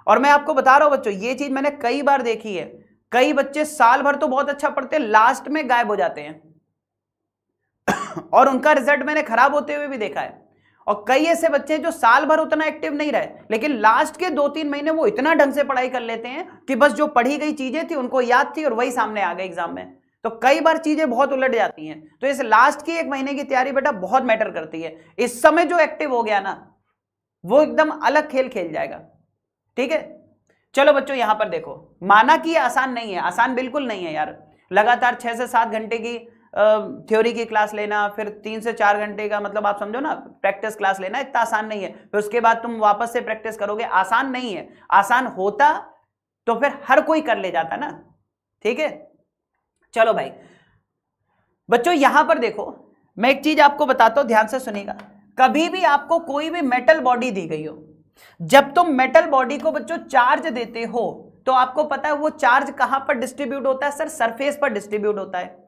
Speaker 1: और मैं आपको बता रहा हूँ बच्चों ये चीज़ मैंने कई बार देखी है कई बच्चे साल भर तो बहुत अच्छा पढ़ते हैं लास्ट में गायब हो जाते हैं और उनका रिजल्ट मैंने खराब होते हुए भी देखा है और कई ऐसे बच्चे हैं जो साल भर उतना एक्टिव नहीं रहे लेकिन लास्ट के दो तीन महीने वो इतना ढंग से पढ़ाई कर लेते हैं कि बस जो पढ़ी गई चीजें थी उनको याद थी और वही सामने आ गए एग्जाम में तो कई बार चीजें बहुत उलट जाती हैं तो इस लास्ट की एक महीने की तैयारी बेटा बहुत मैटर करती है इस समय जो एक्टिव हो गया ना वो एकदम अलग खेल खेल जाएगा ठीक है चलो बच्चों यहां पर देखो माना कि आसान नहीं है आसान बिल्कुल नहीं है यार लगातार छह से सात घंटे की थ्योरी की क्लास लेना फिर तीन से चार घंटे का मतलब आप समझो ना प्रैक्टिस क्लास लेना इतना आसान नहीं है फिर उसके बाद तुम वापस से प्रैक्टिस करोगे आसान नहीं है आसान होता तो फिर हर कोई कर ले जाता ना ठीक है चलो भाई बच्चों यहां पर देखो मैं एक चीज आपको बताता हूं ध्यान से सुनेगा कभी भी आपको कोई भी मेटल बॉडी दी गई हो जब तुम मेटल बॉडी को बच्चों चार्ज देते हो तो आपको पता है वो चार्ज कहां पर डिस्ट्रीब्यूट होता है सर सरफेस पर डिस्ट्रीब्यूट होता है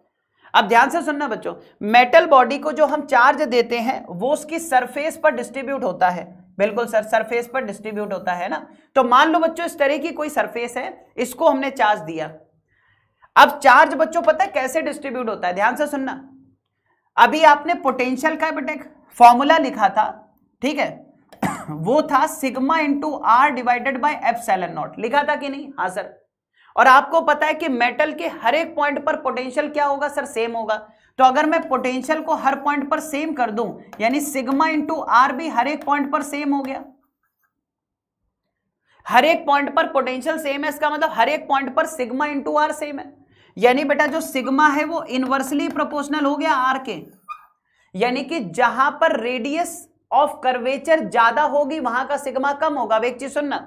Speaker 1: अब ध्यान से सुनना बच्चों मेटल बॉडी को जो हम चार्ज देते हैं वो उसकी सरफेस पर डिस्ट्रीब्यूट होता है बिल्कुल सर सरफेस पर डिस्ट्रीब्यूट होता है ना तो मान लो बच्चों इस तरह की कोई सरफेस है इसको हमने चार्ज दिया अब चार्ज बच्चों पता है कैसे डिस्ट्रीब्यूट होता है ध्यान से सुनना अभी आपने पोटेंशियल का बेटे फॉर्मूला लिखा था ठीक है वो था sigma into R divided by epsilon naught लिखा था कि नहीं हाँ सर और आपको पता है कि मेटल के हर एक पॉइंट पर पोटेंशियल क्या होगा सर सेम होगा तो अगर मैं पोटेंशियल को हर पॉइंट पर सेम कर दूं यानी सिग्मा इंटू आर भी हर एक पॉइंट पर सेम हो गया हर एक पॉइंट पर पोटेंशियल सेम है इसका मतलब हर एक पॉइंट पर सिग्मा इंटू आर सेम है यानी बेटा जो सिग्मा है वो इनवर्सली प्रोपोर्शनल हो गया आर के यानी कि जहां पर रेडियस ऑफ कर्वेचर ज्यादा होगी वहां का सिग्मा कम होगा अब एक चीज सुनना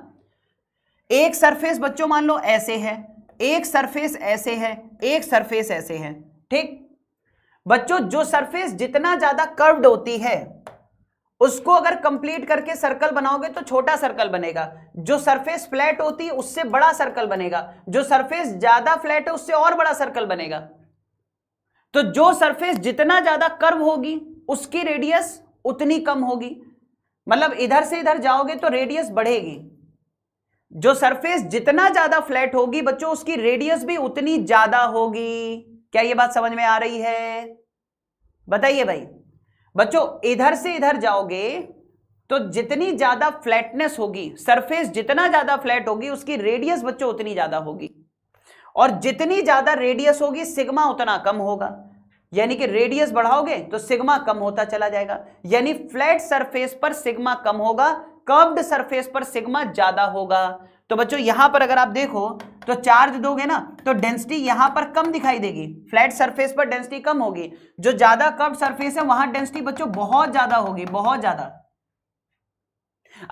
Speaker 1: एक सरफेस बच्चों मान लो ऐसे है एक सरफेस ऐसे है एक सरफेस ऐसे है ठीक बच्चों जो सरफेस जितना ज्यादा कर्व्ड होती है उसको अगर कंप्लीट करके सर्कल बनाओगे तो छोटा सर्कल बनेगा जो सरफेस फ्लैट होती है उससे बड़ा सर्कल बनेगा जो सरफेस ज्यादा फ्लैट है उससे और बड़ा सर्कल बनेगा तो जो सरफेस जितना ज्यादा कर्व होगी उसकी रेडियस उतनी कम होगी मतलब इधर से इधर जाओगे तो रेडियस बढ़ेगी जो सरफेस जितना ज्यादा फ्लैट होगी बच्चों उसकी रेडियस भी उतनी ज्यादा होगी क्या ये बात समझ में आ रही है बताइए भाई बच्चों इधर से इधर जाओगे तो जितनी ज्यादा फ्लैटनेस होगी सरफेस जितना ज्यादा फ्लैट होगी उसकी रेडियस बच्चों उतनी ज्यादा होगी और जितनी ज्यादा रेडियस होगी सिग्मा उतना कम होगा यानी कि रेडियस बढ़ाओगे तो सिग्मा कम होता चला जाएगा यानी फ्लैट सरफेस पर सिग्मा कम होगा कर्व्ड सरफेस पर सिग्मा ज्यादा होगा तो बच्चों यहां पर अगर आप देखो तो चार्ज दोगे ना तो डेंसिटी यहां पर कम दिखाई देगी फ्लैट सरफेस पर डेंसिटी कम होगी जो ज्यादा कर्व सरफेस है वहां डेंसिटी बच्चों बहुत ज्यादा होगी बहुत ज्यादा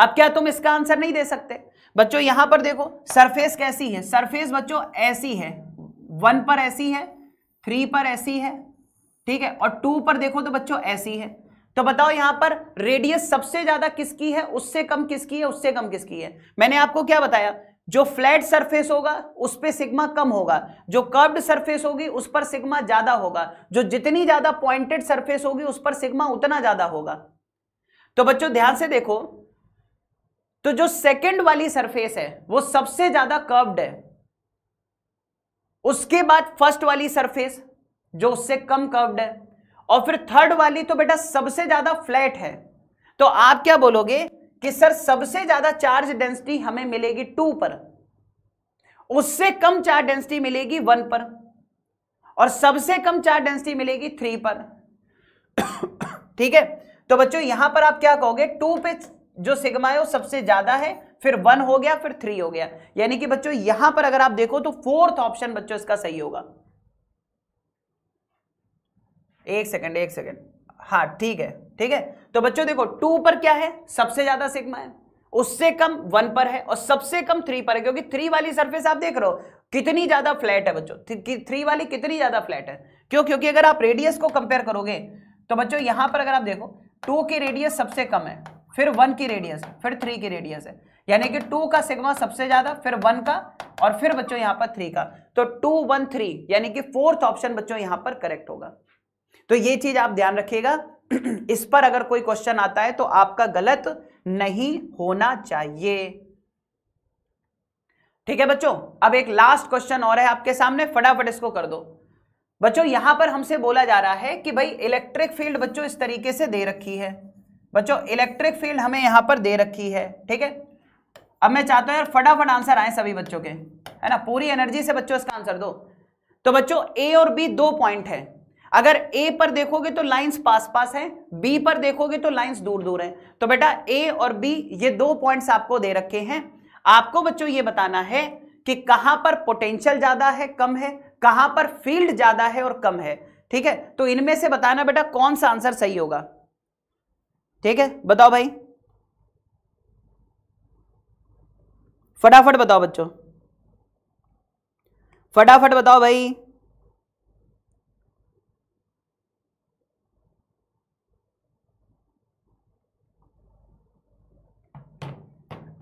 Speaker 1: अब क्या तुम इसका आंसर नहीं दे सकते बच्चों यहां पर देखो सरफेस कैसी है सरफेस बच्चों ऐसी है वन पर ऐसी है थ्री पर ऐसी है ठीक है और टू पर देखो तो बच्चों ऐसी है तो बताओ यहां पर रेडियस सबसे ज्यादा किसकी है उससे कम किसकी है उससे कम किसकी है मैंने आपको क्या बताया जो फ्लैट सरफेस होगा उस पर सिग्मा कम होगा जो कर्व्ड सरफेस होगी उस पर सिग्मा ज्यादा होगा जो जितनी ज्यादा पॉइंटेड सरफेस होगी उस पर सिग्मा उतना ज्यादा होगा तो बच्चों ध्यान से देखो तो जो सेकंड वाली सरफेस है वो सबसे ज्यादा कर्व्ड है उसके बाद फर्स्ट वाली सरफेस जो उससे कम कर्व्ड है और फिर थर्ड वाली तो बेटा सबसे ज्यादा फ्लैट है तो आप क्या बोलोगे कि सर सबसे ज्यादा चार्ज डेंसिटी हमें मिलेगी टू पर उससे कम चार्ज डेंसिटी मिलेगी वन पर और सबसे कम चार्ज डेंसिटी मिलेगी थ्री पर ठीक है तो बच्चों यहां पर आप क्या कहोगे टू पे जो सिग्मा है वो सबसे ज्यादा है फिर वन हो गया फिर थ्री हो गया यानी कि बच्चों यहां पर अगर आप देखो तो फोर्थ ऑप्शन बच्चों इसका सही होगा एक सेकंड एक सेकंड हाँ ठीक है ठीक है तो बच्चों देखो टू पर क्या है सबसे ज्यादा सिग्मा है उससे कम वन पर है और सबसे कम थ्री पर है क्योंकि थ्री वाली सरफेस आप देख रहे हो कितनी ज्यादा फ्लैट है बच्चों थ्री वाली कितनी ज्यादा फ्लैट है क्यों क्योंकि अगर आप रेडियस को कंपेयर करोगे तो बच्चों यहां पर अगर आप देखो टू की रेडियस सबसे कम है फिर वन की रेडियस फिर थ्री की रेडियस है यानी कि टू का सिग्मा सबसे ज्यादा फिर वन का और फिर बच्चों यहां पर थ्री का तो टू वन थ्री यानी कि फोर्थ ऑप्शन बच्चों यहां पर करेक्ट होगा तो ये चीज आप ध्यान रखिएगा इस पर अगर कोई क्वेश्चन आता है तो आपका गलत नहीं होना चाहिए ठीक है बच्चों अब एक लास्ट क्वेश्चन और है आपके सामने फटाफट इसको कर दो बच्चों यहां पर हमसे बोला जा रहा है कि भाई इलेक्ट्रिक फील्ड बच्चों इस तरीके से दे रखी है बच्चों इलेक्ट्रिक फील्ड हमें यहां पर दे रखी है ठीक है अब मैं चाहता हूं यार फटाफट आंसर आए सभी बच्चों के है ना पूरी एनर्जी से बच्चों इसका आंसर दो तो बच्चों ए और बी दो पॉइंट है अगर ए पर देखोगे तो लाइंस पास पास हैं बी पर देखोगे तो लाइंस दूर दूर हैं तो बेटा ए और बी ये दो पॉइंट्स आपको दे रखे हैं आपको बच्चों ये बताना है कि कहां पर पोटेंशियल ज्यादा है कम है कहां पर फील्ड ज्यादा है और कम है ठीक है तो इनमें से बताना बेटा कौन सा आंसर सही होगा ठीक है बताओ भाई फटाफट बताओ बच्चों फटाफट बताओ भाई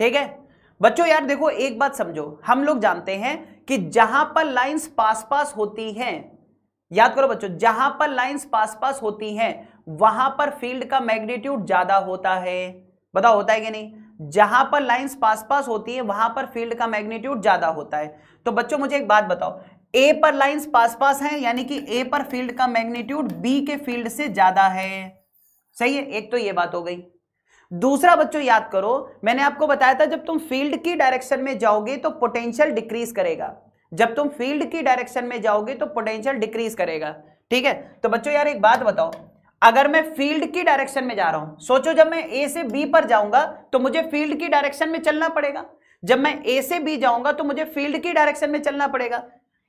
Speaker 1: ठीक है बच्चों यार देखो एक बात समझो हम लोग जानते हैं कि जहां पर लाइंस पास पास होती हैं याद करो बच्चों जहां पर लाइंस पास पास होती हैं वहां पर फील्ड का मैग्नीट्यूड ज्यादा होता है बताओ होता है कि नहीं जहां पर लाइंस पास पास होती है वहां पर फील्ड का मैग्नीट्यूड ज्यादा होता है तो बच्चों मुझे एक बात बताओ ए पर लाइंस पास पास है यानी कि ए पर फील्ड का मैग्नीट्यूड बी के फील्ड से ज्यादा है सही है एक तो ये बात हो गई दूसरा बच्चों याद करो मैंने आपको बताया था जब तुम फील्ड की डायरेक्शन में जाओगे तो पोटेंशियल डिक्रीज करेगा जब तुम फील्ड की डायरेक्शन में जाओगे तो पोटेंशियल डिक्रीज करेगा ठीक है तो बच्चों यार एक बात बताओ अगर मैं फील्ड की डायरेक्शन में जा रहा हूं सोचो जब मैं ए से बी पर जाऊंगा तो मुझे फील्ड की डायरेक्शन में चलना पड़ेगा जब मैं ए से बी जाऊंगा तो मुझे फील्ड की डायरेक्शन में चलना पड़ेगा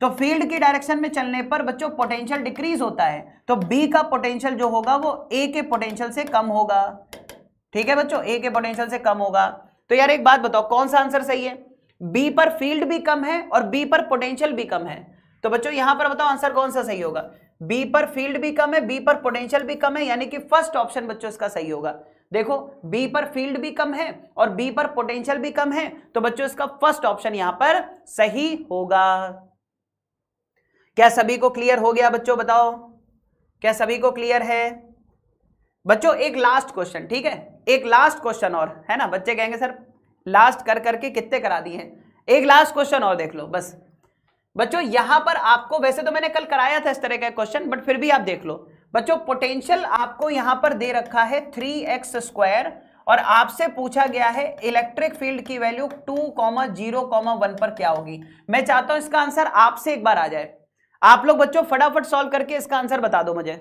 Speaker 1: तो फील्ड की डायरेक्शन में चलने पर बच्चों पोटेंशियल डिक्रीज होता है तो बी का पोटेंशियल जो होगा वो ए के पोटेंशियल से कम होगा ठीक है बच्चों ए के पोटेंशियल से कम होगा तो यार एक बात बताओ कौन सा आंसर सही है बी पर फील्ड भी कम है और बी पर पोटेंशियल भी कम है तो बच्चों यहां पर बताओ आंसर कौन सा सही होगा बी पर फील्ड भी कम है बी पर पोटेंशियल भी कम है यानी कि फर्स्ट ऑप्शन बच्चों इसका सही होगा देखो बी पर फील्ड भी कम है और बी पर पोटेंशियल भी कम है तो बच्चों इसका फर्स्ट ऑप्शन यहां पर सही होगा क्या सभी को क्लियर हो गया बच्चों बताओ क्या सभी को क्लियर है बच्चों एक लास्ट क्वेश्चन ठीक है एक लास्ट क्वेश्चन और है ना बच्चे कहेंगे सर लास्ट कर करके कितने करा दिए हैं एक लास्ट क्वेश्चन और देख लो बस बच्चों यहां पर आपको वैसे तो मैंने कल कराया था इस तरह का क्वेश्चन बट फिर भी आप देख लो बच्चों पोटेंशियल आपको यहां पर दे रखा है थ्री एक्स स्क्वायर और आपसे पूछा गया है इलेक्ट्रिक फील्ड की value two comma zero comma one पर क्या होगी मैं चाहता हूं इसका आंसर आपसे एक बार आ जाए आप लोग बच्चों फटाफट सॉल्व करके इसका आंसर बता दो मुझे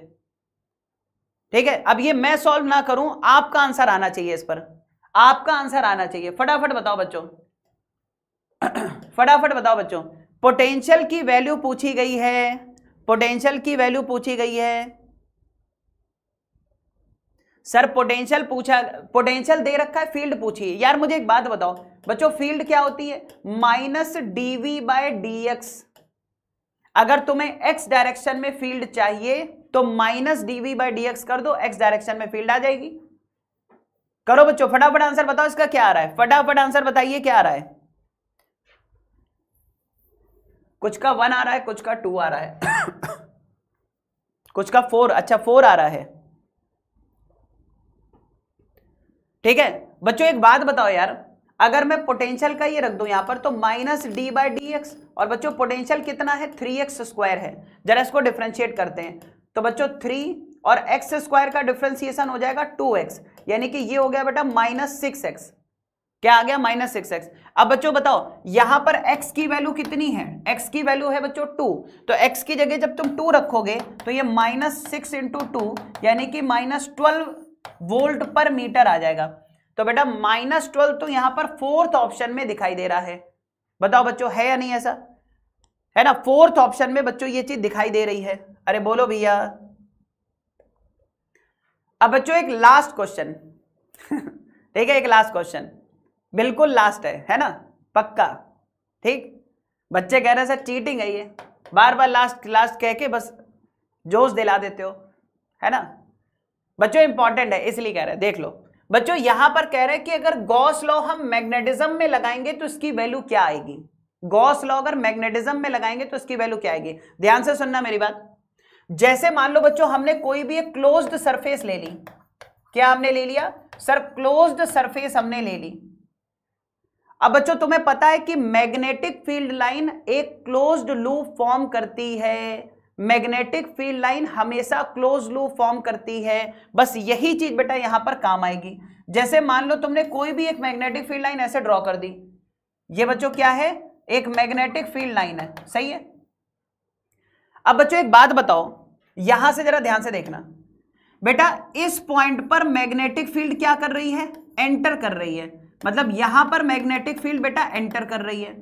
Speaker 1: ठीक है अब ये मैं सॉल्व ना करूं आपका आंसर आना चाहिए इस पर आपका आंसर आना चाहिए फटाफट बताओ बच्चों फटाफट बताओ बच्चों पोटेंशियल की वैल्यू पूछी गई है पोटेंशियल की वैल्यू पूछी गई है सर पोटेंशियल पूछा पोटेंशियल दे रखा है फील्ड पूछिए यार मुझे एक बात बताओ बच्चों फील्ड क्या होती है माइनस डीवी बाय डी अगर तुम्हें एक्स डायरेक्शन में फील्ड चाहिए तो माइनस डीवी बाई डी कर दो एक्स डायरेक्शन में फील्ड आ जाएगी करो बच्चों फटाफट आंसर बताओ इसका क्या आ रहा है फटाफट आंसर बताइए क्या आ रहा है कुछ का वन आ रहा है कुछ का टू आ रहा है कुछ का फोर अच्छा फोर आ रहा है ठीक है बच्चों एक बात बताओ यार अगर मैं पोटेंशियल का ये रख दू यहां पर तो minus D by D X और बच्चों पोटेंशियल कितना है थ्री एक्स स्क्वायर है जरा इसको डिफ्रेंशिएट करते हैं तो बच्चों थ्री और एक्स स्क्वायर का डिफ्रेंसिएशन हो जाएगा टू एक्स यानी कि ये हो गया बेटा माइनस सिक्स एक्स क्या आ गया माइनस सिक्स एक्स अब बच्चों बताओ यहां पर x की वैल्यू कितनी है x की वैल्यू है बच्चों टू तो x की जगह जब तुम टू रखोगे तो ये माइनस सिक्स इंटू टू यानी कि minus twelve volt per metre आ जाएगा तो बेटा माइनस ट्वेल्व तो यहां पर फोर्थ ऑप्शन में दिखाई दे रहा है बताओ बच्चों है या नहीं ऐसा है ना फोर्थ ऑप्शन में बच्चों ये चीज दिखाई दे रही है अरे बोलो भैया अब बच्चों एक लास्ट क्वेश्चन ठीक है एक लास्ट क्वेश्चन बिल्कुल लास्ट है है ना पक्का ठीक बच्चे कह रहे हैं सर चीटिंग है ये बार बार लास्ट लास्ट कह के बस जोश दिला देते हो है ना बच्चों इंपॉर्टेंट है इसलिए कह रहे हैं देख लो बच्चों यहां पर कह रहे हैं कि अगर गॉस लॉ हम मैग्नेटिज्म में लगाएंगे तो इसकी वैल्यू क्या आएगी गॉस लॉ अगर मैग्नेटिज्म में लगाएंगे तो इसकी वैल्यू क्या आएगी ध्यान से सुनना मेरी बात जैसे मान लो बच्चों हमने कोई भी एक क्लोज्ड सरफेस ले ली क्या हमने ले लिया सर क्लोज्ड सरफेस हमने ले ली अब बच्चों तुम्हें पता है कि मैग्नेटिक फील्ड लाइन एक क्लोज्ड लूप फॉर्म करती है मैग्नेटिक फील्ड लाइन हमेशा क्लोज लूप फॉर्म करती है बस यही चीज बेटा यहां पर काम आएगी जैसे मान लो तुमने कोई भी एक मैग्नेटिक फील्ड लाइन ऐसे ड्रॉ कर दी ये बच्चों क्या है एक मैग्नेटिक फील्ड लाइन है सही है अब बच्चों एक बात बताओ यहां से जरा ध्यान से देखना बेटा इस पॉइंट पर मैग्नेटिक फील्ड क्या कर रही है एंटर कर रही है मतलब यहां पर मैग्नेटिक फील्ड बेटा एंटर कर रही है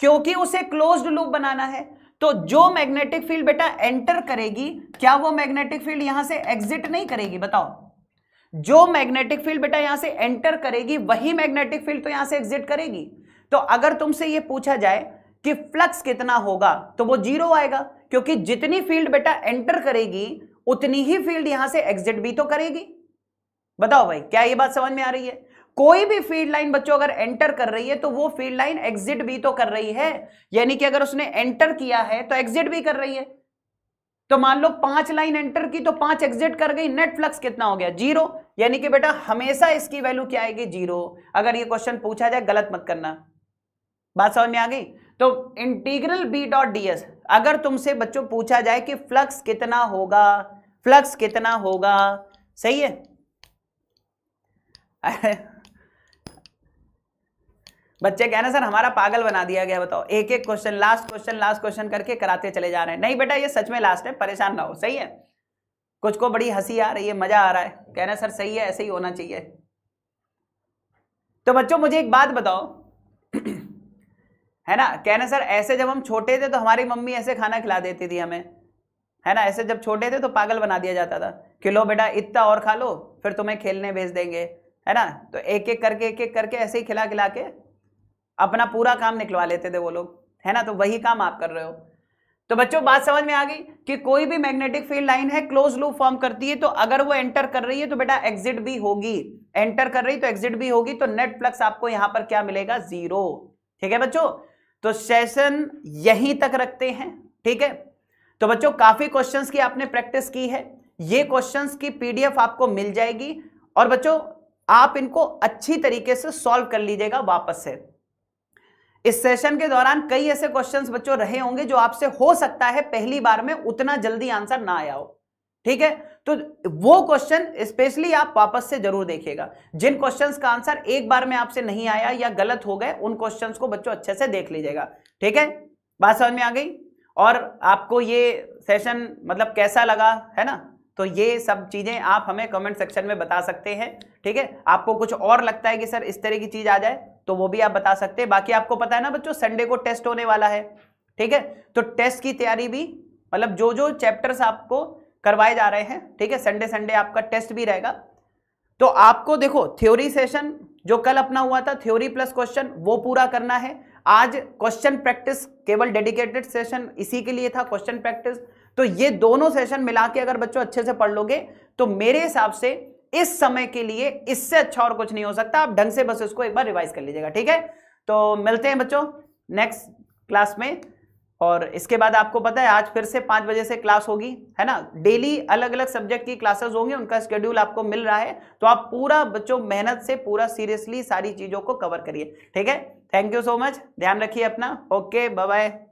Speaker 1: क्योंकि उसे क्लोज्ड लूप बनाना है तो जो मैग्नेटिक फील्ड बेटा एंटर करेगी क्या वो मैग्नेटिक फील्ड यहां से एग्जिट नहीं करेगी बताओ जो मैग्नेटिक फील्ड बेटा यहां से एंटर करेगी वही मैग्नेटिक फील्ड तो यहां से एग्जिट करेगी तो अगर तुमसे ये पूछा जाए कि फ्लक्स कितना होगा तो वो जीरो आएगा क्योंकि जितनी फील्ड बेटा एंटर करेगी उतनी ही फील्ड यहां से एग्जिट भी तो करेगी बताओ भाई क्या ये बात समझ में आ रही है कोई भी फील्ड लाइन बच्चों अगर एंटर कर रही है तो वो फील्ड लाइन एग्जिट भी तो कर रही है यानी कि अगर उसने एंटर किया है तो एग्जिट भी कर रही है तो मान लो पांच लाइन एंटर की तो पांच एग्जिट कर गई नेट फ्लक्स कितना हो गया जीरो यानी कि बेटा हमेशा इसकी वैल्यू क्या आएगी जीरो अगर ये क्वेश्चन पूछा जाए गलत मत करना बात समझ में आ गई तो integral B dot D S अगर तुमसे बच्चों पूछा जाए कि फ्लक्स कितना होगा फ्लक्स कितना होगा सही है बच्चे कह रहे सर हमारा पागल बना दिया गया बताओ एक एक question last question last question करके कराते चले जा रहे हैं नहीं बेटा ये सच में लास्ट है परेशान ना हो सही है कुछ को बड़ी हंसी आ रही है मजा आ रहा है कह रहे सर सही है ऐसे ही होना चाहिए तो बच्चों मुझे एक बात बताओ है ना कहना सर ऐसे जब हम छोटे थे तो हमारी मम्मी ऐसे खाना खिला देती थी हमें है ना ऐसे जब छोटे थे तो पागल बना दिया जाता था कि लो बेटा इतना और खा लो फिर तुम्हें खेलने भेज देंगे है ना तो एक एक करके एक एक करके ऐसे ही खिला खिला के अपना पूरा काम निकलवा लेते थे वो लोग है ना तो वही काम आप कर रहे हो तो बच्चों बात समझ में आ गई कि कोई भी मैग्नेटिक फील्ड लाइन है क्लोज लूप फॉर्म करती है तो अगर वो एंटर कर रही है तो बेटा एग्जिट भी होगी एंटर कर रही तो एग्जिट भी होगी तो नेट फ्लक्स आपको यहां पर क्या मिलेगा जीरो ठीक है बच्चों तो सेशन यहीं तक रखते हैं ठीक है तो बच्चों काफी क्वेश्चंस की आपने प्रैक्टिस की है ये क्वेश्चंस की पीडीएफ आपको मिल जाएगी और बच्चों आप इनको अच्छी तरीके से सॉल्व कर लीजिएगा वापस से इस सेशन के दौरान कई ऐसे क्वेश्चंस बच्चों रहे होंगे जो आपसे हो सकता है पहली बार में उतना जल्दी आंसर ना आया हो ठीक है तो वो क्वेश्चन स्पेशली आप वापस से जरूर देखिएगा जिन क्वेश्चंस का आंसर एक बार में आपसे नहीं आया या गलत हो गए उन क्वेश्चंस को बच्चों अच्छे से देख लीजिएगा ठीक है बात समझ में आ गई और आपको ये सेशन मतलब कैसा लगा है ना तो ये सब चीज़ें आप हमें कमेंट सेक्शन में बता सकते हैं ठीक है आपको कुछ और लगता है कि सर इस तरह की चीज़ आ जाए तो वो भी आप बता सकते हैं बाकी आपको पता है ना बच्चों संडे को टेस्ट होने वाला है ठीक है तो टेस्ट की तैयारी भी मतलब जो जो चैप्टर्स आपको करवाए जा रहे हैं ठीक है संडे संडे आपका टेस्ट भी रहेगा तो आपको देखो थ्योरी सेशन जो कल अपना हुआ था थ्योरी प्लस क्वेश्चन वो पूरा करना है आज क्वेश्चन प्रैक्टिस केवल डेडिकेटेड सेशन इसी के लिए था क्वेश्चन प्रैक्टिस तो ये दोनों सेशन मिला के अगर बच्चों अच्छे से पढ़ लोगे तो मेरे हिसाब से इस समय के लिए इससे अच्छा और कुछ नहीं हो सकता आप ढंग से बस इसको एक बार रिवाइज कर लीजिएगा ठीक है तो मिलते हैं बच्चों नेक्स्ट क्लास में और इसके बाद आपको पता है आज फिर से पाँच बजे से क्लास होगी है ना डेली अलग अलग सब्जेक्ट की क्लासेस होंगी उनका स्केड्यूल आपको मिल रहा है तो आप पूरा बच्चों मेहनत से पूरा सीरियसली सारी चीज़ों को कवर करिए ठीक है थैंक यू सो मच ध्यान रखिए अपना ओके बाय